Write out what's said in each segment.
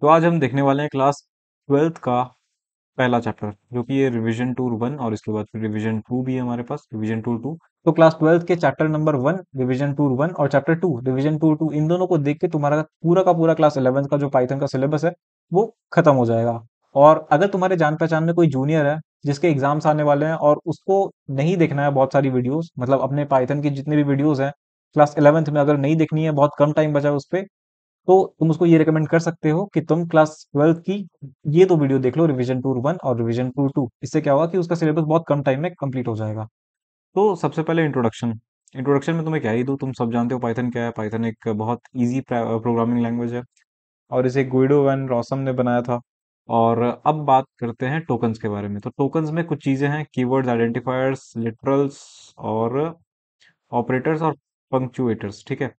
तो आज हम देखने वाले हैं क्लास ट्वेल्थ का पहला चैप्टर जो कि ये रिवीजन टूर वन और इसके बाद फिर रिवीजन टू भी है हमारे पास रिवीजन टूर टू तो क्लास ट्वेल्थ के chapter number one revision tour one और chapter two revision tour two इन दोनों को देख के तुम्हारा पूरा का पूरा क्लास इलेवंथ का जो पाइथन का सिलेबस है वो खत्म हो जाएगा और अगर तुम्हारे जान पहचान में कोई जूनियर है जिसके एग्जाम्स आने वाले हैं और उसको नहीं देखना है बहुत सारी वीडियोस मतलब अपने पाइथन की जितनी भी वीडियोस हैं क्लास इलेवंथ में अगर नहीं देखनी है बहुत कम टाइम बचा है उस पर तो तुम उसको ये रिकमेंड कर सकते हो कि तुम क्लास ट्वेल्थ की ये दो वीडियो देख लो रिविजन टूर वन और रिविजन टूर टू इससे क्या होगा कि उसका सिलेबस बहुत कम टाइम में कम्प्लीट हो जाएगा तो सबसे पहले इंट्रोडक्शन इंट्रोडक्शन में तुम्हें क्या ही दो तुम सब जानते हो पाइथन क्या है पाइथन एक बहुत ईजी प्रोग्रामिंग लैंग्वेज है और इसे गुइडो वन रॉसम ने बनाया था और अब बात करते हैं टोकन्स के बारे में तो टोकन्स में कुछ चीज़ें हैं कीवर्ड्स आइडेंटिफायर्स लिटरल्स और ऑपरेटर्स और पंक्चुएटर्स ठीक है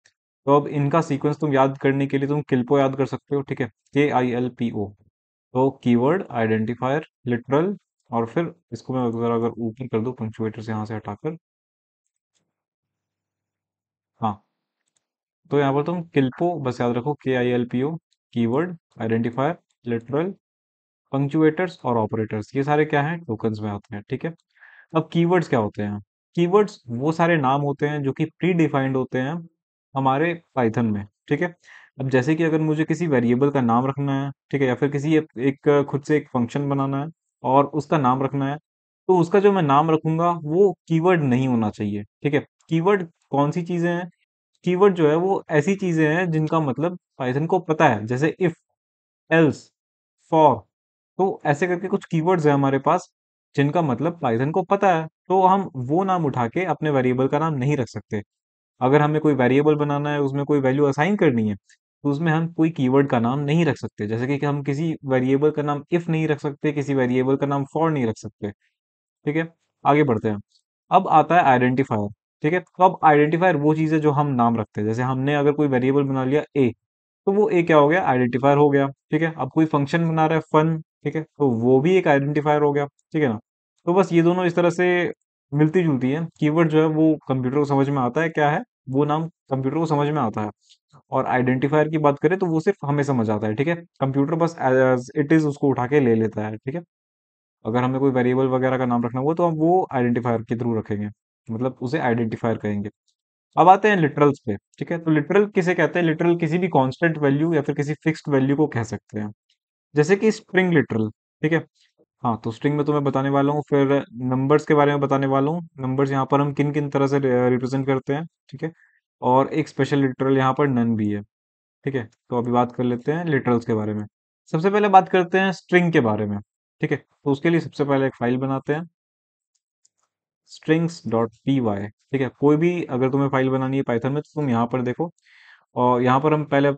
तो अब इनका सीक्वेंस तुम याद करने के लिए तुम किल्पो याद कर सकते हो ठीक है के आई एल पी ओ तो कीवर्ड आइडेंटिफायर लिटरल और फिर इसको मैं अगर अगर ऊपर कर दो पंक्चुएटर से यहाँ से हटाकर हाँ तो यहाँ पर तुम किल्पो बस याद रखो K I L P O keyword identifier literal punctuators और ऑपरेटर्स ये सारे क्या हैं टोकन्स में आते हैं ठीक है अब कीवर्ड्स क्या होते हैं कीवर्ड्स वो सारे नाम होते हैं जो कि प्री डिफाइंड होते हैं हमारे पाइथन में ठीक है अब जैसे कि अगर मुझे किसी वेरिएबल का नाम रखना है ठीक है या फिर किसी एक, एक खुद से एक फंक्शन बनाना है और उसका नाम रखना है तो उसका जो मैं नाम रखूंगा वो कीवर्ड नहीं होना चाहिए ठीक है कीवर्ड कौन सी चीज़ें हैं कीवर्ड जो है वो ऐसी चीज़ें हैं जिनका मतलब पाइथन को पता है जैसे इफ़ एल्स फॉर तो ऐसे करके कुछ कीवर्ड्स हैं हमारे पास जिनका मतलब पाइथन को पता है तो हम वो नाम उठा के अपने वेरिएबल का नाम नहीं रख सकते अगर हमें कोई वेरिएबल बनाना है उसमें कोई वैल्यू असाइन करनी है तो उसमें हम कोई कीवर्ड का नाम नहीं रख सकते जैसे कि, हम किसी वेरिएबल का नाम इफ़ नहीं रख सकते किसी वेरिएबल का नाम फॉर नहीं रख सकते ठीक है आगे बढ़ते हैं अब आता है आइडेंटिफायर ठीक है तो अब आइडेंटिफायर वो चीज़ है जो हम नाम रखते हैं जैसे हमने अगर कोई वेरिएबल बना लिया ए तो वो ए क्या हो गया आइडेंटिफायर हो गया ठीक है अब कोई फंक्शन बना रहा है फन ठीक है तो वो भी एक आइडेंटिफायर हो गया ठीक है ना तो बस ये दोनों इस तरह से मिलती जुलती है कीवर्ड जो है वो कंप्यूटर को समझ में आता है क्या है वो नाम कंप्यूटर को समझ में आता है और आइडेंटिफायर की बात करें तो वो सिर्फ हमें समझ आता है ठीक है कंप्यूटर बस एज इट इज उसको उठा के ले लेता है ठीक है अगर हमें कोई वेरिएबल वगैरह का नाम रखना हुआ तो हम वो आइडेंटिफायर के थ्रू रखेंगे मतलब उसे आइडेंटिफायर करेंगे अब आते हैं लिटरल्स पे ठीक है तो लिटरल किसे कहते हैं लिटरल किसी भी कॉन्स्टेंट वैल्यू या फिर किसी फिक्स्ड वैल्यू को कह सकते हैं जैसे कि स्प्रिंग लिटरल ठीक है हाँ, तो स्ट्रिंग में तो मैं बताने वाला हूँ, फिर नंबर्स के बारे में बताने वाला हूँ। नंबर्स यहाँ पर हम किन-किन तरह से रिप्रेज़ेंट करते हैं, ठीक है? और एक स्पेशल लिटरल यहाँ पर नन भी है, ठीक है? तो अभी बात कर लेते हैं लिटरल्स के बारे में। सबसे पहले बात करते हैं स्ट्रिंग के बारे में, ठीक है? तो उसके लिए सबसे पहले एक फाइल बनाते हैं वाई ठीक है? कोई भी अगर तुम्हें फाइल बनानी है पाइथन में तो तुम यहाँ पर देखो और यहाँ पर हम पहले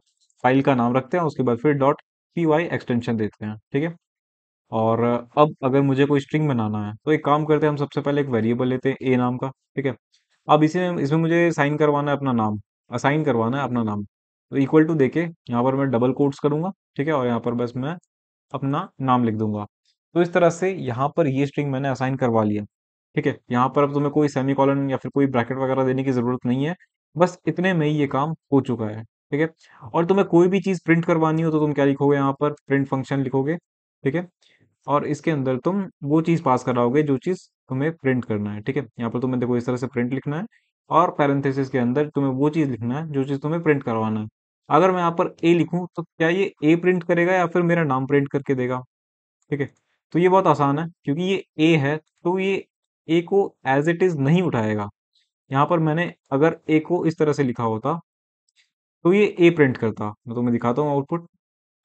फाइल का नाम रखते हैं, उसके बाद फिर डॉट वाई एक्सटेंशन देते हैं, ठीक है? और अब अगर मुझे कोई स्ट्रिंग बनाना है तो एक काम करते हैं हम सबसे पहले एक वेरिएबल लेते हैं ए नाम का ठीक है अब इसे इसमें मुझे साइन करवाना है अपना नाम असाइन करवाना है अपना नाम तो इक्वल टू देके यहाँ पर मैं डबल कोट्स करूंगा ठीक है और यहाँ पर बस मैं अपना नाम लिख दूंगा तो इस तरह से यहाँ पर ये स्ट्रिंग मैंने असाइन करवा लिया ठीक है यहाँ पर अब तुम्हें कोई सेमी कॉलन या फिर कोई ब्रैकेट वगैरह देने की ज़रूरत नहीं है बस इतने में ही ये काम हो चुका है ठीक है और तुम्हें कोई भी चीज़ प्रिंट करवानी हो तो तुम क्या लिखोगे यहाँ पर प्रिंट फंक्शन लिखोगे ठीक है और इसके अंदर तुम वो चीज़ पास कराओगे जो चीज़ तुम्हें प्रिंट करना है ठीक है यहाँ पर तुम्हें देखो इस तरह से प्रिंट लिखना है और पैरेंथेसिस के अंदर तुम्हें वो चीज़ लिखना है जो चीज़ तुम्हें प्रिंट करवाना है अगर मैं यहाँ पर ए लिखूँ तो क्या ये ए प्रिंट करेगा या फिर मेरा नाम प्रिंट करके देगा ठीक है तो ये बहुत आसान है क्योंकि ये ए है तो ये ए को एज इट इज़ नहीं उठाएगा यहाँ पर मैंने अगर ए को इस तरह से लिखा होता तो ये ए प्रिंट करता मैं तुम्हें दिखाता हूँ आउटपुट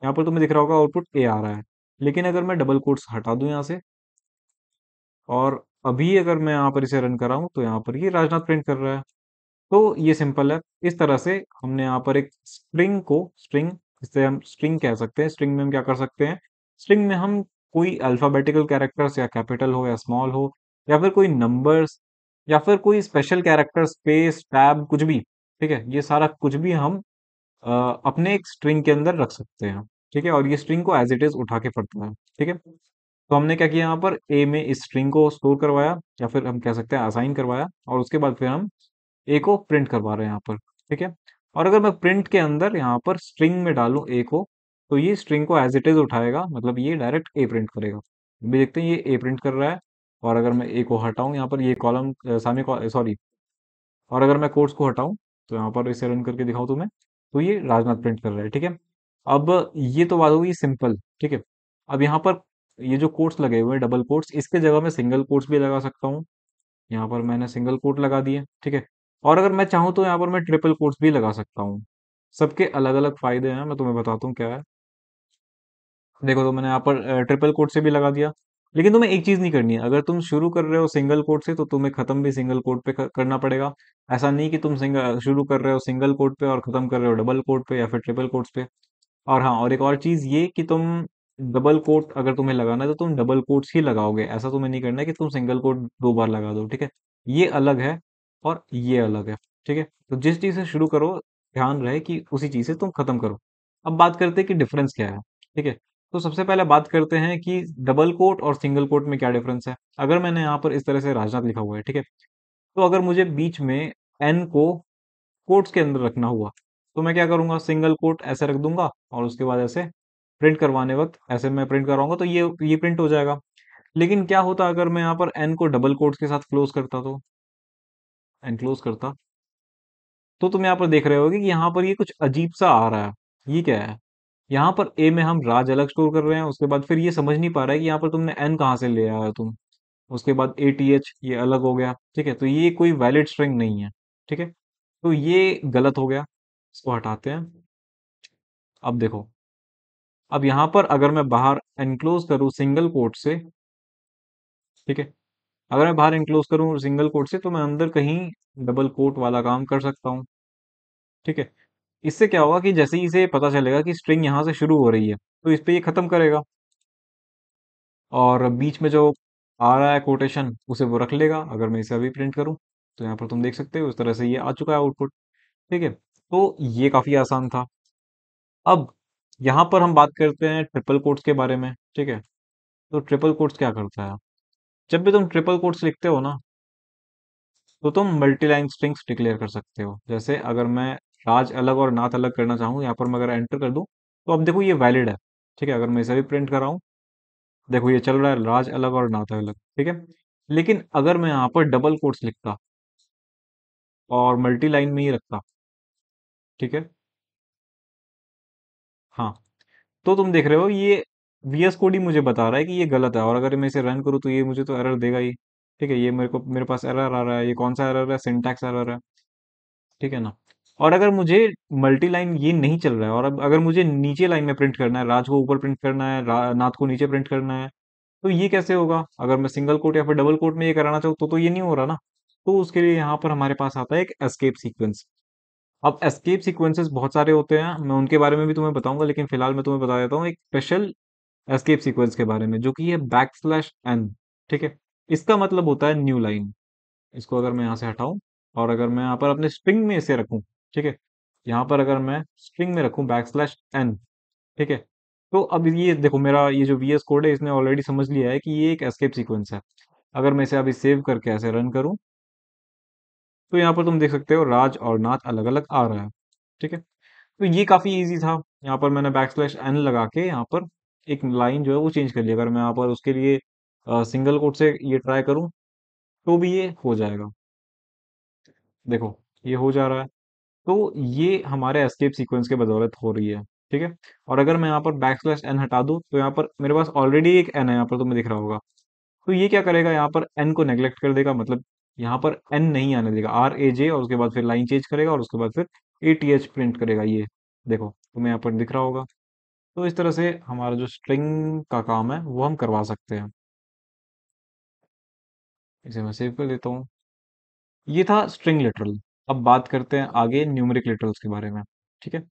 यहाँ पर तुम्हें दिख रहा होगा आउटपुट ए आ रहा है लेकिन अगर मैं डबल कोट्स हटा दूं यहां से और अभी अगर मैं यहाँ पर इसे रन कराऊं तो यहाँ पर ये राजनाथ प्रिंट कर रहा है तो ये सिंपल है इस तरह से हमने यहाँ पर एक स्ट्रिंग को स्ट्रिंग जिससे हम स्ट्रिंग कह सकते हैं स्ट्रिंग में हम क्या कर सकते हैं स्ट्रिंग में हम कोई अल्फाबेटिकल कैरेक्टर्स या कैपिटल हो या स्मॉल हो या फिर कोई नंबर्स या फिर कोई स्पेशल कैरेक्टर स्पेस टैब कुछ भी ठीक है ये सारा कुछ भी हम आ, अपने एक स्ट्रिंग के अंदर रख सकते हैं ठीक है और ये स्ट्रिंग को एज इट इज उठा के पढ़ता है ठीक है तो हमने क्या किया यहाँ पर ए में इस स्ट्रिंग को स्टोर करवाया या फिर हम कह सकते हैं असाइन करवाया और उसके बाद फिर हम ए को प्रिंट करवा रहे हैं यहाँ पर ठीक है और अगर मैं प्रिंट के अंदर यहाँ पर स्ट्रिंग में डालू ए को तो ये स्ट्रिंग को एज इट इज उठाएगा मतलब ये डायरेक्ट ए प्रिंट करेगा अभी देखते हैं ये ए प्रिंट कर रहा है और अगर मैं ए को हटाऊं यहाँ पर ये कॉलम सामी सॉरी और अगर मैं कोर्स को हटाऊं तो यहाँ पर इसे रन करके दिखाऊँ तुम्हें तो ये राजनाथ प्रिंट कर रहा है ठीक है अब ये तो बात होगी सिंपल ठीक है अब यहाँ पर ये जो कोर्ट्स लगे हुए हैं डबल कोर्ट्स इसके जगह मैं सिंगल कोर्ट्स भी लगा सकता हूँ यहाँ पर मैंने सिंगल कोर्ट लगा दिए ठीक है और अगर मैं चाहूँ तो यहाँ पर मैं ट्रिपल कोर्ट्स भी लगा सकता हूँ सबके अलग अलग फायदे हैं मैं तुम्हें बताता हूँ क्या है देखो तो मैंने यहाँ पर ट्रिपल कोर्ट से भी लगा दिया लेकिन तुम्हें एक चीज नहीं करनी है अगर तुम शुरू कर रहे हो सिंगल कोर्ट से तो तुम्हें खत्म भी सिंगल कोर्ट पे करना पड़ेगा ऐसा नहीं कि तुम सिंगल शुरू कर रहे हो सिंगल कोर्ट पे और खत्म कर रहे हो डबल कोर्ट पे या फिर ट्रिपल कोर्ट्स पे और हाँ और एक और चीज़ ये कि तुम डबल कोट अगर तुम्हें लगाना है तो तुम डबल कोट्स ही लगाओगे ऐसा तुम्हें नहीं करना है कि तुम सिंगल कोट दो बार लगा दो ठीक है ये अलग है और ये अलग है ठीक है तो जिस चीज़ से शुरू करो ध्यान रहे कि उसी चीज़ से तुम खत्म करो अब बात करते हैं कि डिफरेंस क्या है ठीक है तो सबसे पहले बात करते हैं कि डबल कोट और सिंगल कोट में क्या डिफरेंस है अगर मैंने यहाँ पर इस तरह से राजनाथ लिखा हुआ है ठीक है तो अगर मुझे बीच में एन को कोट्स के अंदर रखना हुआ तो मैं क्या करूंगा सिंगल कोट ऐसे रख दूंगा और उसके बाद ऐसे प्रिंट करवाने वक्त ऐसे मैं प्रिंट करवाऊंगा तो ये ये प्रिंट हो जाएगा लेकिन क्या होता अगर मैं यहाँ पर एन को डबल कोट के साथ क्लोज करता तो एन क्लोज करता तो तुम यहाँ पर देख रहे होगे कि यहाँ पर ये कुछ अजीब सा आ रहा है ये क्या है यहाँ पर ए में हम राज अलग स्टोर कर रहे हैं उसके बाद फिर ये समझ नहीं पा रहा है कि यहाँ पर तुमने एन कहाँ से ले आया तुम उसके बाद ए टी एच ये अलग हो गया ठीक है तो ये कोई वैलिड स्ट्रिंग नहीं है ठीक है तो ये गलत हो गया इसको हटाते हैं अब देखो अब यहां पर अगर मैं बाहर एनक्लोज करूं सिंगल कोट से ठीक है अगर मैं बाहर इंक्लोज करूं सिंगल कोट से तो मैं अंदर कहीं डबल कोट वाला काम कर सकता हूं ठीक है इससे क्या होगा कि जैसे ही इसे पता चलेगा कि स्ट्रिंग यहाँ से शुरू हो रही है तो इस पर ये ख़त्म करेगा और बीच में जो आ रहा है कोटेशन उसे वो रख लेगा अगर मैं इसे अभी प्रिंट करूँ तो यहाँ पर तुम देख सकते हो उस तरह से ये आ चुका है आउटपुट ठीक है तो ये काफ़ी आसान था। अब यहाँ पर हम बात करते हैं ट्रिपल कोर्ट्स के बारे में, ठीक है? तो ट्रिपल कोर्ट्स क्या करता है? जब भी तुम ट्रिपल कोर्ट्स लिखते हो ना तो तुम मल्टी लाइन स्ट्रिंग्स डिक्लेयर कर सकते हो। जैसे अगर मैं राज अलग और नाथ अलग करना चाहूँ, यहाँ पर मैं अगर एंटर कर दूँ, तो अब देखो ये वैलिड है, ठीक है? अगर मैं इसे भी प्रिंट कराऊँ, देखो ये चल रहा है राज अलग और नाथ अलग, ठीक है? लेकिन अगर मैं यहाँ पर डबल कोर्ट्स लिखता और मल्टी लाइन में ही रखता ठीक है हाँ तो तुम देख रहे हो ये एस कोड ही मुझे बता रहा है कि ये गलत है और अगर मैं इसे रन करूँ तो ये मुझे तो एरर देगा ही ठीक है ये मेरे को मेरे पास एरर आ रहा है ये कौन सा एरर है सिंटैक्स एरर है ठीक है ना और अगर मुझे मल्टी लाइन ये नहीं चल रहा है और अब अगर मुझे नीचे लाइन में प्रिंट करना है राज को ऊपर प्रिंट करना है नाथ को नीचे प्रिंट करना है तो ये कैसे होगा अगर मैं सिंगल कोट या फिर डबल कोट में ये कराना चाहूँ तो तो ये नहीं हो रहा ना तो उसके लिए यहाँ पर हमारे पास आता है एक एस्केप सीक्वेंस अब एस्केप सीक्वेंसेस बहुत सारे होते हैं मैं उनके बारे में भी तुम्हें बताऊंगा लेकिन फिलहाल मैं तुम्हें बता देता हूँ एक स्पेशल एस्केप सीक्वेंस के बारे में जो कि है बैक स्लैश एन ठीक है इसका मतलब होता है न्यू लाइन इसको अगर मैं यहाँ से हटाऊँ और अगर मैं यहाँ पर अपने स्ट्रिंग में इसे रखूँ ठीक है यहाँ पर अगर मैं स्ट्रिंग में रखूँ बैक स्लैश एन ठीक है तो अब ये देखो मेरा ये जो वी एस कोड है इसने ऑलरेडी समझ लिया है कि ये एक एस्केप सीक्वेंस है अगर मैं इसे अभी सेव करके ऐसे रन करूँ तो यहाँ पर तुम देख सकते हो राज और नाथ अलग अलग आ रहा है ठीक है तो ये काफ़ी ईजी था यहाँ पर मैंने बैक स्लैश एन लगा के यहाँ पर एक लाइन जो है वो चेंज कर लिया अगर मैं यहाँ पर उसके लिए आ, सिंगल कोट से ये ट्राई करूं तो भी ये हो जाएगा देखो ये हो जा रहा है तो ये हमारे एस्केप सीक्वेंस के बदौलत हो रही है ठीक है और अगर मैं यहाँ पर बैक स्लैश एन हटा दू तो यहाँ पर मेरे पास ऑलरेडी एक एन है यहाँ पर तुम्हें दिख रहा होगा तो ये क्या करेगा यहाँ पर एन को नेग्लेक्ट कर देगा मतलब यहाँ पर एन नहीं आने देगा आर ए जे और उसके बाद फिर लाइन चेंज करेगा और उसके बाद फिर ए टी एच प्रिंट करेगा ये देखो तुम्हें यहाँ पर दिख रहा होगा तो इस तरह से हमारा जो स्ट्रिंग का काम है वो हम करवा सकते हैं इसे मैं सेव कर लेता हूँ ये था स्ट्रिंग लिटरल अब बात करते हैं आगे न्यूमरिक लिटरल्स के बारे में ठीक है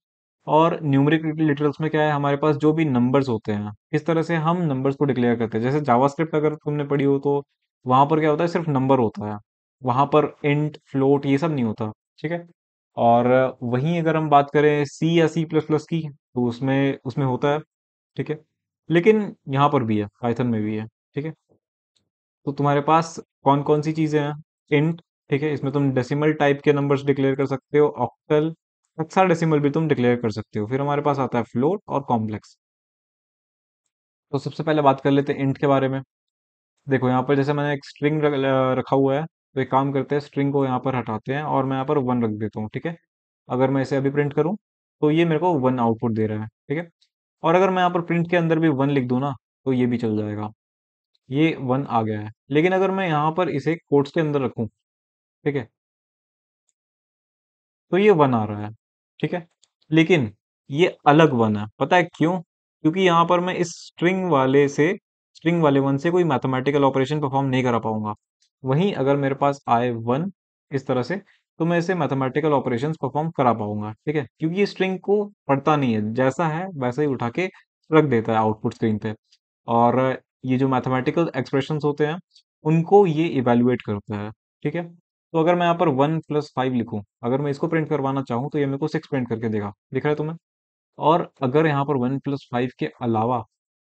और न्यूमरिक लिटरल्स में क्या है हमारे पास जो भी नंबर्स होते हैं इस तरह से हम नंबर्स को डिक्लेयर करते हैं जैसे जावास्क्रिप्ट अगर तुमने पढ़ी हो तो वहां पर क्या होता है सिर्फ नंबर होता है वहां पर इंट फ्लोट ये सब नहीं होता ठीक है और वहीं अगर हम बात करें सी या सी प्लस प्लस की तो उसमें उसमें होता है ठीक है लेकिन यहाँ पर भी है पाइथन में भी है ठीक है तो तुम्हारे पास कौन कौन सी चीज़ें हैं इंट ठीक है इसमें तुम डेसिमल टाइप के नंबर्स डिक्लेयर कर सकते हो ऑक्टल अक्सर डेसिमल भी तुम डिक्लेयर कर सकते हो फिर हमारे पास आता है फ्लोट और कॉम्प्लेक्स तो सबसे पहले बात कर लेते हैं इंट के बारे में देखो यहाँ पर जैसे मैंने एक स्ट्रिंग रखा हुआ है तो एक काम करते हैं स्ट्रिंग को यहाँ पर हटाते हैं और मैं यहाँ पर वन रख देता हूँ ठीक है अगर मैं इसे अभी प्रिंट करूँ तो ये मेरे को वन आउटपुट दे रहा है ठीक है और अगर मैं यहाँ पर प्रिंट के अंदर भी वन लिख दूँ ना तो ये भी चल जाएगा ये वन आ गया है लेकिन अगर मैं यहाँ पर इसे कोट्स के अंदर रखूँ ठीक है तो ये वन आ रहा है ठीक है लेकिन ये अलग वन है पता है क्यों क्योंकि यहाँ पर मैं इस स्ट्रिंग वाले से स्ट्रिंग वाले वन से कोई मैथमेटिकल ऑपरेशन परफॉर्म नहीं करा पाऊंगा वहीं अगर मेरे पास आए वन इस तरह से तो मैं इसे मैथमेटिकल ऑपरेशंस परफॉर्म करा पाऊंगा ठीक है क्योंकि ये स्ट्रिंग को पढ़ता नहीं है जैसा है वैसा ही उठा के रख देता है आउटपुट स्क्रीन पे और ये जो मैथमेटिकल एक्सप्रेशन होते हैं उनको ये इवेल्युएट करता है ठीक है तो अगर मैं यहाँ पर वन प्लस फाइव लिखूँ अगर मैं इसको प्रिंट करवाना चाहूँ तो ये मेरे को सिक्स प्रिंट करके देगा दिख रहा है तुम्हें और अगर यहाँ पर वन प्लस फाइव के अलावा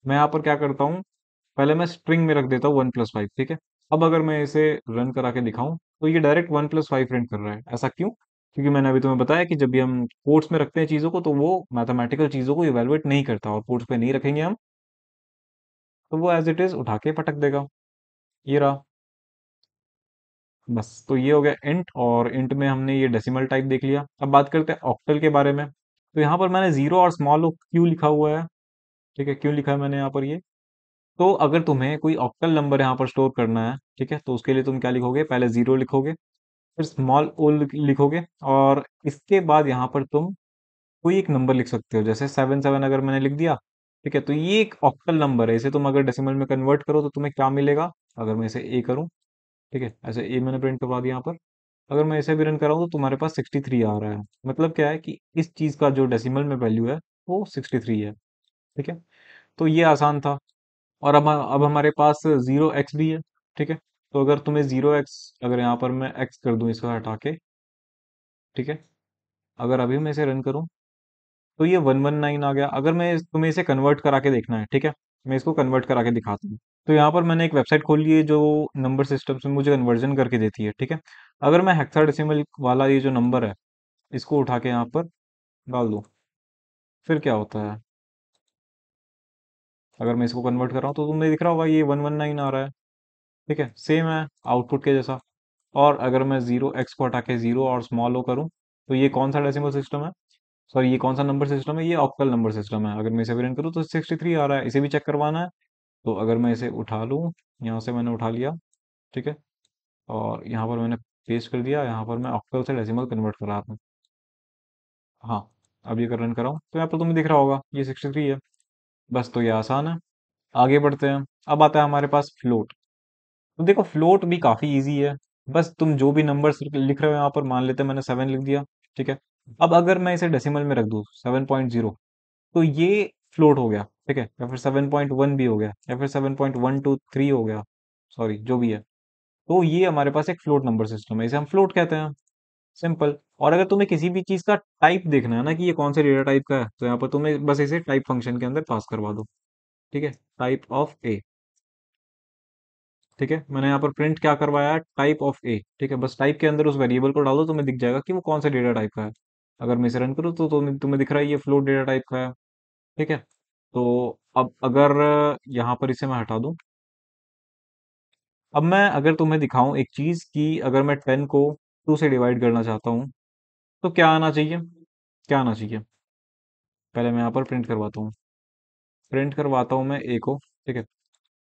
मैं यहाँ पर क्या करता हूँ पहले मैं स्ट्रिंग में रख देता हूँ वन प्लस फाइव ठीक है अब अगर मैं इसे रन करा के दिखाऊं तो ये direct one plus five print कर रहा है ऐसा क्यों क्योंकि मैंने अभी तुम्हें बताया कि जब भी हम कोर्ट्स में रखते हैं चीज़ों को तो वो मैथमेटिकल चीज़ों को इवेलुएट नहीं करता और कोर्ट्स पे नहीं रखेंगे हम तो वो एज इट इज़ उठा के पटक देगा ये रहा बस तो ये हो गया इंट और इंट में हमने ये डेसिमल टाइप देख लिया अब बात करते हैं ऑक्टल के बारे में तो यहाँ पर मैंने जीरो और स्मॉल क्यू लिखा हुआ है ठीक है क्यों लिखा है मैंने यहाँ पर ये तो अगर तुम्हें कोई ऑक्टल नंबर यहाँ पर स्टोर करना है ठीक है तो उसके लिए तुम क्या लिखोगे पहले जीरो लिखोगे फिर स्मॉल ओ लिखोगे और इसके बाद यहाँ पर तुम कोई एक नंबर लिख सकते हो जैसे सेवन सेवन अगर मैंने लिख दिया ठीक है तो ये एक ऑक्टल नंबर है इसे तुम अगर डेसिमल में कन्वर्ट करो तो तुम्हें क्या मिलेगा अगर मैं इसे ए करूँ ठीक है ऐसे ए मैंने प्रिंट करवा दिया यहाँ पर अगर मैं इसे भी रन कराऊँ तो तुम्हारे पास सिक्सटी आ रहा है मतलब क्या है कि इस चीज़ का जो डेसीमल में वैल्यू है वो सिक्सटी है ठीक है तो ये आसान था और अब अब हमारे पास जीरो एक्स भी है ठीक है तो अगर तुम्हें जीरो एक्स अगर यहाँ पर मैं एक्स कर दूँ इसको हटा के ठीक है अगर अभी मैं इसे रन करूँ तो ये वन वन नाइन आ गया अगर मैं तुम्हें इसे कन्वर्ट करा के देखना है ठीक है मैं इसको कन्वर्ट करा के दिखाता हूँ तो यहाँ पर मैंने एक वेबसाइट खोल ली है जो नंबर सिस्टम से मुझे कन्वर्जन करके देती है ठीक है अगर मैं हेक्साडेसिमल वाला ये जो नंबर है इसको उठा के यहाँ पर डाल दूँ फिर क्या होता है अगर मैं इसको कन्वर्ट कर रहा हूँ तो तुम्हें दिख रहा होगा ये वन वन नाइन आ रहा है ठीक है सेम है आउटपुट के जैसा और अगर मैं जीरो एक्स को हटा के जीरो और स्मॉल ओ करूँ तो ये कौन सा डेसिमल सिस्टम है सॉरी ये कौन सा नंबर सिस्टम है ये ऑक्टल नंबर सिस्टम है अगर मैं इसे वेरियंट करूँ तो सिक्सटी थ्री आ रहा है इसे भी चेक करवाना है तो अगर मैं इसे उठा लूँ यहाँ से मैंने उठा लिया ठीक है और यहाँ पर मैंने पेस्ट कर दिया यहाँ पर मैं ऑक्टल से डेसिमल कन्वर्ट कर रहा था हाँ अब ये रन कर रन कराऊँ तो यहाँ पर तुम्हें दिख रहा होगा ये सिक्सटी थ्री है बस तो ये आसान है आगे बढ़ते हैं अब आता है हमारे पास फ्लोट तो देखो फ्लोट भी काफ़ी ईजी है बस तुम जो भी नंबर लिख रहे हो यहाँ पर मान लेते हैं मैंने सेवन लिख दिया ठीक है अब अगर मैं इसे डेसिमल में रख दू सेवन पॉइंट जीरो तो ये फ्लोट हो गया ठीक है या फिर सेवन पॉइंट वन भी हो गया या फिर seven point one two three हो गया सॉरी जो भी है तो ये हमारे पास एक फ्लोट नंबर सिस्टम है इसे हम फ्लोट कहते हैं सिंपल और अगर तुम्हें किसी भी चीज़ का टाइप देखना है ना कि ये कौन से डेटा टाइप का है तो यहाँ पर तुम्हें बस इसे टाइप फंक्शन के अंदर पास करवा दो ठीक है टाइप ऑफ ए ठीक है मैंने यहाँ पर प्रिंट क्या करवाया टाइप ऑफ ए ठीक है बस टाइप के अंदर उस वेरिएबल को डालो तुम्हें दिख जाएगा कि वो कौन सा डेटा टाइप का है अगर मैं इसे रन करूँ तो तुम्हें तुम्हें दिख रहा है ये फ्लोट डेटा टाइप का है ठीक है तो अब अगर यहाँ पर इसे मैं हटा दूँ अब मैं अगर तुम्हें दिखाऊं एक चीज़ कि अगर मैं टेन को टू से डिवाइड करना चाहता हूँ तो क्या आना चाहिए क्या आना चाहिए पहले मैं यहाँ पर प्रिंट करवाता हूँ प्रिंट करवाता हूँ मैं ए को ठीक है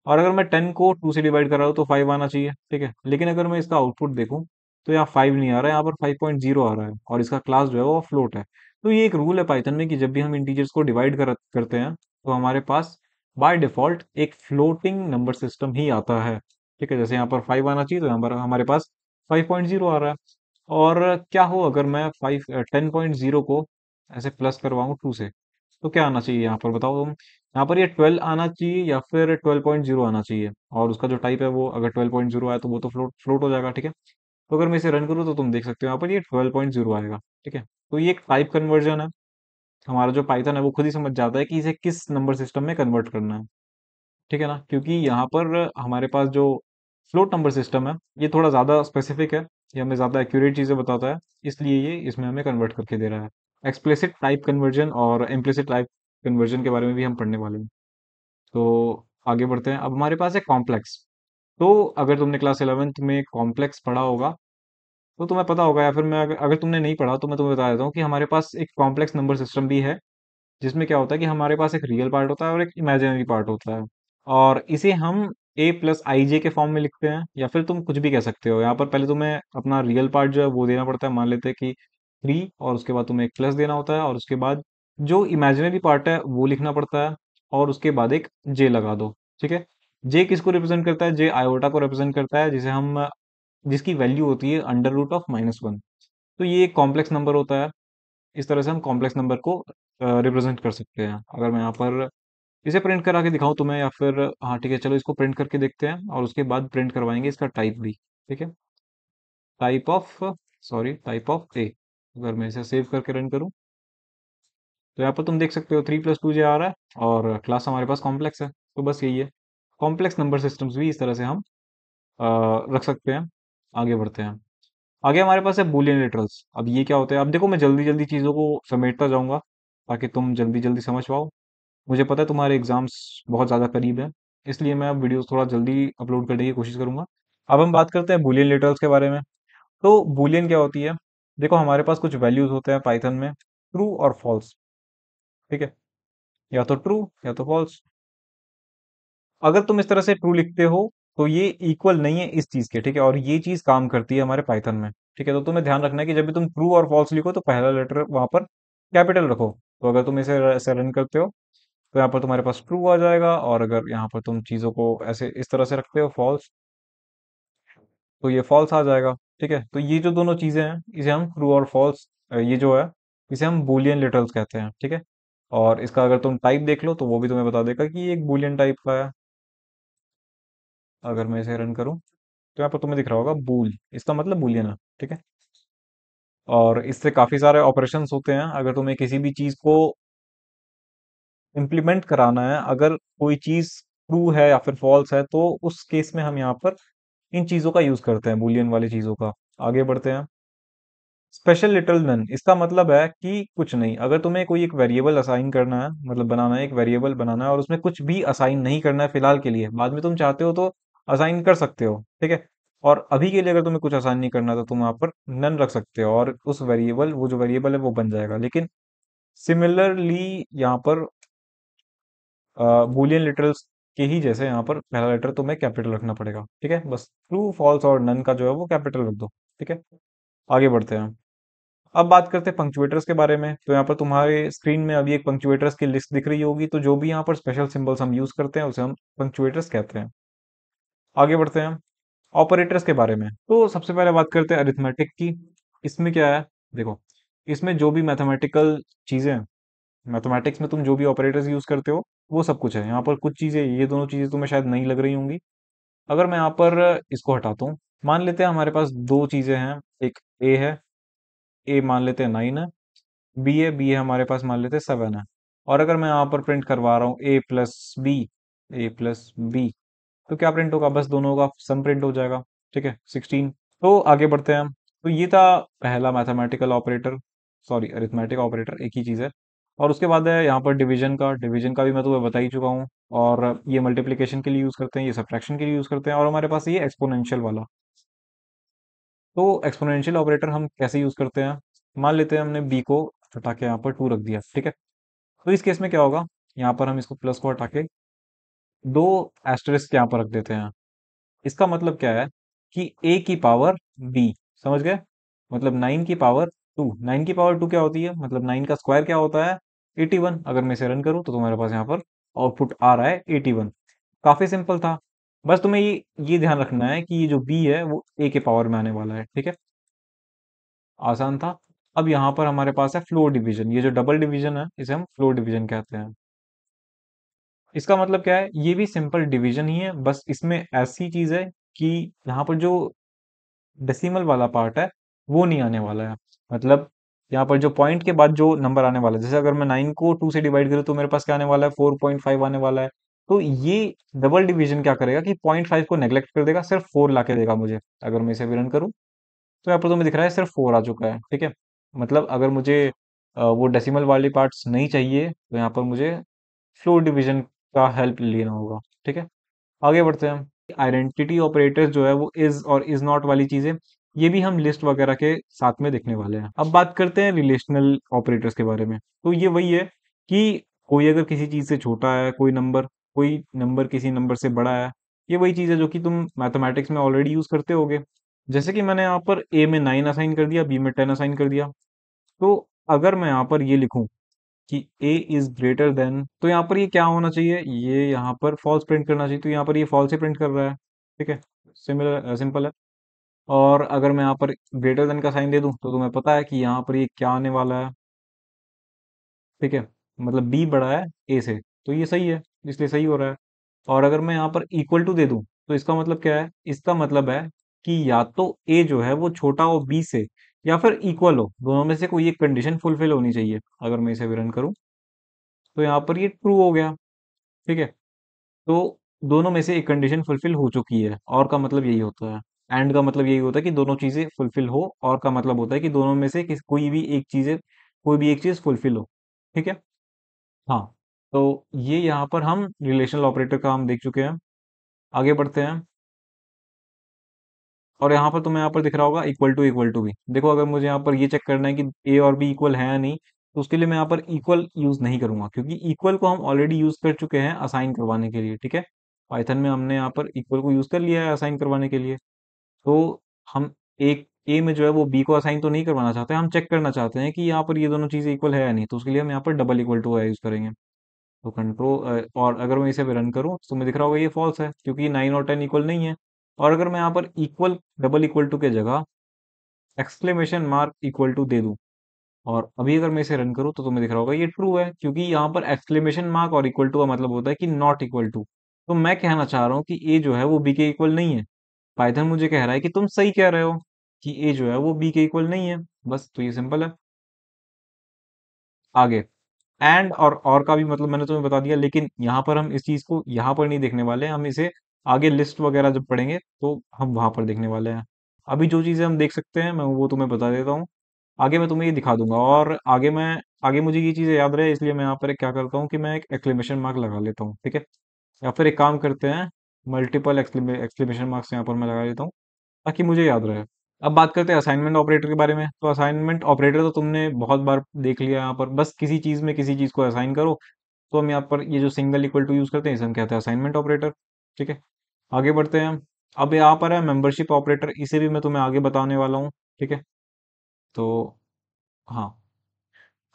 और अगर मैं टेन को टू से डिवाइड कर रहा हूँ तो फाइव आना चाहिए ठीक है लेकिन अगर मैं इसका आउटपुट देखूँ तो यहाँ फाइव नहीं आ रहा है यहाँ पर फाइव पॉइंट जीरो आ रहा है और इसका क्लास जो है वो फ्लोट है तो ये एक रूल है पाइथन में कि जब भी हम इंटीजर्स को डिवाइड कर, करते हैं तो हमारे पास बाय डिफॉल्ट एक फ्लोटिंग नंबर सिस्टम ही आता है ठीक है जैसे यहाँ पर फाइव आना चाहिए तो यहाँ पर हमारे पास फाइव पॉइंट जीरो आ रहा है और क्या हो अगर मैं फाइव टेन पॉइंट जीरो को ऐसे प्लस करवाऊँ टू से तो क्या आना चाहिए यहाँ पर बताओ तुम यहाँ पर ये ट्वेल्व आना चाहिए या फिर ट्वेल्व पॉइंट जीरो आना चाहिए और उसका जो टाइप है वो अगर ट्वेल्व पॉइंट जीरो आया तो वो तो फ्लोट फ्लोट हो जाएगा ठीक है तो अगर मैं इसे रन करूँ तो तुम देख सकते हो यहाँ पर ये ट्वेल्व पॉइंट जीरो आएगा ठीक है तो ये एक टाइप कन्वर्जन है हमारा जो पाइथन है वो खुद ही समझ जाता है कि इसे किस नंबर सिस्टम में कन्वर्ट करना है ठीक है ना क्योंकि यहाँ पर हमारे पास जो फ्लोट नंबर सिस्टम है ये थोड़ा ज़्यादा स्पेसिफिक है ये हमें ज़्यादा एक्यूरेट चीज़ें बताता है इसलिए ये इसमें हमें कन्वर्ट करके दे रहा है एक्सप्लेसिट टाइप कन्वर्जन और इम्प्लेसिट टाइप कन्वर्जन के बारे में भी हम पढ़ने वाले हैं तो आगे बढ़ते हैं अब हमारे पास है कॉम्प्लेक्स तो अगर तुमने क्लास इलेवेंथ में कॉम्प्लेक्स पढ़ा होगा तो तुम्हें पता होगा या फिर मैं अगर, अगर तुमने नहीं पढ़ा तो मैं तुम्हें बता देता हूँ कि हमारे पास एक कॉम्प्लेक्स नंबर सिस्टम भी है जिसमें क्या होता है कि हमारे पास एक रियल पार्ट होता है और एक इमेजिनरी पार्ट होता है और इसे हम ए प्लस आई जे के फॉर्म में लिखते हैं या फिर तुम कुछ भी कह सकते हो यहाँ पर पहले तुम्हें अपना रियल पार्ट जो है वो देना पड़ता है मान लेते हैं कि थ्री और उसके बाद तुम्हें एक प्लस देना होता है और उसके बाद जो इमेजिनरी पार्ट है वो लिखना पड़ता है और उसके बाद एक जे लगा दो ठीक है जे किसको रिप्रेजेंट करता है जे आयोटा को रिप्रेजेंट करता है जिसे हम जिसकी वैल्यू होती है under root of minus one तो ये एक कॉम्प्लेक्स नंबर होता है इस तरह से हम कॉम्प्लेक्स नंबर को रिप्रेजेंट कर सकते हैं अगर मैं यहाँ पर इसे प्रिंट करा के दिखाऊं तुम्हें या फिर हाँ ठीक है चलो इसको प्रिंट करके देखते हैं और उसके बाद प्रिंट करवाएंगे इसका टाइप भी ठीक है type of sorry type of a अगर मैं इसे सेव करके रन करूँ तो यहाँ पर तुम देख सकते हो थ्री प्लस टू जे आ रहा है और क्लास हमारे पास कॉम्प्लेक्स है तो बस यही है कॉम्प्लेक्स नंबर सिस्टम्स भी इस तरह से हम आ, रख सकते हैं आगे बढ़ते हैं आगे हमारे पास है बुलियन लिटरल्स अब ये क्या होता है अब देखो मैं जल्दी जल्दी चीज़ों को समेटता जाऊंगा ताकि तुम जल्दी जल्दी समझ पाओ मुझे पता है तुम्हारे एग्ज़ाम्स बहुत ज़्यादा करीब हैं, इसलिए मैं अब वीडियो थोड़ा जल्दी अपलोड करने की कोशिश करूँगा। अब हम बात करते हैं बुलियन लेटर्स के बारे में। तो बुलियन क्या होती है? देखो हमारे पास कुछ वैल्यूज़ होते हैं पाइथन में ट्रू और फॉल्स। ठीक है? या तो ट्रू या तो फॉल्स। अगर तुम इस तरह से ट्रू लिखते हो तो ये इक्वल नहीं है इस चीज़ के ठीक है और ये चीज़ काम करती है हमारे पाइथन में। ठीक है? तो तुम्हें ध्यान रखना है कि जब भी तुम ट्रू और फॉल्स लिखो तो पहला लेटर वहाँ पर कैपिटल रखो। तो अगर तुम इसे रन करते हो तो यहाँ पर तुम्हारे पास ट्रू आ जाएगा और अगर यहाँ पर तुम चीज़ों को ऐसे इस तरह से रखते हो फॉल्स तो ये फॉल्स आ जाएगा ठीक है तो ये जो दोनों चीज़ें हैं इसे हम ट्रू और फॉल्स ये जो है इसे हम बुलियन लिटरल्स कहते हैं ठीक है और इसका अगर तुम टाइप देख लो तो वो भी तुम्हें बता देगा कि ये एक बुलियन टाइप का है अगर मैं इसे रन करूं तो यहाँ पर तुम्हें दिख रहा होगा बूल इसका मतलब बुलियन है ठीक है और इससे काफ़ी सारे ऑपरेशन होते हैं अगर तुम्हें किसी भी चीज़ को इम्प्लीमेंट कराना है अगर कोई चीज़ ट्रू है या फिर फॉल्स है तो उस केस में हम यहाँ पर इन चीज़ों का यूज़ करते हैं बुलियन वाली चीज़ों का आगे बढ़ते हैं स्पेशल लिटल नन इसका मतलब है कि कुछ नहीं अगर तुम्हें कोई एक वेरिएबल असाइन करना है मतलब बनाना है एक वेरिएबल बनाना है और उसमें कुछ भी असाइन नहीं करना है फिलहाल के लिए बाद में तुम चाहते हो तो असाइन कर सकते हो ठीक है और अभी के लिए अगर तुम्हें कुछ असाइन नहीं करना तो तुम यहाँ पर नन रख सकते हो और उस वेरिएबल वो जो वेरिएबल है वो बन जाएगा लेकिन सिमिलरली यहाँ पर बुलियन लिटरल्स के ही जैसे यहाँ पर पहला लेटर तुम्हें कैपिटल रखना पड़ेगा ठीक है बस ट्रू फॉल्स और नन का जो है वो कैपिटल रख दो ठीक है आगे बढ़ते हैं अब बात करते हैं पंक्चुएटर्स के बारे में तो यहाँ पर तुम्हारे स्क्रीन में अभी एक पंक्चुएटर्स की लिस्ट दिख रही होगी तो जो भी यहाँ पर स्पेशल सिंबल्स हम यूज करते हैं उसे हम पंक्चुएटर्स कहते हैं आगे बढ़ते हैं ऑपरेटर्स के बारे में तो सबसे पहले बात करते हैं अरिथमेटिक की इसमें क्या है देखो इसमें जो भी मैथमेटिकल चीज़ें हैं मैथमेटिक्स में तुम जो भी ऑपरेटर्स यूज करते हो वो सब कुछ है यहाँ पर कुछ चीज़ें ये दोनों चीज़ें तुम्हें तो शायद नहीं लग रही होंगी अगर मैं यहाँ पर इसको हटाता हूँ मान लेते हैं हमारे पास दो चीज़ें हैं एक ए है ए मान लेते हैं नाइन है बी है बी है हमारे पास मान लेते हैं सेवन है और अगर मैं यहाँ पर प्रिंट करवा रहा हूँ A plus B A plus B तो क्या प्रिंट होगा बस दोनों का सम प्रिंट हो जाएगा ठीक है सिक्सटीन तो आगे बढ़ते हैं हम तो ये था पहला mathematical operator sorry arithmetic operator एक ही चीज़ है और उसके बाद है यहाँ पर डिवीजन का डिवीजन का भी मैं तुम्हें बता ही चुका हूँ और ये मल्टीप्लीकेशन के लिए यूज़ करते हैं ये सब्ट्रैक्शन के लिए यूज़ करते हैं और हमारे पास ये एक्सपोनेंशियल वाला तो एक्सपोनेंशियल ऑपरेटर हम कैसे यूज़ करते हैं मान लेते हैं हमने बी को हटा के यहाँ पर टू रख दिया ठीक है तो इस केस में क्या होगा यहाँ पर हम इसको प्लस को हटा के दो एस्टरिस्क यहाँ पर रख देते हैं इसका मतलब क्या है कि ए की पावर बी समझ गए मतलब नाइन की पावर टू नाइन की पावर टू क्या होती है मतलब नाइन का स्क्वायर क्या होता है एटी वन अगर मैं इसे रन करूँ तो तुम्हारे पास यहाँ पर आउटपुट आ रहा है एटी वन काफ़ी सिंपल था बस तुम्हें ये ये ध्यान रखना है कि ये जो बी है वो ए के पावर में आने वाला है ठीक है आसान था अब यहाँ पर हमारे पास है फ्लोर डिवीजन ये जो डबल डिवीजन है इसे हम फ्लोर डिवीजन कहते हैं इसका मतलब क्या है ये भी सिंपल डिवीजन ही है बस इसमें ऐसी चीज़ है कि यहाँ पर जो डेसिमल वाला पार्ट है वो नहीं आने वाला है मतलब यहाँ पर जो पॉइंट के बाद जो नंबर आने वाला है जैसे अगर मैं नाइन को टू से डिवाइड करूँ तो मेरे पास क्या आने वाला है फोर पॉइंट फाइव आने वाला है तो ये डबल डिवीजन क्या करेगा कि पॉइंट फाइव को नेग्लेक्ट कर देगा सिर्फ फोर ला के देगा मुझे अगर मैं इसे विरन करूँ तो यहाँ पर तो मैं दिख रहा है सिर्फ फोर आ चुका है ठीक है मतलब अगर मुझे वो डेसीमल वाले पार्ट्स नहीं चाहिए तो यहाँ पर मुझे फ्लोर डिविजन का हेल्प लेना होगा ठीक है आगे बढ़ते हैं आइडेंटिटी ऑपरेटर्स जो है वो इज और इज नॉट वाली चीज़ें ये भी हम लिस्ट वगैरह के साथ में देखने वाले हैं अब बात करते हैं रिलेशनल ऑपरेटर्स के बारे में तो ये वही है कि कोई अगर किसी चीज़ से छोटा है कोई नंबर कोई नंबर किसी नंबर से बड़ा है ये वही चीज़ है जो कि तुम मैथमेटिक्स में ऑलरेडी यूज़ करते होगे जैसे कि मैंने यहाँ पर ए में नाइन असाइन कर दिया बी में टेन असाइन कर दिया तो अगर मैं यहाँ पर ये लिखूँ कि ए इज ग्रेटर देन तो यहाँ पर ये क्या होना चाहिए ये यहाँ पर फॉल्स प्रिंट करना चाहिए तो यहाँ पर ये फॉल्स ही प्रिंट कर रहा है ठीक है सिमिलर सिंपल uh, है और अगर मैं यहाँ पर ग्रेटर देन का साइन दे दूँ तो तुम्हें पता है कि यहाँ पर ये क्या आने वाला है ठीक है मतलब बी बड़ा है ए से तो ये सही है इसलिए सही हो रहा है और अगर मैं यहाँ पर इक्वल टू दे दूँ तो इसका मतलब क्या है इसका मतलब है कि या तो ए जो है वो छोटा हो बी से या फिर इक्वल हो दोनों में से कोई एक कंडीशन फुलफिल होनी चाहिए अगर मैं इसे विरन करूँ तो यहाँ पर ये ट्रू हो गया ठीक है तो दोनों में से एक कंडीशन फुलफिल हो चुकी है और का मतलब यही होता है एंड का मतलब यही होता है कि दोनों चीज़ें फुलफिल हो और का मतलब होता है कि दोनों में से कोई भी एक चीज़ें कोई भी एक चीज़ फुलफिल हो ठीक है हाँ तो ये यहाँ पर हम रिलेशनल ऑपरेटर का हम देख चुके हैं आगे बढ़ते हैं और यहाँ पर तुम्हें यहाँ पर दिख रहा होगा इक्वल टू इक्वल टू भी देखो अगर मुझे यहाँ पर ये चेक करना है कि ए और बी इक्वल है या नहीं तो उसके लिए मैं यहाँ पर इक्वल यूज़ नहीं करूंगा क्योंकि इक्वल को हम ऑलरेडी यूज़ कर चुके हैं असाइन करवाने के लिए ठीक है पाइथन में हमने यहाँ पर इक्वल को यूज़ कर लिया है असाइन करवाने के लिए तो हम एक ए में जो है वो बी को असाइन तो नहीं करवाना चाहते हम चेक करना चाहते हैं कि यहाँ पर ये दोनों चीज़ें इक्वल है या नहीं तो उसके लिए हम यहाँ पर डबल इक्वल टू है यूज़ करेंगे तो कंट्रोल और अगर मैं इसे रन करूँ तो मैं दिख रहा होगा ये फॉल्स है क्योंकि नाइन और टेन इक्वल नहीं है और अगर मैं यहाँ पर इक्वल डबल इक्वल टू के जगह एक्सक्लेमेशन मार्क इक्वल टू दे दूँ और अभी अगर मैं इसे रन करूँ तो तुम्हें दिख रहा होगा ये ट्रू है क्योंकि यहाँ पर एक्सक्लेमेशन मार्क और इक्वल टू का मतलब होता है कि नॉट इक्वल टू तो मैं कहना चाह रहा हूँ कि ए जो है वो बी के इक्वल नहीं है पाइथन मुझे कह रहा है कि तुम सही कह रहे हो कि ए जो है वो बी के इक्वल नहीं है बस तो ये सिंपल है आगे एंड और और का भी मतलब मैंने तुम्हें बता दिया लेकिन यहाँ पर हम इस चीज को यहाँ पर नहीं देखने वाले हम इसे आगे लिस्ट वगैरह जब पढ़ेंगे तो हम वहां पर देखने वाले हैं अभी जो चीजें हम देख सकते हैं मैं वो तुम्हें बता देता हूँ आगे मैं तुम्हें ये दिखा दूंगा और आगे मैं आगे मुझे ये चीजें याद रहे इसलिए मैं यहाँ पर क्या करता हूँ कि मैं एक एक्लेमेशन मार्क लगा लेता हूँ ठीक है या फिर एक काम करते हैं मल्टीपल एक्सक्लेमेशन मार्क्स यहाँ पर मैं लगा देता हूँ ताकि मुझे याद रहे अब बात करते हैं असाइनमेंट ऑपरेटर के बारे में तो असाइनमेंट ऑपरेटर तो तुमने बहुत बार देख लिया यहाँ पर बस किसी चीज़ में किसी चीज़ को असाइन करो तो हम यहाँ पर ये जो सिंगल इक्वल टू यूज़ करते हैं इसे हम कहते हैं असाइनमेंट ऑपरेटर ठीक है आगे बढ़ते हैं हम अब यहाँ पर है मेम्बरशिप ऑपरेटर इसे भी मैं तुम्हें आगे बताने वाला हूँ ठीक है तो हाँ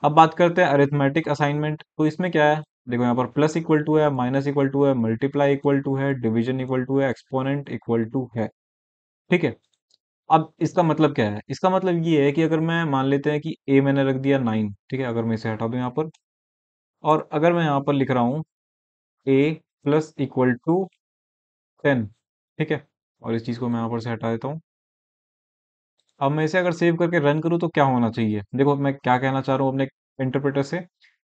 अब बात करते हैं अरिथमेटिक असाइनमेंट तो इसमें क्या है देखो यहाँ पर प्लस इक्वल टू है माइनस इक्वल टू है मल्टीप्लाई इक्वल टू है डिविजन इक्वल टू है एक्सपोनेंट इक्वल टू है ठीक है अब इसका मतलब क्या है इसका मतलब ये है कि अगर मैं मान लेते हैं कि ए मैंने रख दिया नाइन ठीक है अगर मैं इसे हटा दू यहाँ पर और अगर मैं यहाँ पर लिख रहा हूँ A plus equal to ten ठीक है और इस चीज़ को मैं यहाँ पर से हटा देता हूँ अब मैं इसे अगर सेव करके रन करूँ तो क्या होना चाहिए देखो मैं क्या कहना चाह रहा हूँ अपने इंटरप्रेटर से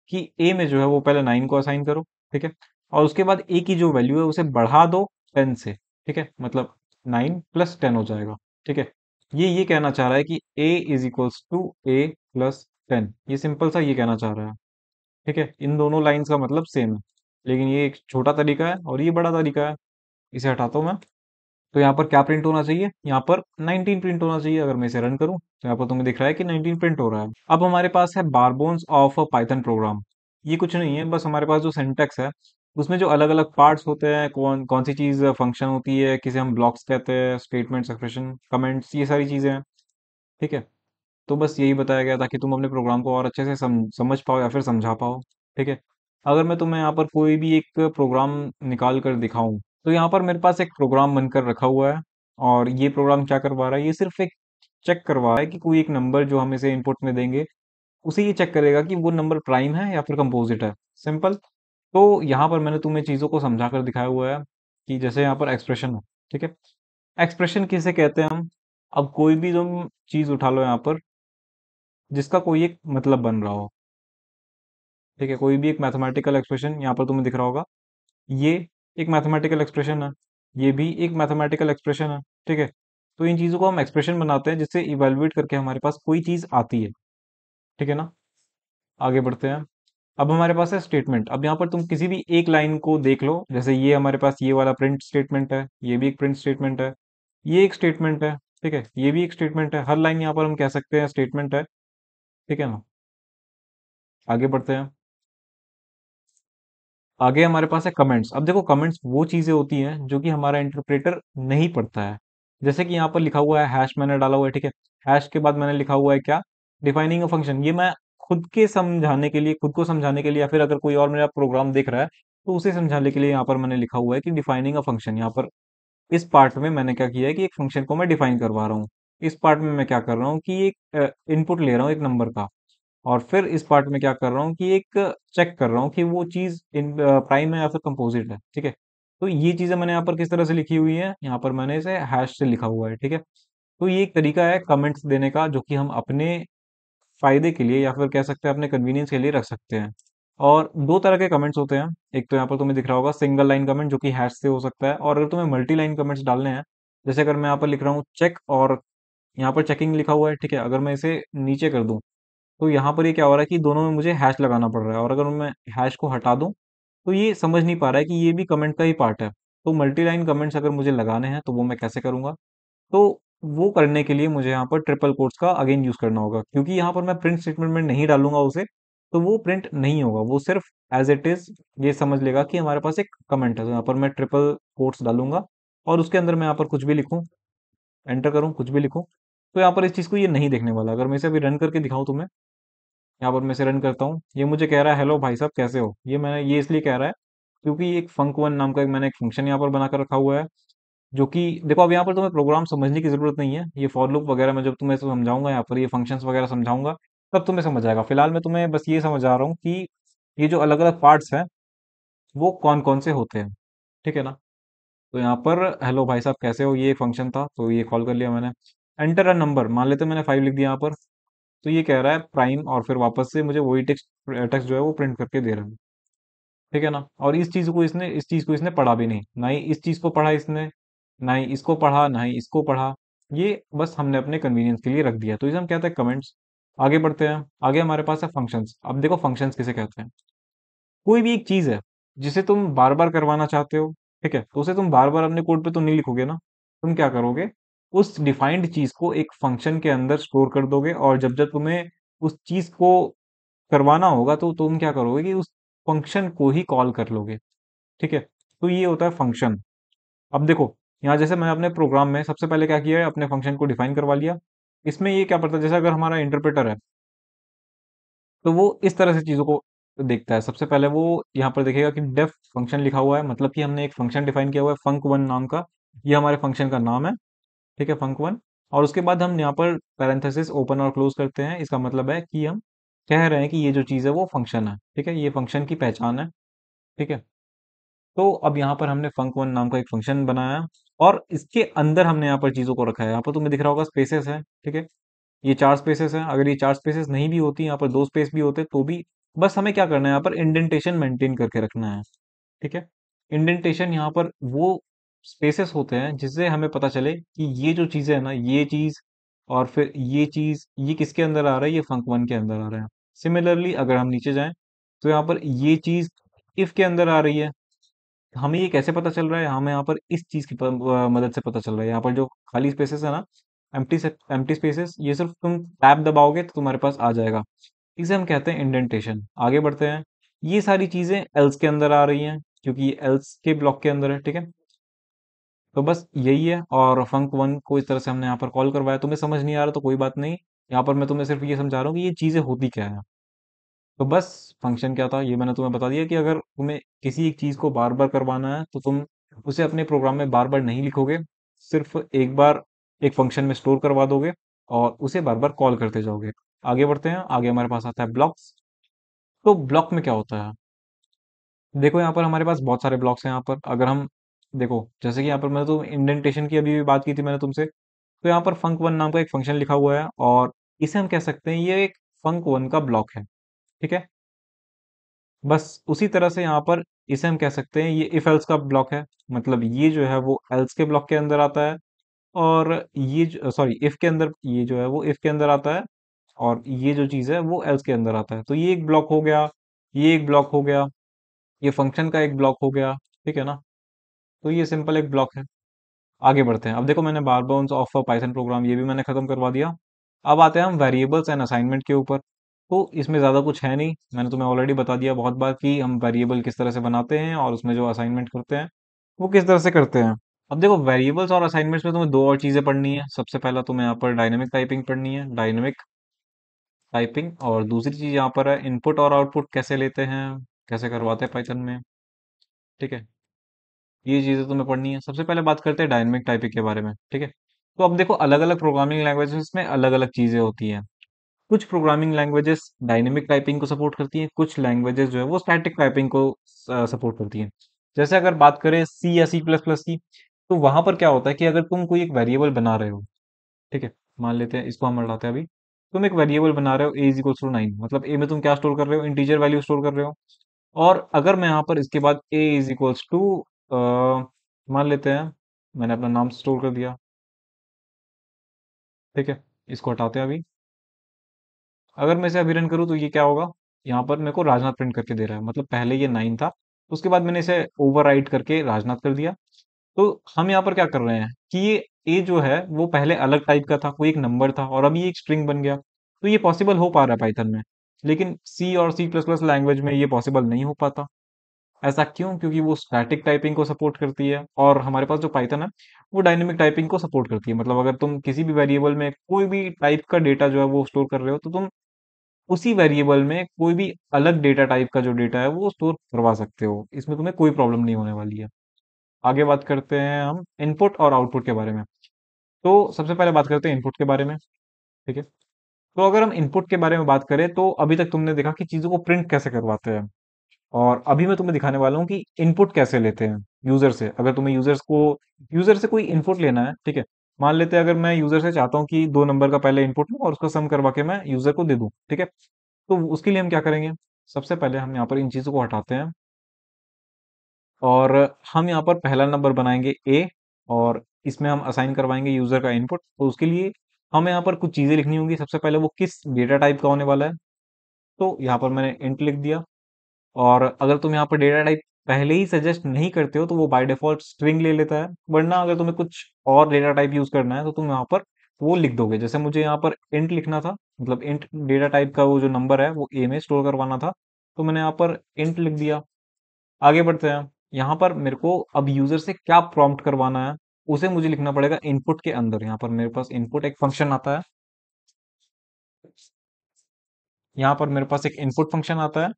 कि ए में जो है वो पहले नाइन को असाइन करो ठीक है और उसके बाद ए की जो वैल्यू है उसे बढ़ा दो टेन से ठीक है मतलब नाइन प्लस टेन हो जाएगा ठीक है ये ये कहना चाह रहा है कि A is equals to A plus ten ये सिंपल सा ये कहना चाह रहा है ठीक है इन दोनों लाइन्स का मतलब सेम है लेकिन ये एक छोटा तरीका है और ये बड़ा तरीका है इसे हटाता हूँ मैं तो यहाँ पर क्या प्रिंट होना चाहिए यहाँ पर 19 प्रिंट होना चाहिए अगर मैं इसे रन करूँ तो यहाँ पर तुम्हें तो दिख रहा है कि 19 प्रिंट हो रहा है अब हमारे पास है बारबोन्स ऑफ पाइथन प्रोग्राम ये कुछ नहीं है बस हमारे पास जो सेंटेक्स है उसमें जो अलग अलग पार्ट्स होते हैं कौन कौन सी चीज़ फंक्शन होती है किसे हम ब्लॉक्स कहते हैं स्टेटमेंट्स एक्सप्रेशन कमेंट्स ये सारी चीज़ें हैं ठीक है तो बस यही बताया गया ताकि तुम अपने प्रोग्राम को और अच्छे से सम, समझ पाओ या फिर समझा पाओ ठीक है अगर मैं तुम्हें यहाँ पर कोई भी एक प्रोग्राम निकाल कर दिखाऊँ तो यहाँ पर मेरे पास एक प्रोग्राम बनकर रखा हुआ है और ये प्रोग्राम क्या करवा रहा है ये सिर्फ एक चेक करवा रहा है कि कोई एक नंबर जो हम इसे इनपुट में देंगे उसे ये चेक करेगा कि वो नंबर प्राइम है या फिर कंपोजिट है सिंपल तो यहाँ पर मैंने तुम्हें चीज़ों को समझा कर दिखाया हुआ है कि जैसे यहाँ पर एक्सप्रेशन है ठीक है एक्सप्रेशन किसे कहते हैं हम अब कोई भी तुम चीज़ उठा लो यहाँ पर जिसका कोई एक मतलब बन रहा हो ठीक है कोई भी एक मैथमेटिकल एक्सप्रेशन यहाँ पर तुम्हें दिख रहा होगा ये एक मैथमेटिकल एक्सप्रेशन है ये भी एक मैथमेटिकल एक्सप्रेशन है ठीक है तो इन चीज़ों को हम एक्सप्रेशन बनाते हैं जिससे इवेल्युएट करके हमारे पास कोई चीज़ आती है ठीक है ना आगे बढ़ते हैं अब हमारे पास है स्टेटमेंट अब यहाँ पर तुम किसी भी एक लाइन को देख लो जैसे ये हमारे पास ये वाला प्रिंट स्टेटमेंट है ये भी एक प्रिंट स्टेटमेंट है ये एक स्टेटमेंट है ठीक है ये भी एक स्टेटमेंट है हर लाइन यहाँ पर हम कह सकते हैं स्टेटमेंट है ठीक है ना आगे बढ़ते हैं आगे हमारे पास है कमेंट्स अब देखो कमेंट्स वो चीज़ें होती हैं जो कि हमारा इंटरप्रेटर नहीं पढ़ता है जैसे कि यहाँ पर लिखा हुआ है हैश मैंने डाला हुआ है ठीक है हैश के बाद मैंने लिखा हुआ है क्या डिफाइनिंग अ फंक्शन ये मैं खुद के समझाने के लिए खुद को समझाने के लिए या फिर अगर कोई और मेरा प्रोग्राम देख रहा है तो उसे समझाने के लिए यहाँ पर मैंने लिखा हुआ है कि डिफाइनिंग अ फंक्शन यहाँ पर इस पार्ट में मैंने क्या किया है कि एक फंक्शन को मैं डिफाइन करवा रहा हूँ इस पार्ट में मैं क्या कर रहा हूँ कि एक इनपुट ले रहा हूँ एक नंबर का और फिर इस पार्ट में क्या कर रहा हूँ कि एक चेक कर रहा हूँ कि वो चीज़ इन प्राइम uh, है या फिर कंपोजिट है ठीक है तो ये चीज़ें मैंने यहाँ पर किस तरह से लिखी हुई है यहाँ पर मैंने इसे हैश से लिखा हुआ है ठीक है तो ये एक तरीका है कमेंट्स देने का जो कि हम अपने फ़ायदे के लिए या फिर कह सकते हैं अपने कन्वीनियंस के लिए रख सकते हैं और दो तरह के कमेंट्स होते हैं एक तो यहाँ पर तुम्हें दिख रहा होगा सिंगल लाइन कमेंट जो कि हैश से हो सकता है और अगर तुम्हें मल्टी लाइन कमेंट्स डालने हैं जैसे अगर मैं यहाँ पर लिख रहा हूँ चेक और यहाँ पर चेकिंग लिखा हुआ है ठीक है अगर मैं इसे नीचे कर दूँ तो यहाँ पर ये क्या हो रहा है कि दोनों में मुझे हैश लगाना पड़ रहा है और अगर मैं हैश को हटा दूँ तो ये समझ नहीं पा रहा है कि ये भी कमेंट का ही पार्ट है तो मल्टी लाइन कमेंट्स अगर मुझे लगाने हैं तो वो मैं कैसे करूँगा तो वो करने के लिए मुझे यहाँ पर ट्रिपल कोर्ट्स का अगेन यूज़ करना होगा क्योंकि यहाँ पर मैं प्रिंट स्टेटमेंट में नहीं डालूंगा उसे तो वो प्रिंट नहीं होगा वो सिर्फ एज इट इज़ ये समझ लेगा कि हमारे पास एक कमेंट है तो यहाँ पर मैं ट्रिपल कोर्ट्स डालूंगा और उसके अंदर मैं यहाँ पर कुछ भी लिखूँ एंटर करूँ कुछ भी लिखूँ तो यहाँ पर इस चीज़ को ये नहीं देखने वाला अगर मैं इसे अभी रन करके दिखाऊँ तुम्हें यहाँ पर मैं से रन करता हूँ ये मुझे कह रहा है हेलो भाई साहब कैसे हो ये मैंने ये इसलिए कह रहा है क्योंकि एक फंक वन नाम का एक मैंने एक फंक्शन यहाँ पर बनाकर रखा हुआ है जो कि देखो अब यहाँ पर तुम्हें प्रोग्राम समझने की जरूरत नहीं है ये फॉर लुक वगैरह मैं जब तुम्हें समझाऊंगा यहाँ पर ये फंक्शंस वगैरह समझाऊंगा तब तुम्हें समझ आएगा फिलहाल मैं तुम्हें बस ये समझा रहा हूँ कि ये जो अलग अलग पार्ट्स हैं वो कौन कौन से होते हैं ठीक है ना तो यहाँ पर हेलो भाई साहब कैसे हो ये एक फंक्शन था तो ये कॉल कर लिया मैंने एंटर अ नंबर मान लेते मैंने फाइव लिख दिया यहाँ पर तो ये कह रहा है प्राइम और फिर वापस से मुझे वही टेक्स्ट टेक्स्ट जो है वो प्रिंट करके दे रहा है ठीक है ना और इस चीज़ को इसने इस चीज़ को इसने पढ़ा भी नहीं ना ही इस चीज़ को पढ़ा इसने ना ही इसको पढ़ा ना ही इसको पढ़ा ये बस हमने अपने कन्वीनियंस के लिए रख दिया तो इसे हम कहते हैं कमेंट्स आगे बढ़ते हैं आगे हमारे पास है फंक्शंस अब देखो फंक्शंस किसे कहते हैं कोई भी एक चीज़ है जिसे तुम बार बार करवाना चाहते हो ठीक है तो उसे तुम बार बार अपने कोड पे तो नहीं लिखोगे ना तुम क्या करोगे उस डिफाइंड चीज़ को एक फंक्शन के अंदर स्टोर कर दोगे और जब जब तुम्हें उस चीज़ को करवाना होगा तो तुम क्या करोगे कि उस फंक्शन को ही कॉल कर लोगे ठीक है तो ये होता है फंक्शन अब देखो यहाँ जैसे मैंने अपने प्रोग्राम में सबसे पहले क्या किया है अपने फंक्शन को डिफाइन करवा लिया इसमें ये क्या पड़ता है जैसे अगर हमारा इंटरप्रेटर है तो वो इस तरह से चीज़ों को देखता है सबसे पहले वो यहाँ पर देखेगा कि डेफ फंक्शन लिखा हुआ है मतलब कि हमने एक फंक्शन डिफाइन किया हुआ है फंक वन नाम का ये हमारे फंक्शन का नाम है ठीक है फंक वन और उसके बाद हम यहाँ पर पैरेंथेसिस ओपन और क्लोज करते हैं इसका मतलब है कि हम कह रहे हैं कि ये जो चीज़ है वो फंक्शन है ठीक है ये फंक्शन की पहचान है ठीक है तो अब यहाँ पर हमने फंक वन नाम का एक फंक्शन बनाया और इसके अंदर हमने यहाँ पर चीज़ों को रखा है यहाँ पर तुम्हें दिख रहा होगा स्पेसेस है ठीक है ये चार स्पेसेस हैं अगर ये चार स्पेसेस नहीं भी होती यहाँ पर दो स्पेस भी होते तो भी बस हमें क्या करना है यहाँ पर इंडेंटेशन मेंटेन करके रखना है ठीक है इंडेंटेशन यहाँ पर वो स्पेसेस होते हैं जिससे हमें पता चले कि ये जो चीज़ें हैं ना, ये चीज़ और फिर ये चीज़, ये किसके अंदर आ रहा है, ये फंक वन के अंदर आ रहा है। सिमिलरली अगर हम नीचे जाए तो यहाँ पर ये चीज़ इफ के अंदर आ रही है। हमें ये कैसे पता चल रहा है? हमें यहाँ पर इस चीज़ की मदद से पता चल रहा है। यहाँ पर जो खाली स्पेसेस है ना, एम्प्टी से एम्प्टी स्पेसेस, ये सिर्फ़ तुम टैप दबाओगे तो तुम्हारे पास आ जाएगा। इसे हम कहते हैं इंडेंटेशन। आगे बढ़ते हैं, ये सारी चीज़ें एल्स के अंदर आ रही हैं, क्योंकि ये एल्स के ब्लॉक के अंदर है, ठीक है? तो बस यही है और फंक वन को इस तरह से हमने यहाँ पर कॉल करवाया तुम्हें समझ नहीं आ रहा तो कोई बात नहीं यहाँ पर मैं तुम्हें सिर्फ ये समझा रहा हूँ कि ये चीज़ें होती क्या है तो बस फंक्शन क्या था ये मैंने तुम्हें बता दिया कि अगर तुम्हें किसी एक चीज़ को बार बार करवाना है तो तुम उसे अपने प्रोग्राम में बार बार नहीं लिखोगे सिर्फ एक बार एक फंक्शन में स्टोर करवा दोगे और उसे बार बार कॉल करते जाओगे आगे बढ़ते हैं आगे हमारे पास आता है ब्लॉक्स तो ब्लॉक में क्या होता है देखो यहाँ पर हमारे पास बहुत सारे ब्लॉक्स हैं यहाँ पर अगर हम देखो जैसे कि यहाँ पर मैंने तो इंडेंटेशन की अभी भी बात की थी मैंने तुमसे तो यहाँ पर फंक वन नाम का एक फंक्शन लिखा हुआ है और इसे हम कह सकते हैं ये एक फंक वन का ब्लॉक है ठीक है बस उसी तरह से यहाँ पर इसे हम कह सकते हैं ये इफ एल्स का ब्लॉक है मतलब ये जो है वो एल्स के ब्लॉक के अंदर आता है और ये सॉरी इफ के अंदर ये जो है वो इफ के अंदर आता है और ये जो चीज़ है वो एल्स के अंदर आता है तो ये एक ब्लॉक हो गया ये एक ब्लॉक हो गया ये फंक्शन का एक ब्लॉक हो गया ठीक है ना तो ये सिंपल एक ब्लॉक है आगे बढ़ते हैं अब देखो मैंने बार bounce of a Python program ये भी मैंने खत्म करवा दिया अब आते हैं हम वेरिएबल्स एंड असाइनमेंट के ऊपर तो इसमें ज़्यादा कुछ है नहीं मैंने तुम्हें ऑलरेडी बता दिया बहुत बार कि हम वेरिएबल किस तरह से बनाते हैं और उसमें जो असाइनमेंट करते हैं वो किस तरह से करते हैं अब देखो वेरिएबल्स और असाइनमेंट्स में तुम्हें दो और चीज़ें पढ़नी है सबसे पहला तुम्हें यहाँ पर डायनेमिक टाइपिंग पढ़नी है डायनेमिक टाइपिंग और दूसरी चीज़ यहाँ पर है इनपुट और आउटपुट कैसे लेते हैं कैसे करवाते हैं पाइथन में ठीक है ये चीज़ें तुम्हें पढ़नी है सबसे पहले बात करते हैं डायनेमिक टाइपिंग के बारे में ठीक है तो अब देखो अलग अलग प्रोग्रामिंग लैंग्वेजेस में अलग अलग चीज़ें होती हैं कुछ प्रोग्रामिंग लैंग्वेजेस डायनेमिक टाइपिंग को सपोर्ट करती हैं कुछ लैंग्वेजेस जो है वो स्टैटिक टाइपिंग को सपोर्ट करती हैं जैसे अगर बात करें सी या सी प्लस प्लस की तो वहां पर क्या होता है कि अगर तुम कोई एक वेरिएबल बना रहे हो ठीक है मान लेते हैं इसको हम हटाते हैं अभी तुम एक वेरिएबल बना रहे हो A is equal to nine मतलब ए में तुम क्या स्टोर कर रहे हो इंटीजर वैल्यू स्टोर कर रहे हो और अगर मैं यहाँ पर इसके बाद ए इज इक्वल्स टू तो, मान लेते हैं मैंने अपना नाम स्टोर कर दिया। ठीक है, इसको हटाते हैं अभी। अगर मैं इसे अभी रन करूँ तो ये क्या होगा, यहाँ पर मेरे को राजनाथ प्रिंट करके दे रहा है मतलब पहले ये नाइन था, उसके बाद मैंने इसे ओवरराइट करके राजनाथ कर दिया। तो हम यहाँ पर क्या कर रहे हैं कि ये ए जो है वो पहले अलग टाइप का था, कोई एक नंबर था और अभी ये एक स्ट्रिंग बन गया। तो ये पॉसिबल हो पा रहा है पाइथन में, लेकिन सी और सी प्लस प्लस लैंग्वेज में ये पॉसिबल नहीं हो पाता। ऐसा क्यों क्योंकि वो स्टैटिक टाइपिंग को सपोर्ट करती है और हमारे पास जो पाइथन है वो डायनेमिक टाइपिंग को सपोर्ट करती है मतलब अगर तुम किसी भी वेरिएबल में कोई भी टाइप का डेटा जो है वो स्टोर कर रहे हो तो तुम उसी वेरिएबल में कोई भी अलग डेटा टाइप का जो डेटा है वो स्टोर करवा सकते हो इसमें तुम्हें कोई प्रॉब्लम नहीं होने वाली है आगे बात करते हैं हम इनपुट और आउटपुट के बारे में तो सबसे पहले बात करते हैं इनपुट के बारे में ठीक है तो अगर हम इनपुट के बारे में बात करें तो अभी तक तुमने देखा कि चीज़ों को प्रिंट कैसे करवाते हैं और अभी मैं तुम्हें दिखाने वाला हूँ कि इनपुट कैसे लेते हैं यूज़र से अगर तुम्हें यूज़र्स को यूज़र से कोई इनपुट लेना है ठीक है मान लेते हैं अगर मैं यूज़र से चाहता हूँ कि दो नंबर का पहले इनपुट लूँ और उसका सम करवा के मैं यूज़र को दे दूँ ठीक है तो उसके लिए हम क्या करेंगे सबसे पहले हम यहाँ पर इन चीज़ों को हटाते हैं और हम यहाँ पर पहला नंबर बनाएंगे ए और इसमें हम असाइन करवाएंगे यूज़र का इनपुट तो उसके लिए हमें यहाँ पर कुछ चीज़ें लिखनी होंगी सबसे पहले वो किस डेटा टाइप का होने वाला है तो यहाँ पर मैंने इंट लिख दिया और अगर तुम यहाँ पर डेटा टाइप पहले ही सजेस्ट नहीं करते हो तो वो बाय डिफॉल्ट स्ट्रिंग ले लेता है वरना अगर तुम्हें कुछ और डेटा टाइप यूज करना है तो तुम यहाँ पर वो लिख दोगे जैसे मुझे यहाँ पर इंट लिखना था मतलब इंट डेटा टाइप का वो जो नंबर है वो ए में स्टोर करवाना था तो मैंने यहाँ पर इंट लिख दिया आगे बढ़ते हैं यहाँ पर मेरे को अब यूजर से क्या प्रॉम्प्ट करवाना है उसे मुझे लिखना पड़ेगा इनपुट के अंदर यहाँ पर मेरे पास इनपुट एक फंक्शन आता है यहाँ पर मेरे पास एक इनपुट फंक्शन आता है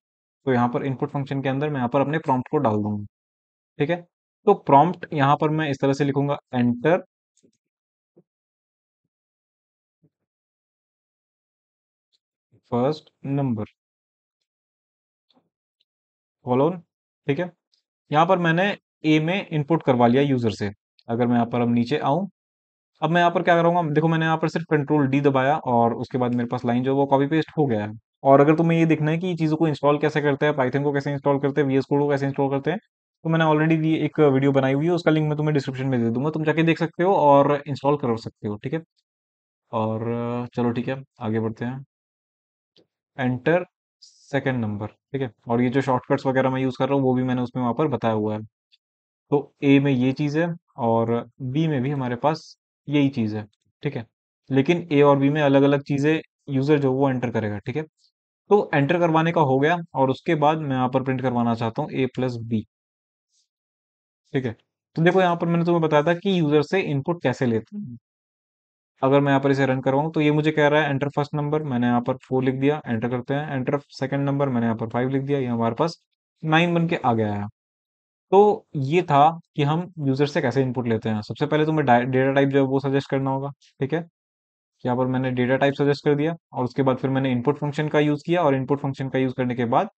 तो यहाँ पर इनपुट फंक्शन के अंदर मैं यहाँ पर अपने प्रॉम्प्ट को डाल दूंगा ठीक है तो प्रॉम्प्ट यहाँ पर मैं इस तरह से लिखूंगा एंटर फर्स्ट नंबर फॉलोन ठीक है यहाँ पर मैंने ए में इनपुट करवा लिया यूजर से अगर मैं यहाँ पर अब नीचे आऊं अब मैं यहाँ पर क्या करूंगा देखो मैंने यहाँ पर सिर्फ कंट्रोल डी दबाया और उसके बाद मेरे पास लाइन जो वो कॉपी पेस्ट हो गया है और अगर तुम्हें ये देखना है कि चीज़ों को इंस्टॉल कैसे करते हैं पाइथन को कैसे इंस्टॉल करते हैं वी कोड को कैसे इंस्टॉल करते हैं तो मैंने ऑलरेडी एक वीडियो बनाई हुई है उसका लिंक मैं तुम्हें डिस्क्रिप्शन में दे दूंगा तुम जाके देख सकते हो और इंस्टॉल कर सकते हो ठीक है और चलो ठीक है आगे बढ़ते हैं एंटर सेकेंड नंबर ठीक है और ये जो शॉर्टकट्स वगैरह मैं यूज़ कर रहा हूँ वो भी मैंने उसमें वहाँ पर बताया हुआ है तो ए में ये चीज़ है और बी में भी हमारे पास यही चीज़ है ठीक है लेकिन ए और बी में अलग अलग चीज़ें यूज़र जो वो एंटर करेगा ठीक है तो एंटर करवाने का हो गया और उसके बाद मैं यहाँ पर प्रिंट करवाना चाहता हूँ ए प्लस बी ठीक है तो देखो यहाँ पर मैंने तुम्हें बताया था कि यूजर से इनपुट कैसे लेते हैं अगर मैं यहाँ पर इसे रन करवाऊँ तो ये मुझे कह रहा है एंटर फर्स्ट नंबर मैंने यहाँ पर फोर लिख दिया एंटर करते हैं एंटर सेकेंड नंबर मैंने यहाँ पर फाइव लिख दिया ये हमारे पास नाइन बन के आ गया है तो ये था कि हम यूजर से कैसे इनपुट लेते हैं सबसे पहले तुम्हें डेटा टाइप जो है वो सजेस्ट करना होगा ठीक है यहाँ पर मैंने डेटा टाइप सजेस्ट कर दिया और उसके बाद फिर मैंने इनपुट फंक्शन का यूज़ किया और इनपुट फंक्शन का यूज़ करने के बाद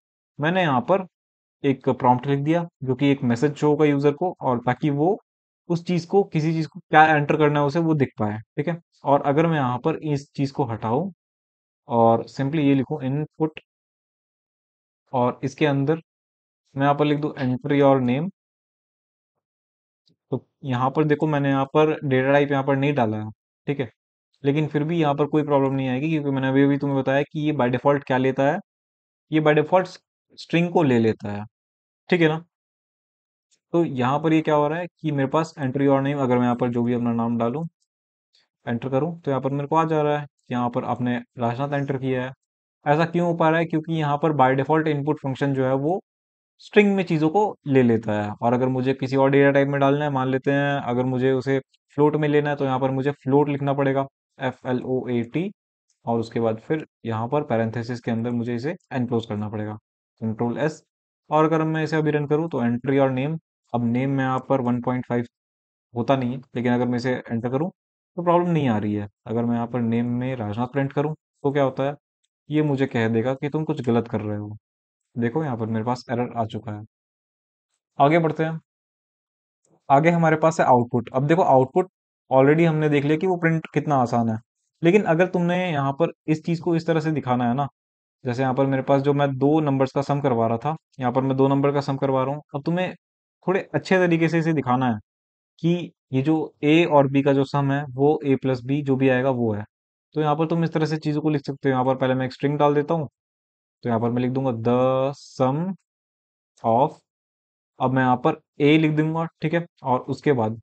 मैंने यहाँ पर एक प्रॉम्प्ट लिख दिया जो कि एक मैसेज शो होगा यूज़र को और ताकि वो उस चीज़ को किसी चीज़ को क्या एंटर करना है उसे वो दिख पाए ठीक है और अगर मैं यहाँ पर इस चीज़ को हटाऊ और सिंपली ये लिखू इनपुट और इसके अंदर मैं यहाँ पर लिख दू एंट्री और नेम तो यहाँ पर देखो मैंने यहाँ पर डेटा टाइप यहाँ पर नहीं डाला है ठीक है लेकिन फिर भी यहाँ पर कोई प्रॉब्लम नहीं आएगी क्योंकि मैंने अभी अभी तुम्हें बताया कि ये बाय डिफ़ॉल्ट क्या लेता है ये बाय डिफ़ॉल्ट स्ट्रिंग को ले लेता है ठीक है ना तो यहाँ पर ये क्या हो रहा है कि मेरे पास एंट्री और नेम अगर मैं यहाँ पर जो भी अपना नाम डालूँ एंटर करूँ तो यहाँ पर मेरे को आ जा रहा है यहाँ पर आपने राजनाथ एंटर किया है ऐसा क्यों हो पा रहा है क्योंकि यहाँ पर बाय डिफ़ॉल्ट इनपुट फंक्शन जो है वो स्ट्रिंग में चीज़ों को ले लेता है और अगर मुझे किसी और डेटा टाइप में डालना है मान लेते हैं अगर मुझे उसे फ्लोट में लेना है तो यहाँ पर मुझे फ्लोट लिखना पड़ेगा F L O A T और उसके बाद फिर यहाँ पर पैरेंथेसिस के अंदर मुझे इसे एनक्लोज करना पड़ेगा कंट्रोल एस और अगर मैं इसे अभी रन करूँ तो एंट्री और नेम अब नेम में यहाँ पर 1.5 होता नहीं है लेकिन अगर मैं इसे एंटर करूँ तो प्रॉब्लम नहीं आ रही है अगर मैं यहाँ पर नेम में राजनाथ प्रिंट करूँ तो क्या होता है ये मुझे कह देगा कि तुम कुछ गलत कर रहे हो देखो यहाँ पर मेरे पास एरर आ चुका है आगे बढ़ते हैं आगे हमारे पास है आउटपुट अब देखो आउटपुट ऑलरेडी हमने देख लिया कि वो प्रिंट कितना आसान है लेकिन अगर तुमने यहाँ पर इस चीज़ को इस तरह से दिखाना है ना जैसे यहाँ पर मेरे पास जो मैं दो नंबर्स का सम करवा रहा था यहाँ पर मैं दो नंबर का सम करवा रहा हूँ अब तुम्हें थोड़े अच्छे तरीके से इसे दिखाना है कि ये जो ए और बी का जो सम है वो ए प्लस बी जो भी आएगा वो है तो यहाँ पर तुम इस तरह से चीज़ों को लिख सकते हो यहाँ पर पहले मैं एक स्ट्रिंग डाल देता हूँ तो यहाँ पर मैं लिख दूंगा द सम ऑफ अब मैं यहाँ पर ए लिख दूंगा ठीक है और उसके बाद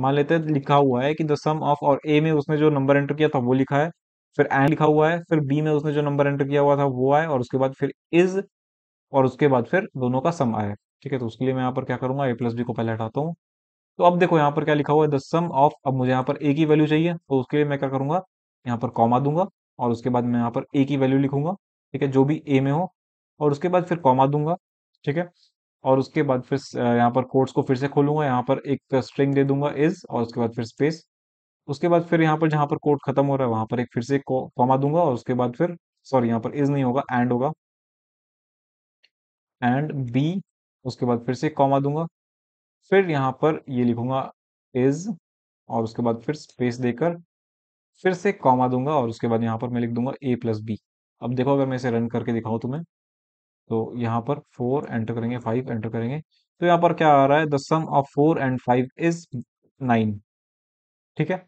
मान लेते हैं लिखा हुआ है कि द सम ऑफ और ए में उसने जो नंबर एंटर किया था वो लिखा है फिर एन लिखा हुआ है फिर बी में उसने जो नंबर एंटर किया हुआ था वो आए और उसके बाद फिर इज और उसके बाद फिर दोनों का सम आए ठीक है तो उसके लिए मैं यहाँ पर क्या करूंगा ए प्लस बी को पहले हटाता हूँ तो अब देखो यहाँ पर क्या लिखा हुआ है द सम ऑफ अब मुझे यहाँ पर ए की वैल्यू चाहिए तो उसके लिए मैं क्या करूंगा यहाँ पर कॉमा दूंगा और उसके बाद मैं यहाँ पर ए की वैल्यू लिखूंगा ठीक है जो भी ए में हो और उसके बाद फिर कॉमा दूंगा ठीक है और उसके बाद फिर यहाँ पर कोर्ट्स को फिर से खोलूंगा यहाँ पर एक स्ट्रिंग दे दूंगा इज और उसके बाद फिर स्पेस उसके बाद फिर यहाँ पर जहाँ पर कोर्ट खत्म हो रहा है वहां पर एक फिर से कॉमा दूंगा और उसके बाद फिर सॉरी यहाँ पर इज नहीं होगा एंड होगा एंड बी उसके बाद फिर से कॉमा दूंगा फिर यहाँ पर ये लिखूंगा इज और उसके बाद फिर स्पेस देकर फिर से कॉमा दूंगा और उसके बाद यहाँ पर मैं लिख दूंगा ए प्लस बी अब देखो अगर मैं इसे रन करके दिखाऊं तुम्हें तो यहाँ पर फोर एंटर करेंगे फाइव एंटर करेंगे तो यहाँ पर क्या आ रहा है the sum of four and five is nine ठीक है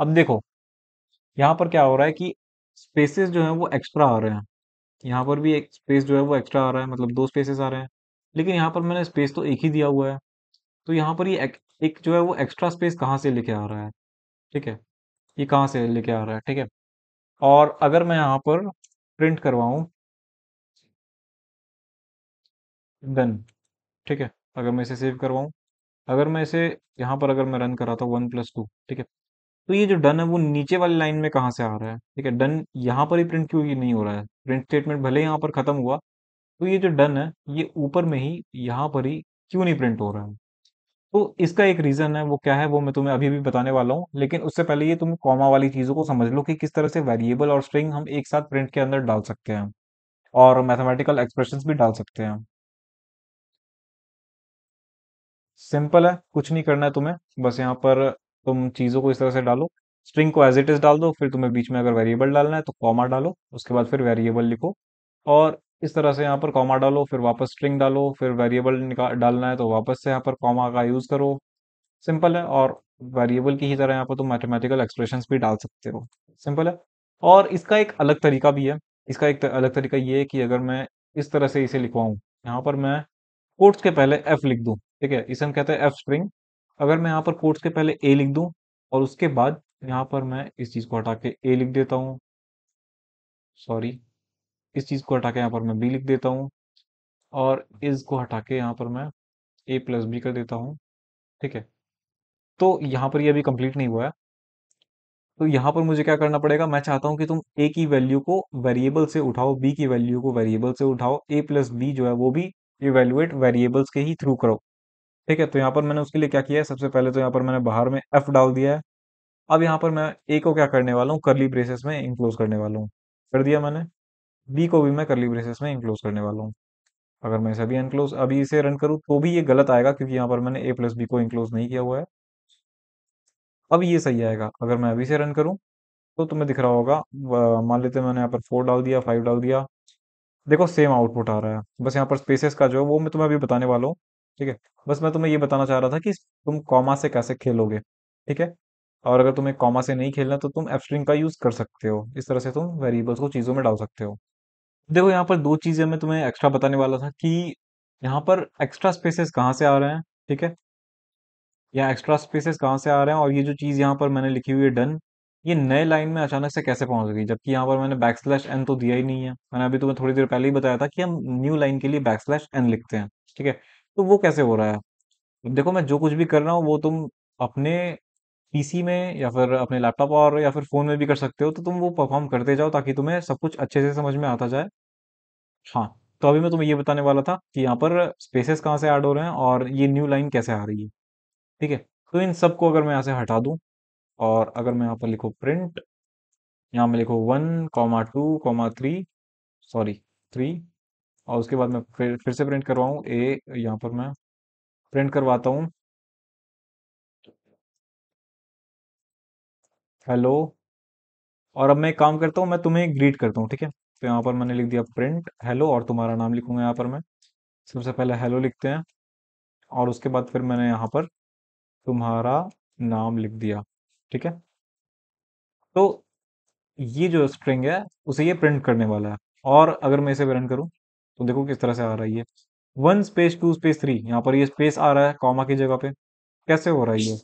अब देखो यहाँ पर क्या हो रहा है कि स्पेसेस जो है वो एक्स्ट्रा आ रहे हैं यहाँ पर भी एक स्पेस जो है वो एक्स्ट्रा आ रहा है मतलब दो स्पेसेस आ रहे हैं लेकिन यहाँ पर मैंने स्पेस तो एक ही दिया हुआ है तो यहाँ पर ये एक, एक जो है वो एक्स्ट्रा स्पेस कहाँ से लेके आ रहा है ठीक है ये कहाँ से लेके आ रहा है ठीक है और अगर मैं यहाँ पर प्रिंट करवाऊँ देन ठीक है अगर मैं इसे सेव करवाऊँ अगर मैं इसे यहाँ पर अगर मैं रन कराता हूँ वन प्लस टू ठीक है तो ये जो डन है वो नीचे वाली लाइन में कहाँ से आ रहा है ठीक है डन यहाँ पर ही प्रिंट क्यों नहीं हो रहा है प्रिंट स्टेटमेंट भले यहाँ पर खत्म हुआ तो ये जो डन है ये ऊपर में ही यहाँ पर ही क्यों नहीं प्रिंट हो रहा है तो इसका एक रीज़न है वो क्या है वो मैं तुम्हें अभी भी बताने वाला हूँ लेकिन उससे पहले ये तुम कॉमा वाली चीज़ों को समझ लो कि किस तरह से वेरिएबल और स्ट्रिंग हम एक साथ प्रिंट के अंदर डाल सकते हैं और मैथमेटिकल एक्सप्रेशन भी डाल सकते हैं सिंपल है कुछ नहीं करना है तुम्हें बस यहाँ पर तुम चीज़ों को इस तरह से डालो स्ट्रिंग को एज इट इज़ डाल दो फिर तुम्हें बीच में अगर वेरिएबल डालना है तो कॉमा डालो उसके बाद फिर वेरिएबल लिखो और इस तरह से यहाँ पर कॉमा डालो फिर वापस स्ट्रिंग डालो फिर वेरिएबल डालना है तो वापस से यहाँ पर कॉमा का यूज़ करो सिंपल है और वेरिएबल की ही तरह यहाँ पर तुम मैथमेटिकल एक्सप्रेशन भी डाल सकते हो सिंपल है और इसका एक अलग तरीका भी है इसका एक अलग तरीका ये है कि अगर मैं इस तरह से इसे लिखवाऊँ यहाँ पर मैं कोट्स के पहले एफ लिख दूँ ठीक है इसे हम कहते हैं एफ स्ट्रिंग अगर मैं यहाँ पर कोर्ट्स के पहले ए लिख दूं और उसके बाद यहाँ पर मैं इस चीज़ को हटा के ए लिख देता हूँ सॉरी इस चीज़ को हटा के यहाँ पर मैं बी लिख देता हूँ और इसको हटा के यहाँ पर मैं ए प्लस बी कर देता हूँ ठीक है तो यहाँ पर ये यह अभी कंप्लीट नहीं हुआ है तो यहाँ पर मुझे क्या करना पड़ेगा मैं चाहता हूँ कि तुम ए की वैल्यू को वेरिएबल से उठाओ बी की वैल्यू को वेरिएबल से उठाओ ए प्लस बी जो है वो भी इवेल्युएट वेरिएबल्स के ही थ्रू करो ठीक है तो यहाँ पर मैंने उसके लिए क्या किया है सबसे पहले तो यहाँ पर मैंने बाहर में एफ डाल दिया है अब यहाँ पर मैं ए को क्या करने वाला हूँ करली ब्रेसेस में इंक्लोज करने वाला हूँ कर दिया मैंने बी को भी मैं करली ब्रेसेस में इंक्लोज करने वाला हूँ अगर मैं इसे अभी इनक्लोज अभी इसे रन करूँ तो भी ये गलत आएगा क्योंकि यहाँ पर मैंने ए प्लस बी को इंक्लोज नहीं किया हुआ है अब ये सही आएगा अगर मैं अभी से रन करूँ तो तुम्हें दिख रहा होगा मान लेते मैंने यहाँ पर फोर डाल दिया फाइव डाल दिया देखो सेम आउटपुट आ रहा है बस यहाँ पर स्पेसेस का जो है वो मैं तुम्हें अभी बताने वाला हूँ ठीक है बस मैं तुम्हें ये बताना चाह रहा था कि तुम कॉमा से कैसे खेलोगे ठीक है और अगर तुम्हें कॉमा से नहीं खेलना तो तुम एफस्ट्रिंग का यूज कर सकते हो इस तरह से तुम वेरिएबल्स को चीजों में डाल सकते हो देखो यहाँ पर दो चीजें मैं तुम्हें एक्स्ट्रा बताने वाला था कि यहाँ पर एक्स्ट्रा स्पेसेस कहाँ से आ रहे हैं ठीक है या एक्स्ट्रा स्पेसेस कहाँ से आ रहे हैं और ये जो चीज़ यहाँ पर मैंने लिखी हुई है डन ये नए लाइन में अचानक से कैसे पहुंच गई जबकि यहाँ पर मैंने बैक स्लैश एन तो दिया ही नहीं है मैंने अभी तुम्हें थोड़ी देर पहले ही बताया था कि हम न्यू लाइन के लिए बैक स्लैश एन लिखते हैं ठीक है तो वो कैसे हो रहा है? देखो मैं जो कुछ भी कर रहा हूँ वो तुम अपने पीसी में या फिर अपने लैपटॉप और या फिर फ़ोन में भी कर सकते हो, तो तुम वो परफ़ॉर्म करते जाओ ताकि तुम्हें सब कुछ अच्छे से समझ में आता जाए। हाँ, तो अभी मैं तुम्हें ये बताने वाला था कि यहाँ पर स्पेसेस कहाँ से ऐड हो रहे हैं और ये न्यू लाइन कैसे आ रही है। ठीक है? तो इन सबको अगर मैं यहाँ से हटा दूँ और अगर मैं यहाँ पर लिखूँ प्रिंट, यहाँ लिखो one comma two comma three sorry three और उसके बाद मैं फिर फिर से प्रिंट करवाऊँ ए यहाँ पर मैं प्रिंट करवाता हूँ हेलो और अब मैं एक काम करता हूँ मैं तुम्हें ग्रीट करता हूँ ठीक है तो यहाँ पर मैंने लिख दिया प्रिंट हेलो और तुम्हारा नाम लिखूंगा यहाँ पर मैं सबसे पहले हेलो लिखते हैं और उसके बाद फिर मैंने यहाँ पर तुम्हारा नाम लिख दिया ठीक है तो ये जो स्ट्रिंग है उसे ये प्रिंट करने वाला है और अगर मैं इसे रन करूँ तो देखो किस तरह से आ रहा है ये one space two space three यहाँ पर ये स्पेस आ रहा है कॉमा की जगह पे कैसे हो रहा है ये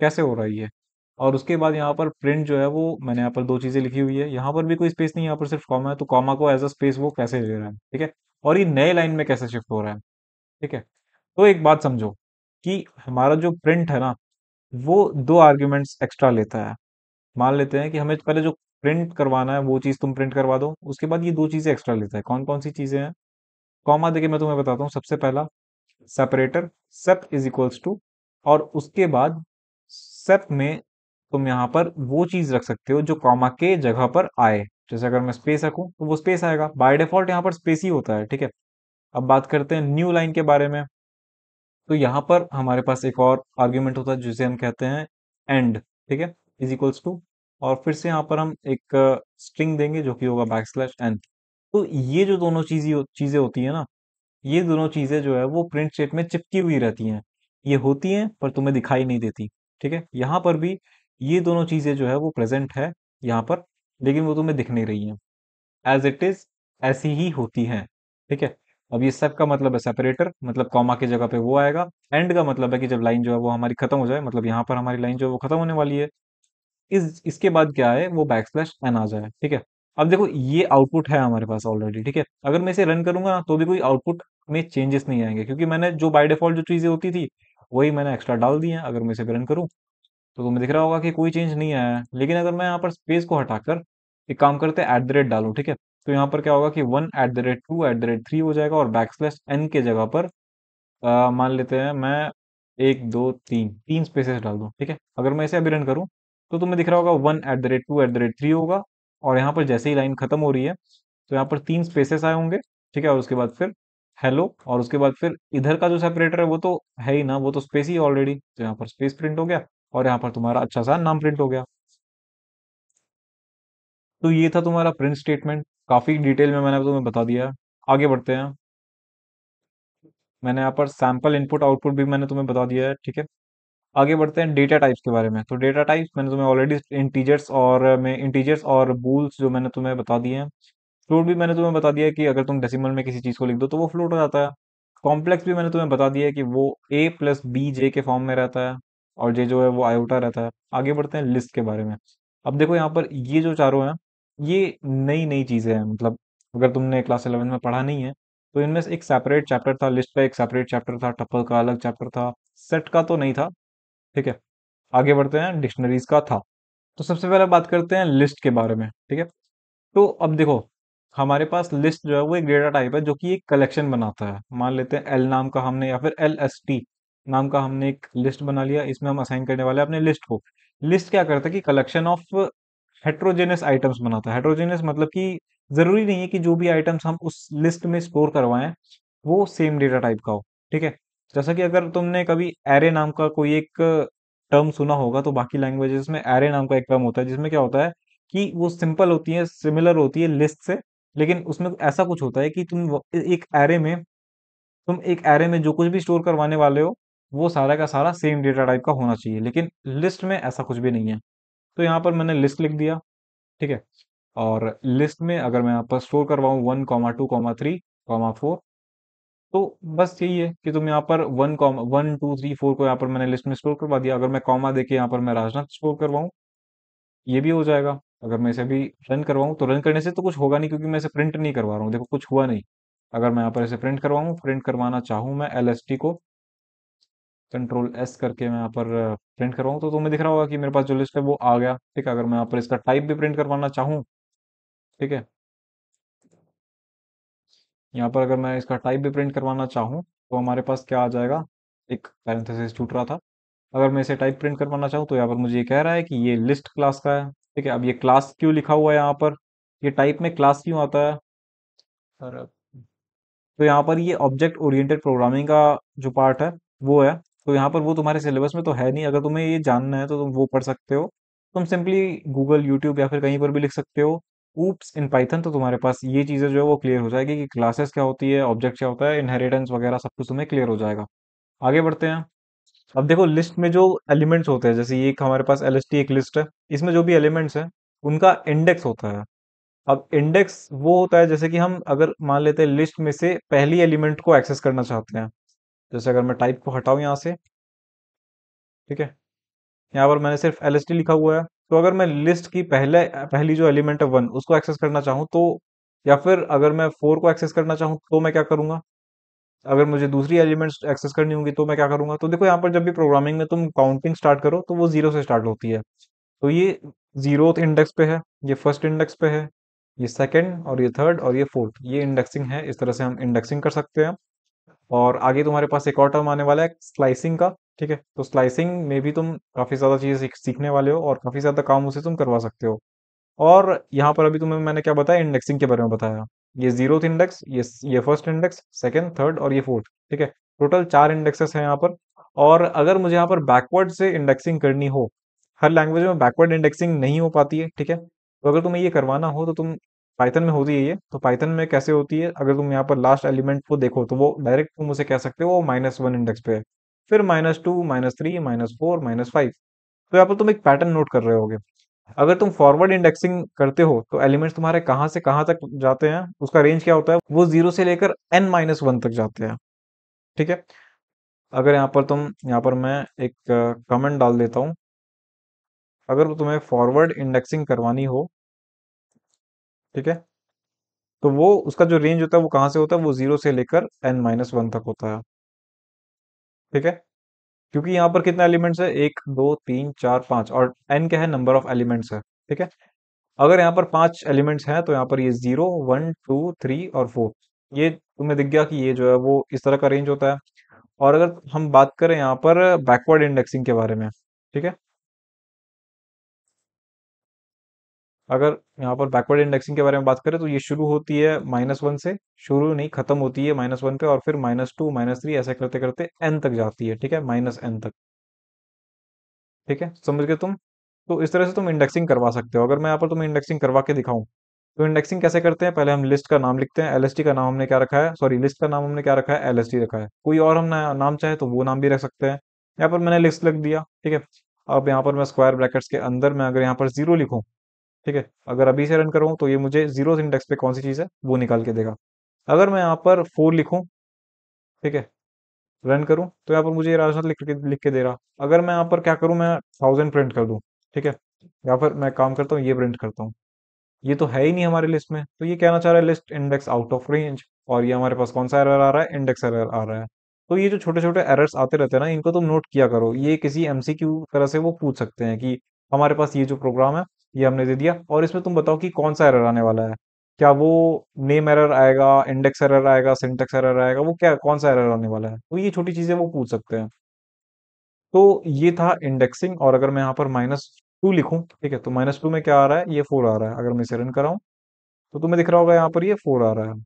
कैसे हो रहा है ये और उसके बाद यहाँ पर प्रिंट जो है वो मैंने यहाँ पर दो चीज़ें लिखी हुई है यहाँ पर भी कोई स्पेस नहीं यहाँ पर सिर्फ कॉमा है तो कॉमा को एज अ स्पेस वो कैसे ले रहा है ठीक है और ये नए लाइन में कैसे शिफ्ट हो रहा है ठीक है तो एक बात समझो कि हमारा जो प्रिंट है ना वो दो आर्ग्यूमेंट्स एक्स्ट्रा लेता है मान लेते हैं कि हमें पहले जो प्रिंट करवाना है वो चीज़ तुम प्रिंट करवा दो उसके बाद ये दो चीज़ें एक्स्ट्रा लेता है कौन कौन सी चीज़ें हैं कॉमा देखे मैं तुम्हें बताता हूँ सबसे पहला separator sep is equals to और उसके बाद सेप में तुम यहाँ पर वो चीज़ रख सकते हो जो कॉमा के जगह पर आए जैसे अगर मैं स्पेस रखूँ तो वो स्पेस आएगा बाय डिफॉल्ट यहाँ पर स्पेस ही होता है ठीक है अब बात करते हैं न्यू लाइन के बारे में तो यहाँ पर हमारे पास एक और आर्ग्यूमेंट होता है जिसे हम कहते हैं एंड ठीक है इज इक्वल्स टू और फिर से यहाँ पर हम एक स्ट्रिंग देंगे जो कि होगा बैक स्लैश एन तो ये जो दोनों चीज़ें चीज़ें होती है ना ये दोनों चीज़ें जो है वो प्रिंट स्टेट में चिपकी हुई रहती हैं ये होती हैं पर तुम्हें दिखाई नहीं देती ठीक है यहाँ पर भी ये दोनों चीज़ें जो है वो प्रेजेंट है यहाँ पर लेकिन वो तुम्हें दिख नहीं रही हैं एज इट इज़ ऐसी ही होती हैं ठीक है अब ये सब का मतलब है सेपरेटर मतलब कॉमा की जगह पे वो आएगा एंड का मतलब है कि जब लाइन जो है वो हमारी खत्म हो जाए मतलब यहाँ पर हमारी लाइन जो है वो खत्म होने वाली है इस इसके बाद क्या है वो बैक स्लैश एन आ जाए ठीक है अब देखो ये आउटपुट है हमारे पास ऑलरेडी ठीक है अगर मैं इसे रन करूंगा ना तो भी कोई आउटपुट में चेंजेस नहीं आएंगे क्योंकि मैंने जो बाय डिफॉल्ट जो चीज़ें होती थी वही मैंने एक्स्ट्रा डाल दी है अगर मैं इसे रन करूँ तो तुम्हें दिख रहा होगा कि कोई चेंज नहीं आया है लेकिन अगर मैं यहाँ पर स्पेस को हटाकर एक काम करते एट द रेट डालू ठीक है तो यहाँ पर क्या होगा कि one at the rate two at the rate three हो जाएगा और बैक स्लैश एन के जगह पर मान लेते हैं मैं एक दो तीन तीन स्पेसेस डाल दूँ ठीक है अगर मैं इसे अभी रन करूँ तो तुम्हें दिख रहा होगा one at the rate two at the rate three होगा और यहाँ पर जैसे ही लाइन खत्म हो रही है तो यहाँ पर तीन स्पेसेस आए होंगे ठीक है और उसके बाद फिर हेलो और उसके बाद फिर इधर का जो सेपरेटर है वो तो है ही ना वो तो स्पेस ही ऑलरेडी तो यहाँ पर स्पेस प्रिंट हो गया और यहाँ पर तुम्हारा अच्छा सा नाम प्रिंट हो गया तो ये था तुम्हारा प्रिंट स्टेटमेंट काफी डिटेल में मैंने तुम्हें बता दिया आगे बढ़ते हैं मैंने यहाँ पर सैम्पल इनपुट आउटपुट भी मैंने तुम्हें बता दिया है ठीक है आगे बढ़ते हैं डेटा टाइप्स के बारे में तो डेटा टाइप्स मैंने तुम्हें ऑलरेडी इंटीजर्स और मैं इंटीजर्स और बूल्स जो मैंने तुम्हें बता दिए हैं फ्लोट भी मैंने तुम्हें बता दिया कि अगर तुम डेसिमल में किसी चीज़ को लिख दो तो वो फ्लोट हो जाता है कॉम्प्लेक्स भी मैंने तुम्हें बता दिया है कि वो ए प्लस बी जे के फॉर्म में रहता है और जे जो है वो आयोटा रहता है आगे बढ़ते हैं लिस्ट के बारे में अब देखो यहाँ पर ये जो चारों हैं ये नई नई चीज़ें हैं मतलब अगर तुमने क्लास इलेवन में पढ़ा नहीं है तो इनमें से एक सेपरेट चैप्टर था लिस्ट का एक सेपरेट चैप्टर था टप्पल का अलग चैप्टर था सेट का तो नहीं था ठीक है आगे बढ़ते हैं डिक्शनरीज का था तो सबसे पहले बात करते हैं लिस्ट के बारे में ठीक है तो अब देखो हमारे पास लिस्ट जो है वो एक डेटा टाइप है जो कि एक कलेक्शन बनाता है मान लेते हैं एल नाम का हमने या फिर एल एस टी नाम का हमने एक लिस्ट बना लिया इसमें हम असाइन करने वाले हैं अपने लिस्ट को लिस्ट क्या करता है कि कलेक्शन ऑफ हेट्रोजेनियस आइटम्स बनाता है हेट्रोजेनियस मतलब कि ज़रूरी नहीं है कि जो भी आइटम्स हम उस लिस्ट में स्टोर करवाएं वो सेम डेटा टाइप का हो ठीक है जैसा कि अगर तुमने कभी एरे नाम का कोई एक टर्म सुना होगा तो बाकी लैंग्वेजेस में एरे नाम का एक टर्म होता है जिसमें क्या होता है कि वो सिंपल होती है सिमिलर होती है लिस्ट से लेकिन उसमें ऐसा कुछ होता है कि तुम एक एरे में तुम एक एरे में जो कुछ भी स्टोर करवाने वाले हो वो सारा का सारा सेम डेटा टाइप का होना चाहिए लेकिन लिस्ट में ऐसा कुछ भी नहीं है तो यहाँ पर मैंने लिस्ट लिख दिया ठीक है और लिस्ट में अगर मैं यहाँ पर स्टोर करवाऊँ one comma two comma three comma four तो बस यही है कि तुम यहाँ पर one comma one two three four को यहाँ पर मैंने लिस्ट में स्टोर करवा दिया अगर मैं कॉमा देके यहाँ पर मैं राजनाथ स्टोर करवाऊँ ये भी हो जाएगा अगर मैं इसे अभी रन करवाऊँ तो रन करने से तो कुछ होगा नहीं क्योंकि मैं इसे प्रिंट नहीं करवा रहा हूँ देखो कुछ हुआ नहीं अगर मैं यहाँ पर इसे प्रिंट करवाऊँ प्रिंट करवाना चाहूँ मैं एल को कंट्रोल एस करके मैं यहाँ पर प्रिंट करवाऊँ तो तुम्हें दिख रहा होगा कि मेरे पास जो लिस्ट है वो आ गया ठीक है अगर मैं यहाँ पर इसका टाइप भी प्रिंट करवाना चाहूँ ठीक है यहाँ पर अगर मैं इसका टाइप भी प्रिंट करवाना चाहूँ तो हमारे पास क्या आ जाएगा एक पैरेंथेसिस टूट रहा था अगर मैं इसे टाइप प्रिंट करवाना चाहूँ तो यहाँ पर मुझे ये कह रहा है कि ये लिस्ट क्लास का है ठीक है अब ये क्लास क्यों लिखा हुआ है यहाँ पर ये टाइप में क्लास क्यों आता है सर तो यहाँ पर ये ऑब्जेक्ट ओरिएंटेड प्रोग्रामिंग का जो पार्ट है वो है तो यहाँ पर वो तुम्हारे सिलेबस में तो है नहीं अगर तुम्हें ये जानना है तो तुम वो पढ़ सकते हो तुम सिंपली गूगल यूट्यूब या फिर कहीं पर भी लिख सकते हो ऊप्स इन पाइथन तो तुम्हारे पास ये चीज़ें जो है वो क्लियर हो जाएगी कि क्लासेस क्या होती है ऑब्जेक्ट क्या होता है इनहेरिटेंस वगैरह सब कुछ तुम्हें क्लियर हो जाएगा आगे बढ़ते हैं अब देखो लिस्ट में जो एलिमेंट्स होते हैं जैसे ये हमारे पास एल एक लिस्ट है इसमें जो भी एलिमेंट्स हैं उनका इंडेक्स होता है अब इंडेक्स वो होता है जैसे कि हम अगर मान लेते हैं लिस्ट में से पहली एलिमेंट को एक्सेस करना चाहते हैं जैसे अगर मैं टाइप को हटाऊ यहाँ से ठीक है यहाँ पर मैंने सिर्फ एल लिखा हुआ है तो अगर मैं लिस्ट की पहले पहली जो एलिमेंट है वन उसको एक्सेस करना चाहूँ तो या फिर अगर मैं फोर को एक्सेस करना चाहूँ तो मैं क्या करूँगा अगर मुझे दूसरी एलिमेंट्स एक्सेस करनी होगी तो मैं क्या करूँगा तो देखो यहाँ पर जब भी प्रोग्रामिंग में तुम काउंटिंग स्टार्ट करो तो वो जीरो से स्टार्ट होती है तो ये जीरो इंडेक्स पे है ये फर्स्ट इंडेक्स पे है ये सेकेंड और ये थर्ड और ये फोर्थ ये इंडेक्सिंग है इस तरह से हम इंडेक्सिंग कर सकते हैं और आगे तुम्हारे पास एक और टर्म आने वाला है स्लाइसिंग का ठीक है तो स्लाइसिंग में भी तुम काफ़ी ज़्यादा चीज़ें सीखने वाले हो और काफ़ी ज़्यादा काम उसे तुम करवा सकते हो और यहाँ पर अभी तुम्हें मैंने क्या बताया इंडेक्सिंग के बारे में बताया ये जीरोथ इंडेक्स ये ये फर्स्ट इंडेक्स सेकेंड थर्ड और ये फोर्थ ठीक है टोटल चार इंडेक्सेस हैं यहाँ पर और अगर मुझे यहाँ पर बैकवर्ड से इंडेक्सिंग करनी हो हर लैंग्वेज में बैकवर्ड इंडेक्सिंग नहीं हो पाती है ठीक है तो अगर तुम्हें ये करवाना हो तो तुम पाइथन में होती है ये तो पाइथन में कैसे होती है अगर तुम यहाँ पर लास्ट एलिमेंट को देखो तो वो डायरेक्ट तुम उसे कह सकते हो माइनस वन इंडेक्स पे है फिर minus two minus three minus four minus five तो यहाँ पर तुम एक पैटर्न नोट कर रहे होगे अगर तुम फॉरवर्ड इंडेक्सिंग करते हो तो एलिमेंट्स तुम्हारे कहाँ से कहाँ तक जाते हैं उसका रेंज क्या होता है वो जीरो से लेकर एन माइनस वन तक जाते हैं ठीक है अगर यहाँ पर तुम यहाँ पर मैं एक कमेंट uh, डाल देता हूँ अगर तुम्हें फॉरवर्ड इंडेक्सिंग करवानी हो ठीक है तो वो उसका जो रेंज होता है वो कहां से होता है वो जीरो से लेकर एन माइनस वन तक होता है ठीक है क्योंकि यहां पर कितना एलिमेंट्स है एक दो तीन चार पांच और एन क्या है नंबर ऑफ एलिमेंट्स है ठीक है अगर यहाँ पर पांच एलिमेंट्स हैं तो यहाँ पर ये जीरो वन टू थ्री और फोर ये तुम्हें दिख गया कि ये जो है वो इस तरह का रेंज होता है और अगर हम बात करें यहाँ पर बैकवर्ड इंडेक्सिंग के बारे में ठीक है अगर यहाँ पर बैकवर्ड इंडेक्सिंग के बारे में बात करें तो ये शुरू होती है माइनस वन से शुरू नहीं खत्म होती है माइनस वन पे और फिर माइनस टू माइनस थ्री ऐसा करते करते एन तक जाती है ठीक है माइनस एन तक ठीक है समझ गए तुम तो इस तरह से तुम इंडेक्सिंग करवा सकते हो अगर मैं यहाँ पर तुम्हें इंडेक्सिंग करवा के दिखाऊं तो इंडेक्सिंग कैसे करते हैं पहले हम लिस्ट का नाम लिखते हैं एलएसटी का नाम हमने क्या रखा है सॉरी लिस्ट का नाम हमने क्या रखा है एलएसटी रखा है कोई और हम नाम चाहे तो वो नाम भी रख सकते हैं यहाँ पर मैंने लिस्ट लिख दिया ठीक है अब यहाँ पर मैं स्क्वायर ब्रैकेट्स के अंदर मैं अगर यहाँ पर जीरो लिखूँ ठीक है अगर अभी से रन करूँ तो ये मुझे जीरो इंडेक्स पे कौन सी चीज़ है वो निकाल के देगा अगर मैं यहाँ पर फोर लिखूँ ठीक है रन करूँ तो यहाँ पर मुझे ये राजनाथ लिख के लिख के दे रहा अगर मैं यहाँ पर क्या करूँ मैं थाउजेंड प्रिंट कर दूँ ठीक है या फिर मैं काम करता हूँ ये प्रिंट करता हूँ ये तो है ही नहीं हमारे लिस्ट में तो ये कहना चाह रहा है list index out of range और ये हमारे पास कौन सा एरर आ रहा है इंडेक्स एरर आ रहा है तो ये जो छोटे छोटे एरर्स आते रहते हैं ना इनको तुम नोट किया करो ये किसी एमसीक्यू तरह से वो पूछ सकते हैं कि हमारे पास ये जो प्रोग्राम है ये हमने दे दिया और इसमें तुम बताओ कि कौन सा एरर आने वाला है क्या वो नेम एरर आएगा इंडेक्स एरर आएगा सिंटेक्स एरर आएगा वो क्या कौन सा एरर आने वाला है तो ये छोटी चीज़ें वो पूछ सकते हैं तो ये था इंडेक्सिंग और अगर मैं यहाँ पर माइनस टू लिखूँ ठीक है तो माइनस टू में क्या आ रहा है ये फोर आ रहा है अगर मैं इसे रन कराऊँ तो तुम्हें दिख रहा होगा यहाँ पर ये फोर आ रहा है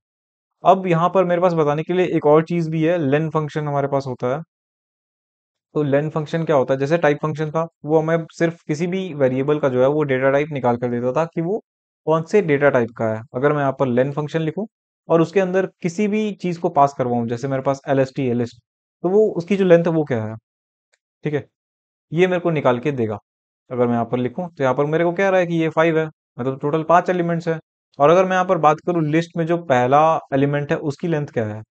अब यहाँ पर मेरे पास बताने के लिए एक और चीज़ भी है लेन फंक्शन हमारे पास होता है तो लेन फंक्शन क्या होता है जैसे टाइप फंक्शन था वो हमें सिर्फ किसी भी वेरिएबल का जो है वो डेटा टाइप निकाल कर देता था कि वो कौन से डेटा टाइप का है अगर मैं यहाँ पर लेन फंक्शन लिखूँ और उसके अंदर किसी भी चीज़ को पास करवाऊँ जैसे मेरे पास L S T L S तो वो उसकी जो लेंथ है वो क्या है ठीक है ये मेरे को निकाल के देगा अगर मैं यहाँ पर लिखूँ तो यहाँ पर मेरे को कह रहा है कि ये फाइव है मतलब टोटल पाँच एलिमेंट्स है और अगर मैं यहाँ पर बात करूँ लिस्ट में जो पहला एलिमेंट है उसकी लेंथ क्या है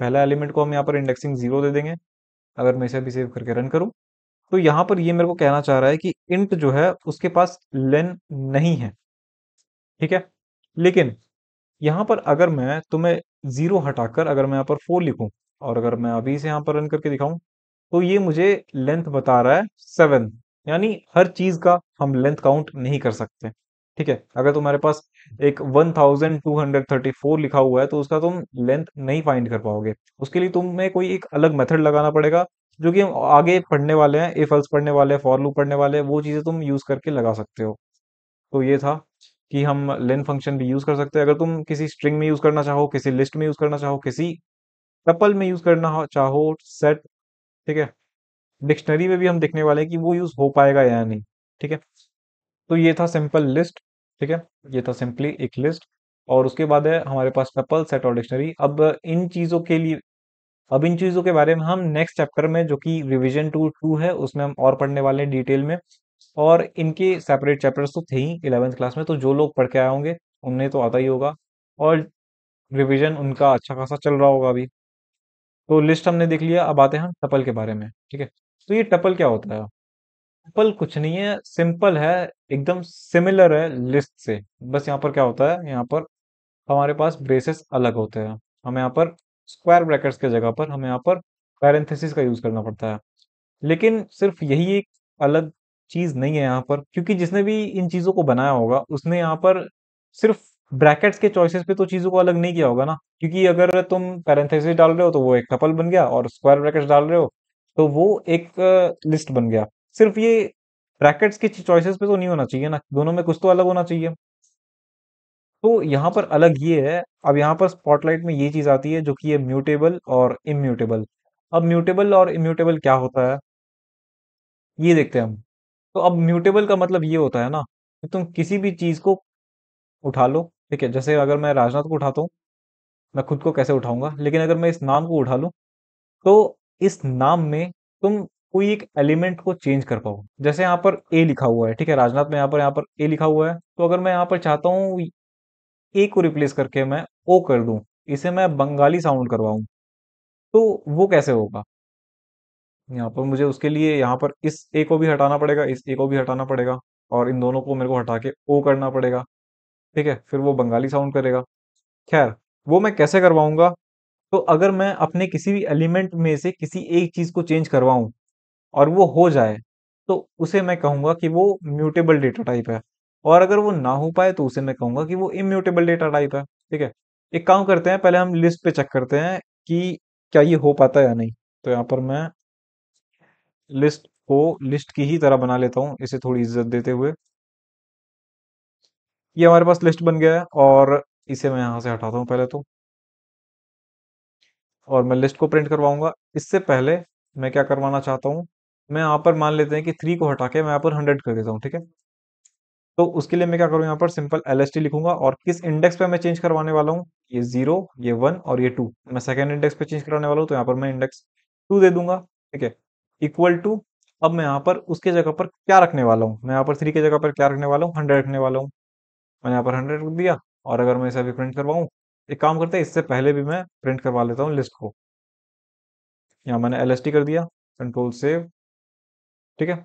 पहला एलिमेंट को हम यहाँ पर इंडेक्सिंग जीरो दे देंगे अगर मैं इसे भी सेव करके रन करूं तो यहाँ पर ये मेरे को कहना चाह रहा है कि इंट जो है उसके पास लेन नहीं है ठीक है लेकिन यहां पर अगर मैं तुम्हें ज़ीरो हटाकर अगर मैं यहाँ पर फोर लिखू और अगर मैं अभी इसे यहाँ पर रन करके दिखाऊं तो ये मुझे लेंथ बता रहा है सेवन यानी हर चीज़ का हम लेंथ काउंट नहीं कर सकते ठीक है अगर तुम्हारे पास एक 1234 लिखा हुआ है तो उसका तुम लेंथ नहीं फाइंड कर पाओगे उसके लिए तुम्हें कोई एक अलग मेथड लगाना पड़ेगा जो कि हम आगे पढ़ने वाले हैं ए फल्स पढ़ने वाले हैं फॉरलू पढ़ने वाले हैं वो चीज़ें तुम यूज़ करके लगा सकते हो तो ये था कि हम लेंथ फंक्शन भी यूज़ कर सकते हैं अगर तुम किसी स्ट्रिंग में यूज़ करना चाहो किसी लिस्ट में यूज़ करना चाहो किसी टपल में यूज़ करना चाहो सेट ठीक है डिक्शनरी में भी हम देखने वाले हैं कि वो यूज़ हो पाएगा या नहीं ठीक है तो ये था सिंपल लिस्ट ठीक है ये था सिंपली एक लिस्ट और उसके बाद है हमारे पास टपल सेट और डिक्शनरी अब इन चीज़ों के लिए अब इन चीज़ों के बारे में हम नेक्स्ट चैप्टर में जो कि रिविजन टू टू है उसमें हम और पढ़ने वाले हैं डिटेल में और इनके सेपरेट चैप्टर्स तो थे ही इलेवेंथ क्लास में तो जो लोग पढ़ के आए होंगे उन्हें तो आता ही होगा और रिविजन उनका अच्छा खासा चल रहा होगा अभी तो लिस्ट हमने देख लिया अब आते हैं हम टपल के बारे में ठीक है तो ये टपल क्या होता है सिंपल कुछ नहीं है सिंपल है एकदम सिमिलर है लिस्ट से बस यहाँ पर क्या होता है यहाँ पर हमारे पास ब्रेसेस अलग होते हैं हम यहाँ पर स्क्वायर ब्रैकेट्स के जगह पर हमें यहाँ पर पैरेंथेसिस का यूज़ करना पड़ता है लेकिन सिर्फ यही एक अलग चीज़ नहीं है यहाँ पर क्योंकि जिसने भी इन चीज़ों को बनाया होगा उसने यहाँ पर सिर्फ ब्रैकेट्स के चॉइसेस पे तो चीज़ों को अलग नहीं किया होगा ना क्योंकि अगर तुम पैरेंथेसिस डाल रहे हो तो वो एक कपल बन गया और स्क्वायर ब्रैकेट्स डाल रहे हो तो वो एक लिस्ट बन गया सिर्फ ये ब्रैकेट्स के चॉइसेस पे तो नहीं होना चाहिए ना दोनों में कुछ तो अलग होना चाहिए तो यहाँ पर अलग ये है अब यहाँ पर स्पॉटलाइट में ये चीज आती है जो कि ये म्यूटेबल और इम्यूटेबल अब म्यूटेबल और इम्यूटेबल क्या होता है ये देखते हैं हम तो अब म्यूटेबल का मतलब ये होता है ना कि तुम किसी भी चीज को उठा लो ठीक है जैसे अगर मैं राजनाथ को उठाता हूँ मैं खुद को कैसे उठाऊंगा लेकिन अगर मैं इस नाम को उठा लूँ तो इस नाम में तुम कोई एक एलिमेंट को चेंज कर पाऊँ जैसे यहाँ पर ए लिखा हुआ है ठीक है राजनाथ में यहाँ पर यहाँ पर ए लिखा हुआ है तो अगर मैं यहाँ पर चाहता हूँ ए को रिप्लेस करके मैं ओ कर दूँ इसे मैं बंगाली साउंड करवाऊँ तो वो कैसे होगा यहाँ पर मुझे उसके लिए यहाँ पर इस ए को भी हटाना पड़ेगा इस ए को भी हटाना पड़ेगा और इन दोनों को मेरे को हटा के ओ करना पड़ेगा ठीक है फिर वो बंगाली साउंड करेगा खैर वो मैं कैसे करवाऊंगा तो अगर मैं अपने किसी भी एलिमेंट में से किसी एक चीज़ को चेंज करवाऊं और वो हो जाए तो उसे मैं कहूंगा कि वो म्यूटेबल डेटा टाइप है और अगर वो ना हो पाए तो उसे मैं कहूंगा कि वो इम्यूटेबल डेटा टाइप है ठीक है एक काम करते हैं पहले हम लिस्ट पे चेक करते हैं कि क्या ये हो पाता है या नहीं तो यहाँ पर मैं लिस्ट को लिस्ट की ही तरह बना लेता हूँ इसे थोड़ी इज्जत देते हुए ये हमारे पास लिस्ट बन गया है और इसे मैं यहाँ से हटाता हूँ पहले तो और मैं लिस्ट को प्रिंट करवाऊंगा इससे पहले मैं क्या करवाना चाहता हूँ मैं यहाँ पर मान लेते हैं कि थ्री को हटा के मैं यहाँ पर हंड्रेड कर देता हूँ ठीक है तो उसके लिए मैं क्या करूँ यहाँ पर सिंपल एल लिखूंगा और किस इंडेक्स पे मैं चेंज करवाने वाला हूँ ये जीरो ये वन और ये टू मैं सेकेंड इंडेक्स पे चेंज करवाने वाला हूँ तो यहाँ पर मैं इंडेक्स टू दे दूंगा ठीक है इक्वल टू अब मैं यहाँ पर उसके जगह पर क्या रखने वाला हूँ मैं यहाँ पर थ्री के जगह पर क्या रखने वाला हूँ हंड्रेड रखने वाला हूँ मैंने यहाँ पर हंड्रेड रख दिया और अगर मैं इसे अभी प्रिंट करवाऊँ एक काम करते हैं इससे पहले भी मैं प्रिंट करवा लेता हूँ लिस्ट को यहाँ मैंने एल कर दिया कंट्रोल सेव ठीक है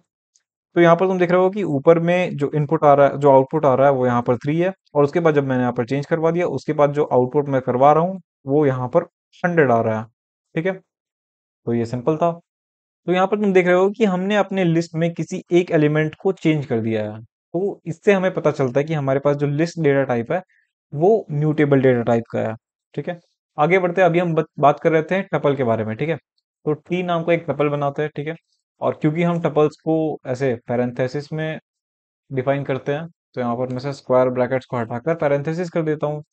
तो यहाँ पर तुम देख रहे हो कि ऊपर में जो इनपुट आ रहा है जो आउटपुट आ रहा है वो यहाँ पर थ्री है और उसके बाद जब मैंने यहाँ पर चेंज करवा दिया उसके बाद जो आउटपुट मैं करवा रहा हूँ वो यहाँ पर हंड्रेड आ रहा है ठीक है तो ये सिंपल था तो यहाँ पर तुम देख रहे हो कि हमने अपने लिस्ट में किसी एक एलिमेंट को चेंज कर दिया है तो इससे हमें पता चलता है कि हमारे पास जो लिस्ट डेटा टाइप है वो म्यूटेबल डेटा टाइप का है ठीक है आगे बढ़ते अभी हम बात कर रहे थे टपल के बारे में ठीक है तो टी नाम का एक टपल बनाते हैं ठीक है और क्योंकि हम टपल्स को ऐसे पैरेंथेसिस में डिफाइन करते हैं तो यहाँ पर मैं से स्क्वायर ब्रैकेट्स को हटाकर पैरेंथेसिस कर देता हूँ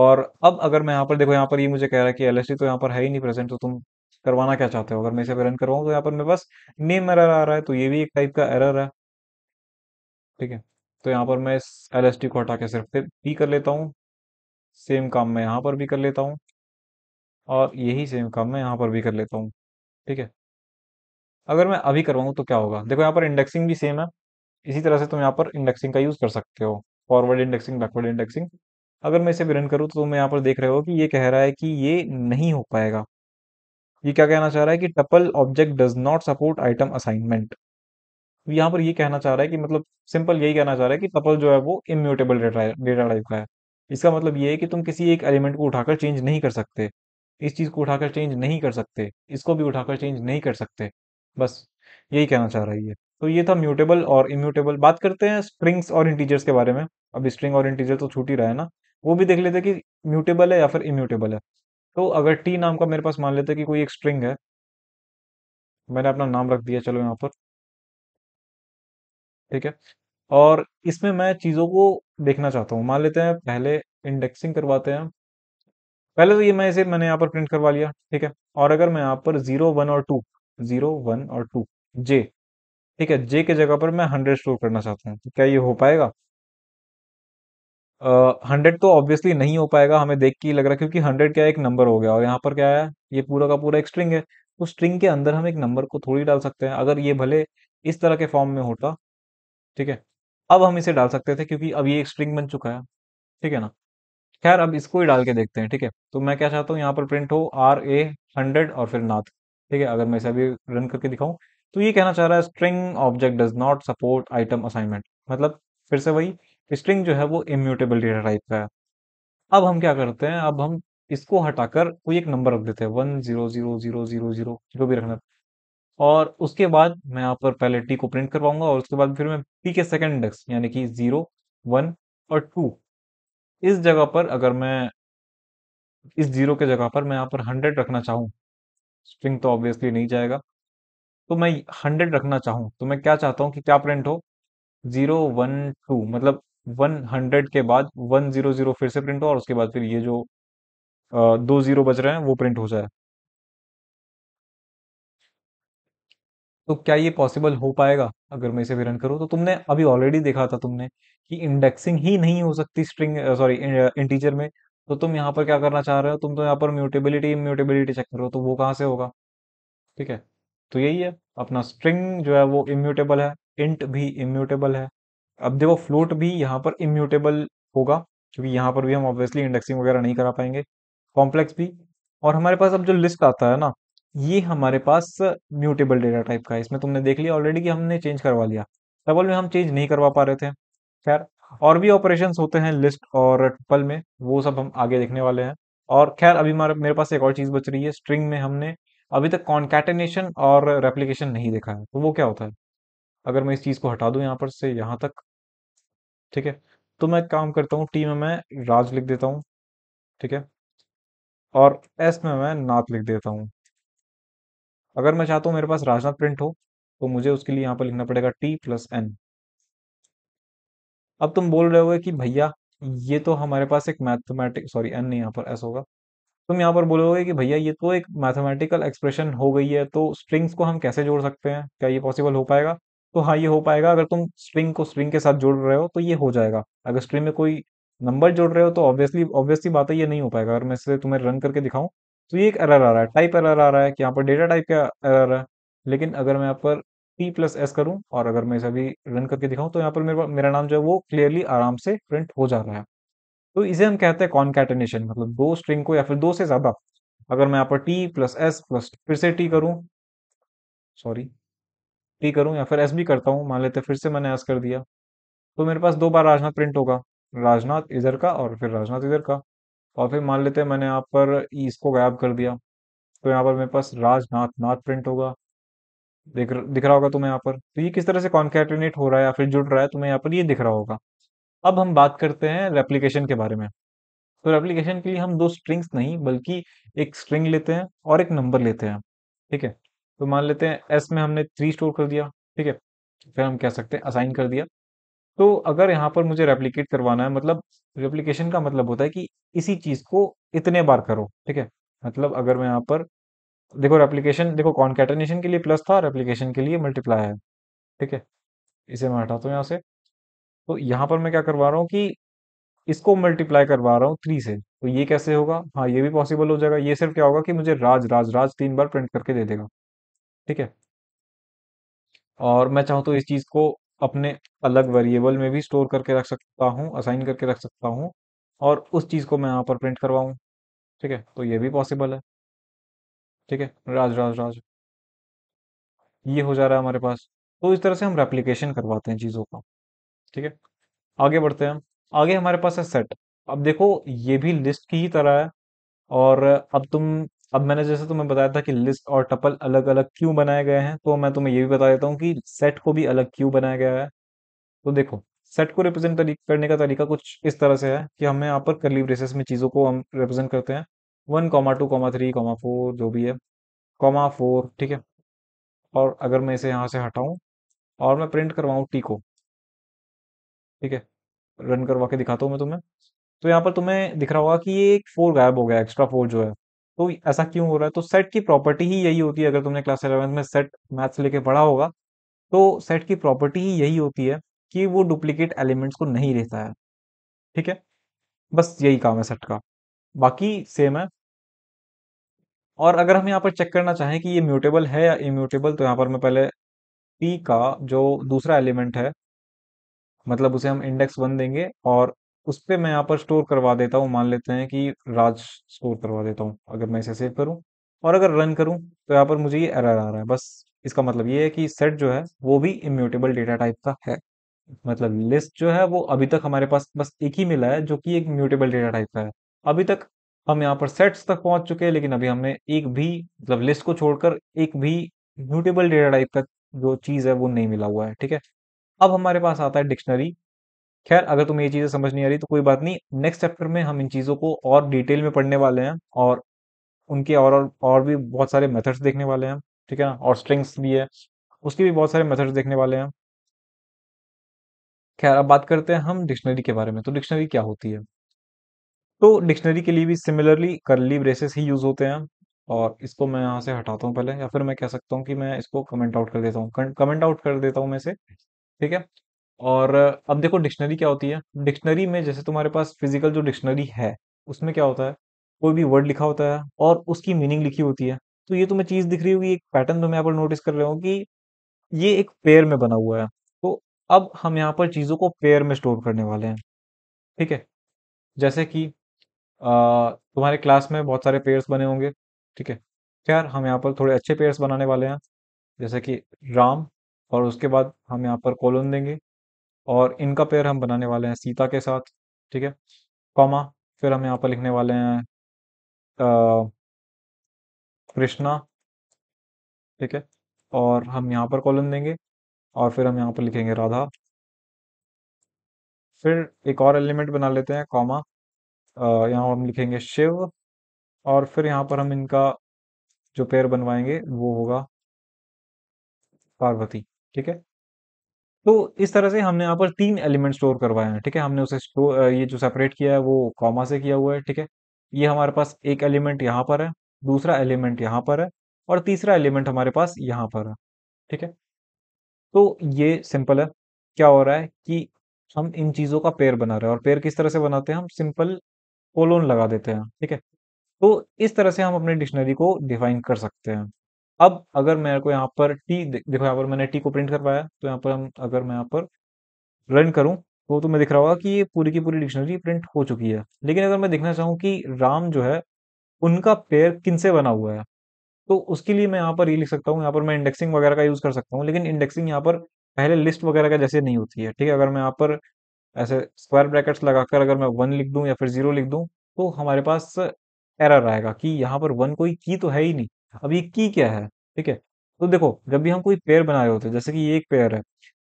और अब अगर मैं यहाँ पर देखो यहाँ पर ये यह मुझे कह रहा है कि एल तो यहाँ पर है ही नहीं प्रेजेंट तो तुम करवाना क्या चाहते हो अगर मैं इसे रन करवाऊँ तो यहाँ पर मेरे पास नेम एरर आ रहा है तो ये भी एक टाइप का एरर है ठीक है तो यहाँ पर मैं इस एल को हटा के सिर्फ पी कर लेता हूँ सेम काम मैं यहाँ पर भी कर लेता हूँ और यही सेम काम मैं यहाँ पर भी कर लेता हूँ ठीक है अगर मैं अभी करवाऊँ तो क्या होगा देखो यहाँ पर इंडेक्सिंग भी सेम है इसी तरह से तुम यहाँ पर इंडेक्सिंग का यूज़ कर सकते हो फॉरवर्ड इंडेक्सिंग बैकवर्ड इंडेक्सिंग अगर मैं इसे रन करूँ तो तुम यहाँ पर देख रहे हो कि ये कह रहा है कि ये नहीं हो पाएगा ये क्या कहना चाह रहा है कि tuple object does not support item assignment यहाँ पर ये कहना चाह रहा है कि मतलब सिंपल यही कहना चाह रहा है कि टपल जो है वो इम्यूटेबल डेटा डेटा टाइप का है इसका मतलब ये है कि तुम किसी एक एलिमेंट को उठाकर चेंज नहीं कर सकते इस चीज़ को उठाकर चेंज नहीं कर सकते इसको भी उठाकर चेंज नहीं कर सकते बस यही कहना चाह रहा है ये तो ये था म्यूटेबल और इम्यूटेबल बात करते हैं स्ट्रिंग्स और इंटीजर्स के बारे में अब स्ट्रिंग और इंटीजर तो छूट ही रहा है ना वो भी देख लेते हैं कि म्यूटेबल है या फिर इम्यूटेबल है तो अगर टी नाम का मेरे पास मान लेते हैं कि कोई एक स्ट्रिंग है मैंने अपना नाम रख दिया चलो यहाँ पर ठीक है और इसमें मैं चीज़ों को देखना चाहता हूँ मान लेते हैं पहले इंडेक्सिंग करवाते हैं पहले तो ये मैं इसे मैंने यहाँ पर प्रिंट करवा लिया ठीक है और अगर मैं यहाँ पर जीरो वन और टू जीरो वन और टू जे ठीक है जे के जगह पर मैं हंड्रेड स्टोर करना चाहता हूँ तो क्या ये हो पाएगा हंड्रेड uh, तो ऑब्वियसली नहीं हो पाएगा हमें देख के ही लग रहा है क्योंकि हंड्रेड क्या एक नंबर हो गया और यहाँ पर क्या है ये पूरा का पूरा एक स्ट्रिंग है तो स्ट्रिंग के अंदर हम एक नंबर को थोड़ी डाल सकते हैं अगर ये भले इस तरह के फॉर्म में होता ठीक है अब हम इसे डाल सकते थे क्योंकि अब ये एक स्ट्रिंग बन चुका है ठीक है ना खैर अब इसको ही डाल के देखते हैं ठीक है तो मैं क्या चाहता हूँ यहाँ पर प्रिंट हो आर ए हंड्रेड और फिर नाथ ठीक है अगर मैं इसे अभी रन करके दिखाऊं तो ये कहना चाह रहा है string object does not support item assignment मतलब फिर से वही स्ट्रिंग जो है वो इम्यूटेबल डेटा टाइप का है अब हम क्या करते हैं अब हम इसको हटाकर कोई एक नंबर रख देते हैं one zero zero zero zero zero जो भी रखना और उसके बाद मैं यहाँ पर पहले टी को प्रिंट करवाऊंगा और उसके बाद फिर मैं पी के सेकेंड इंडेक्स यानी कि जीरो वन और टू इस जगह पर अगर मैं इस जीरो के जगह पर मैं यहाँ पर हंड्रेड रखना चाहूँ स्ट्रिंग तो ऑब्वियसली नहीं जाएगा तो मैं हंड्रेड रखना चाहूँ तो मैं क्या चाहता हूँ कि क्या प्रिंट हो जीरो वन टू मतलब वन हंड्रेड के बाद वन जीरो जीरो फिर से प्रिंट हो और उसके बाद फिर ये जो आ, दो जीरो बज रहे हैं वो प्रिंट हो जाए तो क्या ये पॉसिबल हो पाएगा अगर मैं इसे विरन करूँ तो तुमने अभी ऑलरेडी देखा था तुमने कि इंडेक्सिंग ही नहीं हो सकती स्ट्रिंग सॉरी इंटीजर में तो तुम यहाँ पर क्या करना चाह रहे हो तुम तो यहाँ पर म्यूटेबिलिटी इम्यूटेबिलिटी चेक कर रहे हो तो वो कहाँ से होगा ठीक है तो यही है अपना स्ट्रिंग जो है वो इम्यूटेबल है इंट भी इम्यूटेबल है अब देखो फ्लोट भी यहाँ पर इम्यूटेबल होगा क्योंकि यहाँ पर भी हम ऑब्वियसली इंडेक्सिंग वगैरह नहीं करा पाएंगे कॉम्प्लेक्स भी और हमारे पास अब जो लिस्ट आता है ना ये हमारे पास म्यूटेबल डेटा टाइप का है इसमें तुमने देख लिया ऑलरेडी कि हमने चेंज करवा लिया डबल में हम चेंज नहीं करवा पा रहे थे खैर और भी ऑपरेशन होते हैं लिस्ट और ट्रिपल में वो सब हम आगे देखने वाले हैं और खैर अभी हमारे मेरे पास एक और चीज़ बच रही है स्ट्रिंग में हमने अभी तक कॉन्टेनेशन और रेप्लीकेशन नहीं देखा है तो वो क्या होता है अगर मैं इस चीज़ को हटा दू यहाँ पर से यहाँ तक ठीक है तो मैं काम करता हूँ टी में मैं राज लिख देता हूँ ठीक है और एस में मैं नाथ लिख देता हूँ अगर मैं चाहता हूँ मेरे पास राजनाथ प्रिंट हो तो मुझे उसके लिए यहाँ पर लिखना पड़ेगा टी प्लस एन अब तुम बोल रहे हो कि भैया ये तो हमारे पास एक मैथमेटिक सॉरी एन नहीं यहाँ पर ऐसा होगा तुम यहाँ पर बोलोगे कि भैया ये तो एक मैथमेटिकल एक्सप्रेशन हो गई है तो स्ट्रिंग्स को हम कैसे जोड़ सकते हैं क्या ये पॉसिबल हो पाएगा तो हाँ ये हो पाएगा अगर तुम स्ट्रिंग को स्ट्रिंग के साथ जोड़ रहे हो तो ये हो जाएगा अगर स्ट्रिंग में कोई नंबर जोड़ रहे हो तो ऑब्वियसली ऑब्वियसली बात है ये नहीं हो पाएगा अगर मैं इसे तुम्हें रन करके दिखाऊं तो ये एक एरर आ रहा है टाइप एरर आ रहा है कि यहाँ पर डेटा टाइप का एरर है लेकिन अगर मैं यहाँ पर पी प्लस एस करूँ और अगर मैं इसे अभी रन करके दिखाऊँ तो यहाँ पर मेरे मेरा नाम जो है वो क्लियरली आराम से प्रिंट हो जा रहा है तो इसे हम कहते हैं कॉन्कैटनेशन मतलब दो स्ट्रिंग को या फिर दो से ज़्यादा अगर मैं यहाँ पर टी प्लस एस प्लस फिर से टी करूँ सॉरी टी करूँ या फिर एस भी करता हूँ मान लेते फिर से मैंने एस कर दिया तो मेरे पास दो बार राजनाथ प्रिंट होगा राजनाथ इधर का और फिर राजनाथ इधर का और फिर मान लेते हैं मैंने यहाँ पर ई e इसको गायब कर दिया तो यहाँ पर मेरे पास राजनाथ नाथ प्रिंट होगा दिख दिख रहा होगा तुम्हें यहाँ पर तो ये किस तरह से कॉन्केटिनेट हो रहा है या फिर जुड़ रहा है तुम्हें यहाँ पर ये दिख रहा होगा अब हम बात करते हैं रेप्लीकेशन के बारे में तो रेप्लीकेशन के लिए हम दो स्ट्रिंग्स नहीं बल्कि एक स्ट्रिंग लेते हैं और एक नंबर लेते हैं ठीक है तो मान लेते हैं एस में हमने थ्री स्टोर कर दिया ठीक है फिर हम कह सकते हैं असाइन कर दिया तो अगर यहाँ पर मुझे रेप्लीकेट करवाना है मतलब रेप्लीकेशन का मतलब होता है कि इसी चीज़ को इतने बार करो ठीक है मतलब अगर मैं यहाँ पर देखो रेप्लीकेशन देखो कॉन्केटनेशन के लिए प्लस था और रेप्लीकेशन के लिए मल्टीप्लाई है ठीक है इसे मैं हटाता हूँ यहाँ से तो यहाँ पर मैं क्या करवा रहा हूँ कि इसको मल्टीप्लाई करवा रहा हूँ थ्री से तो ये कैसे होगा हाँ ये भी पॉसिबल हो जाएगा ये सिर्फ क्या होगा कि मुझे राज राज राज तीन बार प्रिंट करके दे देगा ठीक है और मैं चाहूँ तो इस चीज़ को अपने अलग वेरिएबल में भी स्टोर करके रख सकता हूँ असाइन करके रख सकता हूँ और उस चीज़ को मैं यहाँ पर प्रिंट करवाऊँ ठीक है तो ये भी पॉसिबल है ठीक है राज राज राज ये हो जा रहा है हमारे पास तो इस तरह से हम रेप्लीकेशन करवाते हैं चीज़ों का ठीक है आगे बढ़ते हैं हम आगे हमारे पास है सेट अब देखो ये भी लिस्ट की ही तरह है और अब तुम अब मैंने जैसे तुम्हें बताया था कि लिस्ट और टपल अलग अलग क्यों बनाए गए हैं तो मैं तुम्हें ये भी बता देता हूँ कि सेट को भी अलग क्यों बनाया गया है तो देखो सेट को रिप्रेजेंट करने का तरीका कुछ इस तरह से है कि हमें यहाँ पर करली ब्रेसेस में चीज़ों को हम रिप्रेजेंट करते हैं one comma two comma three comma four जो भी है कॉमा फोर ठीक है और अगर मैं इसे यहाँ से हटाऊँ और मैं प्रिंट करवाऊँ टी को ठीक है रन करवा के दिखाता हूँ मैं तुम्हें तो यहाँ पर तुम्हें दिख रहा होगा कि ये एक फोर गायब हो गया एक्स्ट्रा फोर जो है तो ऐसा क्यों हो रहा है तो सेट की प्रॉपर्टी ही यही होती है अगर तुमने क्लास इलेवेंथ में सेट मैथ्स लेके पढ़ा होगा तो सेट की प्रॉपर्टी ही यही होती है कि वो डुप्लीकेट एलिमेंट्स को नहीं रहता है ठीक है बस यही काम है सेट का बाकी सेम है और अगर हम यहाँ पर चेक करना चाहें कि ये म्यूटेबल है या इम्यूटेबल तो यहाँ पर मैं पहले पी का जो दूसरा एलिमेंट है मतलब उसे हम इंडेक्स वन देंगे और उस पर मैं यहाँ पर स्टोर करवा देता हूँ मान लेते हैं कि राज स्टोर करवा देता हूँ अगर मैं इसे सेव करूँ और अगर रन करूँ तो यहाँ पर मुझे ये एरर आ रहा है बस इसका मतलब ये है कि सेट जो है वो भी इम्यूटेबल डेटा टाइप का है मतलब लिस्ट जो है वो अभी तक हमारे पास बस एक ही मिला है जो कि एक म्यूटेबल डेटा टाइप का है अभी तक हम यहाँ पर सेट्स तक पहुंच चुके हैं लेकिन अभी हमने एक भी मतलब लिस्ट को छोड़कर एक भी म्यूटेबल डेटा टाइप का जो चीज़ है वो नहीं मिला हुआ है ठीक है अब हमारे पास आता है डिक्शनरी खैर अगर तुम्हें ये चीज़ें समझ नहीं आ रही तो कोई बात नहीं नेक्स्ट चैप्टर में हम इन चीज़ों को और डिटेल में पढ़ने वाले हैं और उनके और और, और भी बहुत सारे मेथड्स देखने वाले हैं ठीक है और स्ट्रिंग्स भी है उसके भी बहुत सारे मेथड्स देखने वाले हैं खैर अब बात करते हैं हम डिक्शनरी के बारे में तो डिक्शनरी क्या होती है तो डिक्शनरी के लिए भी सिमिलरली करली ब्रेसेस ही यूज़ होते हैं और इसको मैं यहाँ से हटाता हूँ पहले या फिर मैं कह सकता हूँ कि मैं इसको कमेंट आउट कर देता हूँ कमेंट आउट कर देता हूँ मैं इसे ठीक है और अब देखो डिक्शनरी क्या होती है डिक्शनरी में जैसे तुम्हारे पास फिजिकल जो डिक्शनरी है उसमें क्या होता है कोई भी वर्ड लिखा होता है और उसकी मीनिंग लिखी होती है तो ये तुम्हें चीज़ दिख रही होगी एक पैटर्न मैं यहाँ पर नोटिस कर रहे हो कि ये एक पेयर में बना हुआ है तो अब हम यहाँ पर चीज़ों को पेयर में स्टोर करने वाले हैं ठीक है जैसे कि तुम्हारे क्लास में बहुत सारे पेयर्स बने होंगे ठीक है खैर तो हम यहाँ पर थोड़े अच्छे पेयर्स बनाने वाले हैं जैसे कि राम और उसके बाद हम यहाँ पर कोलन देंगे और इनका पेयर हम बनाने वाले हैं सीता के साथ ठीक है कॉमा फिर हम यहाँ पर लिखने वाले हैं कृष्णा ठीक है और हम यहाँ पर कॉलन देंगे और फिर हम यहाँ पर लिखेंगे राधा फिर एक और एलिमेंट बना लेते हैं कॉमा यहाँ हम लिखेंगे शिव और फिर यहाँ पर हम इनका जो पेयर बनवाएंगे वो होगा पार्वती ठीक है तो इस तरह से हमने यहाँ पर तीन एलिमेंट स्टोर करवाए हैं ठीक है हमने उसे ये जो सेपरेट किया है वो कॉमा से किया हुआ है ठीक है ये हमारे पास एक एलिमेंट यहाँ पर है दूसरा एलिमेंट यहाँ पर है और तीसरा एलिमेंट हमारे पास यहाँ पर है ठीक है तो ये सिंपल है क्या हो रहा है कि हम इन चीज़ों का पेयर बना रहे हैं और पेयर किस तरह से बनाते हैं हम सिंपल कोलोन लगा देते हैं ठीक है तो इस तरह से हम अपने डिक्शनरी को डिफाइन कर सकते हैं अब अगर मेरे को यहाँ पर टी देखो यहाँ पर मैंने टी को प्रिंट करवाया तो यहाँ पर हम अगर मैं यहाँ पर रन करूँ तो तो मैं दिख रहा होगा कि ये पूरी की पूरी डिक्शनरी प्रिंट हो चुकी है लेकिन अगर मैं देखना चाहूँ कि राम जो है उनका पेयर किन से बना हुआ है तो उसके लिए मैं यहाँ पर ये लिख सकता हूँ यहाँ पर मैं इंडेक्सिंग वगैरह का यूज़ कर सकता हूँ लेकिन इंडेक्सिंग यहाँ पर पहले लिस्ट वगैरह का जैसे नहीं होती है ठीक है अगर मैं यहाँ पर ऐसे स्क्वायर ब्रैकेट्स लगाकर अगर मैं वन लिख दूं या फिर जीरो लिख दूं तो हमारे पास एरर आएगा कि यहाँ पर वन कोई की तो है ही नहीं अब ये की क्या है ठीक है तो देखो जब भी हम कोई पेयर बना रहे होते हैं जैसे कि ये एक पेयर है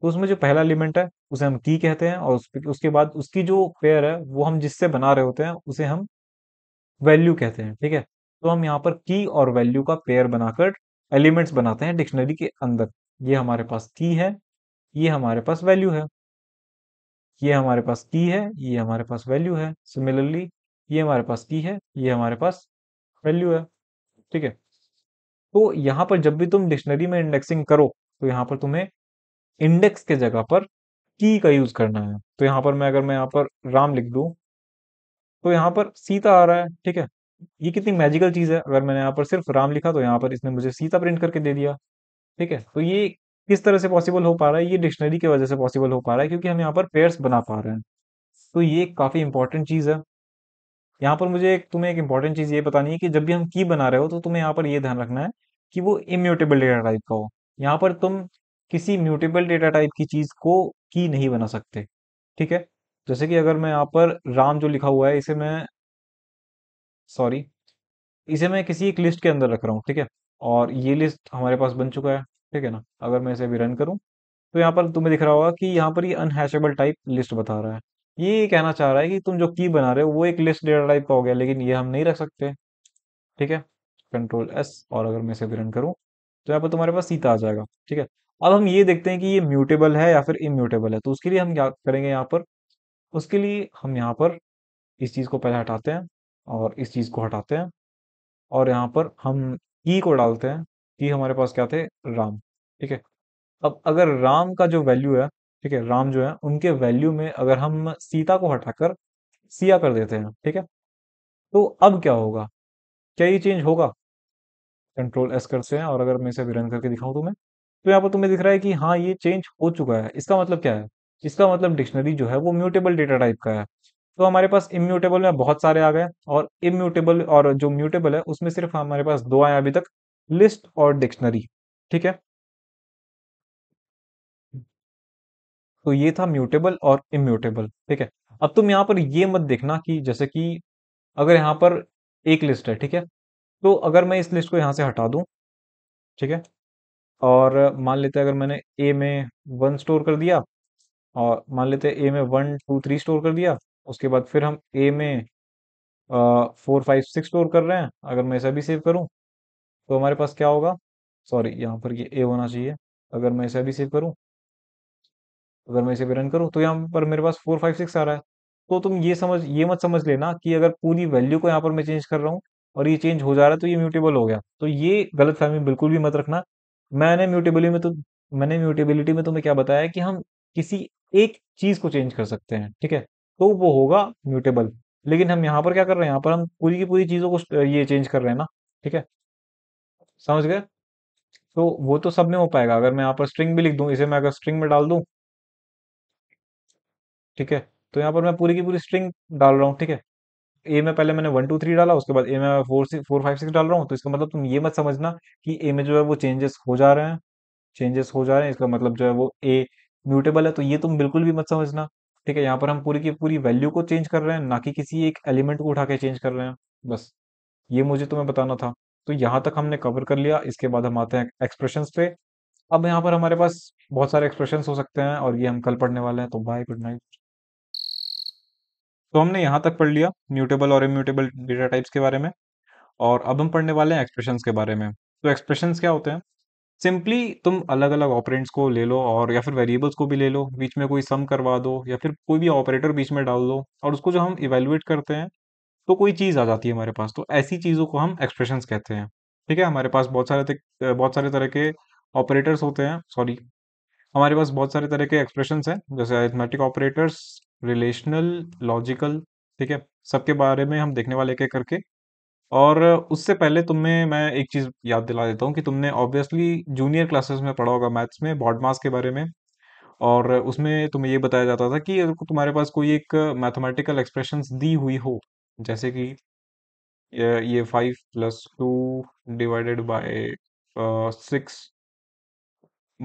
तो उसमें जो पहला एलिमेंट है उसे हम की कहते हैं और उसके बाद उसकी जो पेयर है वो हम जिससे बना रहे होते हैं उसे हम वैल्यू कहते हैं ठीक है तो हम यहाँ पर की और वैल्यू का पेयर बनाकर एलिमेंट्स बनाते हैं डिक्शनरी के अंदर ये हमारे पास की है ये हमारे पास वैल्यू है ये हमारे पास की है ये हमारे पास वैल्यू है सिमिलरली ये हमारे पास की है ये हमारे पास वैल्यू है ठीक है तो यहाँ पर जब भी तुम डिक्शनरी में इंडेक्सिंग करो तो यहाँ पर तुम्हें इंडेक्स के जगह पर की का यूज करना है तो यहाँ पर मैं अगर मैं यहाँ पर राम लिख दू तो यहाँ पर सीता आ रहा है ठीक है ये कितनी मैजिकल चीज़ है अगर मैंने यहाँ पर सिर्फ राम लिखा तो यहाँ पर इसने मुझे सीता प्रिंट करके दे दिया ठीक है तो ये किस तरह से पॉसिबल हो पा रहा है ये डिक्शनरी की वजह से पॉसिबल हो पा रहा है क्योंकि हम यहाँ पर पेयर्स बना पा रहे हैं तो ये काफ़ी इंपॉर्टेंट चीज़ है यहाँ पर मुझे एक तुम्हें एक इंपॉर्टेंट चीज़ ये बतानी है कि जब भी हम की बना रहे हो तो तुम्हें यहाँ पर ये ध्यान रखना है कि वो इम्यूटेबल डेटा टाइप का हो यहाँ पर तुम किसी म्यूटेबल डेटा टाइप की चीज़ को की नहीं बना सकते ठीक है जैसे कि अगर मैं यहाँ पर राम जो लिखा हुआ है इसे मैं सॉरी इसे मैं किसी एक लिस्ट के अंदर रख रहा हूँ ठीक है और ये लिस्ट हमारे पास बन चुका है ठीक है ना अगर मैं इसे भी रन करूँ तो यहाँ पर तुम्हें दिख रहा होगा कि यहाँ पर ये अनहैशेबल टाइप लिस्ट बता रहा है ये कहना चाह रहा है कि तुम जो की बना रहे हो वो एक लिस्ट डेटा टाइप का हो गया लेकिन ये हम नहीं रख सकते ठीक है कंट्रोल एस और अगर मैं इसे भी रन करूँ तो यहाँ पर तुम्हारे पास सीता आ जाएगा ठीक है अब हम ये देखते हैं कि ये म्यूटेबल है या फिर इम्यूटेबल है तो उसके लिए हम क्या करेंगे यहाँ पर उसके लिए हम यहाँ पर इस चीज़ को पहले हटाते हैं और इस चीज़ को हटाते हैं और यहाँ पर हम ई e को डालते हैं ही हमारे पास क्या थे राम ठीक है अब अगर राम का जो वैल्यू है ठीक है राम जो है उनके वैल्यू में अगर हम सीता को हटाकर सिया कर देते हैं ठीक है तो अब क्या होगा क्या ये चेंज होगा कंट्रोल एस करते हैं और अगर मैं इसे रन करके दिखाऊं तुम्हें तो यहाँ पर तुम्हें दिख रहा है कि हाँ ये चेंज हो चुका है इसका मतलब क्या है इसका मतलब डिक्शनरी जो है वो म्यूटेबल डेटा टाइप का है तो हमारे पास इम्यूटेबल में बहुत सारे आ गए और इम्यूटेबल और जो म्यूटेबल है उसमें सिर्फ हमारे पास दो आए अभी तक लिस्ट और डिक्शनरी ठीक है तो ये था म्यूटेबल और इम्यूटेबल ठीक है अब तुम यहां पर ये मत देखना कि जैसे कि अगर यहां पर एक लिस्ट है ठीक है तो अगर मैं इस लिस्ट को यहां से हटा दूं ठीक है और मान लेते हैं अगर मैंने ए में वन स्टोर कर दिया और मान लेते ए में वन टू थ्री स्टोर कर दिया उसके बाद फिर हम ए में फोर फाइव सिक्स स्टोर कर रहे हैं अगर मैं इसे भी सेव करूँ तो हमारे पास क्या होगा सॉरी यहाँ पर ये ए होना चाहिए अगर मैं इसे अभी सेव करूँ अगर मैं इसे भी रन करूँ तो यहाँ पर मेरे पास फोर फाइव सिक्स आ रहा है तो तुम ये समझ ये मत समझ लेना कि अगर पूरी वैल्यू को यहाँ पर मैं चेंज कर रहा हूँ और ये चेंज हो जा रहा है तो ये म्यूटेबल हो गया तो ये गलत फहमी बिल्कुल भी मत रखना मैंने म्यूटेबिलिटी में तो मैंने म्यूटेबिलिटी में तुम्हें क्या बताया कि हम किसी एक चीज को चेंज कर सकते हैं ठीक है तो वो होगा म्यूटेबल लेकिन हम यहाँ पर क्या कर रहे हैं यहाँ पर हम पूरी की पूरी चीज़ों को ये चेंज कर रहे हैं ना ठीक है समझ गए तो वो तो सब में हो पाएगा अगर मैं यहाँ पर स्ट्रिंग भी लिख दू इसे मैं अगर स्ट्रिंग में डाल दू ठीक है तो यहाँ पर मैं पूरी की पूरी स्ट्रिंग डाल रहा हूँ ठीक है ए में पहले मैंने वन टू थ्री डाला उसके बाद ए में फोर फोर फाइव सिक्स डाल रहा हूँ तो इसका मतलब तुम ये मत समझना कि ए में जो है वो चेंजेस हो जा रहे हैं चेंजेस हो जा रहे हैं इसका मतलब जो है वो ए म्यूटेबल है तो ये तुम बिल्कुल भी मत समझना ठीक है यहाँ पर हम पूरी की पूरी वैल्यू को चेंज कर रहे हैं ना कि किसी एक एलिमेंट को उठा के चेंज कर रहे हैं बस ये मुझे तुम्हें बताना था तो यहां तक हमने कवर कर लिया इसके बाद हम आते हैं एक्सप्रेशन पे अब यहाँ पर हमारे पास बहुत सारे एक्सप्रेशन हो सकते हैं और ये हम कल पढ़ने वाले हैं तो बाय गुड नाइट तो हमने यहाँ तक पढ़ लिया म्यूटेबल और इम्यूटेबल डेटा टाइप्स के बारे में और अब हम पढ़ने वाले हैं एक्सप्रेशन के बारे में तो एक्सप्रेशन क्या होते हैं सिंपली तुम अलग अलग ऑपरेंट्स को ले लो और या फिर वेरिएबल्स को भी ले लो बीच में कोई सम करवा दो या फिर कोई भी ऑपरेटर बीच में डाल दो और उसको जो हम इवेलुएट करते हैं तो कोई चीज़ आ जाती है हमारे पास तो ऐसी चीज़ों को हम एक्सप्रेशन कहते हैं ठीक है हमारे पास बहुत सारे बहुत सारे तरह के ऑपरेटर्स होते हैं सॉरी हमारे पास बहुत सारे तरह के एक्सप्रेशन हैं जैसे अरिथमेटिक ऑपरेटर्स रिलेशनल लॉजिकल ठीक है सबके बारे में हम देखने वाले के करके और उससे पहले तुम्हें मैं एक चीज़ याद दिला देता हूँ कि तुमने ऑब्वियसली जूनियर क्लासेस में पढ़ा होगा मैथ्स में मास के बारे में और उसमें तुम्हें ये बताया जाता था कि अगर तुम्हारे पास कोई एक मैथमेटिकल एक्सप्रेशन दी हुई हो जैसे कि ये ये five plus two divided by six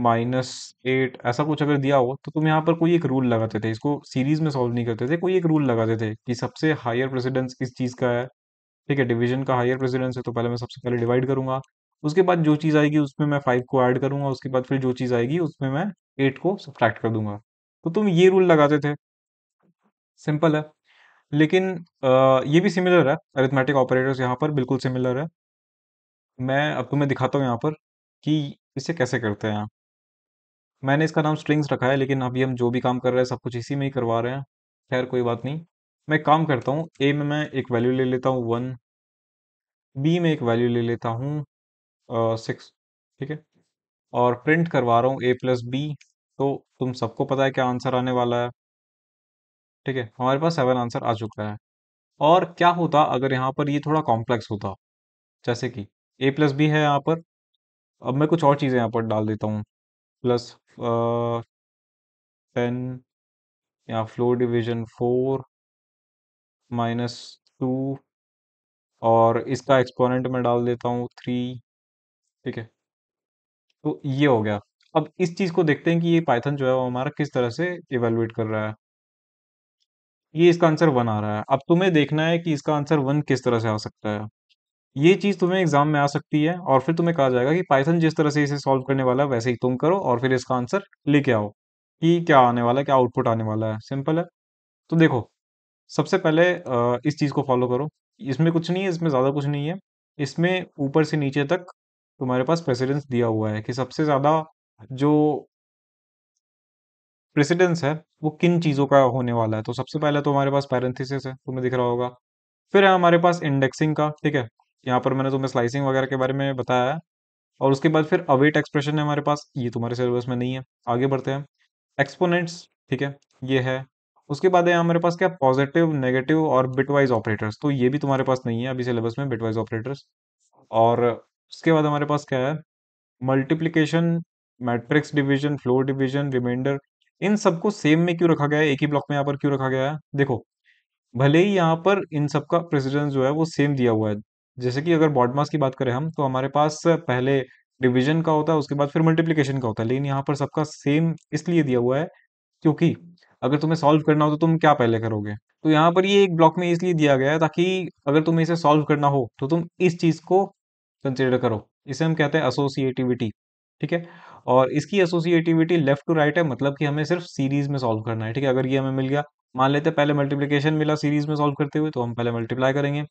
minus eight ऐसा कुछ अगर दिया हो तो तुम यहाँ पर कोई एक रूल लगाते थे इसको सीरीज में सॉल्व नहीं करते थे कोई एक रूल लगाते थे कि सबसे हायर प्रेसिडेंस किस चीज़ का है ठीक है डिवीजन का हायर प्रेसिडेंस है तो पहले मैं सबसे पहले डिवाइड करूंगा उसके बाद जो चीज़ आएगी उसमें मैं फाइव को ऐड करूंगा उसके बाद फिर जो चीज़ आएगी उसमें मैं एट को सब्ट्रैक्ट कर दूंगा तो तुम ये रूल लगाते थे सिंपल है लेकिन आ, ये भी सिमिलर है अरिथमेटिक ऑपरेटर्स यहाँ पर बिल्कुल सिमिलर है। मैं अब तुम्हें दिखाता हूँ यहाँ पर कि इसे कैसे करते हैं। मैंने इसका नाम स्ट्रिंग्स रखा है लेकिन अभी हम जो भी काम कर रहे हैं सब कुछ इसी में ही करवा रहे हैं। खैर कोई बात नहीं। मैं एक काम करता हूँ ए में मैं एक वैल्यू ले लेता हूँ वन बी में एक वैल्यू ले लेता हूँ सिक्स ठीक है? और प्रिंट करवा रहा हूँ ए प्लस बी तो तुम सबको पता है क्या आंसर आने वाला है। ठीक है हमारे पास सेवन आंसर आ चुका है और क्या होता अगर यहाँ पर ये थोड़ा कॉम्प्लेक्स होता जैसे कि ए प्लस बी है यहाँ पर अब मैं कुछ और चीज़ें यहाँ पर डाल देता हूँ प्लस टेन या floor division four minus two और इसका एक्सपोनेंट मैं डाल देता हूँ थ्री ठीक है तो ये हो गया अब इस चीज़ को देखते हैं कि ये पाइथन जो है वो हमारा किस तरह से इवेलुएट कर रहा है ये इसका आंसर वन आ रहा है। अब तुम्हें देखना है कि इसका आंसर वन किस तरह से आ सकता है। ये चीज़ तुम्हें एग्ज़ाम में आ सकती है और फिर तुम्हें कहा जाएगा कि पाइथन जिस तरह से इसे सॉल्व करने वाला है वैसे ही तुम करो और फिर इसका आंसर लेके आओ कि क्या आने वाला है, क्या आउटपुट आने वाला है, सिंपल है। तो देखो, सबसे पहले इस चीज़ को फॉलो करो। इसमें कुछ नहीं है, इसमें ज़्यादा कुछ नहीं है। इसमें ऊपर से नीचे तक तुम्हारे पास प्रेसिडेंस दिया हुआ है कि सबसे ज़्यादा जो प्रेसिडेंस है वो किन चीज़ों का होने वाला है तो सबसे पहले तो हमारे पास पैरेंथिसिस है तुम्हें दिख रहा होगा फिर है हमारे पास इंडेक्सिंग का ठीक है यहाँ पर मैंने तुम्हें स्लाइसिंग वगैरह के बारे में बताया है और उसके बाद फिर अवेट एक्सप्रेशन है हमारे पास ये तुम्हारे सिलेबस में नहीं है आगे बढ़ते हैं एक्सपोनेंट्स ठीक है ये है उसके बाद है हमारे पास क्या पॉजिटिव नेगेटिव और बिटवाइज ऑपरेटर्स तो ये भी तुम्हारे पास नहीं है अभी सिलेबस में बिटवाइज ऑपरेटर्स और उसके बाद हमारे पास क्या है multiplication matrix division floor division remainder इन सबको सेम में क्यों रखा गया है एक ही ब्लॉक में यहाँ पर क्यों रखा गया है देखो भले ही यहाँ पर इन सबका प्रेसिडेंस जो है वो सेम दिया हुआ है जैसे कि अगर बॉडमास की बात करें हम तो हमारे पास पहले डिवीजन का होता है उसके बाद फिर मल्टीप्लीकेशन का होता है लेकिन यहाँ पर सबका सेम इसलिए दिया हुआ है क्योंकि अगर तुम्हें सॉल्व करना हो तो तुम क्या पहले करोगे तो यहाँ पर ये एक ब्लॉक में इसलिए दिया गया है ताकि अगर तुम्हें इसे सॉल्व करना हो तो तुम इस चीज को कंसिडर करो इसे हम कहते हैं एसोसिएटिविटी ठीक है और इसकी एसोसिएटिविटी लेफ्ट टू राइट है मतलब कि हमें सिर्फ सीरीज में सॉल्व करना है ठीक है अगर ये हमें मिल गया मान लेते हैं पहले मल्टीप्लिकेशन मिला सीरीज में सॉल्व करते हुए तो हम पहले मल्टीप्लाई करेंगे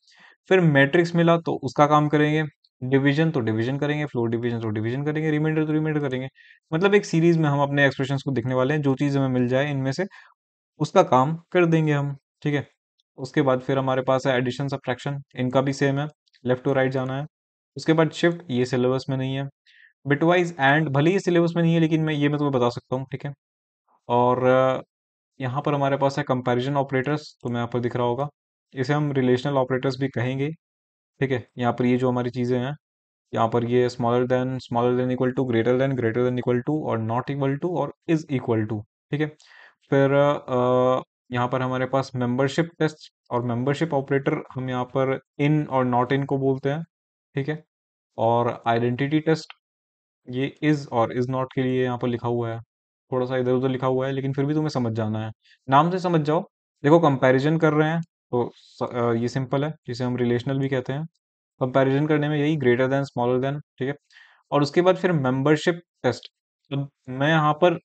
फिर मैट्रिक्स मिला तो उसका काम करेंगे डिवीजन तो डिवीजन करेंगे फ्लोर डिवीजन तो डिवीजन करेंगे रिमाइंडर तो रिमाइंडर करेंगे मतलब एक सीरीज में हम अपने एक्सप्रेशन को देखने वाले हैं जो चीज़ हमें मिल जाए इनमें से उसका काम कर देंगे हम ठीक है उसके बाद फिर हमारे पास है एडिशन सब्ट्रैक्शन इनका भी सेम है लेफ्ट टू राइट जाना है उसके बाद शिफ्ट ये सिलेबस में नहीं है बिटवाइज एंड भले ही सिलेबस में नहीं है लेकिन मैं ये मैं तुम्हें बता सकता हूँ ठीक है और यहाँ पर हमारे पास है कंपेरिजन ऑपरेटर्स तो मैं यहाँ पर दिख रहा होगा इसे हम रिलेशनल ऑपरेटर्स भी कहेंगे ठीक है यहाँ पर ये जो हमारी चीज़ें हैं यहाँ पर ये smaller than smaller than equal to greater than greater than equal to और नॉट इक्वल टू और इज इक्वल टू ठीक है फिर यहाँ पर हमारे पास मेंबरशिप टेस्ट और मेंबरशिप ऑपरेटर हम यहाँ पर इन और नॉट इन को बोलते हैं ठीक है और आइडेंटिटी टेस्ट ये इज़ और इज़ नॉट के लिए यहाँ पर लिखा हुआ है। थोड़ा-सा इधर-उधर लिखा हुआ है लेकिन फिर भी तुम्हें समझ जाना है। नाम से समझ जाओ। देखो कंपैरिज़न कर रहे हैं तो ये सिंपल है जिसे हम रिलेशनल भी कहते हैं। कंपैरिज़न करने में यही ग्रेटर देन स्मॉलर देन ठीक है? और उसके बाद फिर मेंबरशिप टेस्ट। तो मैं यहाँ पर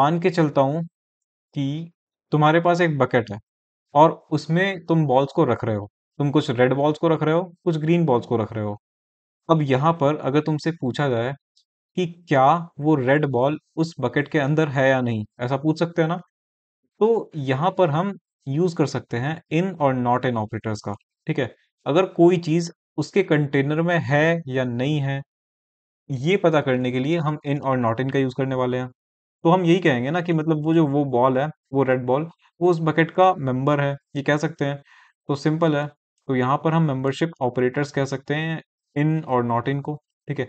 मान के चलता हूँ कि तुम्हारे पास एक बकेट है और उसमें तुम बॉल्स को रख रहे हो। तुम कुछ रेड बॉल्स को रख रहे हो, कुछ ग्रीन बॉल्स को रख रहे हो। अब यहाँ पर अगर तुमसे पूछा जाए कि क्या वो रेड बॉल उस बकेट के अंदर है या नहीं ऐसा पूछ सकते हैं ना तो यहां पर हम यूज कर सकते हैं इन और नॉट इन ऑपरेटर्स का ठीक है अगर कोई चीज उसके कंटेनर में है या नहीं है ये पता करने के लिए हम इन और नॉट इन का यूज करने वाले हैं तो हम यही कहेंगे ना कि मतलब वो जो वो बॉल है वो रेड बॉल वो उस बकेट का मेंबर है ये कह सकते हैं तो सिंपल है तो यहाँ पर हम मेंबरशिप ऑपरेटर्स कह सकते हैं इन और नॉट इन को ठीक है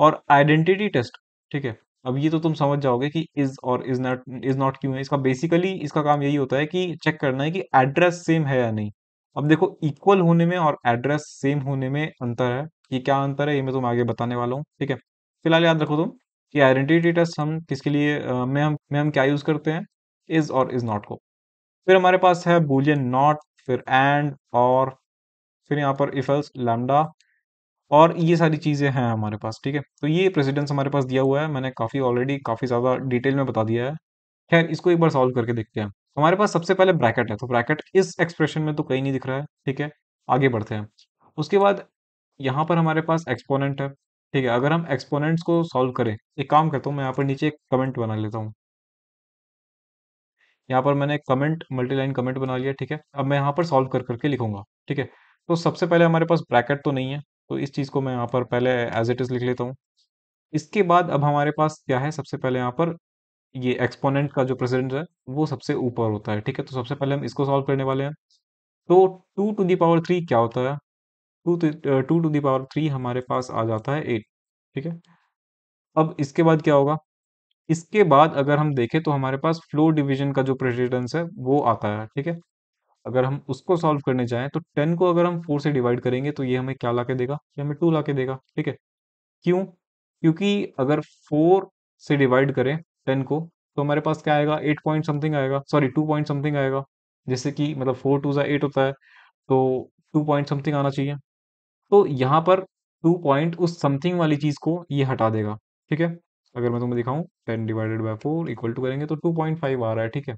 और आइडेंटिटी टेस्ट ठीक है अब ये तो तुम समझ जाओगे कि इज और इज नॉट इज नॉट क्यों है इसका बेसिकली इसका काम यही होता है कि चेक करना है कि एड्रेस सेम है या नहीं अब देखो इक्वल होने में और एड्रेस सेम होने में अंतर है ये क्या अंतर है ये मैं तुम आगे बताने वाला हूँ ठीक है फिलहाल याद रखो तुम कि आइडेंटिटी टेस्ट हम किसके लिए मैं हम मैं हम क्या यूज करते हैं इज और इज नॉट को फिर हमारे पास है बुलियन नॉट फिर एंड और फिर यहाँ पर इफल्स लैमडा और ये सारी चीज़ें हैं हमारे पास ठीक है तो ये प्रेसिडेंस हमारे पास दिया हुआ है मैंने काफ़ी ऑलरेडी काफ़ी ज़्यादा डिटेल में बता दिया है खैर इसको एक बार सॉल्व करके देखते हैं हमारे पास सबसे पहले ब्रैकेट है तो ब्रैकेट इस एक्सप्रेशन में तो कहीं नहीं दिख रहा है ठीक है आगे बढ़ते हैं उसके बाद यहाँ पर हमारे पास एक्सपोनेंट है ठीक है अगर हम एक्सपोनेंट्स को सॉल्व करें एक काम करता हूँ मैं यहाँ पर नीचे एक कमेंट बना लेता हूँ यहाँ पर मैंने कमेंट मल्टीलाइन कमेंट बना लिया ठीक है अब मैं यहाँ पर सॉल्व कर करके लिखूंगा ठीक है तो सबसे पहले हमारे पास ब्रैकेट तो नहीं है तो इस चीज़ को मैं यहाँ पर पहले एज़ इट इज़ लिख लेता हूँ। इसके बाद अब हमारे पास क्या है सबसे पहले यहाँ पर ये एक्सपोनेंट का जो प्रेसिडेंट है वो सबसे ऊपर होता है ठीक है तो सबसे पहले हम इसको सॉल्व करने वाले हैं तो two to the power three क्या होता है two two to the power three हमारे पास आ जाता है एट ठीक है अब इसके बाद क्या होगा इसके बाद अगर हम देखें तो हमारे पास फ्लोर डिवीजन का जो प्रेसिडेंस है वो आता है ठीक है अगर हम उसको सॉल्व करने जाएं तो टेन को अगर हम फोर से डिवाइड करेंगे तो ये हमें क्या ला के देगा ये हमें टू ला के देगा ठीक है क्यों क्योंकि अगर फोर से डिवाइड करें टेन को तो हमारे पास क्या आएगा एट पॉइंट समथिंग आएगा सॉरी टू पॉइंट समथिंग आएगा जैसे कि मतलब फोर टू जै एट होता है तो टू पॉइंट समथिंग आना चाहिए तो यहाँ पर टू पॉइंट उस समथिंग वाली चीज़ को ये हटा देगा ठीक है अगर मैं तुम्हें दिखाऊं ten divided by four equal to करेंगे तो टू पॉइंट फाइव आ रहा है ठीक है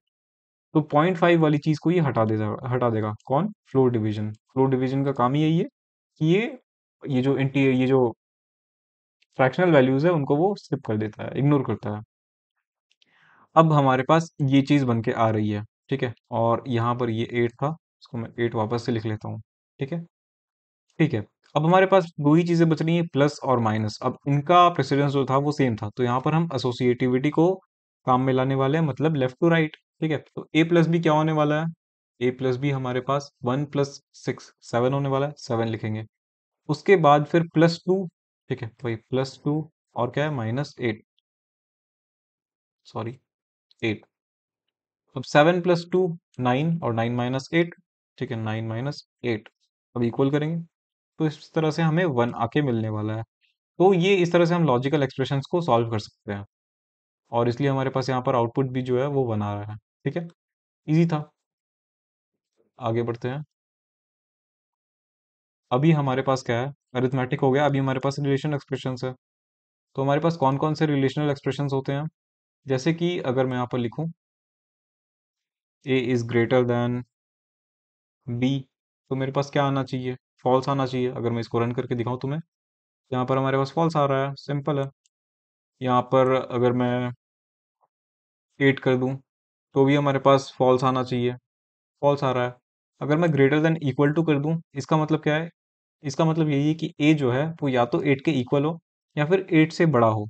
तो पॉइंट फाइव वाली चीज को ये हटा देगा हटा देगा कौन फ्लोर डिवीजन फ्लोर डिवीजन का काम ही यही है कि ये ये जो इंटीरियर ये जो फ्रैक्शनल वैल्यूज है उनको वो स्किप कर देता है इग्नोर करता है अब हमारे पास ये चीज़ बन के आ रही है ठीक है और यहाँ पर ये एट था इसको मैं एट वापस से लिख लेता हूँ ठीक है ठीक है अब हमारे पास दो ही चीज़ें बच रही है प्लस और माइनस अब इनका प्रेसिडेंस जो था वो सेम था तो यहाँ पर हम एसोसिएटिविटी को काम में लाने वाले हैं मतलब लेफ्ट टू राइट ठीक है तो ए प्लस बी क्या होने वाला है ए प्लस बी हमारे पास वन प्लस सिक्स सेवन होने वाला है सेवन लिखेंगे उसके बाद फिर प्लस टू ठीक है वही प्लस टू और क्या है माइनस एट सॉरी एट अब सेवन प्लस टू नाइन और नाइन माइनस एट ठीक है नाइन माइनस एट अब इक्वल करेंगे तो इस तरह से हमें वन आके मिलने वाला है तो ये इस तरह से हम लॉजिकल एक्सप्रेशन को सॉल्व कर सकते हैं और इसलिए हमारे पास यहाँ पर आउटपुट भी जो है वो बना रहा है ठीक है इजी था आगे बढ़ते हैं अभी हमारे पास क्या है अरिथमेटिक हो गया अभी हमारे पास रिलेशनल एक्सप्रेशन है तो हमारे पास कौन कौन से रिलेशनल एक्सप्रेशन होते हैं जैसे कि अगर मैं यहाँ पर लिखूँ A is greater than B तो मेरे पास क्या आना चाहिए फॉल्स आना चाहिए अगर मैं इसको रन करके दिखाऊँ तुम्हें यहाँ पर हमारे पास फॉल्स आ रहा है सिंपल है यहाँ पर अगर मैं एट कर दूँ तो भी हमारे पास फॉल्स आना चाहिए फॉल्स आ रहा है अगर मैं ग्रेटर देन इक्वल टू कर दूं इसका मतलब क्या है इसका मतलब यही है कि ए जो है वो या तो एट के इक्वल हो या फिर एट से बड़ा हो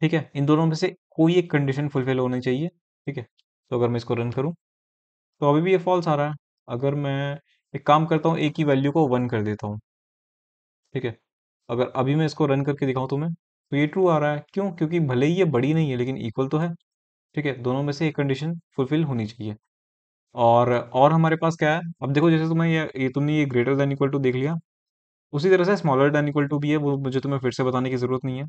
ठीक है इन दोनों में से कोई एक कंडीशन फुलफिल होनी चाहिए ठीक है तो अगर मैं इसको रन करूँ तो अभी भी ये फॉल्स आ रहा है अगर मैं एक काम करता हूँ ए की वैल्यू को वन कर देता हूँ ठीक है अगर अभी मैं इसको रन करके दिखाऊँ तुम्हें तो ये ट्रू आ रहा है क्यों क्योंकि भले ही ये बड़ी नहीं है लेकिन इक्वल तो है ठीक है दोनों में से एक कंडीशन फुलफिल होनी चाहिए और और हमारे पास क्या है अब देखो जैसे तुम्हें ये, ये तुमने ये ग्रेटर दैन इक्वल टू देख लिया उसी तरह से स्मॉलर दैन इक्वल टू भी है वो मुझे तुम्हें फिर से बताने की ज़रूरत नहीं है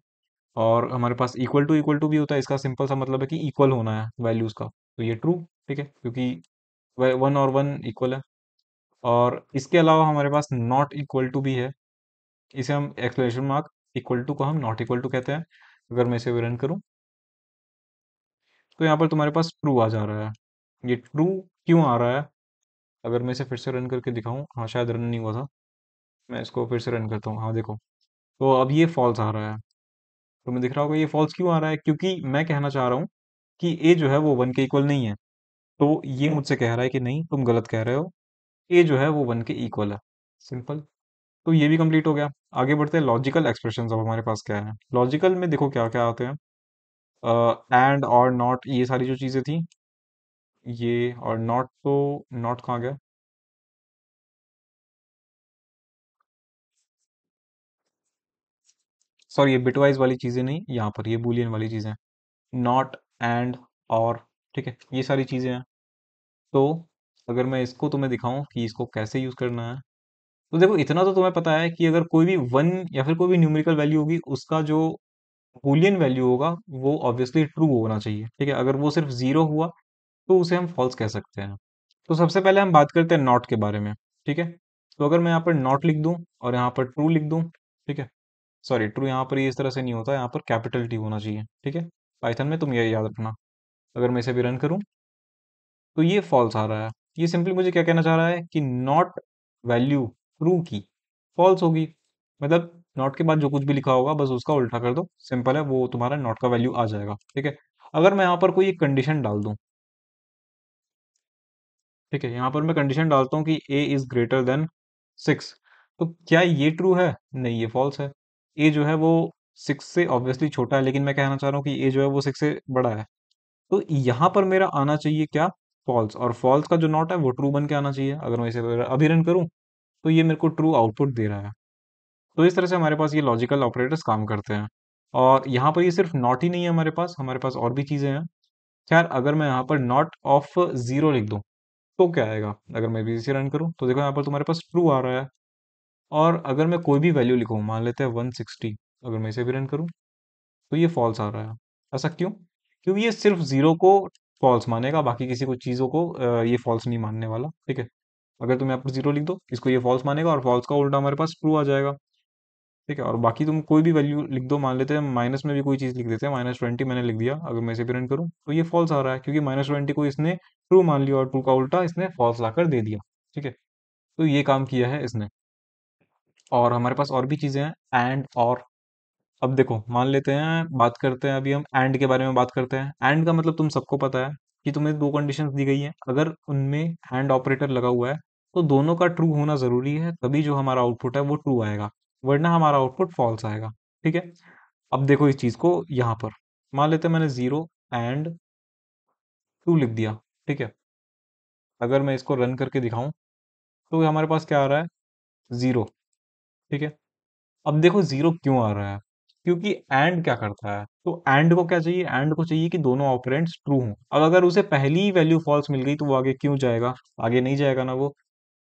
और हमारे पास इक्वल टू इक्वल टू भी होता है इसका सिंपल सा मतलब है कि इक्वल होना है वैल्यूज़ का तो ये ट्रू ठीक है क्योंकि वन और वन इक्वल है और इसके अलावा हमारे पास नॉट इक्वल टू भी है इसे हम एक्सप्लेनेशन मार्क इक्वल टू को हम नॉट इक्वल टू कहते हैं अगर मैं इसे विरन करूँ तो यहाँ पर तुम्हारे पास ट्रू आ जा रहा है ये ट्रू क्यों आ रहा है अगर मैं इसे फिर से रन करके दिखाऊँ हाँ शायद रन नहीं हुआ था मैं इसको फिर से रन करता हूँ हाँ देखो तो अब ये फॉल्स आ रहा है तुम्हें तो दिख रहा होगा ये फॉल्स क्यों आ रहा है क्योंकि मैं कहना चाह रहा हूँ कि ए जो है वो वन के इक्वल नहीं है तो ये मुझसे कह रहा है कि नहीं तुम गलत कह रहे हो ए जो है वो वन के इक्वल है सिंपल तो ये भी कंप्लीट हो गया आगे बढ़ते हैं लॉजिकल एक्सप्रेशन अब हमारे पास क्या है लॉजिकल में देखो क्या क्या आते हैं एंड और नॉट ये सारी जो चीज़ें थी ये और नॉट तो नॉट कहाँ गया सॉरी ये बिटवाइज वाली चीज़ें नहीं यहाँ पर ये बुलियन वाली चीज़ें नॉट एंड और ठीक है ये सारी चीज़ें हैं तो अगर मैं इसको तुम्हें दिखाऊं कि इसको कैसे यूज़ करना है तो देखो इतना तो तुम्हें पता है कि अगर कोई भी वन या फिर कोई भी न्यूमेरिकल वैल्यू होगी उसका जो बुलियन वैल्यू होगा वो ऑब्वियसली ट्रू होना चाहिए ठीक है अगर वो सिर्फ जीरो हुआ तो उसे हम फॉल्स कह सकते हैं तो सबसे पहले हम बात करते हैं नॉट के बारे में ठीक है तो अगर मैं यहाँ पर नॉट लिख दूँ और यहाँ पर ट्रू लिख दूँ ठीक है सॉरी ट्रू यहाँ पर इस तरह से नहीं होता यहाँ पर कैपिटल टी होना चाहिए ठीक है पाइथन में तुम ये याद रखना अगर मैं इसे भी रन करूँ तो ये फॉल्स आ रहा है ये सिंपली मुझे क्या कहना चाह रहा है कि नॉट वैल्यू ट्रू की फॉल्स होगी मतलब नॉट के बाद जो कुछ भी लिखा होगा बस उसका उल्टा कर दो सिंपल है वो तुम्हारा नॉट का वैल्यू आ जाएगा ठीक है अगर मैं यहाँ पर कोई कंडीशन डाल दू ठीक है यहाँ पर मैं कंडीशन डालता हूँ कि A is greater than six तो क्या ये ट्रू है नहीं ये फॉल्स है ए जो है वो सिक्स से ऑब्वियसली छोटा है लेकिन मैं कहना चाह रहा हूँ कि ए जो है वो सिक्स से बड़ा है तो यहाँ पर मेरा आना चाहिए क्या फॉल्स और फॉल्स का जो नॉट है वो ट्रू बन के आना चाहिए अगर मैं इसे अभी रन करूँ तो ये मेरे को ट्रू आउटपुट दे रहा है तो इस तरह से हमारे पास ये लॉजिकल ऑपरेटर्स काम करते हैं और यहाँ पर ये सिर्फ नॉट ही नहीं है हमारे पास हमारे पास और भी चीज़ें हैं खैर अगर मैं यहाँ पर नॉट ऑफ ज़ीरो लिख दूँ तो क्या आएगा अगर मैं बी रन करूँ तो देखो यहाँ पर तुम्हारे पास ट्रू आ रहा है और अगर मैं कोई भी वैल्यू लिखूँ मान लेते हैं वन सिक्सटी अगर मैं इसे भी रन करूँ तो ये फॉल्स आ रहा है ऐसा क्यों क्योंकि ये सिर्फ ज़ीरो को फॉल्स मानेगा बाकी किसी को चीज़ों को ये फॉल्स नहीं मानने वाला ठीक है अगर तुम यहाँ पर जीरो लिख दो इसको ये फॉल्स मानेगा और फॉल्स का उल्टा हमारे पास ट्रू आ जाएगा ठीक है और बाकी तुम कोई भी वैल्यू लिख दो मान लेते हैं माइनस में भी कोई चीज़ लिख देते हैं माइनस ट्वेंटी मैंने लिख दिया अगर मैं इसे प्रिंट करूँ तो ये फॉल्स आ रहा है क्योंकि माइनस ट्वेंटी को इसने ट्रू मान लिया और ट्रू का उल्टा इसने फॉल्स लाकर दे दिया ठीक है तो ये काम किया है इसने और हमारे पास और भी चीज़ें हैं एंड और अब देखो मान लेते हैं बात करते हैं अभी हम एंड के बारे में बात करते हैं एंड का मतलब तुम सबको पता है कि तुम्हें दो कंडीशन दी गई हैं अगर उनमें एंड ऑपरेटर लगा हुआ है तो दोनों का ट्रू होना ज़रूरी है तभी जो हमारा आउटपुट है वो ट्रू आएगा वरना हमारा आउटपुट फॉल्स आएगा ठीक है अब देखो इस चीज़ को यहां पर मान लेते मैंने ज़ीरो एंड टू लिख दिया ठीक है अगर मैं इसको रन करके दिखाऊं तो हमारे पास क्या आ रहा है ज़ीरो ठीक है अब देखो ज़ीरो क्यों आ रहा है क्योंकि एंड क्या करता है तो एंड को क्या चाहिए एंड को चाहिए कि दोनों ऑपरेंट्स ट्रू हों अब अगर उसे पहली वैल्यू फॉल्स मिल गई तो वो आगे क्यों जाएगा आगे नहीं जाएगा ना वो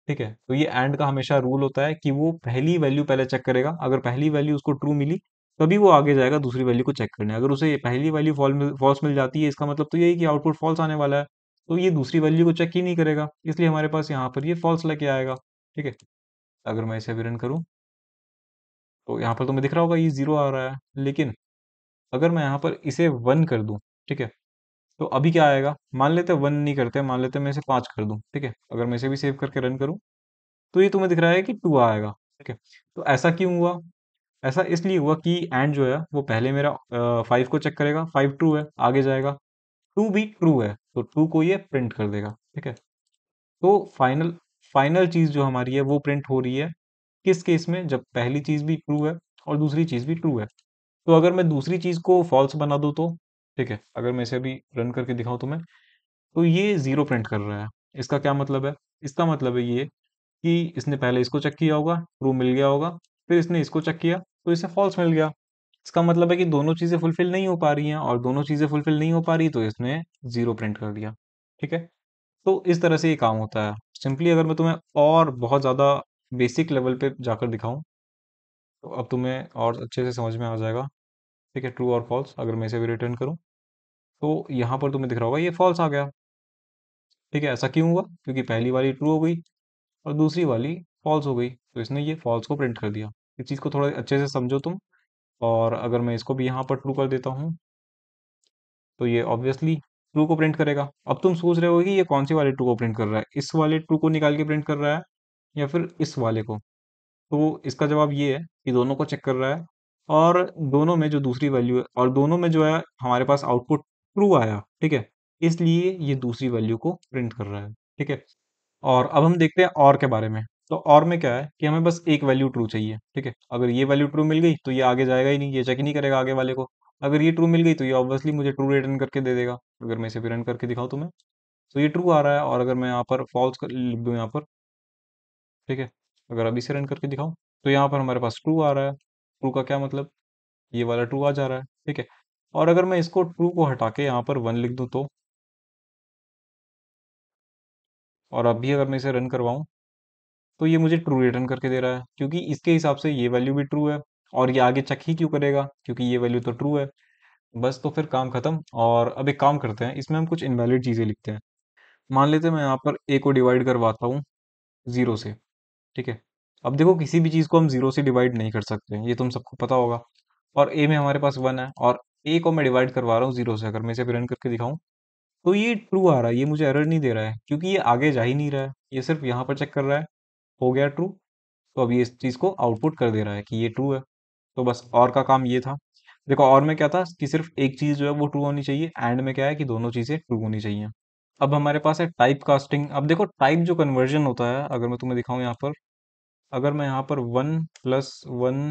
ठीक है तो ये एंड का हमेशा रूल होता है कि वो पहली वैल्यू पहले चेक करेगा अगर पहली वैल्यू उसको ट्रू मिली तभी वो आगे जाएगा दूसरी वैल्यू को चेक करने अगर उसे पहली वैल्यू फॉल्स मिल जाती है इसका मतलब तो यही कि आउटपुट फॉल्स आने वाला है तो ये दूसरी वैल्यू को चेक ही नहीं करेगा इसलिए हमारे पास यहाँ पर ये फॉल्स लेके आएगा ठीक है अगर मैं इसे भी रन करूँ तो यहाँ पर तो मैं दिख रहा होगा ये जीरो आ रहा है लेकिन अगर मैं यहाँ पर इसे वन कर दूँ ठीक है तो अभी क्या आएगा मान लेते वन नहीं करते मान लेते मैं इसे पाँच कर दूँ ठीक है अगर मैं इसे भी सेव करके रन करूँ तो ये तुम्हें दिख रहा है कि टू आएगा ठीक है तो ऐसा क्यों हुआ ऐसा इसलिए हुआ कि एंड जो है वो पहले मेरा फाइव को चेक करेगा फाइव ट्रू है आगे जाएगा टू भी ट्रू है तो टू को ये प्रिंट कर देगा ठीक है तो फाइनल फाइनल चीज़ जो हमारी है वो प्रिंट हो रही है किस केस में जब पहली चीज़ भी ट्रू है और दूसरी चीज़ भी ट्रू है तो अगर मैं दूसरी चीज़ को फॉल्स बना दूँ तो ठीक है अगर मैं इसे अभी रन करके दिखाऊं तुम्हें तो ये जीरो प्रिंट कर रहा है इसका क्या मतलब है इसका मतलब है ये कि इसने पहले इसको चेक किया होगा ट्रू मिल गया होगा फिर इसने इसको चेक किया तो इसे फॉल्स मिल गया इसका मतलब है कि दोनों चीज़ें फुलफिल नहीं हो पा रही हैं और दोनों चीज़ें फुलफिल नहीं हो पा रही तो इसने जीरो प्रिंट कर दिया ठीक है तो इस तरह से ये काम होता है सिंपली अगर मैं तुम्हें और बहुत ज़्यादा बेसिक लेवल पे जाकर दिखाऊं तो अब तुम्हें और अच्छे से समझ में आ जाएगा ठीक है ट्रू और फॉल्स अगर मैं इसे भी रिटर्न करूँ तो यहाँ पर तुम्हें दिख रहा होगा ये फॉल्स आ गया ठीक है ऐसा क्यों हुआ क्योंकि पहली वाली ट्रू हो गई और दूसरी वाली फॉल्स हो गई तो इसने ये फॉल्स को प्रिंट कर दिया इस चीज़ को थोड़ा अच्छे से समझो तुम और अगर मैं इसको भी यहाँ पर ट्रू कर देता हूँ तो ये ऑब्वियसली ट्रू को प्रिंट करेगा अब तुम सोच रहे हो कि ये कौन सी वाले ट्रू को प्रिंट कर रहा है इस वाले ट्रू को निकाल के प्रिंट कर रहा है या फिर इस वाले को तो इसका जवाब ये है कि दोनों को चेक कर रहा है और दोनों में जो दूसरी वैल्यू है और दोनों में जो है हमारे पास आउटपुट ट्रू आया ठीक है इसलिए ये दूसरी वैल्यू को प्रिंट कर रहा है ठीक है और अब हम देखते हैं और के बारे में तो और में क्या है कि हमें बस एक वैल्यू ट्रू चाहिए ठीक है अगर ये वैल्यू ट्रू मिल गई तो ये आगे जाएगा ही नहीं ये चेक ही नहीं करेगा आगे वाले को अगर ये ट्रू मिल गई तो ये ऑब्वियसली मुझे ट्रू रिटर्न करके दे देगा अगर मैं इसे रिटर्न करके दिखाऊँ तो मैं तो ये ट्रू आ रहा है और अगर मैं यहाँ पर फॉल्स कर लिख दूँ यहाँ पर ठीक है अगर अभी से रन करके दिखाऊँ तो यहाँ पर हमारे पास ट्रू आ रहा है ट्रू का क्या मतलब ये वाला ट्रू आ जा रहा है ठीक है और अगर मैं इसको ट्रू को हटा के यहाँ पर वन लिख दूँ तो और अब भी अगर मैं इसे रन करवाऊँ तो ये मुझे ट्रू रिटर्न करके दे रहा है क्योंकि इसके हिसाब से ये वैल्यू भी ट्रू है और ये आगे चेक ही क्यों करेगा क्योंकि ये वैल्यू तो ट्रू है बस तो फिर काम खत्म और अब एक काम करते हैं इसमें हम कुछ इनवैलिड चीज़ें लिखते हैं मान लेते हैं मैं यहाँ पर ए को डिवाइड करवाता हूँ ज़ीरो से ठीक है अब देखो किसी भी चीज़ को हम ज़ीरो से डिवाइड नहीं कर सकते ये तुम सबको पता होगा और ए में हमारे पास वन है और ए को मैं डिवाइड करवा रहा हूँ जीरो से अगर मैं इसे रन करके दिखाऊँ तो ये ट्रू आ रहा है ये मुझे एरर नहीं दे रहा है क्योंकि ये आगे जा ही नहीं रहा है ये सिर्फ यहाँ पर चेक कर रहा है हो गया ट्रू तो अब ये इस चीज़ को आउटपुट कर दे रहा है कि ये ट्रू है तो बस और का काम ये था देखो और में क्या था कि सिर्फ एक चीज़ जो है वो ट्रू होनी चाहिए एंड में क्या है कि दोनों चीज़ें ट्रू होनी चाहिए अब हमारे पास है टाइप कास्टिंग अब देखो टाइप जो कन्वर्जन होता है अगर मैं तुम्हें दिखाऊँ यहाँ पर अगर मैं यहाँ पर वन प्लस वन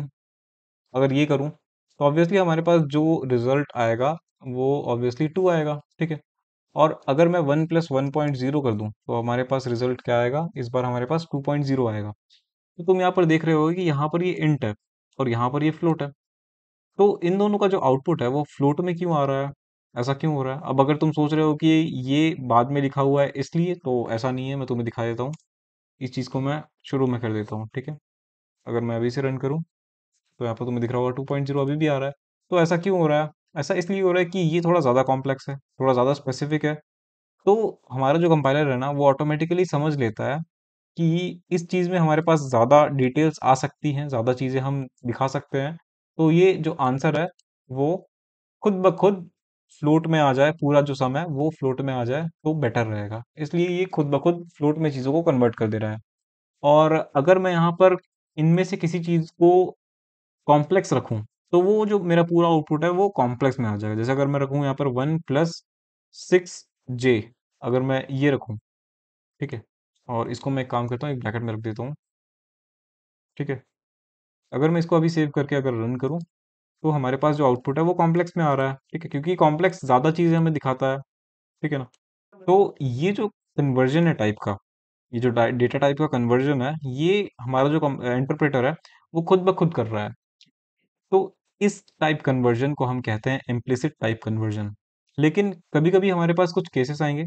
अगर ये करूँ तो ऑब्वियसली हमारे पास जो रिजल्ट आएगा वो ऑब्वियसली टू आएगा ठीक है और अगर मैं one plus one point zero कर दूं तो हमारे पास रिजल्ट क्या आएगा इस बार हमारे पास टू पॉइंट जीरो आएगा तो तुम यहाँ पर देख रहे हो कि यहाँ पर ये इंट है और यहाँ पर ये फ्लोट है तो इन दोनों का जो आउटपुट है वो फ्लोट में क्यों आ रहा है ऐसा क्यों हो रहा है अब अगर तुम सोच रहे हो कि ये बाद में लिखा हुआ है इसलिए तो ऐसा नहीं है मैं तुम्हें दिखा देता हूँ इस चीज़ को मैं शुरू में कर देता हूँ ठीक है अगर मैं अभी से रन करूँ तो यहाँ पर तुम्हें तो दिख रहा होगा टू पॉइंट जीरो अभी भी आ रहा है तो ऐसा क्यों हो रहा है ऐसा इसलिए हो रहा है कि ये थोड़ा ज़्यादा कॉम्प्लेक्स है थोड़ा ज़्यादा स्पेसिफिक है तो हमारा जो कंपाइलर है ना वो ऑटोमेटिकली समझ लेता है कि इस चीज़ में हमारे पास ज़्यादा डिटेल्स आ सकती हैं ज़्यादा चीज़ें हम दिखा सकते हैं तो ये जो आंसर है वो खुद ब खुद फ्लोट में आ जाए पूरा जो समय वो फ्लोट में आ जाए तो बेटर रहेगा इसलिए ये खुद ब खुद फ्लोट में चीज़ों को कन्वर्ट कर दे रहा है और अगर मैं यहाँ पर इनमें से किसी चीज़ को कॉम्प्लेक्स रखूँ तो वो जो मेरा पूरा आउटपुट है वो कॉम्प्लेक्स में आ जाएगा जैसे अगर मैं रखूँ यहाँ पर वन प्लस सिक्स जे अगर मैं ये रखूँ ठीक है और इसको मैं एक काम करता हूँ एक ब्रैकेट में रख देता हूँ ठीक है अगर मैं इसको अभी सेव करके अगर रन करूँ तो हमारे पास जो आउटपुट है वो कॉम्प्लेक्स में आ रहा है ठीक है क्योंकि कॉम्प्लेक्स ज़्यादा चीज़ें हमें दिखाता है ठीक है ना तो ये जो कन्वर्जन है टाइप का ये जो डेटा टाइप का कन्वर्जन है ये हमारा जो इंटरप्रेटर है वो खुद ब खुद कर रहा है तो इस टाइप कन्वर्जन को हम कहते हैं इम्प्लिसिट टाइप कन्वर्जन लेकिन कभी कभी हमारे पास कुछ केसेस आएंगे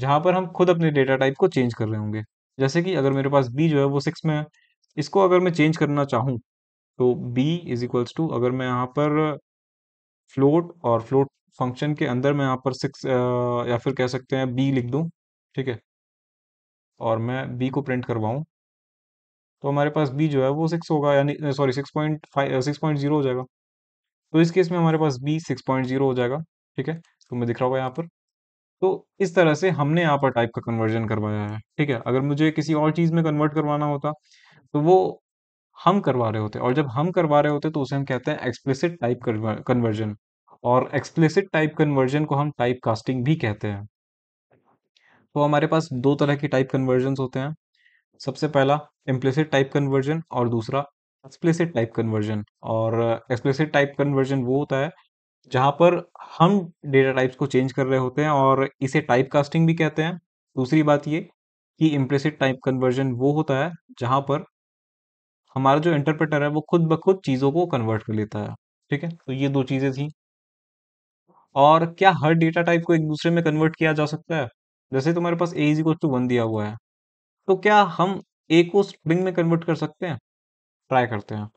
जहाँ पर हम खुद अपने डेटा टाइप को चेंज कर रहे होंगे जैसे कि अगर मेरे पास बी जो है वो सिक्स में है इसको अगर मैं चेंज करना चाहूँ तो बी इज इक्वल्स टू अगर मैं यहाँ पर फ्लोट और फ्लोट फंक्शन के अंदर मैं यहाँ पर सिक्स या फिर कह सकते हैं बी लिख दूँ ठीक है और मैं बी को प्रिंट करवाऊँ तो हमारे पास बी जो है वो सिक्स होगा यानी sorry six point five six point zero हो जाएगा तो इस केस में हमारे पास बी सिक्स पॉइंट जीरो हो जाएगा ठीक है तो मैं दिख रहा होगा यहाँ पर तो इस तरह से हमने यहाँ पर टाइप का कन्वर्जन करवाया है ठीक है अगर मुझे किसी और चीज़ में कन्वर्ट करवाना होता तो वो हम करवा रहे होते और जब हम करवा रहे होते तो उसे हम कहते हैं एक्सप्लिसिट टाइप कन्वर्जन और एक्सप्लिसिट टाइप कन्वर्जन को हम टाइप कास्टिंग भी कहते हैं तो हमारे पास दो तरह के टाइप कन्वर्जन होते हैं सबसे पहला इम्प्लिसिट टाइप कन्वर्जन और दूसरा एक्सप्लिसिट टाइप कन्वर्जन और एक्सप्लिसिट टाइप कन्वर्जन वो होता है जहाँ पर हम डेटा टाइप्स को चेंज कर रहे होते हैं और इसे टाइप कास्टिंग भी कहते हैं दूसरी बात ये कि इम्प्लिसिट टाइप कन्वर्जन वो होता है जहाँ पर हमारा जो इंटरप्रेटर है वो खुद ब खुद चीज़ों को कन्वर्ट कर लेता है ठीक है तो ये दो चीज़ें थी और क्या हर डेटा टाइप को एक दूसरे में कन्वर्ट किया जा सकता है जैसे तुम्हारे पास A is equal to one दिया हुआ है तो क्या हम ए को स्ट्रिंग में कन्वर्ट कर सकते हैं ट्राई करते हैं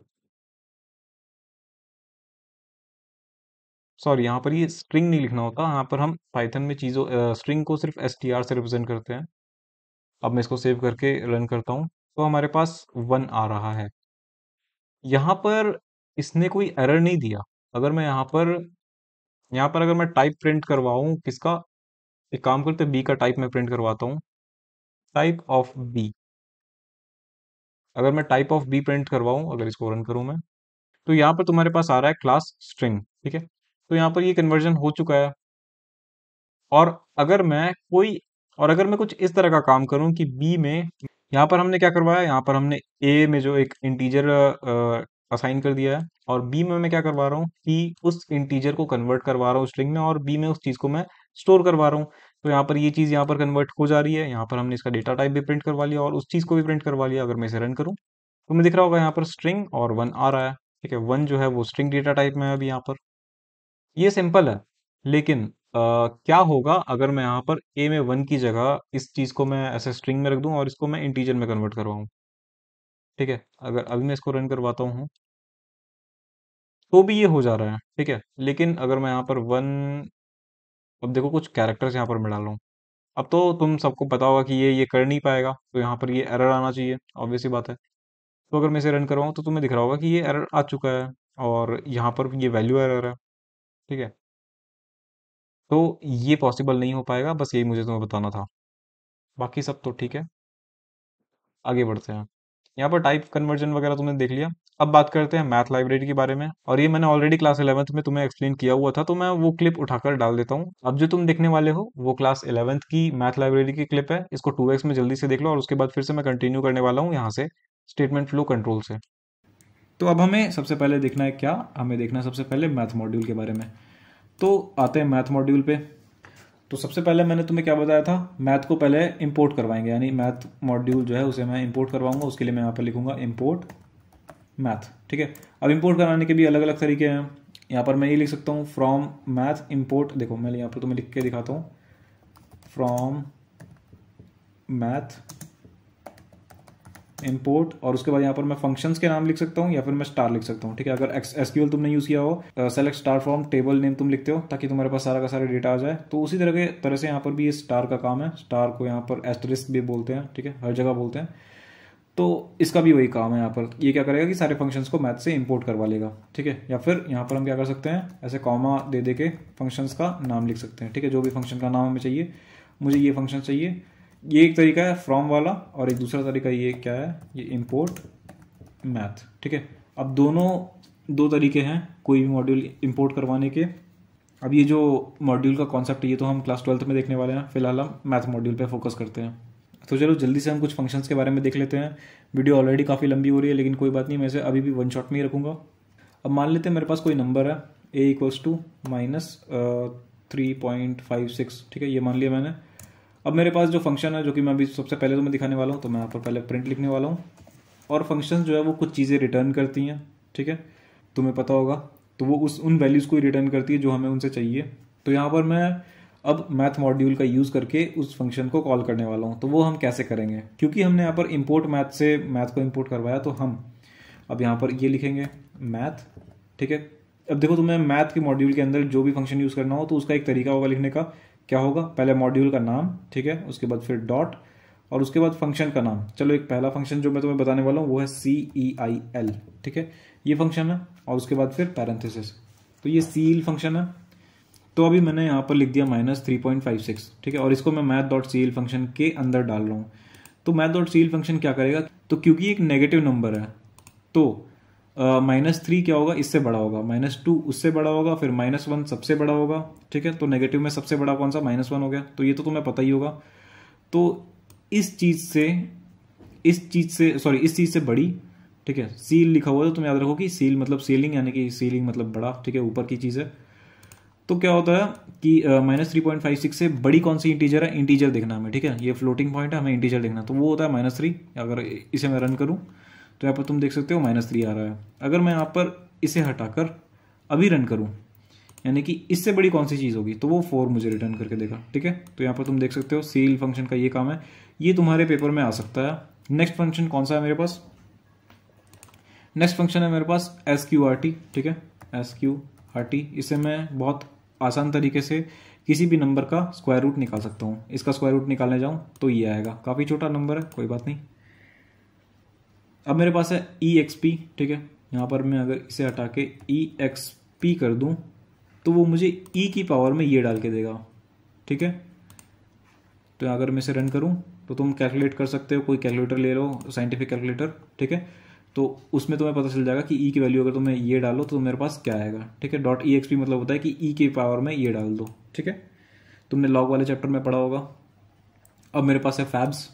सॉरी यहाँ पर ये स्ट्रिंग नहीं लिखना होता यहाँ पर हम पाइथन में चीज़ों स्ट्रिंग को सिर्फ एस से रिप्रेजेंट करते हैं अब मैं इसको सेव करके रन करता हूँ तो हमारे पास वन आ रहा है यहाँ पर इसने कोई एरर नहीं दिया अगर मैं यहाँ पर यहाँ पर अगर मैं टाइप प्रिंट करवाऊँ किसका एक काम करते बी का टाइप मैं प्रिंट करवाता हूँ टाइप ऑफ बी अगर मैं टाइप ऑफ बी प्रिंट करवाऊं अगर इसको रन करूं मैं तो यहाँ पर तुम्हारे पास आ रहा है क्लास स्ट्रिंग ठीक है तो यहाँ पर ये कन्वर्जन हो चुका है और अगर मैं कोई और अगर मैं कुछ इस तरह का काम करूं कि बी में यहाँ पर हमने क्या करवाया यहाँ पर हमने ए में जो एक इंटीजर असाइन कर दिया है और बी में मैं क्या करवा रहा हूँ कि उस इंटीजर को कन्वर्ट करवा रहा हूँ स्ट्रिंग में और बी में उस चीज़ को मैं स्टोर करवा रहा हूँ तो यहाँ पर ये चीज़ यहाँ पर कन्वर्ट हो जा रही है यहाँ पर हमने इसका डेटा टाइप भी प्रिंट करवा लिया और उस चीज़ को भी प्रिंट करवा लिया अगर मैं इसे रन करूँ तो मैं दिख रहा होगा यहाँ पर स्ट्रिंग और वन आ रहा है ठीक है वन जो है वो स्ट्रिंग डेटा टाइप में है अभी यहाँ पर ये सिंपल है लेकिन आ, क्या होगा अगर मैं यहाँ पर ए में वन की जगह इस चीज़ को मैं ऐसे स्ट्रिंग में रख दूँ और इसको मैं इंटीजर में कन्वर्ट करवाऊँ ठीक है अगर अभी मैं इसको रन करवाता हूँ तो भी ये हो जा रहा है ठीक है लेकिन अगर मैं यहाँ पर वन अब देखो कुछ कैरेक्टर्स यहाँ पर मैं डाल रहा हूँ अब तो तुम सबको पता होगा कि ये ये कर नहीं पाएगा तो यहाँ पर ये एरर आना चाहिए ऑब्वियस ही बात है तो अगर मैं इसे रन करवाऊँ तो तुम्हें दिख रहा होगा कि ये एरर आ चुका है और यहाँ पर ये वैल्यू एरर है ठीक है तो ये पॉसिबल नहीं हो पाएगा बस यही मुझे तुम्हें बताना था बाकी सब तो ठीक है आगे बढ़ते हैं यहाँ पर टाइप कन्वर्जन वगैरह तुमने देख लिया अब बात करते हैं मैथ लाइब्रेरी के बारे में और ये मैंने ऑलरेडी क्लास इलेवंथ में तुम्हें एक्सप्लेन किया हुआ था तो मैं वो क्लिप उठाकर डाल देता हूँ अब जो तुम देखने वाले हो वो क्लास इलेवंथ की मैथ लाइब्रेरी की क्लिप है इसको टू में जल्दी से देख लो और उसके बाद फिर से मैं कंटिन्यू करने वाला हूँ यहाँ से स्टेटमेंट फ्लो कंट्रोल से तो अब हमें सबसे पहले देखना है क्या हमें देखना है सबसे पहले मैथ मॉड्यूल के बारे में तो आते हैं मैथ मॉड्यूल पे तो सबसे पहले मैंने तुम्हें क्या बताया था मैथ को पहले इंपोर्ट करवाएंगे यानी मैथ मॉड्यूल जो है उसे मैं इंपोर्ट करवाऊंगा उसके लिए मैं यहाँ पर लिखूंगा इंपोर्ट मैथ ठीक है अब इम्पोर्ट कराने के भी अलग अलग तरीके हैं यहाँ पर मैं ये लिख सकता हूँ फ्रॉम मैथ इम्पोर्ट देखो मैं यहाँ पर तुम्हें लिख के दिखाता हूँ फ्रॉम मैथ इम्पोर्ट और उसके बाद यहाँ पर मैं फंक्शंस के नाम लिख सकता हूँ या फिर मैं स्टार लिख सकता हूँ ठीक है अगर एस क्यू तुमने यूज़ किया हो select star from table name तुम लिखते हो ताकि तुम्हारे पास सारा का सारा डेटा आ जाए तो उसी तरह के तरह से यहाँ पर भी ये स्टार का काम है स्टार को यहाँ पर एस्टरिस्क भी बोलते हैं ठीक है हर जगह बोलते हैं तो इसका भी वही काम है यहाँ पर ये क्या करेगा कि सारे फंक्शंस को मैथ से इंपोर्ट करवा लेगा ठीक है या फिर यहाँ पर हम क्या कर सकते हैं ऐसे कॉमा दे दे के फंक्शंस का नाम लिख सकते हैं ठीक है जो भी फंक्शन का नाम हमें चाहिए मुझे ये फंक्शन चाहिए ये एक तरीका है फ्रॉम वाला और एक दूसरा तरीका ये क्या है ये इम्पोर्ट मैथ ठीक है अब दोनों दो तरीके हैं कोई भी मॉड्यूल इम्पोर्ट करवाने के अब ये जो मॉड्यूल का कॉन्सेप्ट ये तो हम क्लास ट्वेल्थ में देखने वाले हैं फिलहाल हम मैथ मॉड्यूल पे फोकस करते हैं तो चलो जल्दी से हम कुछ फंक्शंस के बारे में देख लेते हैं वीडियो ऑलरेडी काफ़ी लंबी हो रही है लेकिन कोई बात नहीं मैं इसे अभी भी वन शॉट में ही रखूँगा अब मान लेते हैं मेरे पास कोई नंबर है A equals to minus three point five six ठीक है ये मान लिया मैंने अब मेरे पास जो फंक्शन है जो कि मैं अभी सबसे पहले तो मैं दिखाने वाला हूँ तो मैं यहाँ पर पहले प्रिंट लिखने वाला हूँ और फंक्शन जो है वो कुछ चीज़ें रिटर्न करती हैं ठीक है तुम्हें पता होगा तो वो उस उन वैल्यूज़ को रिटर्न करती है जो हमें उनसे चाहिए तो यहाँ पर मैं अब मैथ मॉड्यूल का यूज़ करके उस फंक्शन को कॉल करने वाला हूँ तो वो हम कैसे करेंगे क्योंकि हमने यहाँ पर इम्पोर्ट मैथ से मैथ को इम्पोर्ट करवाया तो हम अब यहाँ पर ये लिखेंगे मैथ ठीक है अब देखो तुम्हें मैथ के मॉड्यूल के अंदर जो भी फंक्शन यूज़ करना हो तो उसका एक तरीका होगा लिखने का क्या होगा पहले मॉड्यूल का नाम ठीक है उसके बाद फिर डॉट और उसके बाद फंक्शन का नाम चलो एक पहला फंक्शन जो मैं तुम्हें बताने वाला हूँ वो है सी ई आई एल ठीक है ये फंक्शन है और उसके बाद फिर पैरेंथेसिस तो ये सील फंक्शन है तो अभी मैंने यहाँ पर लिख दिया minus three point five six ठीक है और इसको मैं math dot C L function के अंदर डाल रहा हूँ तो math dot C L function क्या करेगा तो क्योंकि एक नेगेटिव नंबर है तो माइनस uh, थ्री क्या होगा इससे बड़ा होगा माइनस टू उससे बड़ा होगा फिर माइनस वन सबसे बड़ा होगा ठीक है तो नेगेटिव में सबसे बड़ा कौन सा माइनस वन हो गया तो ये तो तुम्हें पता ही होगा तो इस चीज़ से इस चीज़ से सॉरी इस चीज़ से बड़ी ठीक है सील लिखा हुआ है तो तुम याद रखो कि सील मतलब सीलिंग यानी कि सीलिंग मतलब बड़ा ठीक है ऊपर की चीज़ है तो क्या होता है कि minus three point five six से बड़ी कौन सी इंटीजर है इंटीजर देखना हमें ठीक है ये फ्लोटिंग पॉइंट है हमें इंटीजर देखना तो वो होता है माइनस थ्री अगर इसे मैं रन करूँ तो यहाँ पर तुम देख सकते हो माइनस थ्री आ रहा है अगर मैं यहाँ पर इसे हटाकर अभी रन करूँ यानी कि इससे बड़ी कौन सी चीज़ होगी तो वो फोर मुझे रिटर्न करके देगा ठीक है तो यहाँ पर तुम देख सकते हो सील फंक्शन का ये काम है ये तुम्हारे पेपर में आ सकता है नेक्स्ट फंक्शन कौन सा है मेरे पास नेक्स्ट फंक्शन है मेरे पास एस क्यू आर टी ठीक है एस क्यू आर टी इसे मैं बहुत आसान तरीके से किसी भी नंबर का स्क्वायर रूट निकाल सकता हूँ इसका स्क्वायर रूट निकालने जाऊँ तो ये आएगा काफ़ी छोटा नंबर है कोई बात नहीं अब मेरे पास है ई एक्स पी ठीक है यहाँ पर मैं अगर इसे हटा के ई एक्स पी कर दूँ तो वो मुझे ई e की पावर में ये डाल के देगा ठीक है तो अगर मैं इसे रन करूँ तो तुम कैलकुलेट कर सकते हो कोई कैलकुलेटर ले लो साइंटिफिक कैलकुलेटर ठीक है तो उसमें तुम्हें पता चल जाएगा कि ई e की वैल्यू अगर तुम्हें ये डालो तो मेरे पास क्या आएगा ठीक है डॉट ई एक्स पी मतलब होता है कि ई e के पावर में ये डाल दो ठीक है तुमने लॉग वाले चैप्टर में पढ़ा होगा अब मेरे पास है फैब्स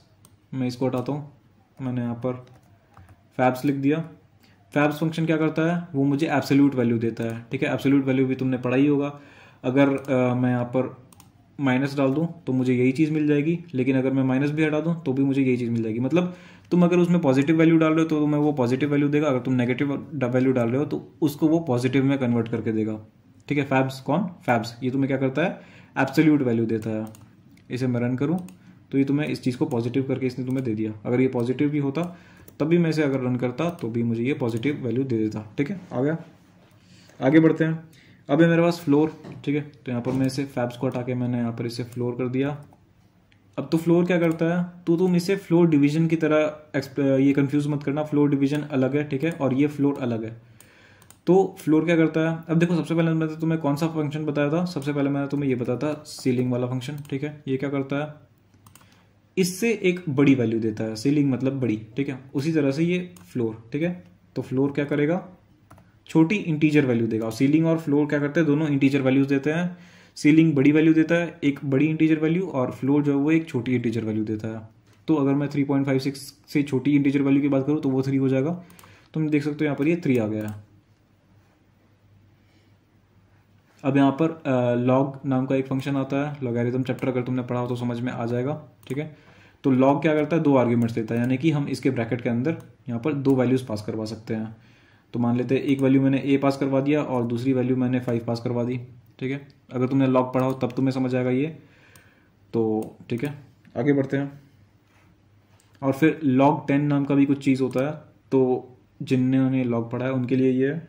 मैं इसको हटाता हूँ मैंने यहाँ पर फैब्स लिख दिया फैब्स फंक्शन क्या करता है वो मुझे एब्सोल्यूट वैल्यू देता है ठीक है एब्सोल्यूट वैल्यू भी तुमने पढ़ा ही होगा अगर आ, मैं यहाँ पर माइनस डाल दूँ तो मुझे यही चीज़ मिल जाएगी लेकिन अगर मैं माइनस भी हटा दूँ तो भी मुझे यही चीज़ मिल जाएगी मतलब तुम अगर उसमें पॉजिटिव वैल्यू डाल रहे हो तो तुम्हें वो पॉजिटिव वैल्यू देगा अगर तुम नेगेटिव वैल्यू डाल रहे हो तो उसको वो पॉजिटिव में कन्वर्ट करके देगा ठीक है फैब्स कौन फैब्स ये तुम्हें क्या करता है एब्सोल्यूट वैल्यू देता है इसे मैं रन करूँ तो ये तुम्हें इस चीज़ को पॉजिटिव करके इसने तुम्हें दे दिया अगर ये पॉजिटिव भी होता तभी मैं इसे अगर रन करता तो भी मुझे ये पॉजिटिव वैल्यू दे देता ठीक है आ गया आगे बढ़ते हैं अब है मेरे पास फ्लोर ठीक है तो यहाँ पर मैं इसे फैब्स को हटा के मैंने यहाँ पर इसे फ्लोर कर दिया अब तो फ्लोर क्या करता है तो तुम इसे फ्लोर डिवीजन की तरह ये कंफ्यूज मत करना फ्लोर डिवीजन अलग है ठीक है और ये फ्लोर अलग है तो फ्लोर क्या करता है अब देखो सबसे पहले मैंने तुम्हें कौन सा फंक्शन बताया था सबसे पहले मैंने तुम्हें ये बताया था सीलिंग वाला फंक्शन ठीक है ये क्या करता है इससे एक बड़ी वैल्यू देता है सीलिंग मतलब बड़ी ठीक है उसी तरह से ये फ्लोर ठीक है तो फ्लोर क्या करेगा छोटी इंटीजर वैल्यू देगा सीलिंग और फ्लोर क्या करते हैं दोनों इंटीजर वैल्यूज देते हैं सीलिंग बड़ी वैल्यू देता है एक बड़ी इंटीजर वैल्यू और फ्लोर जो है वो एक छोटी इंटीजर वैल्यू देता है तो अगर मैं थ्री पॉइंट फाइव सिक्स से छोटी इंटीजर वैल्यू की बात करूँ तो वो थ्री हो जाएगा तो मैं देख सकते हो यहाँ पर ये थ्री आ गया है अब यहाँ पर लॉग नाम का एक फंक्शन आता है लॉगरिथम चैप्टर अगर तुमने पढ़ा हो तो समझ में आ जाएगा ठीक है तो लॉग क्या करता है दो आर्ग्यूमेंट्स देता है यानी कि हम इसके ब्रैकेट के अंदर यहाँ पर दो वैल्यूज़ पास करवा सकते हैं तो मान लेते हैं एक वैल्यू मैंने ए पास करवा दिया और दूसरी वैल्यू मैंने फाइव पास करवा दी ठीक है अगर तुमने लॉग पढ़ा हो तब तुम्हें समझ आएगा ये तो ठीक है आगे बढ़ते हैं और फिर लॉग टेन नाम का भी कुछ चीज़ होता है तो जिन्होंने लॉग पढ़ा है उनके लिए ये है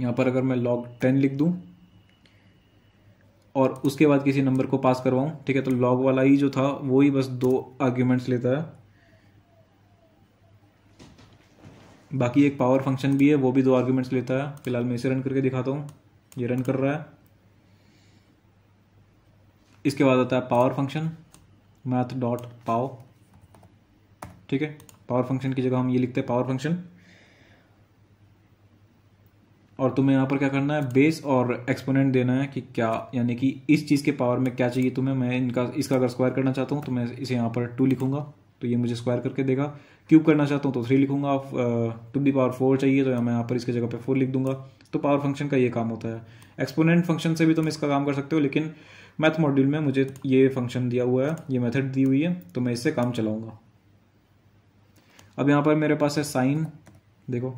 यहाँ पर अगर मैं लॉग टेन लिख दूँ और उसके बाद किसी नंबर को पास करवाऊँ ठीक है तो लॉग वाला ही जो था वो ही बस दो आर्ग्यूमेंट्स लेता है बाकी एक पावर फंक्शन भी है वो भी दो आर्ग्यूमेंट्स लेता है फिलहाल मैं इसे रन करके दिखाता हूँ ये रन कर रहा है इसके बाद आता है power function math dot pow ठीक है पावर फंक्शन की जगह हम ये लिखते हैं पावर फंक्शन और तुम्हें यहाँ पर क्या करना है बेस और एक्सपोनेंट देना है कि क्या यानी कि इस चीज़ के पावर में क्या चाहिए तुम्हें मैं इनका इसका अगर स्क्वायर करना चाहता हूँ तो मैं इसे यहाँ पर टू लिखूंगा तो ये मुझे स्क्वायर करके देगा क्यूब करना चाहता हूँ तो थ्री लिखूंगा टू दी पावर फोर चाहिए तो मैं यहाँ पर इसकी जगह पर फोर लिख दूंगा तो पावर फंक्शन का ये काम होता है एक्सपोनेंट फंक्शन से भी तुम इसका काम कर सकते हो लेकिन मैथ मॉड्यूल में मुझे ये फंक्शन दिया हुआ है ये मेथड दी हुई है तो मैं इससे काम चलाऊंगा अब यहाँ पर मेरे पास है साइन देखो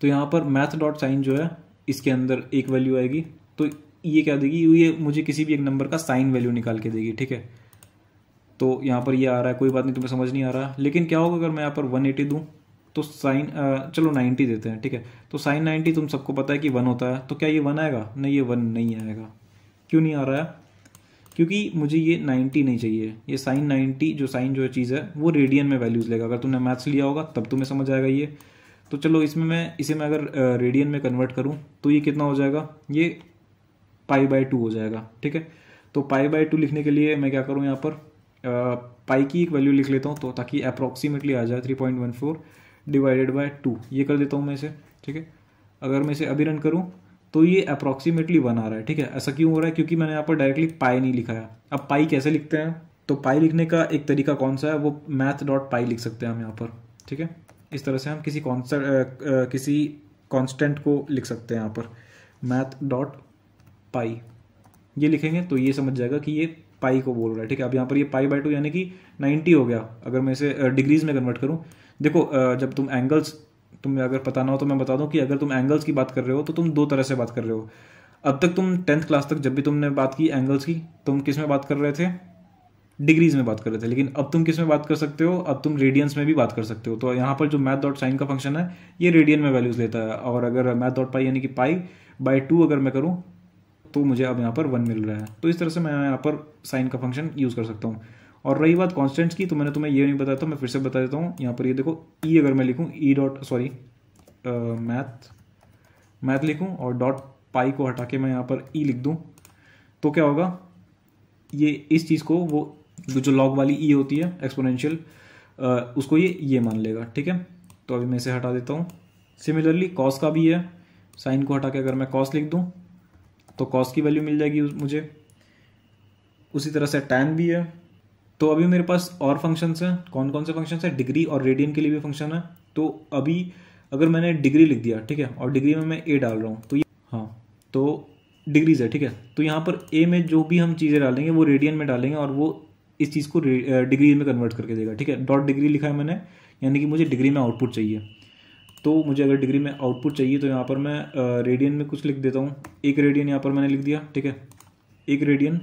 तो यहाँ पर मैथ डॉट साइन जो है इसके अंदर एक वैल्यू आएगी तो ये क्या देगी ये मुझे किसी भी एक नंबर का साइन वैल्यू निकाल के देगी ठीक है तो यहाँ पर ये यह आ रहा है कोई बात नहीं तुम्हें समझ नहीं आ रहा लेकिन क्या होगा अगर मैं यहाँ पर वन एटी दूँ तो साइन चलो 90 देते हैं ठीक है तो साइन 90 तुम सबको पता है कि वन होता है तो क्या ये वन आएगा नहीं ये वन नहीं आएगा क्यों नहीं आ रहा है क्योंकि मुझे ये 90 नहीं चाहिए ये साइन 90 जो साइन जो चीज़ है वो रेडियन में वैल्यूज़ लेगा अगर तुमने मैथ्स लिया होगा तब तुम्हें समझ आएगा ये तो चलो इसमें मैं इसे मैं अगर रेडियन में कन्वर्ट करूँ तो ये कितना हो जाएगा ये पाई बाई टू हो जाएगा ठीक है तो पाई बाई टू लिखने के लिए मैं क्या करूँ यहाँ पर पाई की एक वैल्यू लिख लेता हूँ तो ताकि अप्रॉक्सीमेटली आ जाए three point one four divided by two ये कर देता हूँ मैं इसे ठीक है अगर मैं इसे अभी रन करूँ तो ये अप्रॉक्सीमेटली वन आ रहा है ठीक है ऐसा क्यों हो रहा है क्योंकि मैंने यहाँ पर डायरेक्टली पाई नहीं लिखा है अब पाई कैसे लिखते हैं तो पाई लिखने का एक तरीका कौन सा है वो मैथ डॉट पाई लिख सकते हैं हम यहाँ पर ठीक है इस तरह से हम किसी कॉन्सेंट किसी कॉन्स्टेंट को लिख सकते हैं यहाँ पर मैथ डॉट पाई ये लिखेंगे तो ये समझ जाएगा कि ये पाई को बोल रहा है ठीक है अब यहाँ पर ये पाई बाई टू यानी कि 90 हो गया अगर मैं इसे डिग्रीज में कन्वर्ट करूँ देखो जब तुम एंगल्स तुम्हें अगर पता ना हो तो मैं बता दूं कि अगर तुम एंगल्स की बात कर रहे हो तो तुम दो तरह से बात कर रहे हो अब तक तुम टेंथ क्लास तक जब भी तुमने बात की एंगल्स की तुम किस में बात कर रहे थे डिग्रीज में बात कर रहे थे लेकिन अब तुम किस में बात कर सकते हो अब तुम रेडियंस में भी बात कर सकते हो तो यहाँ पर जो मैथ डॉट साइन का फंक्शन है ये रेडियन में वैल्यूज लेता है और अगर मैथ डॉट पाई यानी कि पाई बाई टू अगर मैं करूँ तो मुझे अब यहाँ पर वन मिल रहा है तो इस तरह से मैं यहाँ पर साइन का फंक्शन यूज़ कर सकता हूँ और रही बात कॉन्स्टेंट्स की तो मैंने तुम्हें ये नहीं बताया था मैं फिर से बता देता हूँ यहाँ पर ये देखो ई e अगर मैं लिखूँ E dot sorry math math लिखूँ और डॉट पाई को हटा के मैं यहाँ पर ई e लिख दूँ तो क्या होगा ये इस चीज़ को वो जो लॉग वाली ई e होती है एक्सपोनेंशियल uh, उसको ये ये मान लेगा ठीक है तो अभी मैं इसे हटा देता हूँ सिमिलरली कॉस का भी है साइन को हटा के अगर मैं कॉस लिख दूँ तो कॉस की वैल्यू मिल जाएगी मुझे उसी तरह से टैन भी है तो अभी मेरे पास और फंक्शंस हैं कौन कौन से फंक्शंस हैं डिग्री और रेडियन के लिए भी फंक्शन है तो अभी अगर मैंने डिग्री लिख दिया ठीक है और डिग्री में मैं ए डाल रहा हूँ तो ये हाँ तो डिग्रीज है ठीक है तो यहाँ पर ए में जो भी हम चीज़ें डालेंगे वो रेडियन में डालेंगे और वो इस चीज़ को डिग्री में कन्वर्ट करके देगा ठीक है डॉट डिग्री लिखा है मैंने यानी कि मुझे डिग्री में आउटपुट चाहिए तो मुझे अगर डिग्री में आउटपुट चाहिए तो यहाँ पर मैं रेडियन में कुछ लिख देता हूँ एक रेडियन यहाँ पर मैंने लिख दिया ठीक है एक रेडियन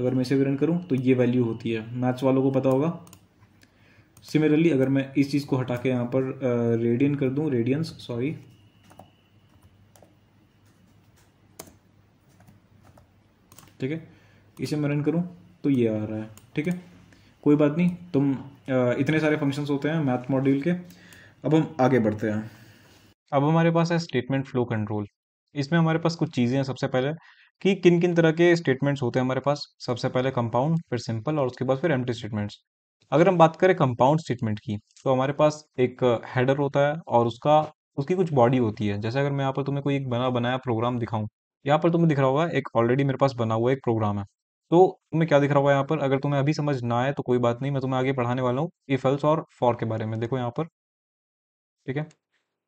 अगर मैं इसे भी रन करूँ तो ये वैल्यू होती है मैथ्स वालों को पता होगा सिमिलरली अगर मैं इस चीज़ को हटा के यहाँ पर रेडियन कर दूँ रेडियंस सॉरी ठीक है इसे मैं रन करूँ तो ये आ रहा है ठीक है कोई बात नहीं तुम इतने सारे फंक्शंस होते हैं मैथ मॉड्यूल के अब हम आगे बढ़ते हैं अब हमारे पास है स्टेटमेंट फ्लो कंट्रोल इसमें हमारे पास कुछ चीज़ें हैं सबसे पहले कि किन किन तरह के स्टेटमेंट्स होते हैं हमारे पास सबसे पहले कंपाउंड फिर सिंपल और उसके बाद फिर एम्प्टी स्टेटमेंट्स अगर हम बात करें कंपाउंड स्टेटमेंट की तो हमारे पास एक हेडर होता है और उसका उसकी कुछ बॉडी होती है जैसे अगर मैं यहाँ पर तुम्हें कोई एक बना बनाया प्रोग्राम दिखाऊँ यहाँ पर तुम्हें दिख रहा होगा एक ऑलरेडी मेरे पास बना हुआ एक प्रोग्राम है तो तुम्हें क्या दिख रहा होगा यहाँ पर अगर तुम्हें अभी समझ ना आए तो कोई बात नहीं मैं तुम्हें आगे पढ़ाने वाला हूँ एल्स और फॉर के बारे में देखो यहाँ पर ठीक है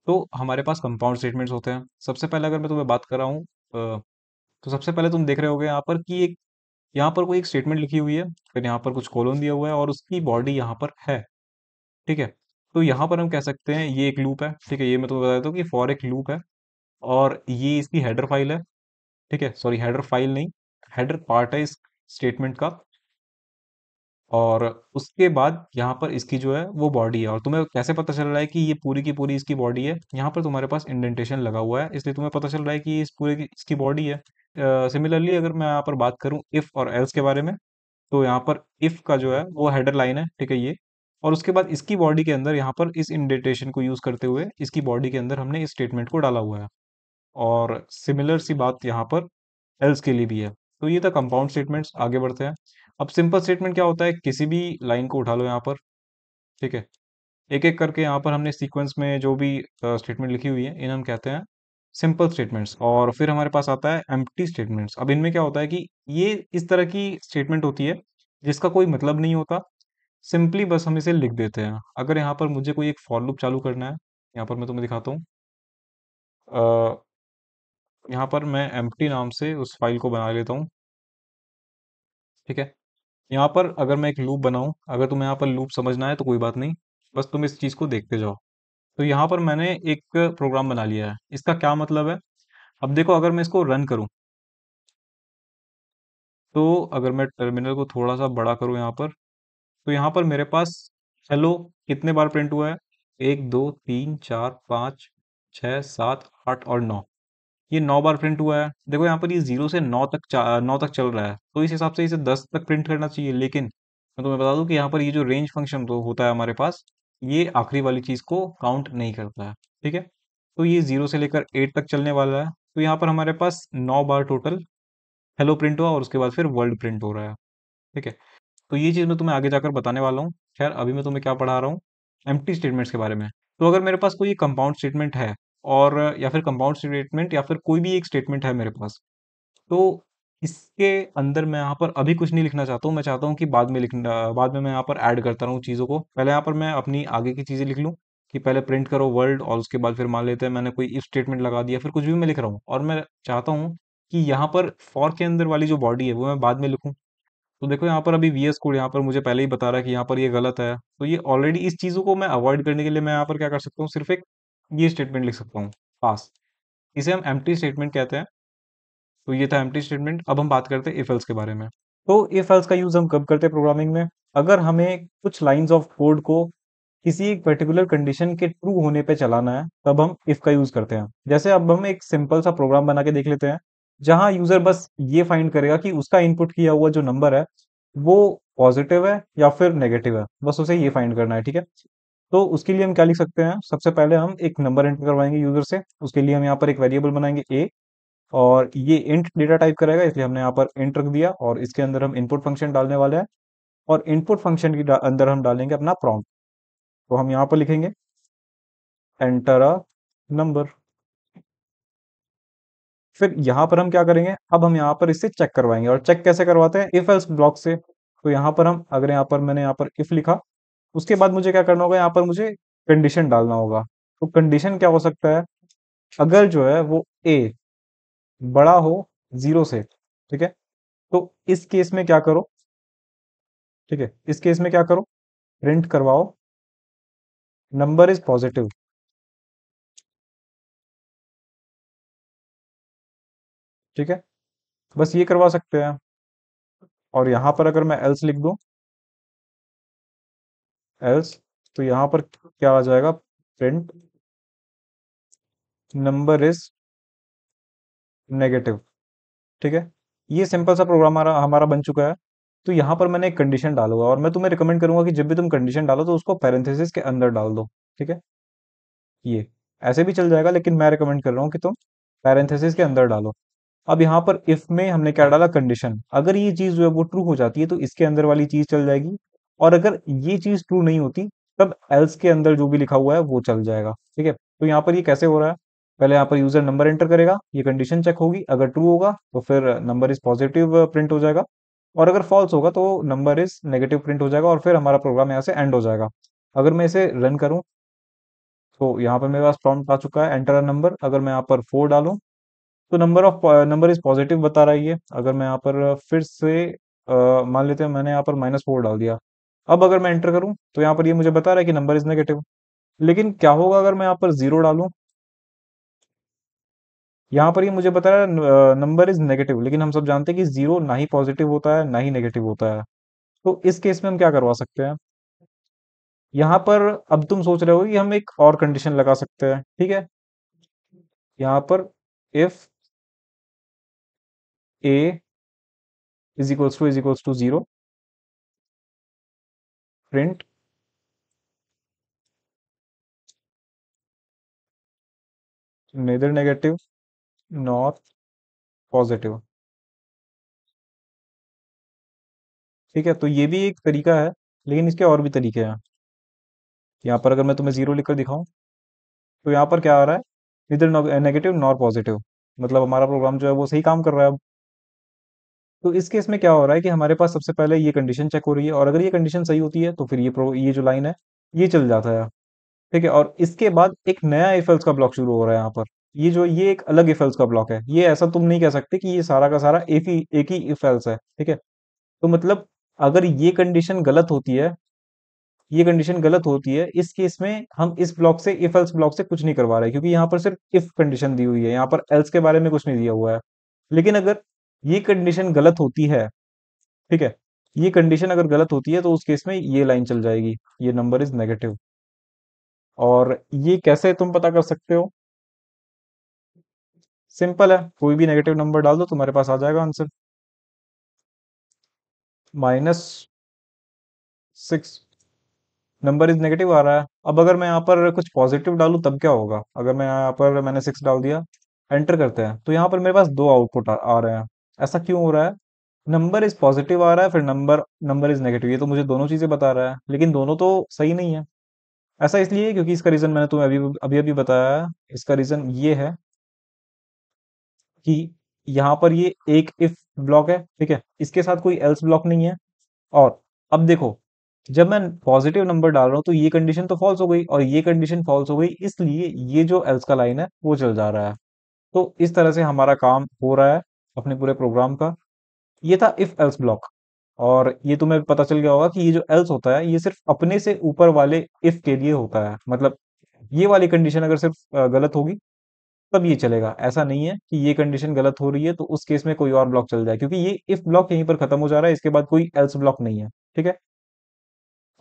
तो हमारे पास कंपाउंड स्टेटमेंट्स होते हैं सबसे पहले अगर मैं तुम्हें बात कर रहा हूँ तो सबसे पहले तुम देख रहे गए यहाँ पर कि एक यहाँ पर कोई एक स्टेटमेंट लिखी हुई है फिर यहाँ पर कुछ कॉलोन दिया हुआ है और उसकी बॉडी यहाँ पर है ठीक है तो यहाँ पर हम कह सकते हैं ये एक लूप है ठीक है ये मैं तुम्हें बता देता हूँ कि फॉर एक लूप है और ये इसकी हेडर फाइल है ठीक है सॉरी हेडर फाइल नहीं हेडर पार्ट है इस स्टेटमेंट का और उसके बाद यहाँ पर इसकी जो है वो बॉडी है और तुम्हें कैसे पता चल रहा है कि ये पूरी की पूरी इसकी बॉडी है यहाँ पर तुम्हारे पास इंडेंटेशन लगा हुआ है इसलिए तुम्हें पता चल रहा है कि इस पूरे की इसकी बॉडी है सिमिलरली uh, अगर मैं यहाँ पर बात करूँ इफ़ और एल्स के बारे में तो यहाँ पर इफ़ का जो है वो हेडर लाइन है ठीक है ये और उसके बाद इसकी बॉडी के अंदर यहाँ पर इस इंडेंटेशन को यूज़ करते हुए इसकी बॉडी के अंदर हमने इस स्टेटमेंट को डाला हुआ है और सिमिलर सी बात यहाँ पर एल्स के लिए भी है तो ये था कंपाउंड स्टेटमेंट्स आगे बढ़ते हैं अब सिंपल स्टेटमेंट क्या होता है किसी भी लाइन को उठा लो यहाँ पर ठीक है एक एक करके यहाँ पर हमने सीक्वेंस में जो भी स्टेटमेंट लिखी हुई है इन हम कहते हैं सिंपल स्टेटमेंट्स और फिर हमारे पास आता है एम स्टेटमेंट्स अब इनमें क्या होता है कि ये इस तरह की स्टेटमेंट होती है जिसका कोई मतलब नहीं होता सिंपली बस हम इसे लिख देते हैं अगर यहाँ पर मुझे कोई एक फॉर लूप चालू करना है यहाँ पर मैं तुम्हें दिखाता हूँ यहाँ पर मैं एम नाम से उस फाइल को बना लेता हूँ ठीक है यहाँ पर अगर मैं एक लूप बनाऊँ अगर तुम्हें यहाँ पर लूप समझना है तो कोई बात नहीं बस तुम इस चीज़ को देखते जाओ तो यहाँ पर मैंने एक प्रोग्राम बना लिया है इसका क्या मतलब है अब देखो अगर मैं इसको रन करूँ तो अगर मैं टर्मिनल को थोड़ा सा बड़ा करूँ यहाँ पर तो यहाँ पर मेरे पास हेलो कितने बार प्रिंट हुआ है एक दो तीन चार पाँच छः सात आठ और नौ ये नौ बार प्रिंट हुआ है देखो यहाँ पर ये जीरो से नौ तक नौ तक चल रहा है तो इस हिसाब से इसे दस तक प्रिंट करना चाहिए लेकिन मैं तुम्हें बता दूँ कि यहाँ पर ये जो रेंज फंक्शन तो होता है हमारे पास ये आखिरी वाली चीज़ को काउंट नहीं करता है ठीक है तो ये जीरो से लेकर एट तक चलने वाला है तो यहाँ पर हमारे पास नौ बार टोटल हेलो प्रिंट हुआ और उसके बाद फिर वर्ल्ड प्रिंट हो रहा है ठीक है तो ये चीज़ मैं तुम्हें आगे जाकर बताने वाला हूँ खैर अभी मैं तुम्हें क्या पढ़ा रहा हूँ एम्प्टी स्टेटमेंट्स के बारे में तो अगर मेरे पास कोई कंपाउंड स्टेटमेंट है और या फिर कंपाउंड स्टेटमेंट या फिर कोई भी एक स्टेटमेंट है मेरे पास तो इसके अंदर मैं यहाँ पर अभी कुछ नहीं लिखना चाहता हूँ मैं चाहता हूँ कि बाद में लिखना बाद में मैं यहाँ पर ऐड करता रहूँ चीज़ों को पहले यहाँ पर मैं अपनी आगे की चीज़ें लिख लूँ कि पहले प्रिंट करो वर्ल्ड और उसके बाद फिर मान लेते हैं मैंने कोई इफ स्टेटमेंट लगा दिया फिर कुछ भी मैं लिख रहा हूँ और मैं चाहता हूँ कि यहाँ पर फॉर के अंदर वाली जो बॉडी है वो मैं बाद में लिखूँ तो देखो यहाँ पर अभी वी एस कोड यहाँ पर मुझे पहले ही बता रहा है कि यहाँ पर ये गलत है तो ये ऑलरेडी इस चीज़ों को मैं अवॉइड करने के लिए मैं यहाँ पर क्या कर सकता हूँ सिर्फ एक ये स्टेटमेंट लिख सकता हूँ पास इसे हम एम्प्टी स्टेटमेंट कहते हैं तो ये था एम्प्टी स्टेटमेंट अब हम बात करते हैं इफ के बारे में तो इफ का यूज हम कब करते हैं प्रोग्रामिंग में अगर हमें कुछ लाइंस ऑफ कोड को किसी एक पर्टिकुलर कंडीशन के ट्रू होने पे चलाना है तब हम इफ का यूज करते हैं जैसे अब हम एक सिंपल सा प्रोग्राम बना के देख लेते हैं जहां यूजर बस ये फाइंड करेगा कि उसका इनपुट किया हुआ जो नंबर है वो पॉजिटिव है या फिर नेगेटिव है बस उसे ये फाइंड करना है ठीक है तो उसके लिए हम क्या लिख सकते हैं सबसे पहले हम एक नंबर एंटर करवाएंगे यूजर से उसके लिए हम यहाँ पर एक वेरिएबल बनाएंगे ए और ये इंट डेटा टाइप करेगा इसलिए हमने यहाँ पर इंट रख दिया और इसके अंदर हम इनपुट फंक्शन डालने वाले हैं और इनपुट फंक्शन के अंदर हम डालेंगे अपना प्रॉम्प्ट तो हम यहाँ पर लिखेंगे एंटर अ नंबर फिर यहाँ पर हम क्या करेंगे अब हम यहाँ पर इसे चेक करवाएंगे और चेक कैसे करवाते हैं इफ एल्स ब्लॉक से तो यहाँ पर हम अगर यहाँ पर मैंने यहाँ पर इफ लिखा उसके बाद मुझे क्या करना होगा यहाँ पर मुझे कंडीशन डालना होगा तो कंडीशन क्या हो सकता है अगर जो है वो ए बड़ा हो जीरो से ठीक है तो इस केस में क्या करो ठीक है इस केस में क्या करो प्रिंट करवाओ नंबर इज पॉजिटिव ठीक है बस ये करवा सकते हैं और यहां पर अगर मैं एल्स लिख दूं एल्स तो यहाँ पर क्या आ जाएगा प्रिंट नंबर इज नेगेटिव ठीक है ये सिंपल सा प्रोग्राम हमारा हमारा बन चुका है तो यहाँ पर मैंने एक कंडीशन डालूगा और मैं तुम्हें रिकमेंड करूंगा कि जब भी तुम कंडीशन डालो तो उसको पैरेंथेसिस के अंदर डाल दो ठीक है ये ऐसे भी चल जाएगा लेकिन मैं रिकमेंड कर रहा हूँ कि तुम पैरेंथेसिस के अंदर डालो अब यहाँ पर इफ में हमने क्या डाला कंडीशन अगर ये चीज़ जो है वो ट्रू हो जाती है तो इसके अंदर वाली चीज़ चल जाएगी और अगर ये चीज ट्रू नहीं होती तब एल्स के अंदर जो भी लिखा हुआ है वो चल जाएगा ठीक है तो यहाँ पर ये कैसे हो रहा है पहले यहाँ पर यूजर नंबर एंटर करेगा ये कंडीशन चेक होगी अगर ट्रू होगा तो फिर नंबर इज पॉजिटिव प्रिंट हो जाएगा और अगर फॉल्स होगा तो नंबर इज नेगेटिव प्रिंट हो जाएगा और फिर हमारा प्रोग्राम यहाँ से एंड हो जाएगा अगर मैं इसे रन करूँ तो यहाँ पर मेरे पास प्रॉम्प्ट आ चुका है एंटर नंबर अगर मैं यहाँ पर फोर डालू तो number of number is positive बता रहा है ये अगर मैं यहाँ पर फिर से uh, मान लेते हैं मैंने यहाँ पर माइनस फोर डाल दिया अब अगर मैं एंटर करूं तो यहाँ पर ये मुझे बता रहा है कि नंबर इज नेगेटिव लेकिन क्या होगा अगर मैं यहाँ पर जीरो डालू यहाँ पर ये मुझे बता रहा है नंबर इज नेगेटिव लेकिन हम सब जानते हैं कि जीरो ना ही पॉजिटिव होता है ना ही नेगेटिव होता है तो इस केस में हम क्या करवा सकते हैं यहाँ पर अब तुम सोच रहे हो कि हम एक और कंडीशन लगा सकते हैं ठीक है यहाँ पर if A is equals to is equals to zero print neither negative nor positive ठीक है तो ये भी एक तरीका है लेकिन इसके और भी तरीके हैं यहां पर अगर मैं तुम्हें जीरो लिखकर दिखाऊं तो यहां पर क्या आ रहा है इधर नेगेटिव नॉर पॉजिटिव मतलब हमारा प्रोग्राम जो है वो सही काम कर रहा है अब तो इस केस में क्या हो रहा है कि हमारे पास सबसे पहले ये कंडीशन चेक हो रही है और अगर ये कंडीशन सही होती है तो फिर ये ये जो लाइन है ये चल जाता है ठीक है और इसके बाद एक नया एफल्स का ब्लॉक शुरू हो रहा है यहाँ पर ये जो ये एक अलग एफल्स का ब्लॉक है ये ऐसा तुम नहीं कह सकते कि ये सारा का सारा एक ही एक ही एफल्स है ठीक है तो मतलब अगर ये कंडीशन गलत होती है ये कंडीशन गलत होती है इस केस में हम इस ब्लॉक से इफ एल्स ब्लॉक से कुछ नहीं करवा रहे क्योंकि यहाँ पर सिर्फ इफ कंडीशन दी हुई है यहाँ पर एल्स के बारे में कुछ नहीं दिया हुआ है लेकिन अगर ये कंडीशन गलत होती है ठीक है ये कंडीशन अगर गलत होती है तो उस केस में ये लाइन चल जाएगी ये नंबर इज नेगेटिव और ये कैसे तुम पता कर सकते हो सिंपल है कोई भी नेगेटिव नंबर डाल दो तुम्हारे पास आ जाएगा answer minus six number is negative आ रहा है अब अगर मैं यहाँ पर कुछ पॉजिटिव डालू तब क्या होगा अगर मैं यहाँ पर मैंने सिक्स डाल दिया एंटर करते हैं तो यहाँ पर मेरे पास दो आउटपुट आ, आ रहे हैं ऐसा क्यों हो रहा है नंबर इज पॉजिटिव आ रहा है फिर नंबर नंबर इज नेगेटिव ये तो मुझे दोनों चीजें बता रहा है लेकिन दोनों तो सही नहीं है ऐसा इसलिए क्योंकि इसका रीजन मैंने तुम्हें अभी अभी अभी बताया इसका रीजन ये है कि यहां पर ये एक इफ ब्लॉक है ठीक है इसके साथ कोई एल्स ब्लॉक नहीं है और अब देखो जब मैं पॉजिटिव नंबर डाल रहा हूं तो ये कंडीशन तो फॉल्स हो गई और ये कंडीशन फॉल्स हो गई इसलिए ये जो एल्स का लाइन है वो चल जा रहा है तो इस तरह से हमारा काम हो रहा है अपने पूरे प्रोग्राम का ये था इफ एल्स ब्लॉक और ये तुम्हें पता चल गया होगा कि ये जो एल्स होता है ये सिर्फ अपने से ऊपर वाले इफ के लिए होता है मतलब ये वाली कंडीशन अगर सिर्फ गलत होगी तब ये चलेगा ऐसा नहीं है कि ये कंडीशन गलत हो रही है तो उस केस में कोई और ब्लॉक चल जाए क्योंकि ये इफ ब्लॉक यहीं पर खत्म हो जा रहा है इसके बाद कोई एल्स ब्लॉक नहीं है ठीक है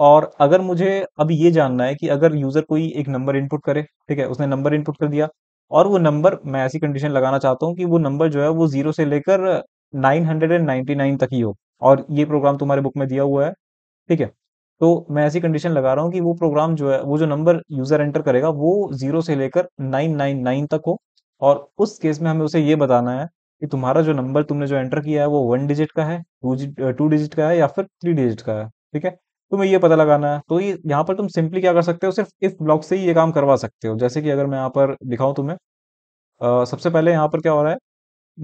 और अगर मुझे अब ये जानना है कि अगर यूजर कोई एक नंबर इनपुट करे ठीक है उसने नंबर इनपुट कर दिया और वो नंबर मैं ऐसी कंडीशन लगाना चाहता हूँ कि वो नंबर जो है वो जीरो से लेकर नाइन हंड्रेड एंड नाइन तक ही हो और ये प्रोग्राम तुम्हारे बुक में दिया हुआ है ठीक है तो मैं ऐसी कंडीशन लगा रहा हूँ कि वो प्रोग्राम जो है वो जो नंबर यूजर एंटर करेगा वो जीरो से लेकर नाइन नाइन नाइन तक हो और उस केस में हमें उसे ये बताना है कि तुम्हारा जो नंबर तुमने जो एंटर किया है वो वन डिजिट का है टू डिजिट का है या फिर थ्री डिजिट का है ठीक है तुम्हें ये पता लगाना है तो ये यहाँ पर तुम सिंपली क्या कर सकते हो सिर्फ इफ ब्लॉक से ही ये काम करवा सकते हो जैसे कि अगर मैं यहाँ पर दिखाऊँ तुम्हें आ, सबसे पहले यहाँ पर क्या हो रहा है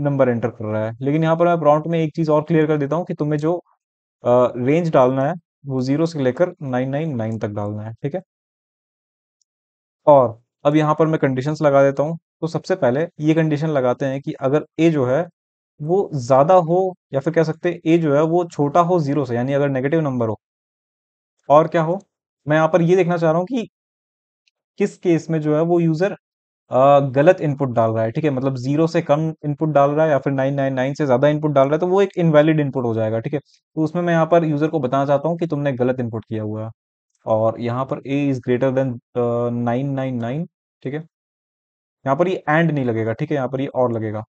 नंबर एंटर कर रहा है लेकिन यहाँ पर मैं प्रॉन्ट में एक चीज़ और क्लियर कर देता हूँ कि तुम्हें जो आ, रेंज डालना है वो जीरो से लेकर नाइन नाइन नाइन तक डालना है ठीक है और अब यहाँ पर मैं कंडीशन लगा देता हूँ तो सबसे पहले ये कंडीशन लगाते हैं कि अगर ए जो है वो ज़्यादा हो या फिर कह सकते हैं ए जो है वो छोटा हो जीरो से यानी अगर नेगेटिव नंबर हो और क्या हो मैं यहाँ पर ये देखना चाह रहा हूँ कि किस केस में जो है वो यूजर गलत इनपुट डाल रहा है ठीक है मतलब जीरो से कम इनपुट डाल रहा है या फिर नाइन नाइन नाइन से ज्यादा इनपुट डाल रहा है तो वो एक इनवैलिड इनपुट हो जाएगा ठीक है तो उसमें मैं यहाँ पर यूजर को बताना चाहता हूँ कि तुमने गलत इनपुट किया हुआ है और यहाँ पर A is greater than nine nine nine ठीक है यहाँ पर ये एंड नहीं लगेगा ठीक है यहाँ पर ये और लगेगा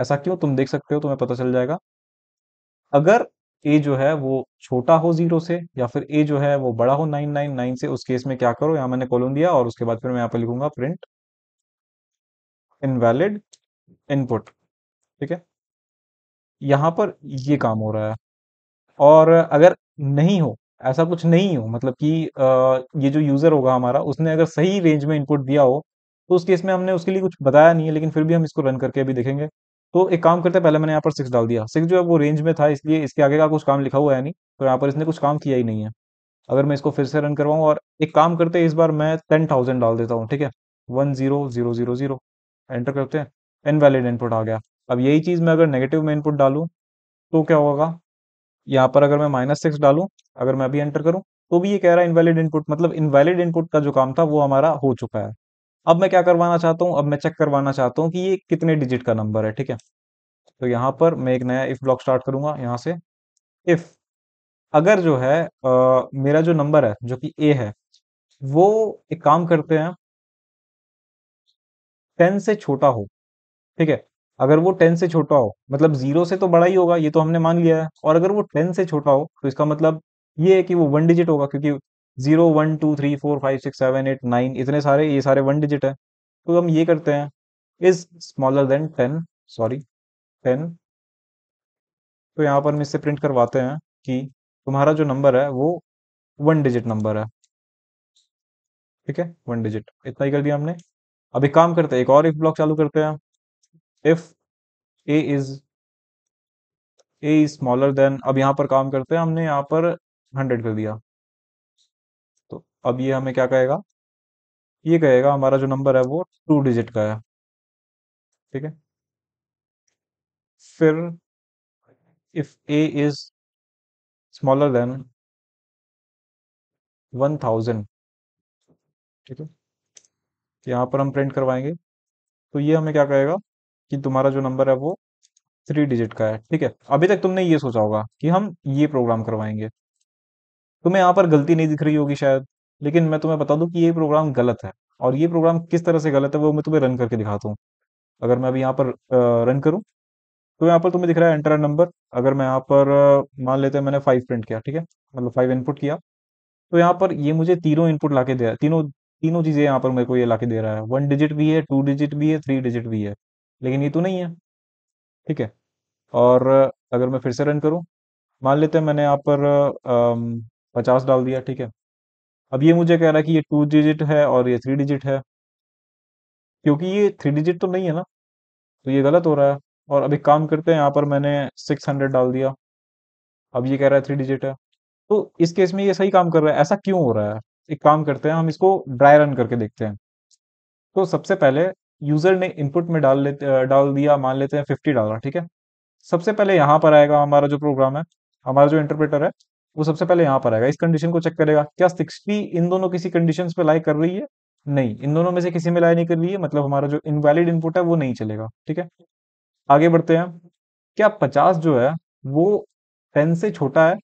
ऐसा क्यों तुम देख सकते हो तुम्हें पता चल जाएगा अगर ए जो है वो छोटा हो जीरो से या फिर ए जो है वो बड़ा हो नाइन नाइन नाइन से उस केस में क्या करो यहाँ मैंने कॉलम दिया और उसके बाद फिर मैं यहाँ पर लिखूंगा प्रिंट इनवैलिड इनपुट ठीक है यहाँ पर ये काम हो रहा है और अगर नहीं हो ऐसा कुछ नहीं हो मतलब कि ये जो यूजर होगा हमारा उसने अगर सही रेंज में इनपुट दिया हो तो उस केस में हमने उसके लिए कुछ बताया नहीं है लेकिन फिर भी हम इसको रन करके अभी देखेंगे तो एक काम करते हैं पहले मैंने यहाँ पर सिक्स डाल दिया सिक्स जो है वो रेंज में था इसलिए इसके आगे का कुछ काम लिखा हुआ है नहीं तो यहाँ पर इसने कुछ काम किया ही नहीं है अगर मैं इसको फिर से रन करवाऊँ और एक काम करते इस बार मैं टेन थाउजेंड डाल देता हूँ ठीक है one zero zero zero zero enter करते हैं इनवैलिड इनपुट आ गया अब यही चीज़ मैं अगर नेगेटिव में इनपुट डालूँ तो क्या होगा यहाँ पर अगर मैं माइनस सिक्स डालूँ अगर मैं अभी एंटर करूँ तो भी ये कह रहा है इनवैलिड इनपुट मतलब इनवैलिड इनपुट का जो काम था वो हमारा हो चुका है अब मैं क्या करवाना चाहता हूँ अब मैं चेक करवाना चाहता हूँ कि ये कितने डिजिट का नंबर है ठीक है तो यहाँ पर मैं एक नया इफ ब्लॉक स्टार्ट करूंगा यहाँ से इफ अगर जो है आ, मेरा जो नंबर है जो कि ए है वो एक काम करते हैं टेन से छोटा हो ठीक है अगर वो टेन से छोटा हो मतलब जीरो से तो बड़ा ही होगा ये तो हमने मान लिया है और अगर वो टेन से छोटा हो तो इसका मतलब ये है कि वो वन डिजिट होगा क्योंकि zero one two three four five six seven eight nine इतने सारे ये सारे वन डिजिट है तो हम ये करते हैं is smaller than ten sorry ten तो यहाँ पर हम इससे प्रिंट करवाते हैं कि तुम्हारा जो नंबर है वो वन डिजिट नंबर है ठीक है वन डिजिट इतना ही कर दिया हमने अब एक काम करते हैं एक और एक ब्लॉक चालू करते हैं if A is A is smaller than अब यहाँ पर काम करते हैं हमने यहाँ पर हंड्रेड कर दिया अब ये हमें क्या कहेगा ये कहेगा हमारा जो नंबर है वो टू डिजिट का है ठीक है फिर if A is smaller than one thousand ठीक है यहां पर हम प्रिंट करवाएंगे तो ये हमें क्या कहेगा कि तुम्हारा जो नंबर है वो थ्री डिजिट का है ठीक है अभी तक तुमने ये सोचा होगा कि हम ये प्रोग्राम करवाएंगे तुम्हें यहाँ पर गलती नहीं दिख रही होगी शायद लेकिन मैं तुम्हें बता दूं कि ये प्रोग्राम गलत है और ये प्रोग्राम किस तरह से गलत है वो मैं तुम्हें रन करके दिखाता हूँ अगर मैं अभी यहाँ पर रन करूँ तो यहाँ पर तुम्हें दिख रहा है एंटर नंबर अगर मैं यहाँ पर मान लेते हैं मैंने फाइव प्रिंट किया ठीक है मतलब फाइव इनपुट किया तो यहाँ पर ये मुझे तीनों इनपुट ला के दे रहा है तीनों तीनों चीज़ें यहाँ पर मेरे को ये ला के दे रहा है वन डिजिट भी है टू डिजिट भी है थ्री डिजिट भी है लेकिन ये तो नहीं है ठीक है और अगर मैं फिर से रन करूँ मान लेते हैं मैंने यहाँ पर पचास डाल दिया ठीक है अब ये मुझे कह रहा है कि ये टू डिजिट है और ये थ्री डिजिट है क्योंकि ये थ्री डिजिट तो नहीं है ना तो ये गलत हो रहा है और अब एक काम करते हैं यहाँ पर मैंने सिक्स हंड्रेड डाल दिया अब ये कह रहा है थ्री डिजिट है तो इस केस में ये सही काम कर रहा है ऐसा क्यों हो रहा है एक काम करते हैं हम इसको ड्राई रन करके देखते हैं तो सबसे पहले यूजर ने इनपुट में डाल लेते डाल दिया मान लेते हैं फिफ्टी डाल ठीक है सबसे पहले यहाँ पर आएगा हमारा जो प्रोग्राम है हमारा जो इंटरप्रेटर है वो सबसे पहले यहाँ पर आएगा इस कंडीशन को चेक करेगा क्या सिक्सटी इन दोनों किसी कंडीशन पे लाई कर रही है नहीं इन दोनों में से किसी में लाई नहीं कर रही है मतलब हमारा जो इनवैलिड इनपुट है वो नहीं चलेगा ठीक है आगे बढ़ते हैं क्या पचास जो है वो टेन से छोटा है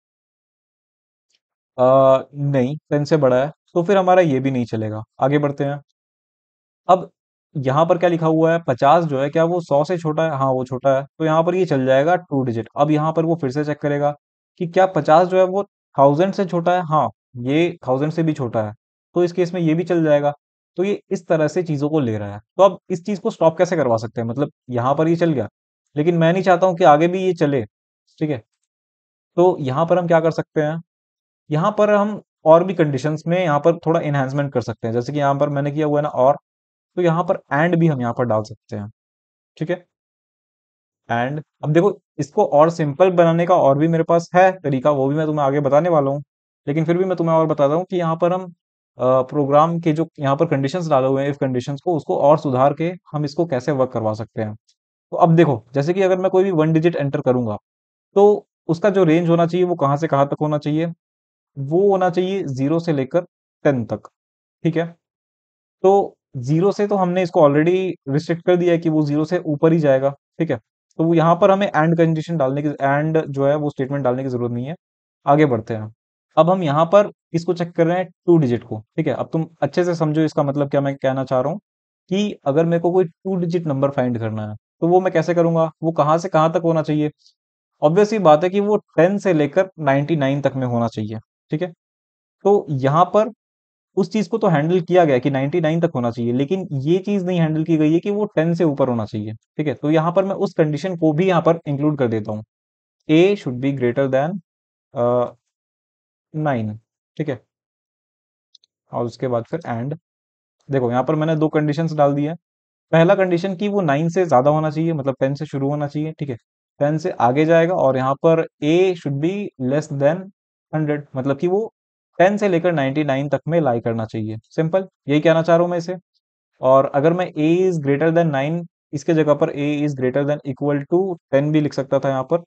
आ, नहीं टेन से बड़ा है तो फिर हमारा ये भी नहीं चलेगा आगे बढ़ते हैं अब यहाँ पर क्या लिखा हुआ है पचास जो है क्या वो सौ से छोटा है हाँ वो छोटा है तो यहाँ पर ये चल जाएगा टू डिजिट अब यहाँ पर वो फिर से चेक करेगा कि क्या पचास जो है वो थाउजेंड से छोटा है हाँ ये थाउजेंड से भी छोटा है तो इस केस में ये भी चल जाएगा तो ये इस तरह से चीज़ों को ले रहा है तो अब इस चीज़ को स्टॉप कैसे करवा सकते हैं मतलब यहां पर ये चल गया लेकिन मैं नहीं चाहता हूं कि आगे भी ये चले ठीक है तो यहां पर हम क्या कर सकते हैं यहां पर हम और भी कंडीशंस में यहाँ पर थोड़ा इन्हेंसमेंट कर सकते हैं जैसे कि यहाँ पर मैंने किया हुआ है ना और तो यहाँ पर एंड भी हम यहाँ पर डाल सकते हैं ठीक है एंड अब देखो इसको और सिंपल बनाने का और भी मेरे पास है तरीका वो भी मैं तुम्हें आगे बताने वाला हूँ लेकिन फिर भी मैं तुम्हें और बताता हूँ कि यहाँ पर हम प्रोग्राम के जो यहाँ पर कंडीशंस डाले हुए हैं इफ कंडीशंस को उसको और सुधार के हम इसको कैसे वर्क करवा सकते हैं तो अब देखो जैसे कि अगर मैं कोई भी वन डिजिट एंटर करूंगा तो उसका जो रेंज होना चाहिए वो कहाँ से कहाँ तक होना चाहिए वो होना चाहिए जीरो से लेकर टेन तक ठीक है तो जीरो से तो हमने इसको ऑलरेडी रिस्ट्रिक्ट कर दिया है कि वो जीरो से ऊपर ही जाएगा ठीक है तो यहाँ पर हमें एंड कंडीशन डालने की एंड जो है वो स्टेटमेंट डालने की जरूरत नहीं है आगे बढ़ते हैं अब हम यहाँ पर इसको चेक कर रहे हैं टू डिजिट को ठीक है अब तुम अच्छे से समझो इसका मतलब क्या मैं कहना चाह रहा हूँ कि अगर मेरे को कोई टू डिजिट नंबर फाइंड करना है तो वो मैं कैसे करूंगा वो कहाँ से कहाँ तक होना चाहिए ऑब्वियसली बात है कि वो टेन से लेकर नाइन्टी नाइन तक में होना चाहिए ठीक है तो यहाँ पर उस चीज को तो हैंडल किया गया कि 99 तक होना चाहिए लेकिन ये चीज नहीं हैंडल की गई है कि वो 10 से ऊपर होना चाहिए ठीक है तो यहां पर मैं उस कंडीशन को भी यहां पर इंक्लूड कर देता हूं A should be greater than nine ठीक है और उसके बाद फिर एंड देखो यहां पर मैंने दो कंडीशन डाल दिया पहला कंडीशन की वो नाइन से ज्यादा होना चाहिए मतलब टेन से शुरू होना चाहिए ठीक है टेन से आगे जाएगा और यहां पर A should be less than hundred मतलब कि वो टेन से लेकर नाइनटी नाइन तक में लाई करना चाहिए सिंपल यही कहना चाह रहा हूँ मैं इसे और अगर मैं A is greater than nine इसके जगह पर A is greater than equal to ten भी लिख सकता था यहाँ पर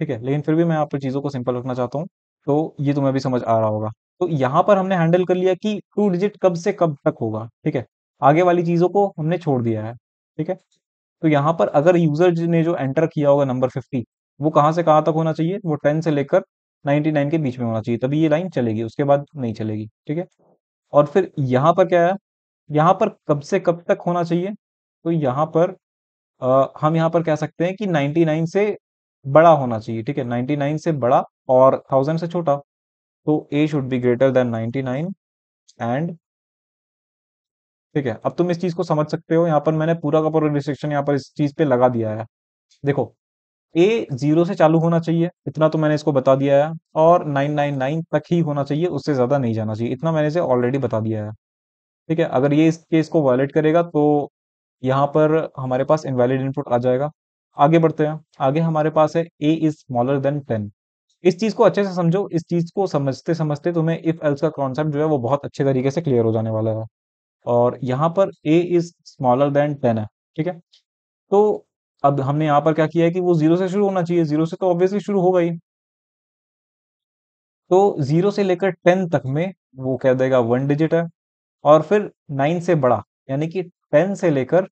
ठीक है लेकिन फिर भी मैं यहाँ पर चीज़ों को सिंपल रखना चाहता हूँ तो ये तुम्हें भी समझ आ रहा होगा तो यहाँ पर हमने हैंडल कर लिया कि टू डिजिट कब से कब तक होगा ठीक है आगे वाली चीज़ों को हमने छोड़ दिया है ठीक है तो यहाँ पर अगर यूजर ने जो एंटर किया होगा नंबर फिफ्टी वो कहाँ से कहाँ तक होना चाहिए वो टेन से लेकर 99 के बीच में होना चाहिए तभी ये लाइन चलेगी उसके बाद नहीं चलेगी ठीक है और फिर यहाँ पर क्या है यहाँ पर कब से कब तक होना चाहिए तो यहाँ पर आ, हम यहाँ पर कह सकते हैं कि 99 से बड़ा होना चाहिए ठीक है 99 से बड़ा और 1000 से छोटा तो A should be greater than 99 and ठीक है अब तुम इस चीज को समझ सकते हो यहाँ पर मैंने पूरा का पूरा रिस्ट्रिक्शन यहाँ पर इस चीज पे लगा दिया है देखो ए जीरो से चालू होना चाहिए इतना तो मैंने इसको बता दिया है और नाइन नाइन नाइन तक ही होना चाहिए उससे ज़्यादा नहीं जाना चाहिए इतना मैंने इसे ऑलरेडी बता दिया है ठीक है अगर ये इस केस को वायलेट करेगा तो यहाँ पर हमारे पास इनवैलिड इनपुट आ जाएगा आगे बढ़ते हैं आगे हमारे पास है A is smaller than ten इस चीज़ को अच्छे से समझो इस चीज़ को समझते समझते तुम्हें इफ एल्स का कॉन्सेप्ट जो है वो बहुत अच्छे तरीके से क्लियर हो जाने वाला है और यहाँ पर A is smaller than ten है ठीक है तो अब हमने यहाँ पर क्या किया है कि वो जीरो से शुरू होना चाहिए जीरो से तो ऑब्वियसली शुरू होगा ही तो जीरो से लेकर टेन तक में वो कह देगा वन डिजिट है और फिर नाइन से बड़ा यानी कि टेन से लेकर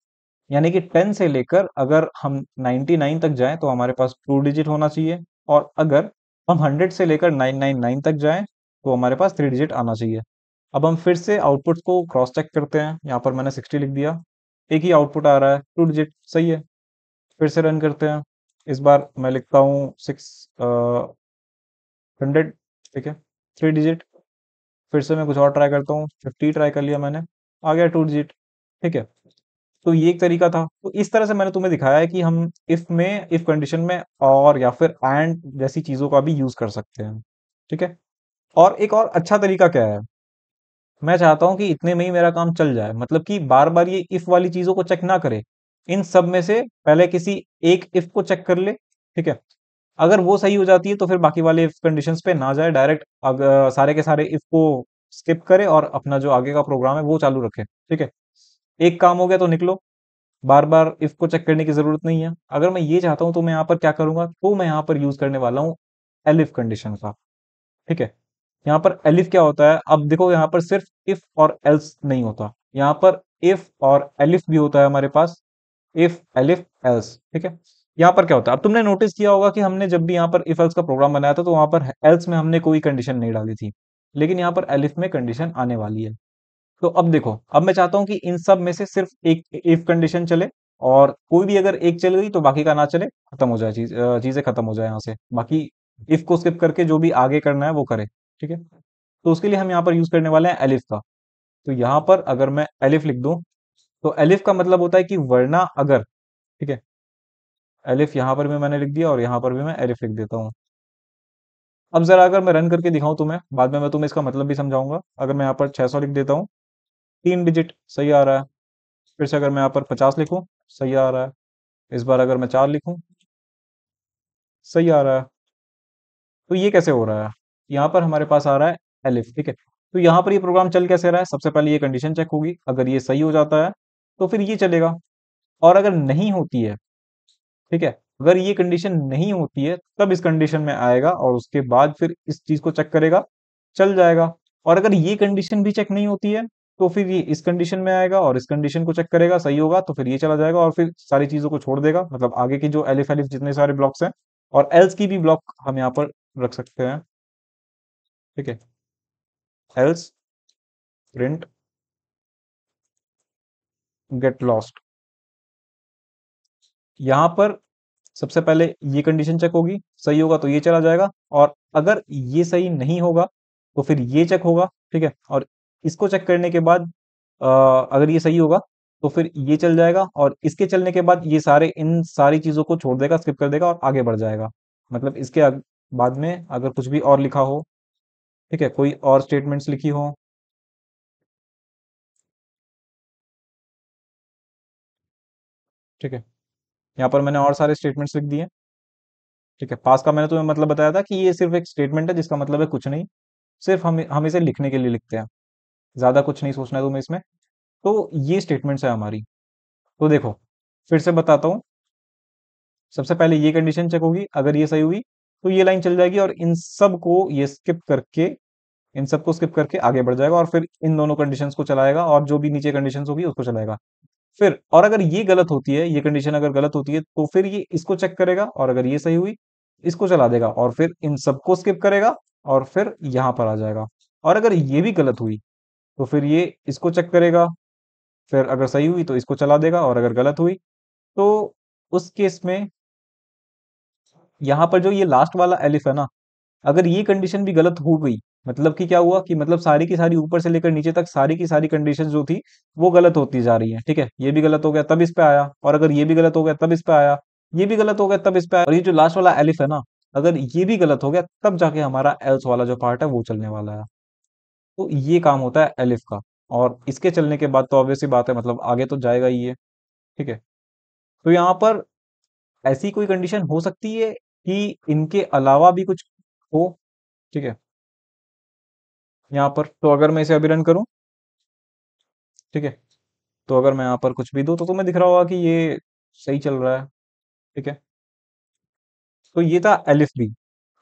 यानी कि टेन से लेकर अगर हम नाइनटी नाइन तक जाएं तो हमारे पास टू डिजिट होना चाहिए और अगर हम हंड्रेड से लेकर नाइन नाइन नाइन तक जाएं तो हमारे पास थ्री डिजिट आना चाहिए अब हम फिर से आउटपुट को क्रॉस चेक करते हैं यहाँ पर मैंने सिक्सटी लिख दिया एक ही आउटपुट आ रहा है टू डिजिट सही है फिर से रन करते हैं इस बार मैं लिखता हूँ सिक्स हंड्रेड uh, ठीक है थ्री डिजिट फिर से मैं कुछ और ट्राई करता हूँ फिफ्टी ट्राई कर लिया मैंने आ गया टू डिजिट ठीक है तो ये एक तरीका था तो इस तरह से मैंने तुम्हें दिखाया है कि हम इफ में इफ कंडीशन में और या फिर एंड जैसी चीज़ों का भी यूज़ कर सकते हैं ठीक है और एक और अच्छा तरीका क्या है मैं चाहता हूं कि इतने में ही मेरा काम चल जाए मतलब कि बार बार ये इफ वाली चीज़ों को चेक ना करे इन सब में से पहले किसी एक इफ को चेक कर ले ठीक है अगर वो सही हो जाती है तो फिर बाकी वाले इफ कंडीशन पे ना जाए डायरेक्ट सारे के सारे इफ को स्किप करे और अपना जो आगे का प्रोग्राम है वो चालू रखे ठीक है एक काम हो गया तो निकलो बार बार इफ को चेक करने की जरूरत नहीं है अगर मैं ये चाहता हूं तो मैं यहाँ पर क्या करूंगा तो मैं यहाँ पर यूज करने वाला हूँ एलिफ कंडीशन का ठीक है यहाँ पर एलिफ क्या होता है अब देखो यहाँ पर सिर्फ इफ और एल्स नहीं होता यहाँ पर इफ और एलिफ भी होता है हमारे पास इफ एलिफ एल्स ठीक है यहाँ पर क्या होता है अब तुमने नोटिस किया होगा कि हमने जब भी यहाँ पर इफ एल्स का प्रोग्राम बनाया था तो वहां पर एल्स में हमने कोई कंडीशन नहीं डाली थी लेकिन यहाँ पर एलिफ में कंडीशन आने वाली है तो अब देखो अब मैं चाहता हूँ कि इन सब में से सिर्फ एक इफ कंडीशन चले और कोई भी अगर एक चल गई तो बाकी का ना चले खत्म हो जाए चीज चीजें खत्म हो जाए यहाँ से बाकी इफ को स्किप करके जो भी आगे करना है वो करे ठीक है तो उसके लिए हम यहाँ पर यूज करने वाले हैं एलिफ का तो यहाँ पर अगर मैं एलिफ लिख दूं तो एलिफ का मतलब होता है कि वरना अगर ठीक है एलिफ यहां पर भी मैंने लिख दिया और यहां पर भी मैं एलिफ लिख देता हूं अब जरा अगर मैं रन करके दिखाऊं तुम्हें बाद में मैं तुम्हें इसका मतलब भी समझाऊंगा अगर मैं यहाँ पर 600 लिख देता हूँ तीन डिजिट सही आ रहा है फिर से अगर मैं यहाँ पर 50 लिखू सही आ रहा है इस बार अगर मैं चार लिखू सही आ रहा है तो ये कैसे हो रहा है यहाँ पर हमारे पास आ रहा है एलिफ ठीक है तो यहाँ पर ये प्रोग्राम चल कैसे रहा है सबसे पहले ये कंडीशन चेक होगी अगर ये सही हो जाता है तो फिर ये चलेगा और अगर नहीं होती है ठीक है अगर ये कंडीशन नहीं होती है तब इस कंडीशन में आएगा और उसके बाद फिर इस चीज को चेक करेगा चल जाएगा और अगर ये कंडीशन भी चेक नहीं होती है तो फिर ये इस कंडीशन में आएगा और इस कंडीशन को चेक करेगा सही होगा तो फिर ये चला जाएगा और फिर सारी चीजों को छोड़ देगा मतलब आगे की जो एलिफ एलिफ जितने सारे ब्लॉक्स हैं और एल्स की भी ब्लॉक हम यहाँ पर रख सकते हैं ठीक है एल्स प्रिंट गेट लॉस्ट यहां पर सबसे पहले ये कंडीशन चेक होगी सही होगा तो ये चला जाएगा और अगर ये सही नहीं होगा तो फिर ये चेक होगा ठीक है और इसको चेक करने के बाद आ, अगर ये सही होगा तो फिर ये चल जाएगा और इसके चलने के बाद ये सारे इन सारी चीज़ों को छोड़ देगा स्किप कर देगा और आगे बढ़ जाएगा मतलब इसके बाद में अगर कुछ भी और लिखा हो ठीक है कोई और स्टेटमेंट्स लिखी हो ठीक है यहाँ पर मैंने और सारे स्टेटमेंट्स लिख दिए ठीक है पास का मैंने तुम्हें मतलब बताया था कि ये सिर्फ एक स्टेटमेंट है जिसका मतलब है कुछ नहीं सिर्फ हम हम इसे लिखने के लिए लिखते हैं ज़्यादा कुछ नहीं सोचना है तुम्हें इसमें तो ये स्टेटमेंट्स है हमारी तो देखो फिर से बताता हूँ सबसे पहले ये कंडीशन चेक होगी अगर ये सही हुई तो ये लाइन चल जाएगी और इन सब को ये स्किप करके इन सबको स्किप करके आगे बढ़ जाएगा और फिर इन दोनों कंडीशंस को चलाएगा और जो भी नीचे कंडीशंस होगी उसको चलाएगा फिर और अगर ये गलत होती है ये कंडीशन अगर गलत होती है तो फिर ये इसको चेक करेगा और अगर ये सही हुई इसको चला देगा और फिर इन सबको स्किप करेगा और फिर यहां पर आ जाएगा और अगर ये भी गलत हुई तो फिर ये इसको चेक करेगा फिर अगर सही हुई तो इसको चला देगा और अगर गलत हुई तो उस केस में यहां पर जो ये लास्ट वाला एलिफ है ना अगर ये कंडीशन भी गलत हो गई मतलब कि क्या हुआ कि मतलब सारी की सारी ऊपर से लेकर नीचे तक सारी की सारी कंडीशन जो थी वो गलत होती जा रही है ठीक है ये भी गलत हो गया तब इस पे आया और अगर ये भी गलत हो गया तब इस पे आया ये भी गलत हो गया तब इस पे आया और ये जो लास्ट वाला एलिफ है ना अगर ये भी गलत हो गया तब जाके हमारा एल्स वाला जो पार्ट है वो चलने वाला है तो ये काम होता है एलिफ का और इसके चलने के बाद तो ऑब्वियसली बात है मतलब आगे तो जाएगा ही ये ठीक है तो यहाँ पर ऐसी कोई कंडीशन हो सकती है कि इनके अलावा भी कुछ हो ठीक है यहाँ पर तो अगर मैं इसे अभी रन करूँ ठीक है तो अगर मैं यहाँ पर कुछ भी दूँ तो तुम्हें दिख रहा होगा कि ये सही चल रहा है ठीक है तो ये था एलिफ बी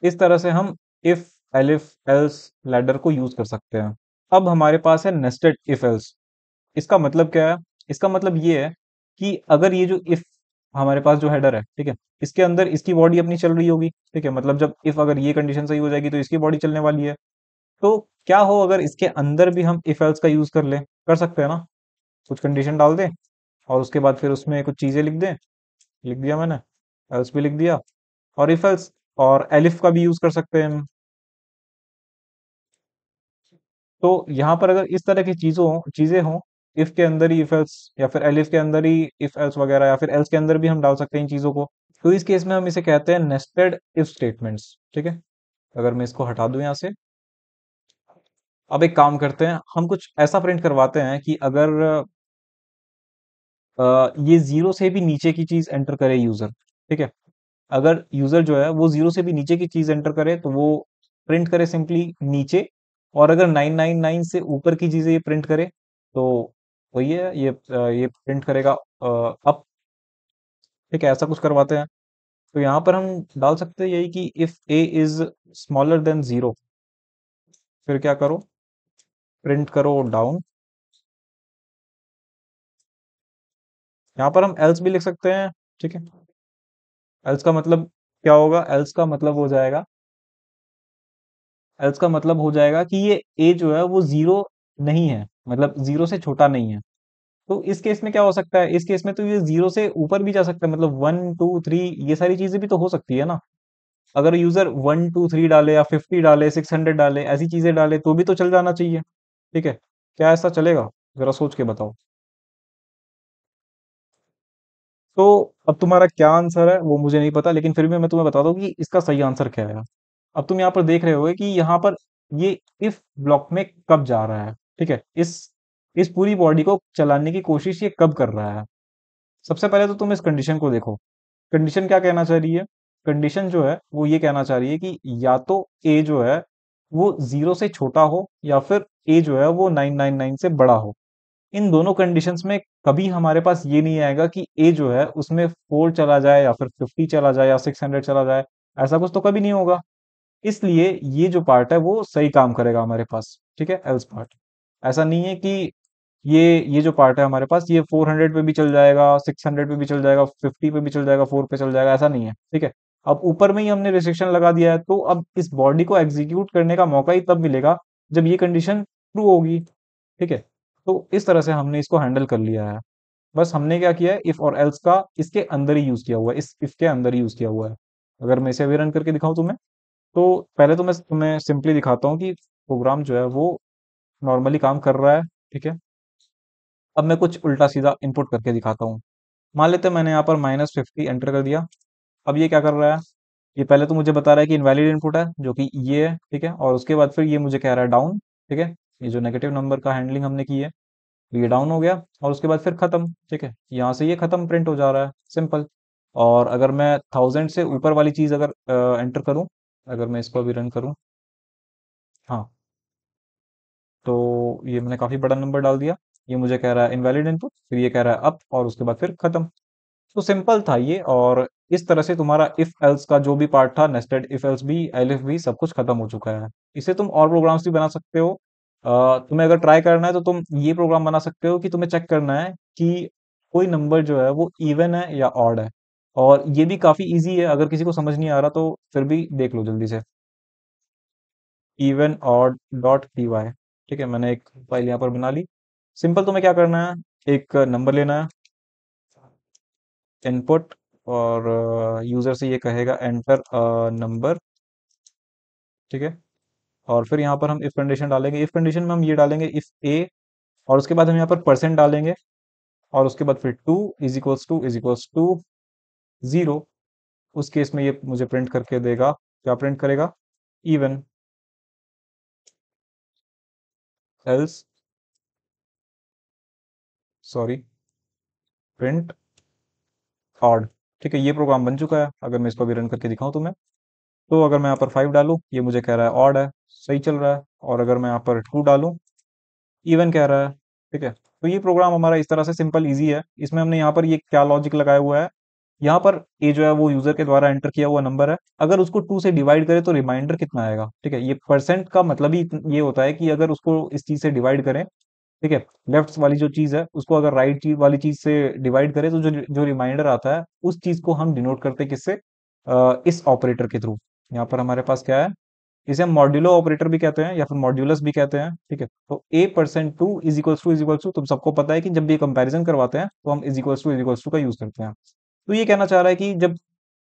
इस तरह से हम इफ एलिफ एल्स लैडर को यूज कर सकते हैं अब हमारे पास है नेस्टेड इफ एल्स इसका मतलब क्या है इसका मतलब ये है कि अगर ये जो इफ हमारे पास जो हेडर है ठीक है इसके अंदर इसकी बॉडी अपनी चल रही होगी ठीक है मतलब जब इफ अगर ये कंडीशन सही हो जाएगी तो इसकी बॉडी चलने वाली है तो क्या हो अगर इसके अंदर भी हम इफ एल्स का यूज कर ले कर सकते हैं ना कुछ कंडीशन डाल दें और उसके बाद फिर उसमें कुछ चीजें लिख दें लिख दिया मैंने एल्स भी लिख दिया और इफ एल्स और एलिफ का भी यूज कर सकते हैं हम तो यहाँ पर अगर इस तरह की चीजों चीजें हों इफ के अंदर ही इफ एल्स या फिर एलिफ के अंदर ही इफ एल्स वगैरह या फिर एल्स के अंदर भी हम डाल सकते हैं इन चीजों को तो इस केस में हम इसे कहते हैं नेस्टेड इफ स्टेटमेंट्स ठीक है अगर मैं इसको हटा दू यहाँ से अब एक काम करते हैं हम कुछ ऐसा प्रिंट करवाते हैं कि अगर ये जीरो से भी नीचे की चीज एंटर करे यूजर ठीक है अगर यूजर जो है वो जीरो से भी नीचे की चीज एंटर करे तो वो प्रिंट करे सिंपली नीचे और अगर 999 से ऊपर की चीजें ये प्रिंट करे तो वही है ये ये प्रिंट करेगा अप ठीक है ऐसा कुछ करवाते हैं तो यहाँ पर हम डाल सकते हैं यही कि if A is smaller than zero फिर क्या करो प्रिंट करो डाउन यहां पर हम एल्स भी लिख सकते हैं ठीक है एल्स का मतलब क्या होगा एल्स का मतलब हो जाएगा एल्स का मतलब हो जाएगा कि ये ए जो है वो जीरो नहीं है मतलब जीरो से छोटा नहीं है तो इस केस में क्या हो सकता है इस केस में तो ये जीरो से ऊपर भी जा सकता है मतलब वन टू थ्री ये सारी चीजें भी तो हो सकती है ना अगर यूजर वन टू थ्री डाले या फिफ्टी डाले सिक्स हंड्रेड डाले ऐसी चीजें डाले तो भी तो चल जाना चाहिए ठीक है क्या ऐसा चलेगा ज़रा सोच के बताओ तो अब तुम्हारा क्या आंसर है वो मुझे नहीं पता लेकिन फिर भी मैं तुम्हें बता दूं कि इसका सही आंसर क्या है अब तुम यहाँ पर देख रहे हो कि यहाँ पर ये इफ ब्लॉक में कब जा रहा है ठीक है इस इस पूरी बॉडी को चलाने की कोशिश ये कब कर रहा है सबसे पहले तो तुम इस कंडीशन को देखो कंडीशन क्या कहना चाह रही है कंडीशन जो है वो ये कहना चाह रही है कि या तो ए जो है वो जीरो से छोटा हो या फिर ए जो है वो नाइन नाइन नाइन से बड़ा हो इन दोनों कंडीशंस में कभी हमारे पास ये नहीं आएगा कि ए जो है उसमें फोर चला जाए या फिर फिफ्टी चला जाए या सिक्स हंड्रेड चला जाए ऐसा कुछ तो कभी नहीं होगा इसलिए ये जो पार्ट है वो सही काम करेगा हमारे पास ठीक है एल्स पार्ट ऐसा नहीं है कि ये ये जो पार्ट है हमारे पास ये हंड्रेड पे भी चल जाएगा हंड्रेड पे भी चल जाएगा फिफ्टी पे भी चल जाएगा फोर पे चल जाएगा ऐसा नहीं है ठीक है अब ऊपर में ही हमने रिस्ट्रिक्शन लगा दिया है तो अब इस बॉडी को एग्जीक्यूट करने का मौका ही तब मिलेगा जब ये कंडीशन ट्रू होगी ठीक है तो इस तरह से हमने इसको हैंडल कर लिया है बस हमने क्या किया है इफ और एल्स का इसके अंदर ही यूज किया हुआ है इस इफ के अंदर ही यूज किया हुआ है अगर मैं इसे अभी रन करके दिखाऊं तुम्हें तो पहले तो मैं तुम्हें सिंपली दिखाता हूँ कि प्रोग्राम जो है वो नॉर्मली काम कर रहा है ठीक है अब मैं कुछ उल्टा सीधा इनपुट करके दिखाता हूँ मान लेते मैंने यहाँ पर माइनस फिफ्टी एंटर कर दिया अब ये क्या कर रहा है ये पहले तो मुझे बता रहा है कि इनवैलिड इनपुट है जो कि ये है ठीक है और उसके बाद फिर ये मुझे कह रहा है डाउन ठीक है ये जो नेगेटिव नंबर का हैंडलिंग हमने की है तो ये डाउन हो गया और उसके बाद फिर खत्म ठीक है यहाँ से ये खत्म प्रिंट हो जा रहा है सिंपल और अगर मैं थाउजेंड से ऊपर वाली चीज अगर आ, एंटर करूं अगर मैं इसको अभी रन करूं हाँ तो ये मैंने काफी बड़ा नंबर डाल दिया ये मुझे कह रहा है इनवैलिड इनपुट फिर ये कह रहा है अप और उसके बाद फिर खत्म तो सिंपल था ये और इस तरह से तुम्हारा इफ एल्स का जो भी पार्ट था नेस्टेड इफ एल्स भी एल भी सब कुछ खत्म हो चुका है इसे तुम और प्रोग्राम्स भी बना सकते हो तुम्हें अगर ट्राई करना है तो तुम ये प्रोग्राम बना सकते हो कि तुम्हें चेक करना है कि कोई नंबर जो है वो इवन है या ऑड है और ये भी काफी इजी है अगर किसी को समझ नहीं आ रहा तो फिर भी देख लो जल्दी से even odd dot D Y ठीक है मैंने एक फाइल यहाँ पर बना ली सिंपल तुम्हें क्या करना है एक नंबर लेना है इनपुट और यूज़र से ये कहेगा एंटर नंबर ठीक है और फिर यहाँ पर हम इफ़ कंडीशन डालेंगे इफ़ कंडीशन में हम ये डालेंगे इफ़ ए और उसके बाद हम यहाँ पर परसेंट डालेंगे और उसके बाद फिर two is equals to is equals to zero उस केस में ये मुझे प्रिंट करके देगा क्या प्रिंट करेगा even else sorry print odd ठीक है ये प्रोग्राम बन चुका है अगर मैं इसको अभी रन करके दिखाऊं तो मैं तो अगर मैं यहाँ पर फाइव डालू ये मुझे कह रहा है ऑड है सही चल रहा है और अगर मैं यहाँ पर टू डालू इवन कह रहा है ठीक है तो ये प्रोग्राम हमारा इस तरह से सिंपल इजी है इसमें हमने यहाँ पर ये क्या लॉजिक लगाया हुआ है यहाँ पर ये जो है वो यूजर के द्वारा एंटर किया हुआ नंबर है अगर उसको टू से डिवाइड करें तो रिमाइंडर कितना आएगा ठीक है ये परसेंट का मतलब ही ये होता है कि अगर उसको इस चीज से डिवाइड करें ठीक है लेफ्ट वाली जो चीज़ है उसको अगर राइट right वाली चीज़ से डिवाइड करें तो जो जो रिमाइंडर आता है उस चीज़ को हम डिनोट करते हैं किससे इस ऑपरेटर के थ्रू यहाँ पर हमारे पास क्या है इसे हम मॉड्यूलो ऑपरेटर भी कहते हैं या फिर मॉड्यूलस भी कहते हैं ठीक है तो A percent two is equal to is equal to तुम सबको पता है कि जब भी कंपेरिजन करवाते हैं तो हम is equal to is equal to का यूज करते हैं तो ये कहना चाह रहा है कि जब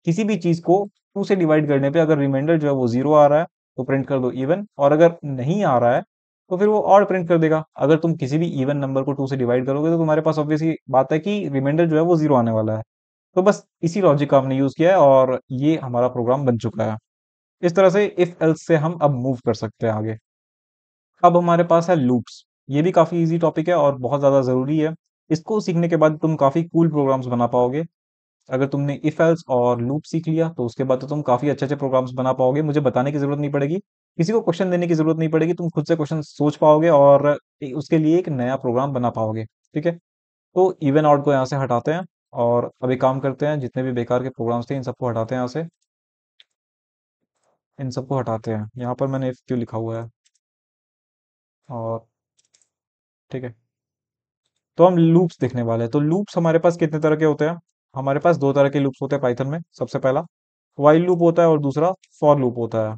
किसी भी चीज को टू से डिवाइड करने पे अगर रिमाइंडर जो है वो जीरो आ रहा है तो प्रिंट कर दो इवन और अगर नहीं आ रहा है तो फिर वो ऑड प्रिंट कर देगा अगर तुम किसी भी इवन नंबर को टू से डिवाइड करोगे तो तुम्हारे पास ऑब्वियसली बात है कि रिमाइंडर जो है वो जीरो आने वाला है तो बस इसी लॉजिक का हमने यूज़ किया है और ये हमारा प्रोग्राम बन चुका है इस तरह से इफ एल्स से हम अब मूव कर सकते हैं आगे अब हमारे पास है लूप्स ये भी काफ़ी इजी टॉपिक है और बहुत ज़्यादा ज़रूरी है इसको सीखने के बाद तुम काफ़ी कूल प्रोग्राम्स बना पाओगे अगर तुमने इफ एल्स और लूप सीख लिया तो उसके बाद तो तुम काफी अच्छे अच्छे प्रोग्राम्स बना पाओगे मुझे बताने की जरूरत नहीं पड़ेगी किसी को क्वेश्चन देने की जरूरत नहीं पड़ेगी तुम खुद से क्वेश्चन सोच पाओगे और उसके लिए एक नया प्रोग्राम बना पाओगे ठीक है तो इवन आउट को यहाँ से हटाते हैं और अभी काम करते हैं जितने भी बेकार के प्रोग्राम्स थे इन सबको हटाते हैं यहाँ से इन सबको हटाते हैं यहाँ पर मैंने इफ क्यों लिखा हुआ है और ठीक है तो हम लूप्स देखने वाले हैं तो लूप्स हमारे पास कितने तरह के होते हैं हमारे पास दो तरह के लूप्स होते हैं पाइथन में सबसे पहला वाइल लूप होता है और दूसरा फॉर लूप होता है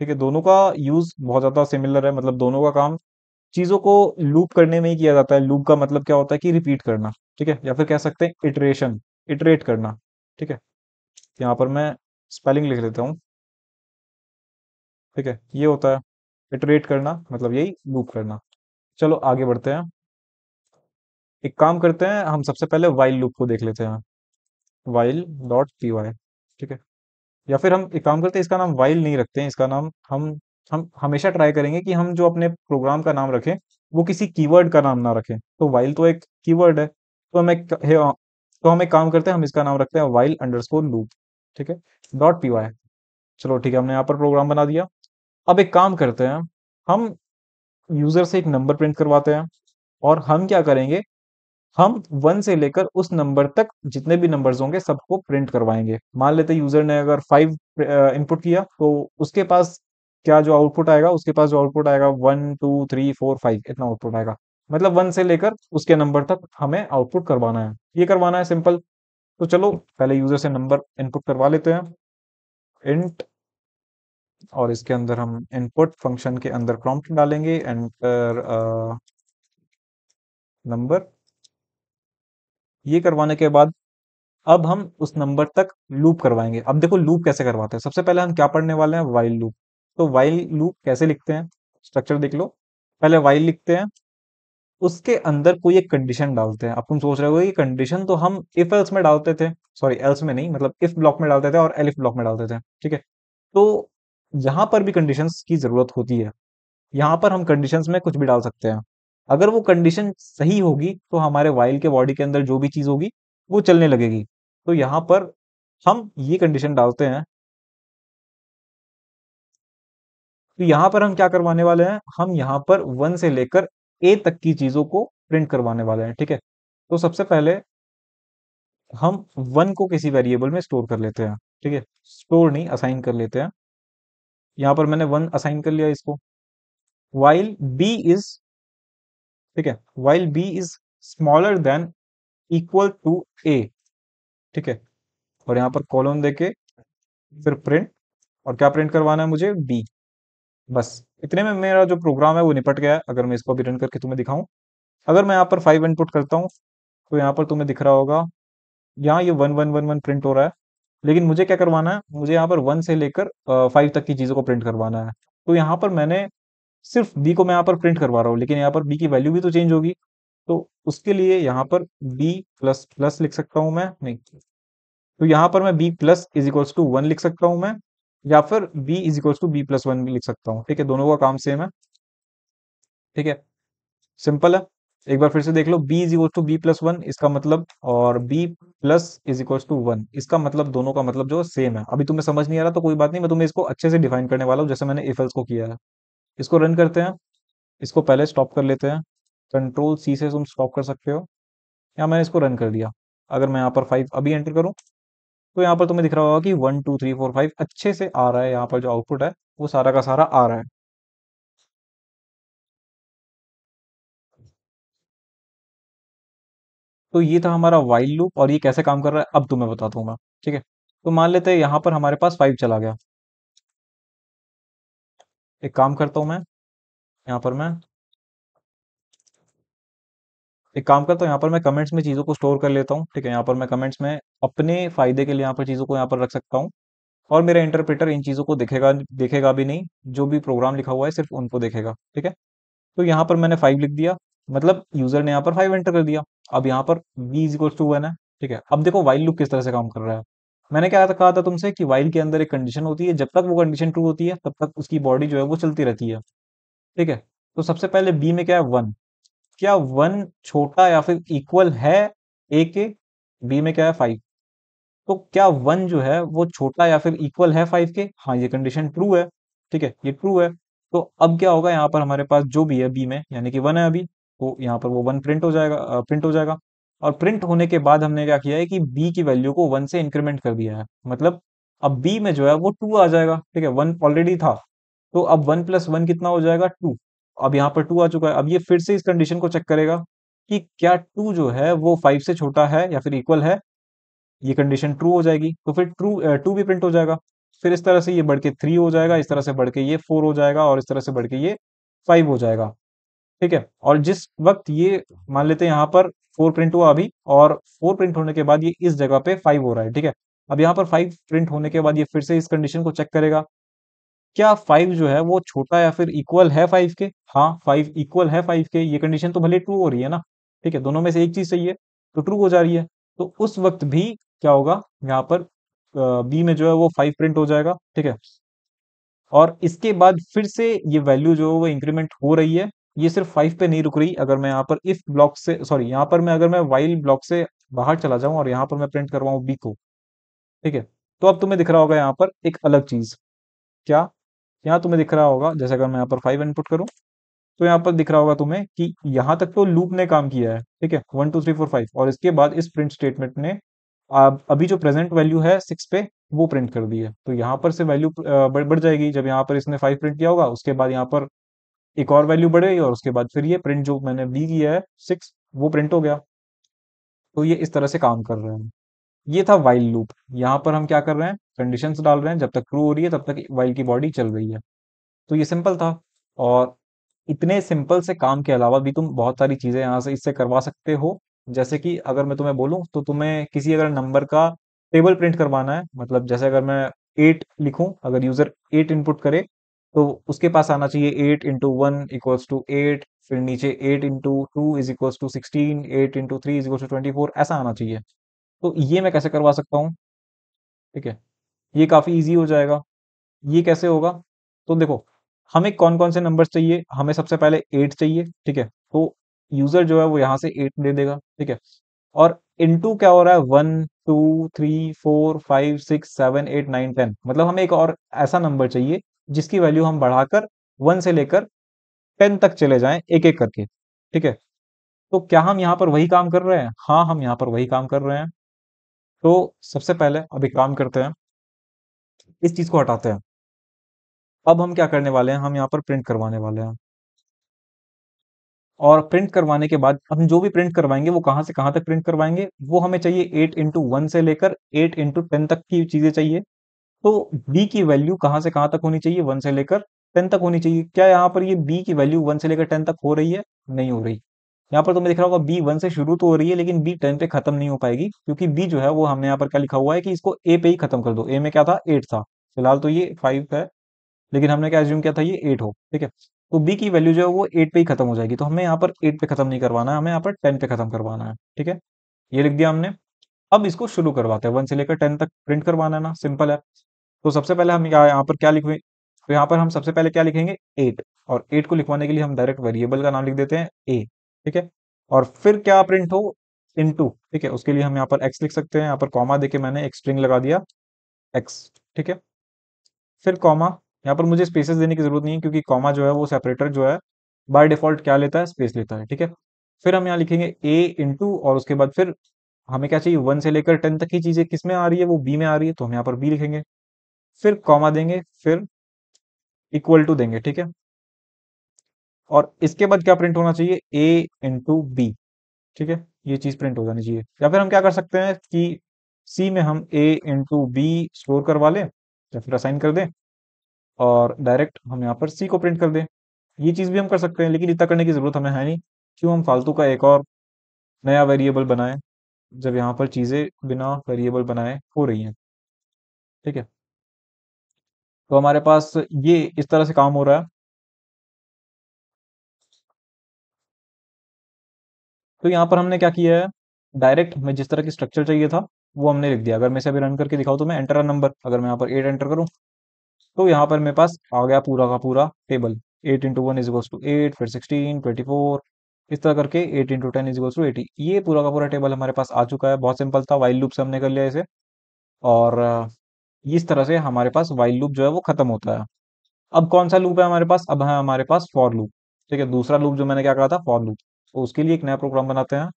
ठीक है दोनों का यूज बहुत ज्यादा सिमिलर है मतलब दोनों का काम चीजों को लूप करने में ही किया जाता है लूप का मतलब क्या होता है कि रिपीट करना ठीक है या फिर कह सकते हैं इटरेशन इटरेट करना ठीक है यहाँ पर मैं स्पेलिंग लिख लेता हूँ ठीक है ये होता है इटरेट करना मतलब यही लूप करना चलो आगे बढ़ते हैं एक काम करते हैं हम सबसे पहले वाइल लूप को देख लेते हैं वाइल डॉट पी वाई ठीक है या फिर हम एक काम करते हैं इसका नाम वाइल नहीं रखते हैं इसका नाम हम हम हमेशा ट्राई करेंगे कि हम जो अपने प्रोग्राम का नाम रखें वो किसी कीवर्ड का नाम ना रखें तो वाइल तो एक कीवर्ड है तो हम एक हाँ, तो हम एक काम करते हैं हम इसका नाम रखते हैं वाइल अंडर स्कोर लूप ठीक है डॉट पी वाई चलो ठीक है हमने यहाँ पर प्रोग्राम बना दिया अब एक काम करते हैं हम यूज़र से एक नंबर प्रिंट करवाते हैं और हम क्या करेंगे हम वन से लेकर उस नंबर तक जितने भी नंबर्स होंगे सबको प्रिंट करवाएंगे मान लेते यूजर ने अगर फाइव इनपुट किया तो उसके पास क्या जो आउटपुट आएगा उसके पास जो आउटपुट आएगा one two three four five इतना आउटपुट आएगा मतलब वन से लेकर उसके नंबर तक हमें आउटपुट करवाना है ये करवाना है सिंपल तो चलो पहले यूजर से नंबर इनपुट करवा लेते हैं इंट और इसके अंदर हम इनपुट फंक्शन के अंदर प्रॉम्प्ट डालेंगे एंटर नंबर ये करवाने के बाद अब हम उस नंबर तक लूप करवाएंगे अब देखो लूप कैसे करवाते हैं सबसे पहले हम क्या पढ़ने वाले हैं वाइल लूप तो वाइल लूप कैसे लिखते हैं स्ट्रक्चर देख लो पहले वाइल लिखते हैं उसके अंदर कोई एक कंडीशन डालते हैं अब तुम सोच रहे हो कि कंडीशन तो हम इफ एल्स में डालते थे सॉरी एल्स में नहीं मतलब इफ ब्लॉक में डालते थे और एलिफ ब्लॉक में डालते थे ठीक है तो जहां पर भी कंडीशंस की जरूरत होती है यहां पर हम कंडीशंस में कुछ भी डाल सकते हैं अगर वो कंडीशन सही होगी तो हमारे वाइल के बॉडी के अंदर जो भी चीज होगी वो चलने लगेगी तो यहां पर हम ये कंडीशन डालते हैं तो यहां पर हम क्या करवाने वाले हैं हम यहाँ पर वन से लेकर ए तक की चीजों को प्रिंट करवाने वाले हैं ठीक है तो सबसे पहले हम वन को किसी वेरिएबल में स्टोर कर लेते हैं ठीक है स्टोर नहीं असाइन कर लेते हैं यहां पर मैंने वन असाइन कर लिया इसको वाइल बी इज ठीक है while B is smaller than equal to A ठीक है और यहाँ पर कॉलम देके फिर प्रिंट और क्या प्रिंट करवाना है मुझे बी बस इतने में मेरा जो प्रोग्राम है वो निपट गया है अगर मैं इसको भी रन करके तुम्हें दिखाऊं अगर मैं यहाँ पर फाइव इनपुट करता हूँ तो यहाँ पर तुम्हें दिख रहा होगा यहाँ ये one one one one print हो रहा है लेकिन मुझे क्या करवाना है मुझे यहाँ पर वन से लेकर फाइव तक की चीज़ों को प्रिंट करवाना है तो यहाँ पर मैंने सिर्फ बी को मैं यहाँ पर प्रिंट करवा रहा हूँ लेकिन यहाँ पर बी की वैल्यू भी तो चेंज होगी तो उसके लिए यहाँ पर बी प्लस प्लस लिख सकता हूँ मैं नहीं तो यहाँ पर मैं B plus is equals to one लिख सकता हूँ मैं या फिर B is equals to B plus one लिख सकता हूँ ठीक है दोनों का काम सेम है ठीक है सिंपल है एक बार फिर से देख लो B is equals to B plus one इसका मतलब और B plus is equals to one इसका मतलब दोनों का मतलब जो सेम है अभी तुम्हें समझ नहीं आ रहा तो कोई बात नहीं मैं तुम्हें इसको अच्छे से डिफाइन करने वाला हूँ जैसे मैंने इफल्स को किया है इसको रन करते हैं इसको पहले स्टॉप कर लेते हैं कंट्रोल सी से तुम स्टॉप कर सकते हो या मैंने इसको रन कर दिया अगर मैं यहाँ पर फाइव अभी एंटर करूँ तो यहाँ पर तुम्हें दिख रहा होगा कि one two three four five अच्छे से आ रहा है यहाँ पर जो आउटपुट है वो सारा का सारा आ रहा है तो ये था हमारा वाइल्ड लूप और ये कैसे काम कर रहा है अब तुम्हें बताता हूँ मैं ठीक है तो मान लेते हैं यहाँ पर हमारे पास फाइव चला गया एक काम करता हूं मैं यहाँ पर मैं एक काम करता हूँ यहाँ पर मैं कमेंट्स में चीज़ों को स्टोर कर लेता हूँ ठीक है यहां पर मैं कमेंट्स में अपने फ़ायदे के लिए यहाँ पर चीज़ों को यहाँ पर रख सकता हूँ और मेरा इंटरप्रेटर इन चीज़ों को देखेगा देखेगा भी नहीं जो भी प्रोग्राम लिखा हुआ है सिर्फ उनको देखेगा ठीक है तो यहाँ पर मैंने फाइव लिख दिया मतलब यूज़र ने यहाँ पर फाइव एंटर कर दिया अब यहाँ पर V is equals to one है ठीक है अब देखो वाइल लुक किस तरह से काम कर रहा है मैंने क्या कहा था तुमसे कि वाइल के अंदर एक कंडीशन होती है जब तक वो कंडीशन ट्रू होती है तब तक उसकी बॉडी जो है वो चलती रहती है ठीक है तो सबसे पहले बी में क्या है वन क्या वन छोटा या फिर इक्वल है ए के बी में क्या है फाइव तो क्या वन जो है वो छोटा या फिर इक्वल है फाइव के हाँ ये कंडीशन ट्रू है ठीक है ये ट्रू है तो अब क्या होगा यहाँ पर हमारे पास जो भी है बी में यानी कि वन है अभी तो यहाँ पर वो वन प्रिंट हो जाएगा प्रिंट हो जाएगा और प्रिंट होने के बाद हमने क्या किया है कि बी की वैल्यू को वन से इंक्रीमेंट कर दिया है मतलब अब बी में जो है वो टू आ जाएगा ठीक है वन ऑलरेडी था तो अब वन प्लस वन कितना हो जाएगा टू अब यहाँ पर टू आ चुका है अब ये फिर से इस कंडीशन को चेक करेगा कि क्या टू जो है वो फाइव से छोटा है या फिर इक्वल है ये कंडीशन ट्रू हो जाएगी तो फिर ट्रू टू भी प्रिंट हो जाएगा फिर इस तरह से ये बढ़ के थ्री हो जाएगा इस तरह से बढ़ के ये फोर हो जाएगा और इस तरह से बढ़ के ये फाइव हो जाएगा ठीक है और जिस वक्त ये मान लेते हैं यहाँ पर फोर प्रिंट हुआ अभी और फोर प्रिंट होने के बाद ये इस जगह पे फाइव हो रहा है ठीक है अब यहाँ पर फाइव प्रिंट होने के बाद ये फिर से इस कंडीशन को चेक करेगा क्या फाइव जो है वो छोटा या फिर इक्वल है फाइव के हाँ फाइव इक्वल है फाइव के ये कंडीशन तो भले ट्रू हो रही है ना ठीक है दोनों में से एक चीज सही है तो ट्रू हो जा रही है तो उस वक्त भी क्या होगा यहाँ पर बी में जो है वो फाइव प्रिंट हो जाएगा ठीक है और इसके बाद फिर से ये वैल्यू जो है वो इंक्रीमेंट हो रही है ये सिर्फ फाइव पे नहीं रुक रही अगर मैं यहाँ पर इफ ब्लॉक से सॉरी यहाँ पर मैं अगर मैं वाइल ब्लॉक से बाहर चला जाऊं और यहाँ पर मैं प्रिंट करवाऊ बी को ठीक है तो अब तुम्हें दिख रहा होगा यहाँ पर एक अलग चीज क्या यहाँ तुम्हें दिख रहा होगा जैसे अगर मैं यहाँ पर फाइव इनपुट करूँ तो यहाँ पर दिख रहा होगा तुम्हें कि यहाँ तक तो लूप ने काम किया है ठीक है one two three four five और इसके बाद इस प्रिंट स्टेटमेंट ने आप अभी जो प्रेजेंट वैल्यू है सिक्स पे वो प्रिंट कर दी है तो यहाँ पर से वैल्यू बढ़ जाएगी जब यहाँ पर इसने फाइव प्रिंट किया होगा उसके बाद यहाँ पर एक और वैल्यू गई और उसके बाद फिर ये प्रिंट जो मैंने वी किया है सिक्स वो प्रिंट हो गया तो ये इस तरह से काम कर रहे हैं ये था वाइल लूप यहाँ पर हम क्या कर रहे हैं कंडीशन डाल रहे हैं जब तक ट्रू हो रही है तब तक वाइल की बॉडी चल रही है तो ये सिंपल था और इतने सिंपल से काम के अलावा भी तुम बहुत सारी चीज़ें यहाँ से इससे करवा सकते हो जैसे कि अगर मैं तुम्हें बोलूँ तो तुम्हें किसी अगर नंबर का टेबल प्रिंट करवाना है मतलब जैसे अगर मैं एट लिखूं अगर यूजर एट इनपुट करे तो उसके पास आना चाहिए eight into one equals to eight फिर नीचे eight into two is equals to sixteen eight into three is equals to twenty four ऐसा आना चाहिए तो ये मैं कैसे करवा सकता हूँ ठीक है ये काफ़ी ईजी हो जाएगा ये कैसे होगा तो देखो हमें कौन कौन से नंबर्स चाहिए हमें सबसे पहले एट चाहिए ठीक है तो यूज़र जो है वो यहाँ से एट दे देगा ठीक है और इनटू क्या हो रहा है one two three four five six seven eight nine ten मतलब हमें एक और ऐसा नंबर चाहिए जिसकी वैल्यू हम बढ़ाकर वन से लेकर टेन तक चले जाएं एक एक करके ठीक है तो क्या हम यहाँ पर वही काम कर रहे हैं हाँ हम यहाँ पर वही काम कर रहे हैं तो सबसे पहले अब एक काम करते हैं इस चीज को हटाते हैं अब हम क्या करने वाले हैं हम यहाँ पर प्रिंट करवाने वाले हैं और प्रिंट करवाने के बाद हम जो भी प्रिंट करवाएंगे वो कहाँ से कहाँ तक प्रिंट करवाएंगे वो हमें चाहिए एट इंटू वन से लेकर एट इंटू टेन तक की चीजें चाहिए तो बी की वैल्यू कहां से कहां तक होनी चाहिए वन से लेकर टेन तक होनी चाहिए क्या यहाँ पर ये बी की वैल्यू वन से लेकर टेन तक हो रही है नहीं हो रही यहाँ पर तो मैं देख रहा होगा बी वन से शुरू तो हो रही है लेकिन बी टेन पे खत्म नहीं हो पाएगी क्योंकि बी जो है वो हमने यहाँ पर क्या लिखा हुआ है कि इसको ए पे ही खत्म कर दो ए में क्या था एट था फिलहाल तो ये फाइव है लेकिन हमने क्या एज्यूम किया था ये एट हो ठीक है तो बी की वैल्यू जो है वो एट पे ही खत्म हो जाएगी तो हमें यहाँ पर एट पे खत्म नहीं करवाना है हमें यहाँ पर टेन पे खत्म करवाना है ठीक है ये लिख दिया हमने अब इसको शुरू करवाते हैं वन से लेकर टेन तक प्रिंट करवाना है ना सिंपल है तो सबसे पहले हम यहाँ पर क्या लिखे तो यहाँ पर हम सबसे पहले क्या लिखेंगे एट और एट को लिखवाने के लिए हम डायरेक्ट वेरिएबल का नाम लिख देते हैं ए ठीक है और फिर क्या प्रिंट हो इन टू ठीक है उसके लिए हम यहाँ पर एक्स लिख सकते हैं यहाँ पर कॉमा देके मैंने एक स्ट्रिंग लगा दिया एक्स ठीक है फिर कॉमा यहाँ पर मुझे स्पेसेस देने की जरूरत नहीं है क्योंकि कॉमा जो है वो सेपरेटर जो है बाय डिफॉल्ट क्या लेता है स्पेस लेता है ठीक है फिर हम यहाँ लिखेंगे ए टू और उसके बाद फिर हमें क्या चाहिए वन से लेकर टेन तक की चीजें किस में आ रही है वो बी में आ रही है तो हम यहाँ पर बी लिखेंगे फिर कॉमा देंगे फिर इक्वल टू देंगे ठीक है और इसके बाद क्या प्रिंट होना चाहिए ए इंटू बी ठीक है ये चीज प्रिंट हो जानी चाहिए या फिर हम क्या कर सकते हैं कि सी में हम ए इंटू बी स्टोर करवा लें या फिर असाइन कर दें और डायरेक्ट हम यहाँ पर सी को प्रिंट कर दें ये चीज़ भी हम कर सकते हैं लेकिन इतना करने की ज़रूरत हमें है नहीं क्यों हम फालतू का एक और नया वेरिएबल बनाए जब यहाँ पर चीज़ें बिना वेरिएबल बनाए हो रही हैं ठीक है तो हमारे पास ये इस तरह से काम हो रहा है तो यहां पर हमने क्या किया है डायरेक्ट हमें जिस तरह की स्ट्रक्चर चाहिए था वो हमने लिख दिया अगर मैं इसे अभी रन करके दिखाऊं तो मैं एंटर नंबर अगर मैं यहाँ पर एट एंटर करूं तो यहाँ पर मेरे पास आ गया पूरा का पूरा table eight into one equals to eight फिर सिक्सटीन ट्वेंटी फोर इस तरह करके eight into ten equals to eighty ये पूरा का पूरा टेबल हमारे पास आ चुका है बहुत सिंपल था वाइल लूप से हमने कर लिया इसे और इस तरह से हमारे पास वाइल लूप जो है वो खत्म होता है अब कौन सा लूप है हमारे पास अब है हमारे पास फॉर लूप ठीक है दूसरा लूप जो मैंने क्या कहा था फॉर लूप तो उसके लिए एक नया प्रोग्राम बनाते हैं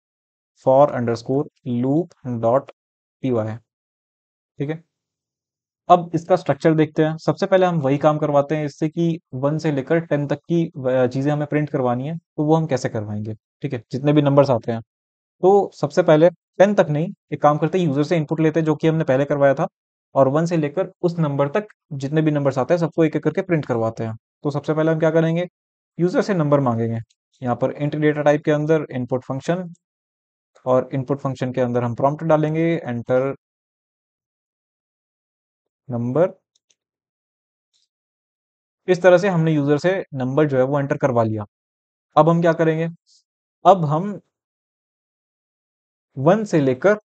for underscore loop dot P Y ठीक है अब इसका स्ट्रक्चर देखते हैं सबसे पहले हम वही काम करवाते हैं इससे कि वन से लेकर टेन तक की चीज़ें हमें प्रिंट करवानी है तो वो हम कैसे करवाएंगे ठीक है जितने भी नंबर्स आते हैं तो सबसे पहले टेन तक नहीं एक काम करते हैं यूज़र से इनपुट लेते हैं जो कि हमने पहले करवाया था और वन से लेकर उस नंबर तक जितने भी नंबर आते हैं सबको एक एक करके प्रिंट करवाते हैं तो सबसे पहले हम क्या करेंगे यूजर से नंबर मांगेंगे यहाँ पर इंट डेटा टाइप के अंदर इनपुट फंक्शन और इनपुट फंक्शन के अंदर हम प्रॉम्प्ट डालेंगे एंटर नंबर इस तरह से हमने यूजर से नंबर जो है वो एंटर करवा लिया अब हम क्या करेंगे अब हम वन से लेकर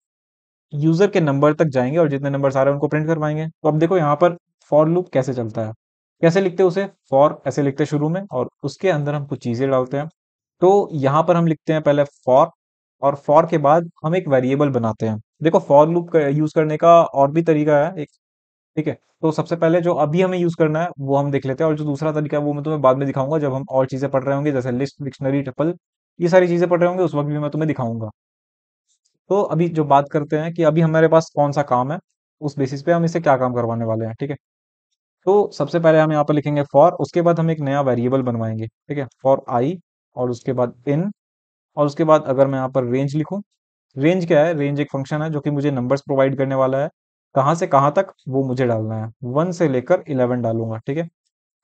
यूजर के नंबर तक जाएंगे और जितने नंबर आ रहे हैं उनको प्रिंट करवाएंगे तो अब देखो यहाँ पर फॉर लूप कैसे चलता है कैसे लिखते हैं उसे फॉर ऐसे लिखते हैं शुरू में और उसके अंदर हम कुछ चीजें डालते हैं तो यहाँ पर हम लिखते हैं पहले फॉर और फॉर के बाद हम एक वेरिएबल बनाते हैं देखो फॉर लूप यूज करने का और भी तरीका है एक ठीक है तो सबसे पहले जो अभी हमें यूज करना है वो हम देख लेते हैं और जो दूसरा तरीका है वो मैं तुम्हें बाद में दिखाऊंगा जब हम और चीजें पढ़ रहे होंगे जैसे लिस्ट डिक्शनरी टपल ये सारी चीजें पढ़ रहे होंगे उस वक्त भी मैं तुम्हें दिखाऊंगा तो अभी जो बात करते हैं कि अभी हमारे पास कौन सा काम है उस बेसिस पे हम इसे क्या काम करवाने वाले हैं ठीक है तो सबसे पहले हम यहाँ पर लिखेंगे फॉर उसके बाद हम एक नया वेरिएबल बनवाएंगे ठीक है फॉर आई और उसके बाद इन और उसके बाद अगर मैं यहाँ पर रेंज लिखूँ रेंज क्या है रेंज एक फंक्शन है जो कि मुझे नंबर्स प्रोवाइड करने वाला है कहाँ से कहाँ तक वो मुझे डालना है वन से लेकर इलेवन डालूंगा ठीक है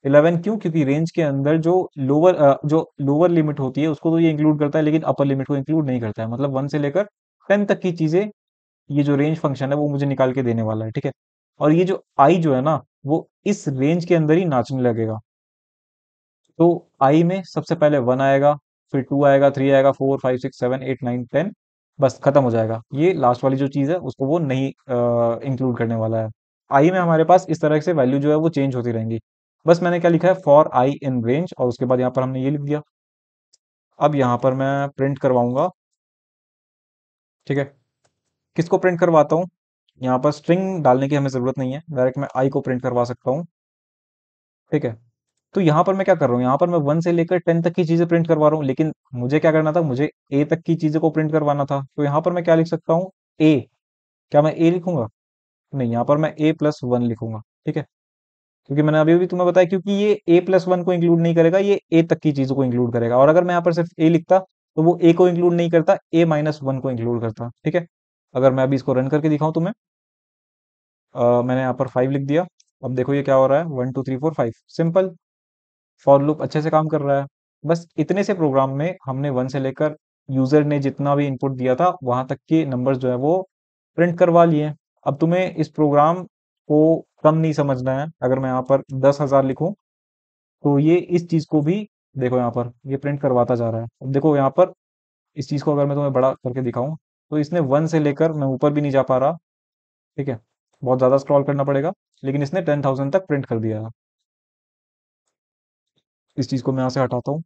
इलेवन क्यों क्योंकि रेंज के अंदर जो लोअर जो लोअर लिमिट होती है उसको तो ये इंक्लूड करता है लेकिन अपर लिमिट को इंक्लूड नहीं करता है मतलब वन से लेकर टेन तक की चीजें ये जो रेंज फंक्शन है वो मुझे निकाल के देने वाला है ठीक है और ये जो आई जो है ना वो इस रेंज के अंदर ही नाचने लगेगा तो आई में सबसे पहले वन आएगा फिर टू आएगा थ्री आएगा four five six seven eight nine ten बस खत्म हो जाएगा ये लास्ट वाली जो चीज़ है उसको वो नहीं इंक्लूड करने वाला है आई में हमारे पास इस तरह से वैल्यू जो है वो चेंज होती रहेंगी बस मैंने क्या लिखा है फॉर आई इन रेंज और उसके बाद यहाँ पर हमने ये लिख दिया अब यहाँ पर मैं प्रिंट करवाऊंगा ठीक है किसको प्रिंट करवाता हूँ यहाँ पर स्ट्रिंग डालने की हमें ज़रूरत नहीं है डायरेक्ट मैं आई को प्रिंट करवा सकता हूँ ठीक है तो यहाँ पर मैं क्या कर रहा हूँ यहाँ पर मैं वन से लेकर टेन तक की चीज़ें प्रिंट करवा रहा हूँ लेकिन मुझे क्या करना था मुझे ए तक की चीज़ों को प्रिंट करवाना था तो यहाँ पर मैं क्या लिख सकता हूँ ए क्या मैं ए लिखूंगा नहीं यहाँ पर मैं ए प्लस वन लिखूंगा ठीक है क्योंकि मैंने अभी भी तुम्हें बताया क्योंकि ये ए प्लस वन को इंक्लूड नहीं करेगा ये ए तक की चीज़ों को इंक्लूड करेगा और अगर मैं यहाँ पर सिर्फ ए लिखता तो वो ए को इंक्लूड नहीं करता ए माइनस वन को इंक्लूड करता ठीक है अगर मैं अभी इसको रन करके दिखाऊं तुम्हें आ, मैंने यहाँ पर फाइव लिख दिया अब देखो ये क्या हो रहा है one two three four five simple for loop अच्छे से काम कर रहा है बस इतने से प्रोग्राम में हमने वन से लेकर यूजर ने जितना भी इनपुट दिया था वहां तक के नंबर जो है वो प्रिंट करवा लिए अब तुम्हें इस प्रोग्राम को कम नहीं समझना है अगर मैं यहाँ पर दस हजार लिखूं तो ये इस चीज को भी देखो यहाँ पर ये प्रिंट करवाता जा रहा है अब देखो यहाँ पर इस चीज़ को अगर मैं तुम्हें बड़ा करके दिखाऊं तो इसने वन से लेकर मैं ऊपर भी नहीं जा पा रहा ठीक है बहुत ज़्यादा स्क्रॉल करना पड़ेगा लेकिन इसने टेन थाउजेंड तक प्रिंट कर दिया है इस चीज़ को मैं यहाँ से हटाता हूँ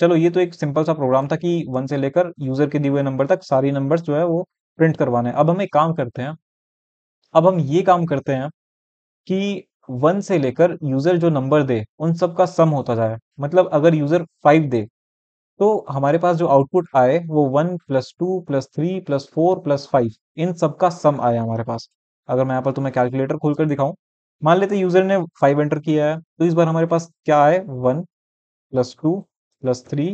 चलो ये तो एक सिंपल सा प्रोग्राम था कि वन से लेकर यूज़र के दिए हुए नंबर तक सारी नंबर जो है वो प्रिंट करवाने अब हम एक काम करते हैं अब हम ये काम करते हैं कि वन से लेकर यूजर जो नंबर दे उन सब का सम होता जाए मतलब अगर यूजर फाइव दे तो हमारे पास जो आउटपुट आए वो one plus two plus three plus four plus five इन सब का सम आया हमारे पास अगर मैं यहाँ पर तुम्हें कैलकुलेटर खोलकर दिखाऊं मान लेते यूजर ने फाइव एंटर किया है तो इस बार हमारे पास क्या आए one plus two plus three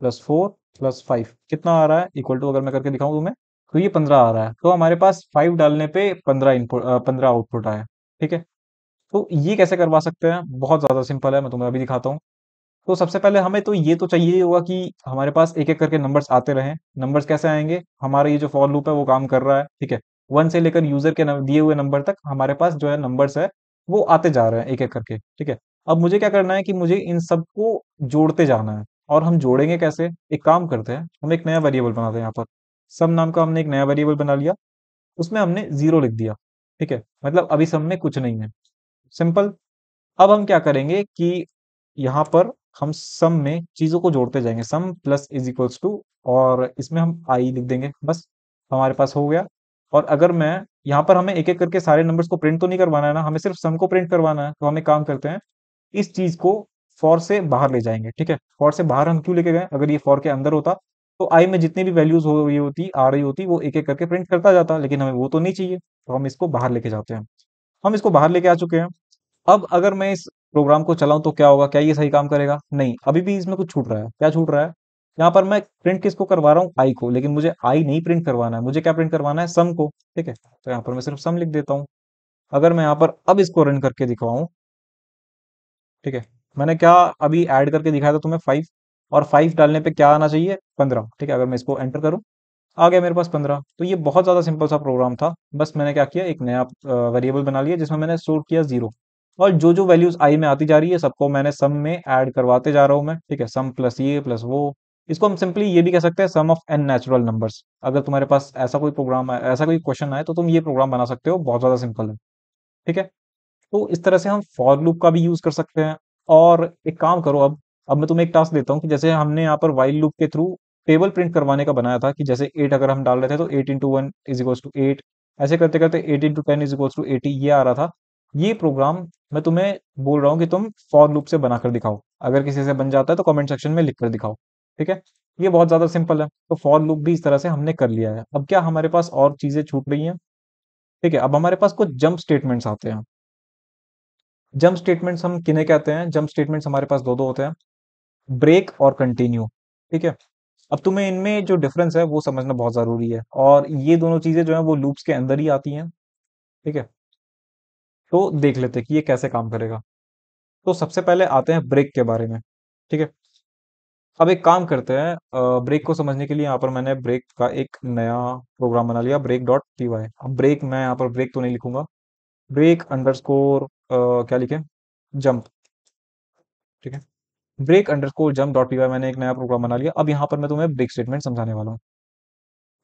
plus four plus five कितना आ रहा है इक्वल टू अगर मैं करके दिखाऊं तुम्हें तो ये पंद्रह आ रहा है तो हमारे पास फाइव डालने पे पंद्रह इनपुट पंद्रह आउटपुट आया ठीक है तो ये कैसे करवा सकते हैं बहुत ज़्यादा सिंपल है मैं तुम्हें अभी दिखाता हूँ तो सबसे पहले हमें तो ये तो चाहिए होगा कि हमारे पास एक एक करके नंबर्स आते रहें नंबर्स कैसे आएंगे हमारा ये जो फॉर लूप है वो काम कर रहा है ठीक है वन से लेकर यूजर के दिए हुए नंबर तक हमारे पास जो है नंबर्स है वो आते जा रहे हैं एक एक करके ठीक है अब मुझे क्या करना है कि मुझे इन सबको जोड़ते जाना है और हम जोड़ेंगे कैसे एक काम करते हैं हम एक नया वेरिएबल बनाते हैं यहाँ पर सम नाम का हमने एक नया वेरिएबल बना लिया उसमें हमने जीरो लिख दिया ठीक है मतलब अभी सब में कुछ नहीं है सिंपल अब हम क्या करेंगे कि यहाँ पर हम सम में चीजों को जोड़ते जाएंगे sum plus is equals to और इसमें हम आई लिख देंगे बस हमारे पास हो गया और अगर मैं यहाँ पर हमें एक एक करके सारे नंबर्स को प्रिंट तो नहीं करवाना है ना हमें सिर्फ सम को प्रिंट करवाना है तो हम एक काम करते हैं इस चीज को फॉर से बाहर ले जाएंगे ठीक है फॉर से बाहर हम क्यों लेके गए अगर ये फॉर के अंदर होता तो आई में जितनी भी वैल्यूज हो रही होती आ रही होती वो एक एक करके प्रिंट करता जाता लेकिन हमें वो तो नहीं चाहिए तो हम इसको बाहर लेके जाते हैं हम इसको बाहर लेके आ चुके हैं अब अगर मैं इस प्रोग्राम को चलाऊं तो क्या होगा क्या ये सही काम करेगा नहीं अभी भी इसमें कुछ छूट रहा है क्या छूट रहा है यहाँ पर मैं प्रिंट किसको करवा रहा हूँ आई को लेकिन मुझे आई नहीं प्रिंट करवाना है मुझे क्या प्रिंट करवाना है सम को ठीक है तो यहाँ पर मैं सिर्फ सम लिख देता हूँ अगर मैं यहाँ पर अब इसको रन करके दिखवाऊ ठीक है मैंने क्या अभी एड करके दिखाया था तुम्हें फाइव और फाइव डालने पर क्या आना चाहिए पंद्रह ठीक है अगर मैं इसको एंटर करूँ आ गया मेरे पास पंद्रह तो ये बहुत ज़्यादा सिंपल सा प्रोग्राम था बस मैंने क्या किया एक नया वेरिएबल बना लिया जिसमें मैंने स्टोर किया जीरो और जो जो वैल्यूज आई में आती जा रही है सबको मैंने सम में ऐड करवाते जा रहा हूँ मैं ठीक है सम प्लस ये प्लस वो इसको हम सिंपली ये भी कह सकते हैं sum of N natural numbers अगर तुम्हारे पास ऐसा कोई प्रोग्राम है ऐसा कोई क्वेश्चन आए तो तुम ये प्रोग्राम बना सकते हो बहुत ज़्यादा सिंपल है ठीक है तो इस तरह से हम फॉर लूप का भी यूज़ कर सकते हैं और एक काम करो अब अब मैं तुम्हें एक टास्क देता हूँ कि जैसे हमने यहाँ पर वाइल्ड लूप के थ्रू टेबल प्रिंट करवाने का बनाया था कि जैसे एट अगर हम डाल रहे थे तो eight into one is equals to eight ऐसे करते करते eight into ten is equal to eighty ये आ रहा था ये प्रोग्राम मैं तुम्हें बोल रहा हूँ कि तुम फॉर लूप से बनाकर दिखाओ अगर किसी से बन जाता है तो कमेंट सेक्शन में लिख कर दिखाओ ठीक है ये बहुत ज़्यादा सिंपल है तो फॉर लूप भी इस तरह से हमने कर लिया है अब क्या हमारे पास और चीज़ें छूट रही हैं ठीक है अब हमारे पास कुछ जंप स्टेटमेंट्स आते हैं जंप स्टेटमेंट्स हम किने कहते हैं जंप स्टेटमेंट्स हमारे पास दो दो होते हैं ब्रेक और कंटिन्यू ठीक है अब तुम्हें इनमें जो डिफरेंस है वो समझना बहुत ज़रूरी है और ये दोनों चीज़ें जो है वो लूप्स के अंदर ही आती हैं, ठीक है? तो देख लेते हैं कि ये कैसे काम करेगा। तो सबसे पहले आते हैं ब्रेक के बारे में, ठीक है? अब एक काम करते हैं ब्रेक को समझने के लिए यहाँ पर मैंने ब्रेक का एक नया प्रोग्राम बना लिया ब्रेक डॉट पी वाई। अब ब्रेक मैं यहाँ पर ब्रेक तो नहीं लिखूंगा ब्रेक अंडर स्कोर क्या लिखे जम्प ठीक है? Break underscore jump dot P मैंने एक नया प्रोग्राम बना लिया अब यहाँ पर मैं तुम्हें ब्रेक स्टेटमेंट समझाने वाला हूँ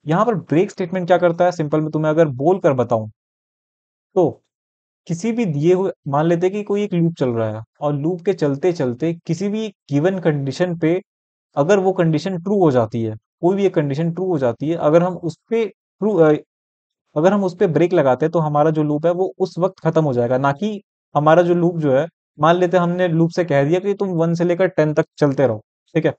यहाँ पर ब्रेक स्टेटमेंट क्या करता है सिंपल में तुम्हें अगर बोल कर बताऊं तो किसी भी दिए हुए मान लेते कि कोई एक लूप चल रहा है और लूप के चलते चलते किसी भी गिवन कंडीशन पे अगर वो कंडीशन ट्रू हो जाती है कोई भी एक कंडीशन ट्रू हो जाती है अगर हम उस पर ट्रू अगर हम उस पर ब्रेक लगाते हैं तो हमारा जो लूप है वो उस वक्त खत्म हो जाएगा ना कि हमारा जो लूप जो है मान लेते हमने लूप से कह दिया कि तुम वन से लेकर टेन तक चलते रहो ठीक है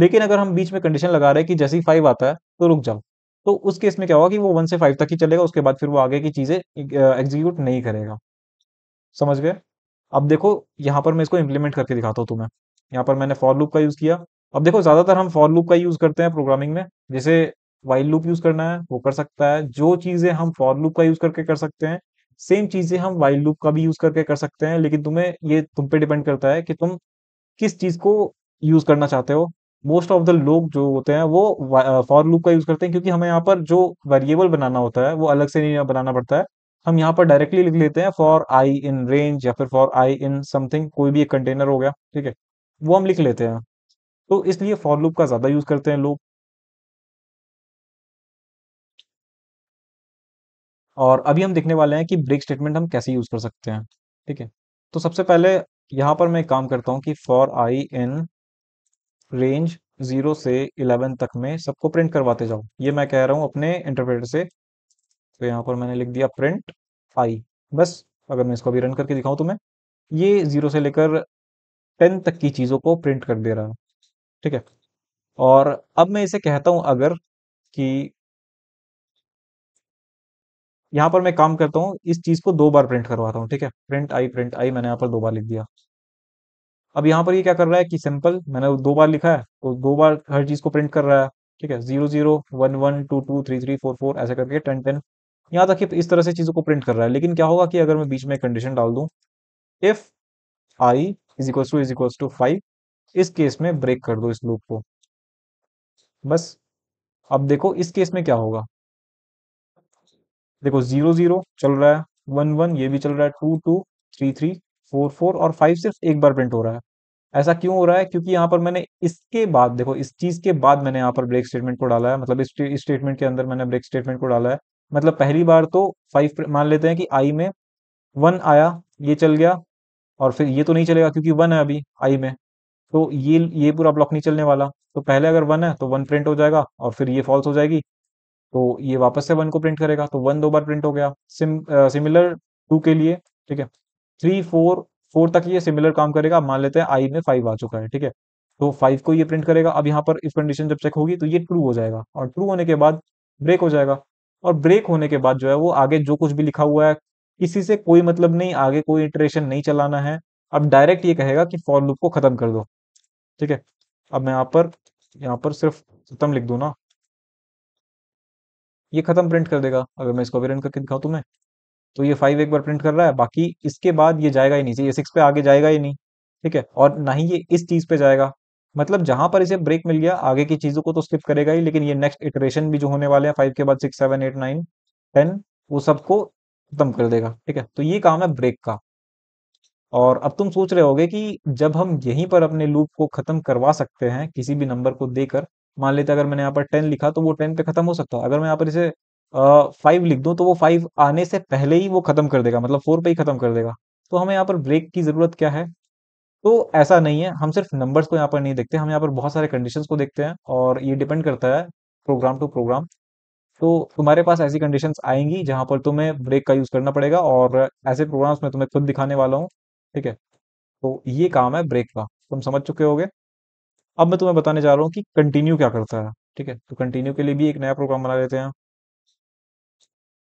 लेकिन अगर हम बीच में कंडीशन लगा रहे हैं कि जैसे ही फाइव आता है तो रुक जाओ तो उस केस में क्या होगा कि वो वन से फाइव तक ही चलेगा उसके बाद फिर वो आगे की चीज़ें एग्जीक्यूट नहीं करेगा समझ गए अब देखो यहाँ पर मैं इसको इम्प्लीमेंट करके दिखाता हूँ तुम्हें यहाँ पर मैंने फॉर लूप का यूज़ किया अब देखो ज़्यादातर हम फॉर लूप का यूज़ करते हैं प्रोग्रामिंग में जैसे वाइल लूप यूज़ करना है वो कर सकता है जो चीज़ें हम फॉर लूप का यूज़ करके कर सकते हैं सेम चीजें हम वाइल्ड लूप का भी यूज करके कर सकते हैं लेकिन तुम्हें ये तुम पे डिपेंड करता है कि तुम किस चीज को यूज करना चाहते हो मोस्ट ऑफ द लोग जो होते हैं वो फॉर लूप का यूज करते हैं क्योंकि हमें यहाँ पर जो वेरिएबल बनाना होता है वो अलग से नहीं बनाना पड़ता है हम यहाँ पर डायरेक्टली लिख लेते हैं फॉर आई इन रेंज या फिर फॉर आई इन समथिंग कोई भी एक कंटेनर हो गया ठीक है वो हम लिख लेते हैं तो इसलिए फॉर लूप का ज्यादा यूज करते हैं लोग और अभी हम देखने वाले हैं कि ब्रेक स्टेटमेंट हम कैसे यूज कर सकते हैं ठीक है तो सबसे पहले यहाँ पर मैं काम करता हूँ कि for I in range zero से इलेवन तक में सबको प्रिंट करवाते जाओ ये मैं कह रहा हूँ अपने इंटरप्रेटर से तो यहाँ पर मैंने लिख दिया प्रिंट आई बस अगर मैं इसको अभी रन करके दिखाऊँ तो मैं ये जीरो से लेकर टेन तक की चीज़ों को प्रिंट कर दे रहा हूं ठीक है और अब मैं इसे कहता हूँ अगर कि यहाँ पर मैं काम करता हूँ इस चीज को दो बार प्रिंट करवाता हूँ ठीक है प्रिंट आई प्रिंट आई मैंने यहाँ पर दो बार लिख दिया अब यहाँ पर ये यह क्या कर रहा है कि सिंपल मैंने दो बार लिखा है तो दो बार हर चीज को प्रिंट कर रहा है ठीक है zero zero one one two two three three four four ऐसे करके टेन टेन यहाँ तक इस तरह से चीजों को प्रिंट कर रहा है लेकिन क्या होगा कि अगर मैं बीच में कंडीशन डाल दू if I is equal to is equal to five इस केस में ब्रेक कर दो इस लूप को बस अब देखो इस केस में क्या होगा देखो जीरो जीरो चल रहा है वन वन ये भी चल रहा है two two three three four four और फाइव सिर्फ एक बार प्रिंट हो रहा है ऐसा क्यों हो रहा है क्योंकि यहाँ पर मैंने इसके बाद देखो इस चीज के बाद मैंने यहाँ पर ब्रेक स्टेटमेंट को डाला है मतलब इस स्टेटमेंट के अंदर मैंने ब्रेक स्टेटमेंट को डाला है मतलब पहली बार तो फाइव मान लेते हैं कि आई में वन आया ये चल गया और फिर ये तो नहीं चलेगा क्योंकि वन है अभी आई में तो ये ये पूरा ब्लॉक नहीं चलने वाला तो पहले अगर वन है तो वन प्रिंट हो जाएगा और फिर ये फॉल्स हो जाएगी तो ये वापस से वन को प्रिंट करेगा तो वन दो बार प्रिंट हो गया सिम सिमिलर टू के लिए ठीक है थ्री फोर फोर तक ये सिमिलर काम करेगा मान लेते हैं आई में फाइव आ चुका है ठीक है तो फाइव को ये प्रिंट करेगा अब यहाँ पर इफ कंडीशन जब चेक होगी तो ये ट्रू हो जाएगा और ट्रू होने के बाद ब्रेक हो जाएगा और ब्रेक होने के बाद जो है वो आगे जो कुछ भी लिखा हुआ है किसी से कोई मतलब नहीं आगे कोई इंटरेशन नहीं चलाना है अब डायरेक्ट ये कहेगा कि फॉर लूप को खत्म कर दो ठीक है अब मैं यहाँ पर यहाँ पर सिर्फ खत्म लिख दू ना ये खत्म प्रिंट कर देगा अगर मैं इसको रन करके दिखाऊं तुम्हें तो ये फाइव एक बार प्रिंट कर रहा है बाकी इसके बाद ये जाएगा ही नहीं ये सिक्स पे आगे जाएगा ही नहीं ठीक है और ना ही ये इस चीज पे जाएगा मतलब जहां पर इसे ब्रेक मिल गया आगे की चीजों को तो स्किप करेगा ही लेकिन ये नेक्स्ट इटरेशन भी जो होने वाले हैं फाइव के बाद six seven eight nine ten वो सबको खत्म कर देगा ठीक है तो ये काम है ब्रेक का और अब तुम सोच रहे होगे कि जब हम यहीं पर अपने लूप को खत्म करवा सकते हैं किसी भी नंबर को देकर मान लेते अगर मैंने यहाँ पर टेन लिखा तो वो टेन पे खत्म हो सकता है अगर मैं यहाँ पर इसे फाइव लिख दूँ तो वो फाइव आने से पहले ही वो खत्म कर देगा मतलब फोर पे ही खत्म कर देगा तो हमें यहाँ पर ब्रेक की ज़रूरत क्या है तो ऐसा नहीं है हम सिर्फ नंबर्स को यहाँ पर नहीं देखते हम यहाँ पर बहुत सारे कंडीशंस को देखते हैं और ये डिपेंड करता है प्रोग्राम टू प्रोग्राम तो तुम्हारे पास ऐसी कंडीशन आएंगी जहाँ पर तुम्हें ब्रेक का यूज़ करना पड़ेगा और ऐसे प्रोग्राम्स में तुम्हें खुद दिखाने वाला हूँ ठीक है तो ये काम है ब्रेक का तुम समझ चुके होगे अब मैं तुम्हें बताने जा रहा हूँ कि कंटिन्यू क्या करता है ठीक है तो कंटिन्यू के लिए भी एक नया प्रोग्राम बना लेते हैं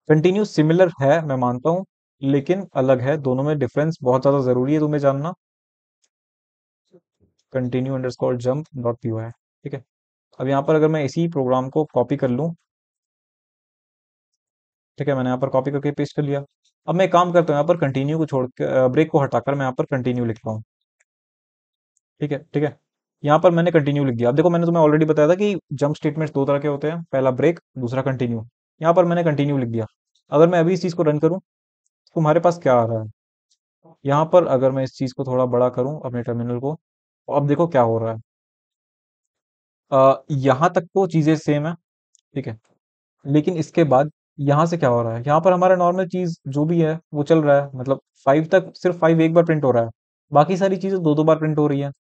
कंटिन्यू सिमिलर है मैं मानता हूँ लेकिन अलग है दोनों में डिफरेंस बहुत ज्यादा जरूरी है तुम्हें जानना continue underscore jump dot P है ठीक है अब यहाँ पर अगर मैं इसी प्रोग्राम को कॉपी कर लूँ ठीक है मैंने यहाँ पर कॉपी करके पेस्ट कर लिया अब मैं काम करता हूँ यहाँ पर कंटिन्यू को छोड़ ब्रेक को हटाकर मैं यहाँ पर कंटिन्यू लिखता हूँ ठीक है ठीक है यहाँ पर मैंने कंटिन्यू लिख दिया अब देखो मैंने तुम्हें ऑलरेडी बताया था कि जंप स्टेटमेंट्स दो तरह के होते हैं पहला ब्रेक दूसरा कंटिन्यू यहाँ पर मैंने कंटिन्यू लिख दिया अगर मैं अभी इस चीज़ को रन करूँ तो तुम्हारे पास क्या आ रहा है यहाँ पर अगर मैं इस चीज़ को थोड़ा बड़ा करूँ अपने टर्मिनल को तो अब देखो क्या हो रहा है यहाँ तक तो चीज़ें सेम है ठीक है लेकिन इसके बाद यहाँ से क्या हो रहा है यहाँ पर हमारा नॉर्मल चीज़ जो भी है वो चल रहा है मतलब फाइव तक सिर्फ फाइव एक बार प्रिंट हो रहा है बाकी सारी चीज़ें दो दो बार प्रिंट हो रही है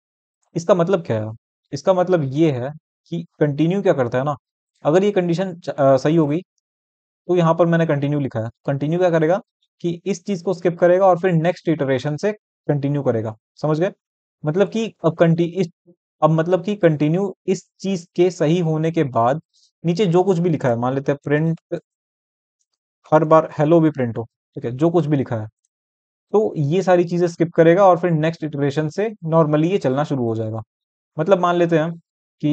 इसका मतलब क्या है? इसका मतलब ये है कि कंटिन्यू क्या करता है ना अगर ये कंडीशन सही हो गई तो यहाँ पर मैंने कंटिन्यू लिखा है कंटिन्यू क्या करेगा कि इस चीज को स्किप करेगा और फिर नेक्स्ट इटरेशन से कंटिन्यू करेगा समझ गए मतलब कि अब कंटिन्यू इस अब मतलब कि कंटिन्यू इस चीज के सही होने के बाद नीचे जो कुछ भी लिखा है मान लेते हैं प्रिंट हर बार हेलो भी प्रिंट हो ठीक है जो कुछ भी लिखा है तो ये सारी चीजें स्किप करेगा और फिर नेक्स्ट इटरेशन से नॉर्मली ये चलना शुरू हो जाएगा मतलब मान लेते हैं कि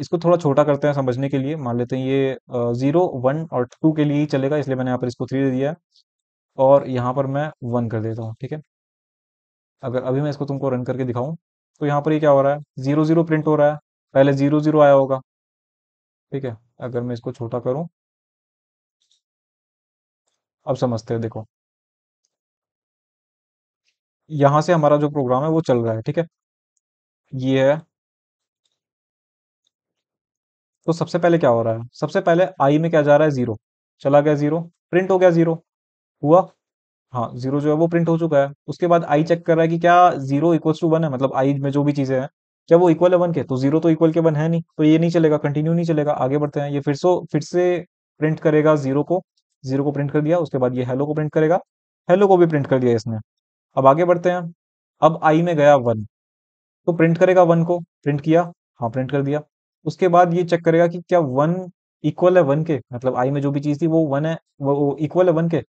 इसको थोड़ा छोटा करते हैं समझने के लिए मान लेते हैं ये जीरो वन और टू के लिए ही चलेगा इसलिए मैंने यहाँ पर इसको थ्री दे दिया है और यहाँ पर मैं वन कर देता हूँ ठीक है अगर अभी मैं इसको तुमको रन करके दिखाऊं तो यहाँ पर ये क्या हो रहा है जीरो जीरो प्रिंट हो रहा है पहले जीरो जीरो आया होगा ठीक है अगर मैं इसको छोटा करूं अब समझते हैं देखो यहां से हमारा जो प्रोग्राम है वो चल रहा है ठीक है ये है तो सबसे पहले क्या हो रहा है सबसे पहले आई में क्या जा रहा है जीरो चला गया जीरो प्रिंट हो गया जीरो हुआ हाँ जीरो जो है वो प्रिंट हो चुका है उसके बाद आई चेक कर रहा है कि क्या जीरो इक्वल टू वन है मतलब आई में जो भी चीजें हैं क्या वो इक्वल है वन के तो जीरो तो इक्वल के वन है नहीं तो ये नहीं चलेगा कंटिन्यू नहीं चलेगा आगे बढ़ते हैं ये फिर से फिर से प्रिंट करेगा जीरो को जीरो को प्रिंट कर दिया उसके बाद ये हेलो को प्रिंट करेगा हेलो को भी प्रिंट कर दिया इसने अब आगे बढ़ते हैं अब आई में गया वन तो प्रिंट करेगा वन को प्रिंट किया हाँ प्रिंट कर दिया उसके बाद ये चेक करेगा कि क्या वन इक्वल है वन के मतलब आई में जो भी चीज़ थी वो वन है वो इक्वल है वन के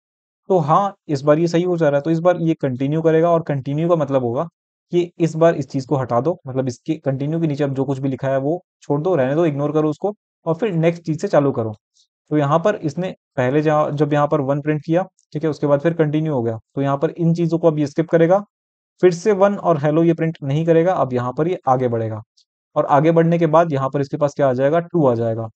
तो हाँ इस बार ये सही हो जा रहा है तो इस बार ये कंटिन्यू करेगा और कंटिन्यू का मतलब होगा कि इस बार इस चीज़ को हटा दो मतलब इसके कंटिन्यू के नीचे अब जो कुछ भी लिखा है वो छोड़ दो रहने दो इग्नोर करो उसको और फिर नेक्स्ट चीज़ से चालू करो तो यहाँ पर इसने पहले जहाँ जब यहाँ पर वन प्रिंट किया ठीक है उसके बाद फिर कंटिन्यू हो गया तो यहाँ पर इन चीजों को अब ये स्किप करेगा फिर से वन और हेलो ये प्रिंट नहीं करेगा अब यहाँ पर ये आगे बढ़ेगा और आगे बढ़ने के बाद यहाँ पर इसके पास क्या आ जाएगा टू आ जाएगा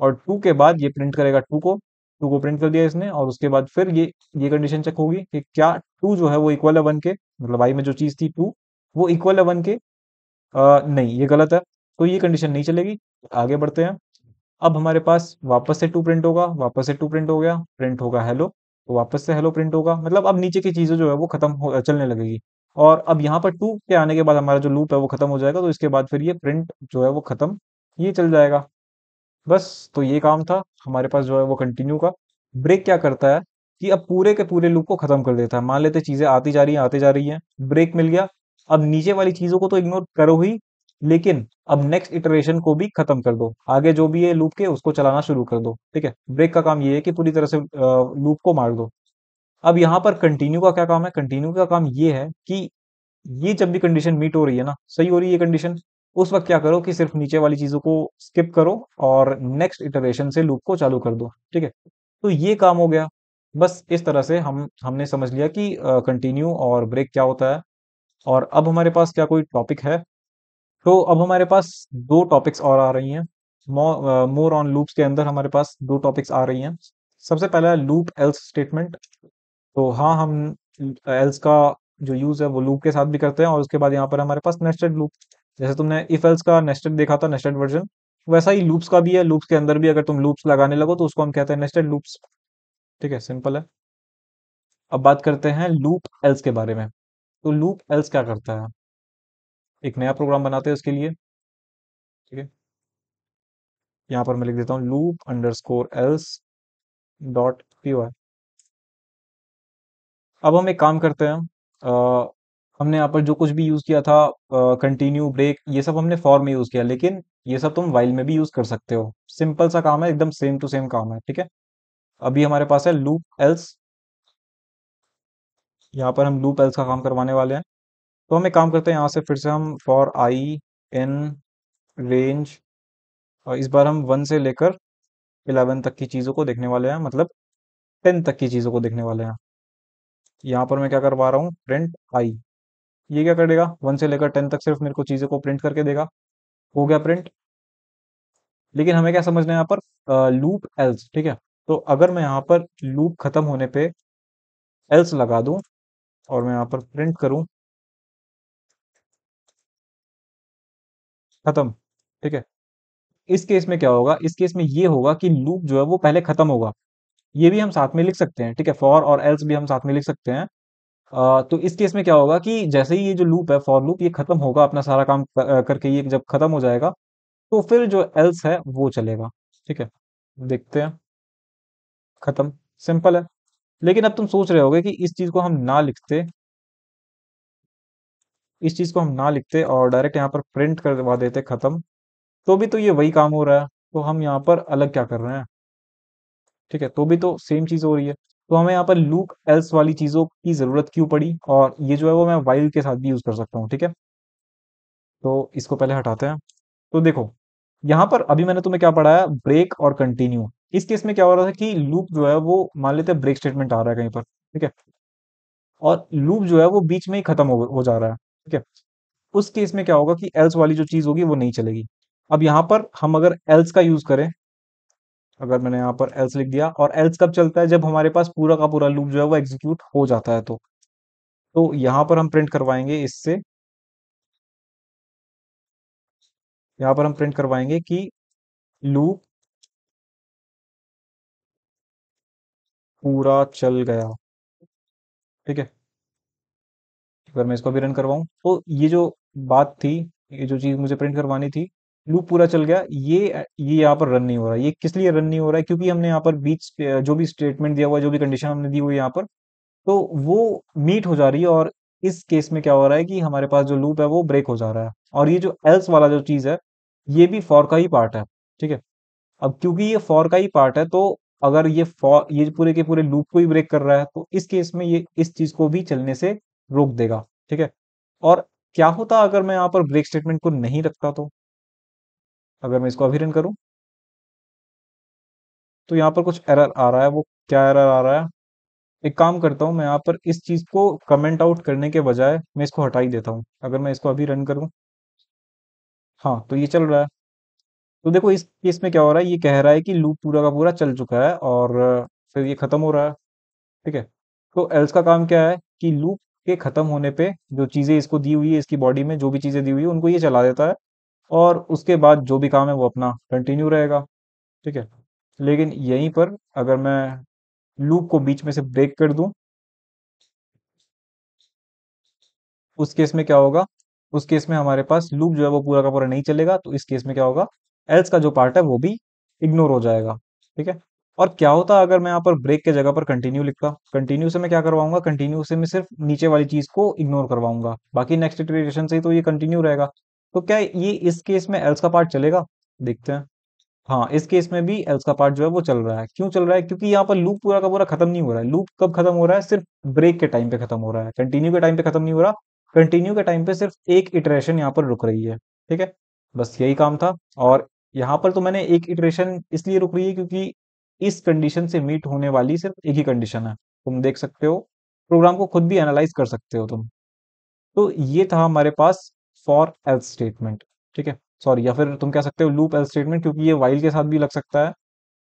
और टू के बाद ये प्रिंट करेगा टू को टू को प्रिंट कर दिया इसने और उसके बाद फिर ये ये कंडीशन चेक होगी कि क्या टू जो है वो इक्वल है वन के मतलब आई में जो चीज थी टू वो इक्वल है वन के आ, नहीं ये गलत है तो ये कंडीशन नहीं चलेगी आगे बढ़ते हैं अब हमारे पास वापस से टू प्रिंट होगा वापस से टू प्रिंट हो गया प्रिंट होगा हेलो तो वापस से हेलो प्रिंट होगा मतलब अब नीचे की चीज़ें जो है वो खत्म चलने लगेगी और अब यहाँ पर टू के आने के बाद हमारा जो लूप है वो खत्म हो जाएगा तो इसके बाद फिर ये प्रिंट जो है वो खत्म ये चल जाएगा बस तो ये काम था हमारे पास जो है वो कंटिन्यू का ब्रेक क्या करता है कि अब पूरे के पूरे लूप को खत्म कर देता है मान लेते चीजें आती जा रही हैं आती जा रही हैं ब्रेक मिल गया अब नीचे वाली चीजों को तो इग्नोर करो ही लेकिन अब नेक्स्ट इटरेशन को भी खत्म कर दो आगे जो भी है लूप के उसको चलाना शुरू कर दो ठीक है ब्रेक का काम ये है कि पूरी तरह से लूप को मार दो अब यहाँ पर कंटिन्यू का क्या काम है कंटिन्यू का काम ये है कि ये जब भी कंडीशन मीट हो रही है ना सही हो रही है कंडीशन उस वक्त क्या करो कि सिर्फ नीचे वाली चीजों को स्किप करो और नेक्स्ट इटरेशन से लूप को चालू कर दो ठीक है तो ये काम हो गया बस इस तरह से हम हमने समझ लिया कि कंटिन्यू और ब्रेक क्या होता है और अब हमारे पास क्या कोई टॉपिक है तो अब हमारे पास दो टॉपिक्स और आ रही हैं मोर ऑन लूप्स के अंदर हमारे पास दो टॉपिक्स आ रही हैं सबसे पहला लूप एल्स स्टेटमेंट तो हाँ हम एल्स का जो यूज़ है वो लूप के साथ भी करते हैं और उसके बाद यहाँ पर हमारे पास नेस्टेड लूप जैसे तुमने इफ एल्स का नेस्टेड देखा था नेस्टेड वर्जन वैसा ही लूप्स का भी है लूप्स के अंदर भी अगर तुम लूप्स लगाने लगो तो उसको हम कहते हैं नेस्टेड लूप्स ठीक है सिंपल है अब बात करते हैं लूप एल्स के बारे में तो लूप एल्स क्या करता है एक नया प्रोग्राम बनाते हैं उसके लिए ठीक है यहां पर मैं लिख देता हूँ loop underscore else dot P अब हम एक काम करते हैं आ, हमने यहाँ पर जो कुछ भी यूज़ किया था कंटिन्यू ब्रेक ये सब हमने फॉर में यूज़ किया लेकिन ये सब तुम वाइल में भी यूज़ कर सकते हो सिंपल सा काम है एकदम सेम टू सेम काम है ठीक है अभी हमारे पास है लूप एल्स यहाँ पर हम लूप एल्स का काम करवाने वाले हैं तो हम एक काम करते हैं यहाँ से फिर से हम फॉर आई एन रेंज और इस बार हम वन से लेकर इलेवन तक की चीज़ों को देखने वाले हैं मतलब टेन तक की चीज़ों को देखने वाले हैं यहाँ पर मैं क्या करवा रहा हूँ प्रिंट आई ये क्या कर देगा वन से लेकर टेन तक सिर्फ मेरे को चीज़ों को प्रिंट करके देगा हो गया प्रिंट लेकिन हमें क्या समझना है यहाँ पर लूप एल्स ठीक है तो अगर मैं यहाँ पर लूप खत्म होने पे एल्स लगा दूँ और मैं यहाँ पर प्रिंट करूँ खत्म ठीक है इस केस में क्या होगा इस केस में ये होगा कि लूप जो है वो पहले खत्म होगा ये भी हम साथ में लिख सकते हैं ठीक है फॉर और एल्स भी हम साथ में लिख सकते हैं आ, तो इस केस में क्या होगा कि जैसे ही ये जो लूप है फॉर लूप ये खत्म होगा अपना सारा काम करके ये जब खत्म हो जाएगा तो फिर जो एल्स है वो चलेगा ठीक है देखते हैं खत्म सिंपल है लेकिन अब तुम सोच रहे होगे कि इस चीज को हम ना लिखते इस चीज़ को हम ना लिखते और डायरेक्ट यहाँ पर प्रिंट करवा देते ख़त्म तो भी तो ये वही काम हो रहा है तो हम यहाँ पर अलग क्या कर रहे हैं ठीक है तो भी तो सेम चीज़ हो रही है तो हमें यहाँ पर लूक एल्स वाली चीज़ों की ज़रूरत क्यों पड़ी और ये जो है वो मैं वाइल के साथ भी यूज़ कर सकता हूँ ठीक है तो इसको पहले हटाते हैं तो देखो यहाँ पर अभी मैंने तुम्हें क्या पढ़ाया ब्रेक और कंटिन्यू इस केस में क्या हो रहा था कि लूप जो है वो मान लेते हैं ब्रेक स्टेटमेंट आ रहा है कहीं पर ठीक है और लूप जो है वो बीच में ही खत्म हो, हो जा रहा है ठीक है उस केस में क्या होगा कि एल्स वाली जो चीज होगी वो नहीं चलेगी अब यहां पर हम अगर एल्स का यूज करें अगर मैंने यहां पर एल्स लिख दिया और एल्स कब चलता है जब हमारे पास पूरा का पूरा लूप जो है वो एग्जीक्यूट हो जाता है तो तो यहां पर हम प्रिंट करवाएंगे इससे यहां पर हम प्रिंट करवाएंगे कि लूप पूरा चल गया ठीक है एक बार मैं इसको भी रन करवाऊँ तो ये जो बात थी ये जो चीज़ मुझे प्रिंट करवानी थी लूप पूरा चल गया ये ये यहाँ पर रन नहीं हो रहा ये किस लिए रन नहीं हो रहा है क्योंकि हमने यहाँ पर बीच जो भी स्टेटमेंट दिया हुआ जो भी कंडीशन हमने दी हुई यहाँ पर तो वो मीट हो जा रही है और इस केस में क्या हो रहा है कि हमारे पास जो लूप है वो ब्रेक हो जा रहा है और ये जो एल्स वाला जो चीज़ है ये भी फॉर का ही पार्ट है ठीक है अब क्योंकि ये फॉर का ही पार्ट है तो अगर ये फॉर ये पूरे के पूरे लूप को ही ब्रेक कर रहा है तो इस केस में ये इस चीज़ को भी चलने से रोक देगा ठीक है और क्या होता अगर मैं यहाँ पर ब्रेक स्टेटमेंट को नहीं रखता तो अगर मैं इसको अभी रन करूं तो यहाँ पर कुछ एरर आ रहा है वो क्या एरर आ रहा है एक काम करता हूं मैं यहाँ पर इस चीज को कमेंट आउट करने के बजाय मैं इसको हटा ही देता हूँ अगर मैं इसको अभी रन करूं हाँ तो ये चल रहा है तो देखो इस केस में क्या हो रहा है ये कह रहा है कि लूप पूरा का पूरा चल चुका है और फिर ये खत्म हो रहा है ठीक है तो एल्स का काम क्या है कि लूप के ख़त्म होने पे जो चीज़ें इसको दी हुई है इसकी बॉडी में जो भी चीज़ें दी हुई है उनको ये चला देता है और उसके बाद जो भी काम है वो अपना कंटिन्यू रहेगा ठीक है लेकिन यहीं पर अगर मैं लूप को बीच में से ब्रेक कर दूं उस केस में क्या होगा उस केस में हमारे पास लूप जो है वो पूरा का पूरा नहीं चलेगा तो इस केस में क्या होगा एल्स का जो पार्ट है वो भी इग्नोर हो जाएगा ठीक है और क्या होता अगर मैं यहाँ पर ब्रेक के जगह पर कंटिन्यू लिखता कंटिन्यू से मैं क्या करवाऊंगा कंटिन्यू से मैं सिर्फ नीचे वाली चीज को इग्नोर करवाऊंगा बाकी नेक्स्ट इटरेशन से ही तो ये कंटिन्यू रहेगा तो क्या ये इस केस में एल्स का पार्ट चलेगा देखते हैं हाँ इस केस में भी एल्स का पार्ट जो है वो चल रहा है क्यों चल रहा है क्योंकि यहाँ पर लूप पूरा का पूरा खत्म नहीं हो रहा है लूप कब खत्म हो रहा है सिर्फ ब्रेक के टाइम पे खत्म हो रहा है कंटिन्यू के टाइम पे खत्म नहीं हो रहा कंटिन्यू के टाइम पे सिर्फ एक इटरेशन यहाँ पर रुक रही है ठीक है बस यही काम था और यहाँ पर तो मैंने एक इटरेशन इसलिए रुक रही है क्योंकि इस कंडीशन से मीट होने वाली सिर्फ एक ही कंडीशन है तुम देख सकते हो प्रोग्राम को खुद भी एनालाइज कर सकते हो तुम तो ये था हमारे पास फॉर एल्स स्टेटमेंट ठीक है सॉरी या फिर तुम कह सकते हो लूप एल्स स्टेटमेंट क्योंकि ये वाइल के साथ भी लग सकता है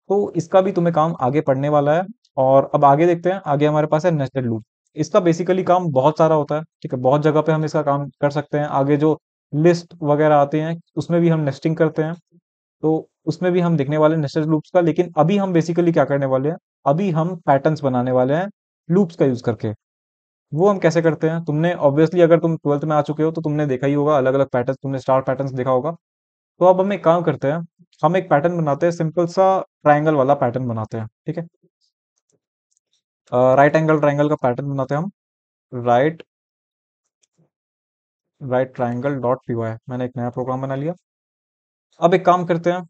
तो इसका भी तुम्हें काम आगे पढ़ने वाला है और अब आगे देखते हैं आगे हमारे पास है नेस्टेड लूप इसका बेसिकली काम बहुत सारा होता है ठीक है बहुत जगह पे हम इसका काम कर सकते हैं आगे जो लिस्ट वगैरह आते हैं उसमें भी हम नेस्टिंग करते हैं तो उसमें भी हम देखने वाले नेस्टेड लूप्स का लेकिन अभी हम बेसिकली क्या करने वाले हैं अभी हम पैटर्न्स बनाने वाले हैं लूप्स का यूज करके वो हम कैसे करते हैं तुमने ऑब्वियसली अगर तुम ट्वेल्थ में आ चुके हो तो तुमने देखा ही होगा अलग अलग पैटर्न तुमने स्टार पैटर्न देखा होगा तो अब हम एक काम करते हैं हम एक पैटर्न बनाते हैं सिंपल सा ट्राइंगल वाला पैटर्न बनाते हैं ठीक है राइट एंगल ट्राइंगल का पैटर्न बनाते हैं हम right right triangle dot P Y मैंने एक नया प्रोग्राम बना लिया अब एक काम करते हैं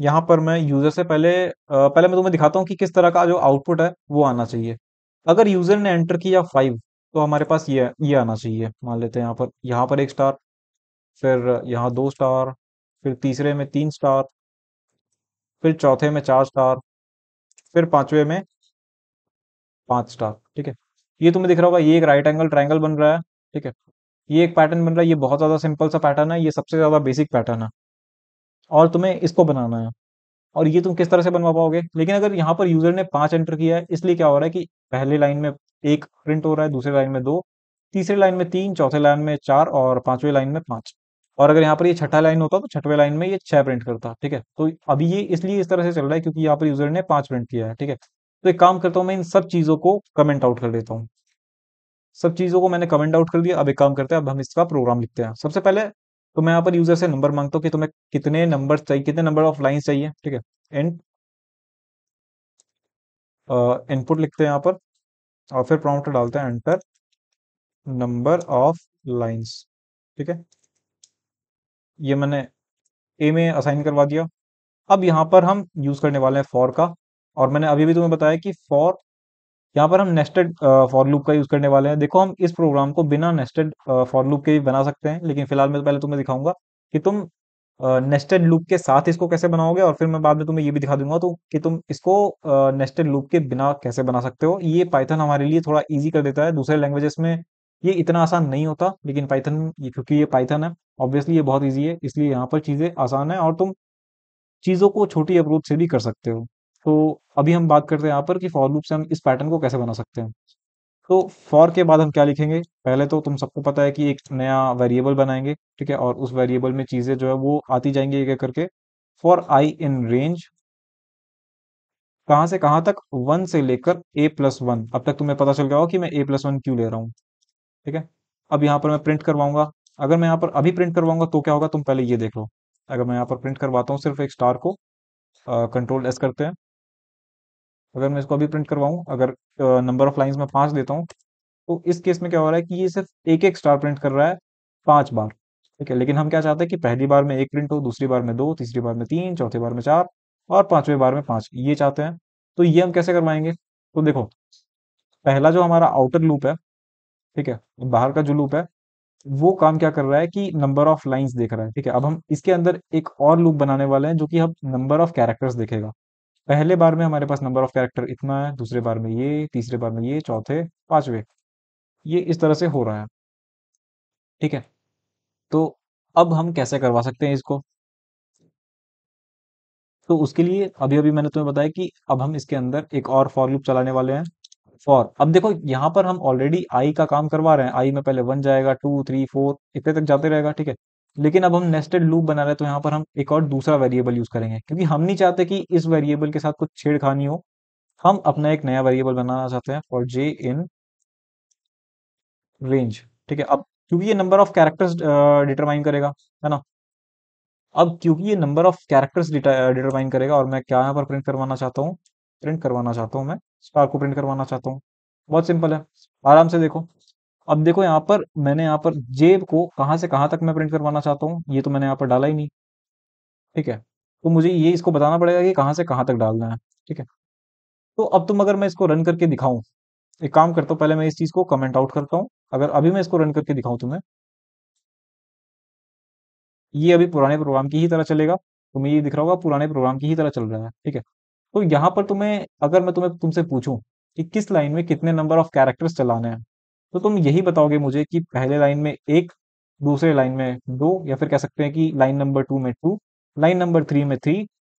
यहाँ पर मैं यूजर से पहले पहले मैं तुम्हें दिखाता हूँ कि किस तरह का जो आउटपुट है वो आना चाहिए अगर यूजर ने एंटर किया फाइव तो हमारे पास ये ये आना चाहिए मान लेते हैं यहाँ पर यहाँ पर एक स्टार फिर यहाँ दो स्टार फिर तीसरे में तीन स्टार फिर चौथे में चार स्टार फिर पांचवे में पांच स्टार ठीक है ये तुम्हें दिख रहा होगा ये एक राइट एंगल ट्राइंगल बन रहा है ठीक है ये एक पैटर्न बन रहा है ये बहुत ज्यादा सिंपल सा पैटर्न है ये सबसे ज्यादा बेसिक पैटर्न है और तुम्हें इसको बनाना है और ये तुम किस तरह से बनवा पाओगे लेकिन अगर यहाँ पर यूजर ने पांच एंटर किया है इसलिए क्या हो रहा है कि पहले लाइन में एक प्रिंट हो रहा है दूसरे लाइन में दो तीसरे लाइन में तीन चौथे लाइन में चार और पांचवें लाइन में पांच और अगर यहाँ पर ये छठा लाइन होता तो छठवें लाइन में ये छह प्रिंट करता ठीक है तो अभी ये इसलिए इस तरह से चल रहा है क्योंकि यहाँ पर यूजर ने पांच प्रिंट किया है ठीक है तो एक काम करता हूँ मैं इन सब चीजों को कमेंट आउट कर देता हूँ सब चीजों को मैंने कमेंट आउट कर दिया अब एक काम करते हैं अब हम इसका प्रोग्राम लिखते हैं सबसे पहले तो मैं यहाँ पर यूजर से नंबर मांगता हूँ कि तुम्हें कितने नंबर चाहिए कितने नंबर ऑफ लाइन चाहिए ठीक है एंड इनपुट uh, लिखते हैं यहाँ पर और फिर प्रॉम्प्ट डालते हैं एंटर नंबर ऑफ लाइंस ठीक है ये मैंने ए में असाइन करवा दिया अब यहाँ पर हम यूज करने वाले हैं फॉर का और मैंने अभी भी तुम्हें बताया कि फॉर यहाँ पर हम नेस्टेड फॉर लूप का यूज करने वाले हैं देखो हम इस प्रोग्राम को बिना नेस्टेड फॉर लूप के भी बना सकते हैं लेकिन फिलहाल मैं पहले तुम्हें दिखाऊंगा कि तुम नेस्टेड uh, लूप के साथ इसको कैसे बनाओगे और फिर मैं बाद में तुम्हें ये भी दिखा दूंगा तो कि तुम इसको नेस्टेड uh, लूप के बिना कैसे बना सकते हो ये पाइथन हमारे लिए थोड़ा ईजी कर देता है दूसरे लैंग्वेजेस में ये इतना आसान नहीं होता लेकिन पाइथन क्योंकि ये पाइथन है ऑब्वियसली ये बहुत ईजी है इसलिए यहाँ पर चीज़ें आसान है और तुम चीज़ों को छोटी अप्रोच से भी कर सकते हो तो अभी हम बात करते हैं यहाँ पर कि फॉर लूप से हम इस पैटर्न को कैसे बना सकते हैं तो फॉर के बाद हम क्या लिखेंगे पहले तो तुम सबको पता है कि एक नया वेरिएबल बनाएंगे ठीक है और उस वेरिएबल में चीज़ें जो है वो आती जाएंगी एक एक करके फॉर आई इन रेंज कहाँ से कहाँ तक वन से लेकर ए प्लस वन अब तक तुम्हें पता चल गया हो कि मैं ए प्लस वन क्यों ले रहा हूँ ठीक है अब यहाँ पर मैं प्रिंट करवाऊंगा अगर मैं यहाँ पर अभी प्रिंट करवाऊंगा तो क्या होगा तुम पहले ये देख लो अगर मैं यहाँ पर प्रिंट करवाता हूँ सिर्फ एक स्टार को कंट्रोल एस करते हैं अगर मैं इसको अभी प्रिंट करवाऊँ अगर नंबर ऑफ लाइन्स में पाँच देता हूँ तो इस केस में क्या हो रहा है कि ये सिर्फ एक एक स्टार प्रिंट कर रहा है पाँच बार ठीक है लेकिन हम क्या चाहते हैं कि पहली बार में एक प्रिंट हो दूसरी बार में दो तीसरी बार में तीन चौथे बार में चार और पांचवें बार में पाँच ये चाहते हैं तो ये हम कैसे करवाएंगे तो देखो पहला जो हमारा आउटर लूप है ठीक है बाहर का जो लूप है वो काम क्या कर रहा है कि नंबर ऑफ लाइंस देख रहा है ठीक है अब हम इसके अंदर एक और लूप बनाने वाले हैं जो कि हम नंबर ऑफ कैरेक्टर्स देखेगा पहले बार में हमारे पास नंबर ऑफ कैरेक्टर इतना है दूसरे बार में ये तीसरे बार में ये चौथे पांचवे ये इस तरह से हो रहा है ठीक है तो अब हम कैसे करवा सकते हैं इसको तो उसके लिए अभी अभी मैंने तुम्हें बताया कि अब हम इसके अंदर एक और फॉर लूप चलाने वाले हैं फॉर अब देखो यहाँ पर हम ऑलरेडी आई का काम करवा रहे हैं आई में पहले वन जाएगा टू थ्री फोर इतने तक जाते रहेगा ठीक है लेकिन अब हम नेस्टेड लूप बना रहे हैं तो यहाँ पर हम एक और दूसरा वेरिएबल यूज करेंगे क्योंकि हम नहीं चाहते कि इस वेरिएबल के साथ कुछ छेड़खानी हो हम अपना एक नया वेरिएबल बनाना चाहते हैं फॉर जे इन रेंज ठीक है अब क्योंकि ये नंबर ऑफ कैरेक्टर्स डिटरमाइन करेगा है ना अब क्योंकि ये नंबर ऑफ कैरेक्टर्स डिटरमाइन करेगा और मैं क्या यहाँ पर प्रिंट करवाना चाहता हूँ प्रिंट करवाना चाहता हूँ मैं स्टार को प्रिंट करवाना चाहता हूँ बहुत सिंपल है आराम से देखो अब देखो यहाँ पर मैंने यहाँ पर हम्म। जेब को कहाँ से कहाँ तक मैं प्रिंट करवाना चाहता हूँ ये तो मैंने यहाँ पर डाला ही नहीं ठीक है तो मुझे ये इसको बताना पड़ेगा कि कहाँ से कहाँ तक डालना है ठीक है तो अब तुम अगर मैं इसको रन करके दिखाऊं एक काम करता हूँ पहले मैं इस चीज़ को कमेंट आउट करता हूँ अगर अभी मैं इसको रन करके दिखाऊं तुम्हें ये अभी पुराने प्रोग्राम की ही तरह चलेगा तुम्हें ये दिख रहा होगा पुराने प्रोग्राम की ही तरह चल रहा है ठीक है तो यहाँ पर तुम्हें अगर मैं तुम्हें तुमसे पूछूं कि किस लाइन में कितने नंबर ऑफ कैरेक्टर्स चलाने हैं तो तुम यही बताओगे मुझे कि पहले लाइन में एक दूसरे लाइन में दो या फिर कह सकते हैं कि लाइन नंबर टू में टू लाइन नंबर थ्री में थ्री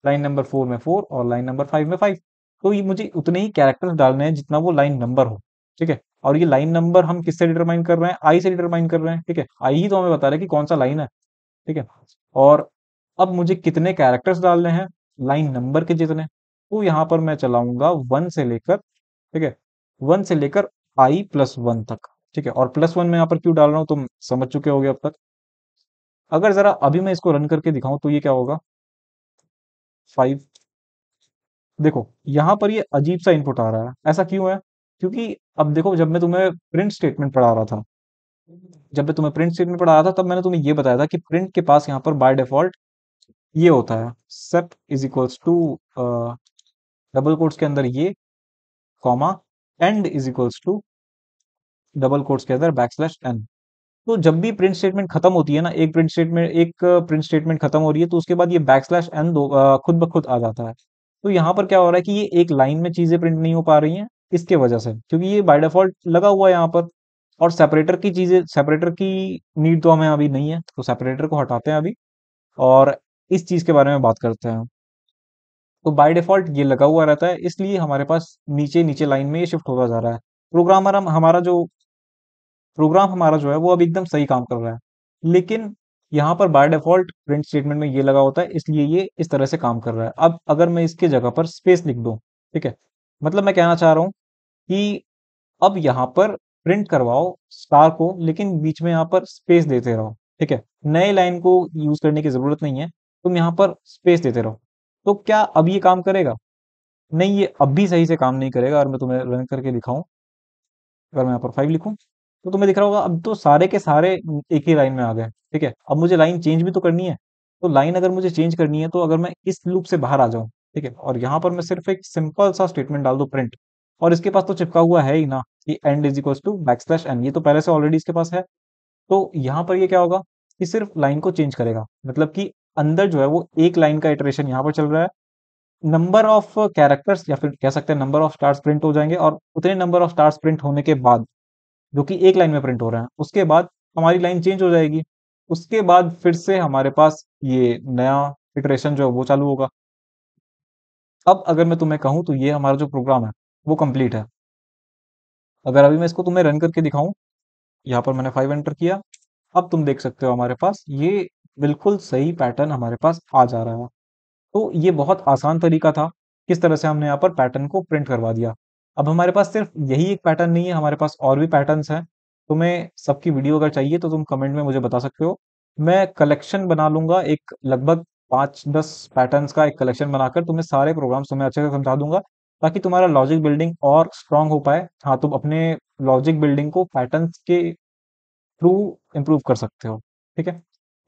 लाइन नंबर फोर में फोर और लाइन नंबर फाइव में फाइव तो ये मुझे उतने ही कैरेक्टर्स डालने हैं जितना वो लाइन नंबर हो ठीक है और ये लाइन नंबर हम किससे डिटरमाइन कर रहे हैं आई से डिटरमाइन कर रहे हैं ठीक है आई ही तो हमें बता रहे हैं कि कौन सा लाइन है ठीक है और अब मुझे कितने कैरेक्टर्स डालने हैं लाइन नंबर के जितने तो यहाँ पर मैं चलाऊंगा वन से लेकर ठीक है वन से लेकर आई प्लस वन तक ठीक है और प्लस वन में यहाँ पर क्यों डाल रहा हूँ तुम समझ चुके हो अब तक अगर जरा अभी मैं इसको रन करके दिखाऊं तो ये क्या होगा फाइव देखो यहां पर ये अजीब सा इनपुट आ रहा है ऐसा क्यों है क्योंकि अब देखो जब मैं तुम्हें प्रिंट स्टेटमेंट पढ़ा रहा था जब मैं तुम्हें प्रिंट स्टेटमेंट पढ़ा रहा था तब मैंने तुम्हें ये बताया था कि प्रिंट के पास यहाँ पर बाय डिफॉल्ट ये होता है sep is equals to double quotes के अंदर ये comma end is equals to double quotes के अंदर बैक स्लैश एन तो जब भी प्रिंट स्टेटमेंट खत्म होती है ना एक प्रिंट स्टेटमेंट एक प्रिंट uh, स्टेटमेंट खत्म हो रही है तो उसके बाद ये बैक स्लैश एन दो uh, खुद ब खुद आ जाता है तो यहाँ पर क्या हो रहा है कि ये एक लाइन में चीजें प्रिंट नहीं हो पा रही हैं इसके वजह से क्योंकि ये बाय डिफॉल्ट लगा हुआ है यहाँ पर और सेपरेटर की चीजें सेपरेटर की नीड तो हमें अभी नहीं है तो सेपरेटर को हटाते हैं अभी और इस चीज के बारे में बात करते हैं तो बाय डिफॉल्ट ये लगा हुआ रहता है इसलिए हमारे पास नीचे नीचे लाइन में ये शिफ्ट होता जा रहा है हम हमारा जो प्रोग्राम हमारा जो है वो अब एकदम सही काम कर रहा है लेकिन यहाँ पर बाय डिफॉल्ट प्रिंट स्टेटमेंट में ये लगा होता है इसलिए ये इस तरह से काम कर रहा है अब अगर मैं इसके जगह पर स्पेस लिख दूँ ठीक है मतलब मैं कहना चाह रहा हूँ कि अब यहाँ पर प्रिंट करवाओ स्टार को लेकिन बीच में यहाँ पर स्पेस देते रहो ठीक है नए लाइन को यूज करने की जरूरत नहीं है तुम यहाँ पर स्पेस देते रहो तो क्या अब ये काम करेगा नहीं ये अब भी सही से काम नहीं करेगा और मैं तुम्हें रन करके दिखाऊं अगर मैं यहाँ पर फाइव लिखूं तो तुम्हें दिख रहा होगा अब तो सारे के सारे एक ही लाइन में आ गए ठीक है अब मुझे लाइन चेंज भी तो करनी है तो लाइन अगर मुझे चेंज करनी है तो अगर मैं इस लूप से बाहर आ जाऊं ठीक है और यहाँ पर मैं सिर्फ एक सिंपल सा स्टेटमेंट डाल दू प्रिंट और इसके पास तो चिपका हुआ है ही ना कि end is equal to back slash N ये तो पहले से ऑलरेडी इसके पास है तो यहाँ पर ये क्या होगा कि सिर्फ लाइन को चेंज करेगा मतलब कि अंदर जो है वो एक लाइन का इटरेशन यहाँ पर चल रहा है नंबर ऑफ कैरेक्टर्स या फिर कह सकते हैं नंबर ऑफ स्टार्स प्रिंट हो जाएंगे और उतने नंबर ऑफ स्टार्स प्रिंट होने के बाद जो कि एक लाइन में प्रिंट हो रहे हैं उसके बाद हमारी लाइन चेंज हो जाएगी उसके बाद फिर से हमारे पास ये नया इटरेशन जो है वो चालू होगा अब अगर मैं तुम्हें कहूँ तो ये हमारा जो प्रोग्राम है वो कंप्लीट है अगर अभी मैं इसको तुम्हें रन करके दिखाऊं यहाँ पर मैंने फाइव एंटर किया अब तुम देख सकते हो हमारे पास ये बिल्कुल सही पैटर्न हमारे पास आ जा रहा है तो ये बहुत आसान तरीका था किस तरह से हमने यहाँ पर पैटर्न को प्रिंट करवा दिया अब हमारे पास सिर्फ यही एक पैटर्न नहीं है हमारे पास और भी पैटर्न्स हैं तुम्हें सबकी वीडियो अगर चाहिए तो तुम कमेंट में मुझे बता सकते हो मैं कलेक्शन बना लूंगा एक लगभग पाँच दस पैटर्न्स का एक कलेक्शन बनाकर तुम्हें सारे प्रोग्राम्स तुम्हें अच्छे से समझा दूंगा ताकि तुम्हारा लॉजिक बिल्डिंग और स्ट्रांग हो पाए हाँ तुम अपने लॉजिक बिल्डिंग को पैटर्न्स के थ्रू इम्प्रूव कर सकते हो ठीक है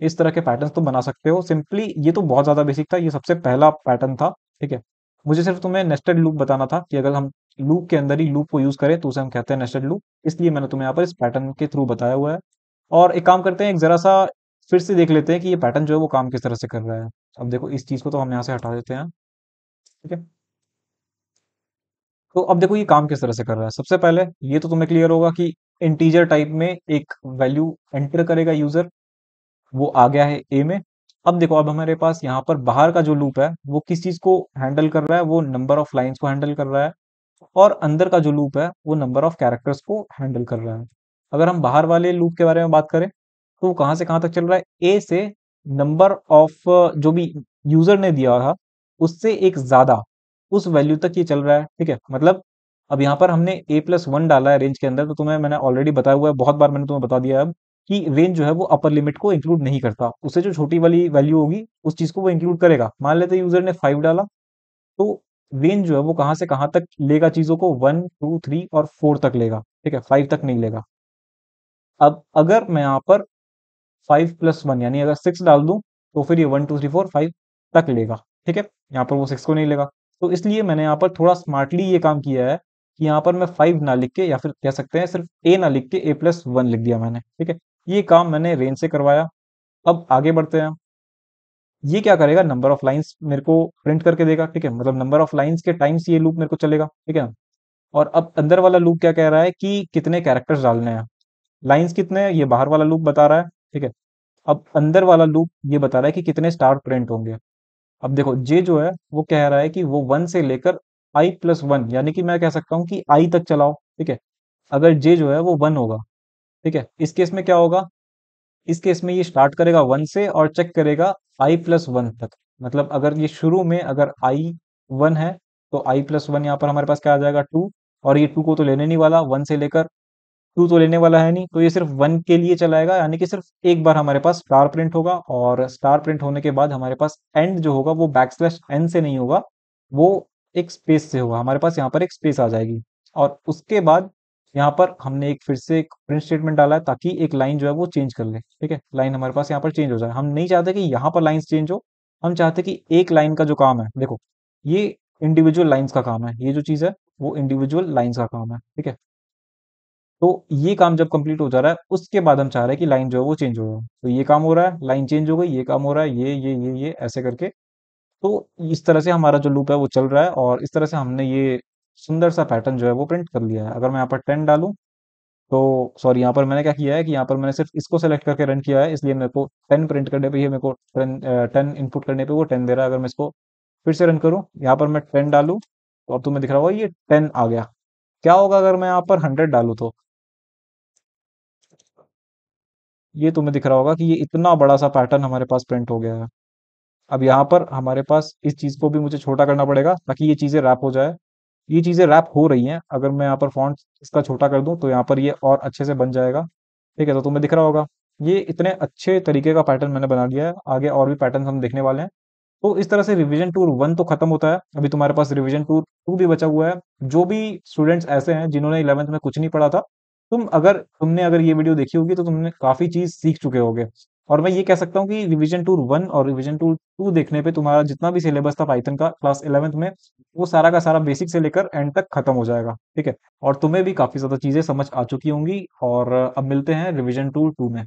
इस तरह के पैटर्न तुम बना सकते हो सिंपली ये तो बहुत ज्यादा बेसिक था ये सबसे पहला पैटर्न था ठीक है मुझे सिर्फ तुम्हें नेस्टेड लूप बताना था कि अगर हम लूप के अंदर ही लूप को यूज करें तो उसे हम कहते हैं नेस्टेड लूप इसलिए मैंने तुम्हें यहाँ पर इस पैटर्न के थ्रू बताया हुआ है और एक काम करते हैं एक जरा सा फिर से देख लेते हैं कि ये पैटर्न जो है वो काम किस तरह से कर रहा है अब देखो इस चीज को तो हम यहाँ से हटा देते हैं ठीक है तो अब देखो ये काम किस तरह से कर रहा है सबसे पहले ये तो तुम्हें क्लियर होगा कि इंटीजर टाइप में एक वैल्यू एंटर करेगा यूजर वो आ गया है ए में अब देखो अब हमारे पास यहाँ पर बाहर का जो लूप है वो किस चीज को हैंडल कर रहा है वो नंबर ऑफ लाइन्स को हैंडल कर रहा है और अंदर का जो लूप है वो नंबर ऑफ कैरेक्टर्स को हैंडल कर रहा है अगर हम बाहर वाले लूप के बारे में बात करें तो वो कहाँ से कहाँ तक चल रहा है ए से नंबर ऑफ जो भी यूजर ने दिया था उससे एक ज्यादा उस वैल्यू तक ये चल रहा है ठीक है मतलब अब यहाँ पर हमने ए प्लस वन डाला है रेंज के अंदर तो तुम्हें मैंने ऑलरेडी बताया हुआ है बहुत बार मैंने तुम्हें बता दिया अब कि रेंज जो है वो अपर लिमिट को इंक्लूड नहीं करता उससे जो छोटी वाली वैल्यू होगी उस चीज़ को वो इंक्लूड करेगा मान लेते यूजर ने फाइव डाला तो रेंज जो है वो कहां से कहां तक लेगा चीज़ों को वन टू थ्री और फोर तक लेगा ठीक है फाइव तक नहीं लेगा अब अगर मैं यहां पर फाइव प्लस वन यानी अगर सिक्स डाल दूं तो फिर ये one two three four five तक लेगा ठीक है यहाँ पर वो सिक्स को नहीं लेगा तो इसलिए मैंने यहां पर थोड़ा स्मार्टली ये काम किया है कि यहाँ पर मैं फाइव ना लिख के या फिर कह सकते हैं सिर्फ ए ना लिख के ए प्लस वन लिख दिया मैंने ठीक है ये काम मैंने रेंज से करवाया अब आगे बढ़ते हैं ये क्या करेगा नंबर ऑफ लाइंस मेरे को प्रिंट करके देगा ठीक है मतलब नंबर ऑफ लाइंस के टाइम्स ये लूप मेरे को चलेगा ठीक है ना और अब अंदर वाला लूप क्या कह रहा है कि कितने कैरेक्टर्स डालने हैं लाइंस कितने हैं ये बाहर वाला लूप बता रहा है ठीक है अब अंदर वाला लूप ये बता रहा है कि कितने स्टार प्रिंट होंगे अब देखो जे जो है वो कह रहा है कि वो वन से लेकर आई प्लस वन यानी कि मैं कह सकता हूँ कि आई तक चलाओ ठीक है अगर जे जो है वो वन होगा ठीक है इस केस में क्या होगा इस केस में ये स्टार्ट करेगा वन से और चेक करेगा आई प्लस वन तक मतलब अगर ये शुरू में अगर आई वन है तो आई प्लस वन यहाँ पर हमारे पास क्या आ जाएगा टू और ये टू को तो लेने नहीं वाला वन से लेकर टू तो लेने वाला है नहीं तो ये सिर्फ वन के लिए चलाएगा यानी कि सिर्फ एक बार हमारे पास स्टार प्रिंट होगा और स्टार प्रिंट होने के बाद हमारे पास एंड जो होगा वो बैक स्लैश एन से नहीं होगा वो एक स्पेस से होगा हमारे पास यहाँ पर एक स्पेस आ जाएगी और उसके बाद यहाँ पर हमने एक फिर से एक प्रिंट स्टेटमेंट डाला है ताकि एक लाइन जो है वो चेंज कर ले ठीक है लाइन हमारे पास यहाँ पर चेंज हो जाए हम नहीं चाहते कि यहाँ पर लाइन चेंज हो हम चाहते कि एक लाइन का जो काम है देखो ये इंडिविजुअल लाइन्स का काम है ये जो चीज़ है वो इंडिविजुअल लाइन्स का काम है ठीक है तो ये काम जब कंप्लीट हो जा रहा है उसके बाद हम चाह रहे हैं कि लाइन जो है वो चेंज हो तो ये काम हो रहा है लाइन चेंज हो गई ये काम हो रहा है ये ये ये ये ऐसे करके तो इस तरह से हमारा जो लूप है वो चल रहा है और इस तरह से हमने ये सुंदर सा पैटर्न जो है वो प्रिंट कर लिया है अगर मैं यहाँ पर टेन डालू तो सॉरी यहाँ पर मैंने क्या किया है कि यहाँ पर मैंने सिर्फ इसको सेलेक्ट करके रन किया है इसलिए मेरे को टेन प्रिंट करने पर ही मेरे को टेन टेन इनपुट करने पे वो टेन दे रहा है अगर मैं इसको फिर से रन करूँ यहाँ पर मैं टेन डालू तो अब तुम्हें दिख रहा होगा ये टेन आ गया क्या होगा अगर मैं यहाँ पर हंड्रेड डालू तो ये तुम्हें दिख रहा होगा कि ये इतना बड़ा सा पैटर्न हमारे पास प्रिंट हो गया है अब यहाँ पर हमारे पास इस चीज़ को भी मुझे छोटा करना पड़ेगा ताकि ये चीज़ें रैप हो जाए ये चीज़ें रैप हो रही हैं अगर मैं यहाँ पर फॉन्ट इसका छोटा कर दूं तो यहाँ पर ये और अच्छे से बन जाएगा ठीक है तो तुम्हें दिख रहा होगा ये इतने अच्छे तरीके का पैटर्न मैंने बना लिया है आगे और भी पैटर्न हम देखने वाले हैं तो इस तरह से रिविजन टूर वन तो खत्म होता है अभी तुम्हारे पास रिविजन टूर टू भी बचा हुआ है जो भी स्टूडेंट्स ऐसे हैं जिन्होंने इलेवंथ में कुछ नहीं पढ़ा था तुम अगर तुमने अगर ये वीडियो देखी होगी तो तुमने काफ़ी चीज़ सीख चुके होगे और मैं ये कह सकता हूँ कि रिविजन टू वन और रिविजन टू टू देखने पे तुम्हारा जितना भी सिलेबस था पाइथन का क्लास इलेवंथ में वो सारा का सारा बेसिक से लेकर एंड तक खत्म हो जाएगा ठीक है और तुम्हें भी काफी ज्यादा चीजें समझ आ चुकी होंगी और अब मिलते हैं रिविजन टू टू में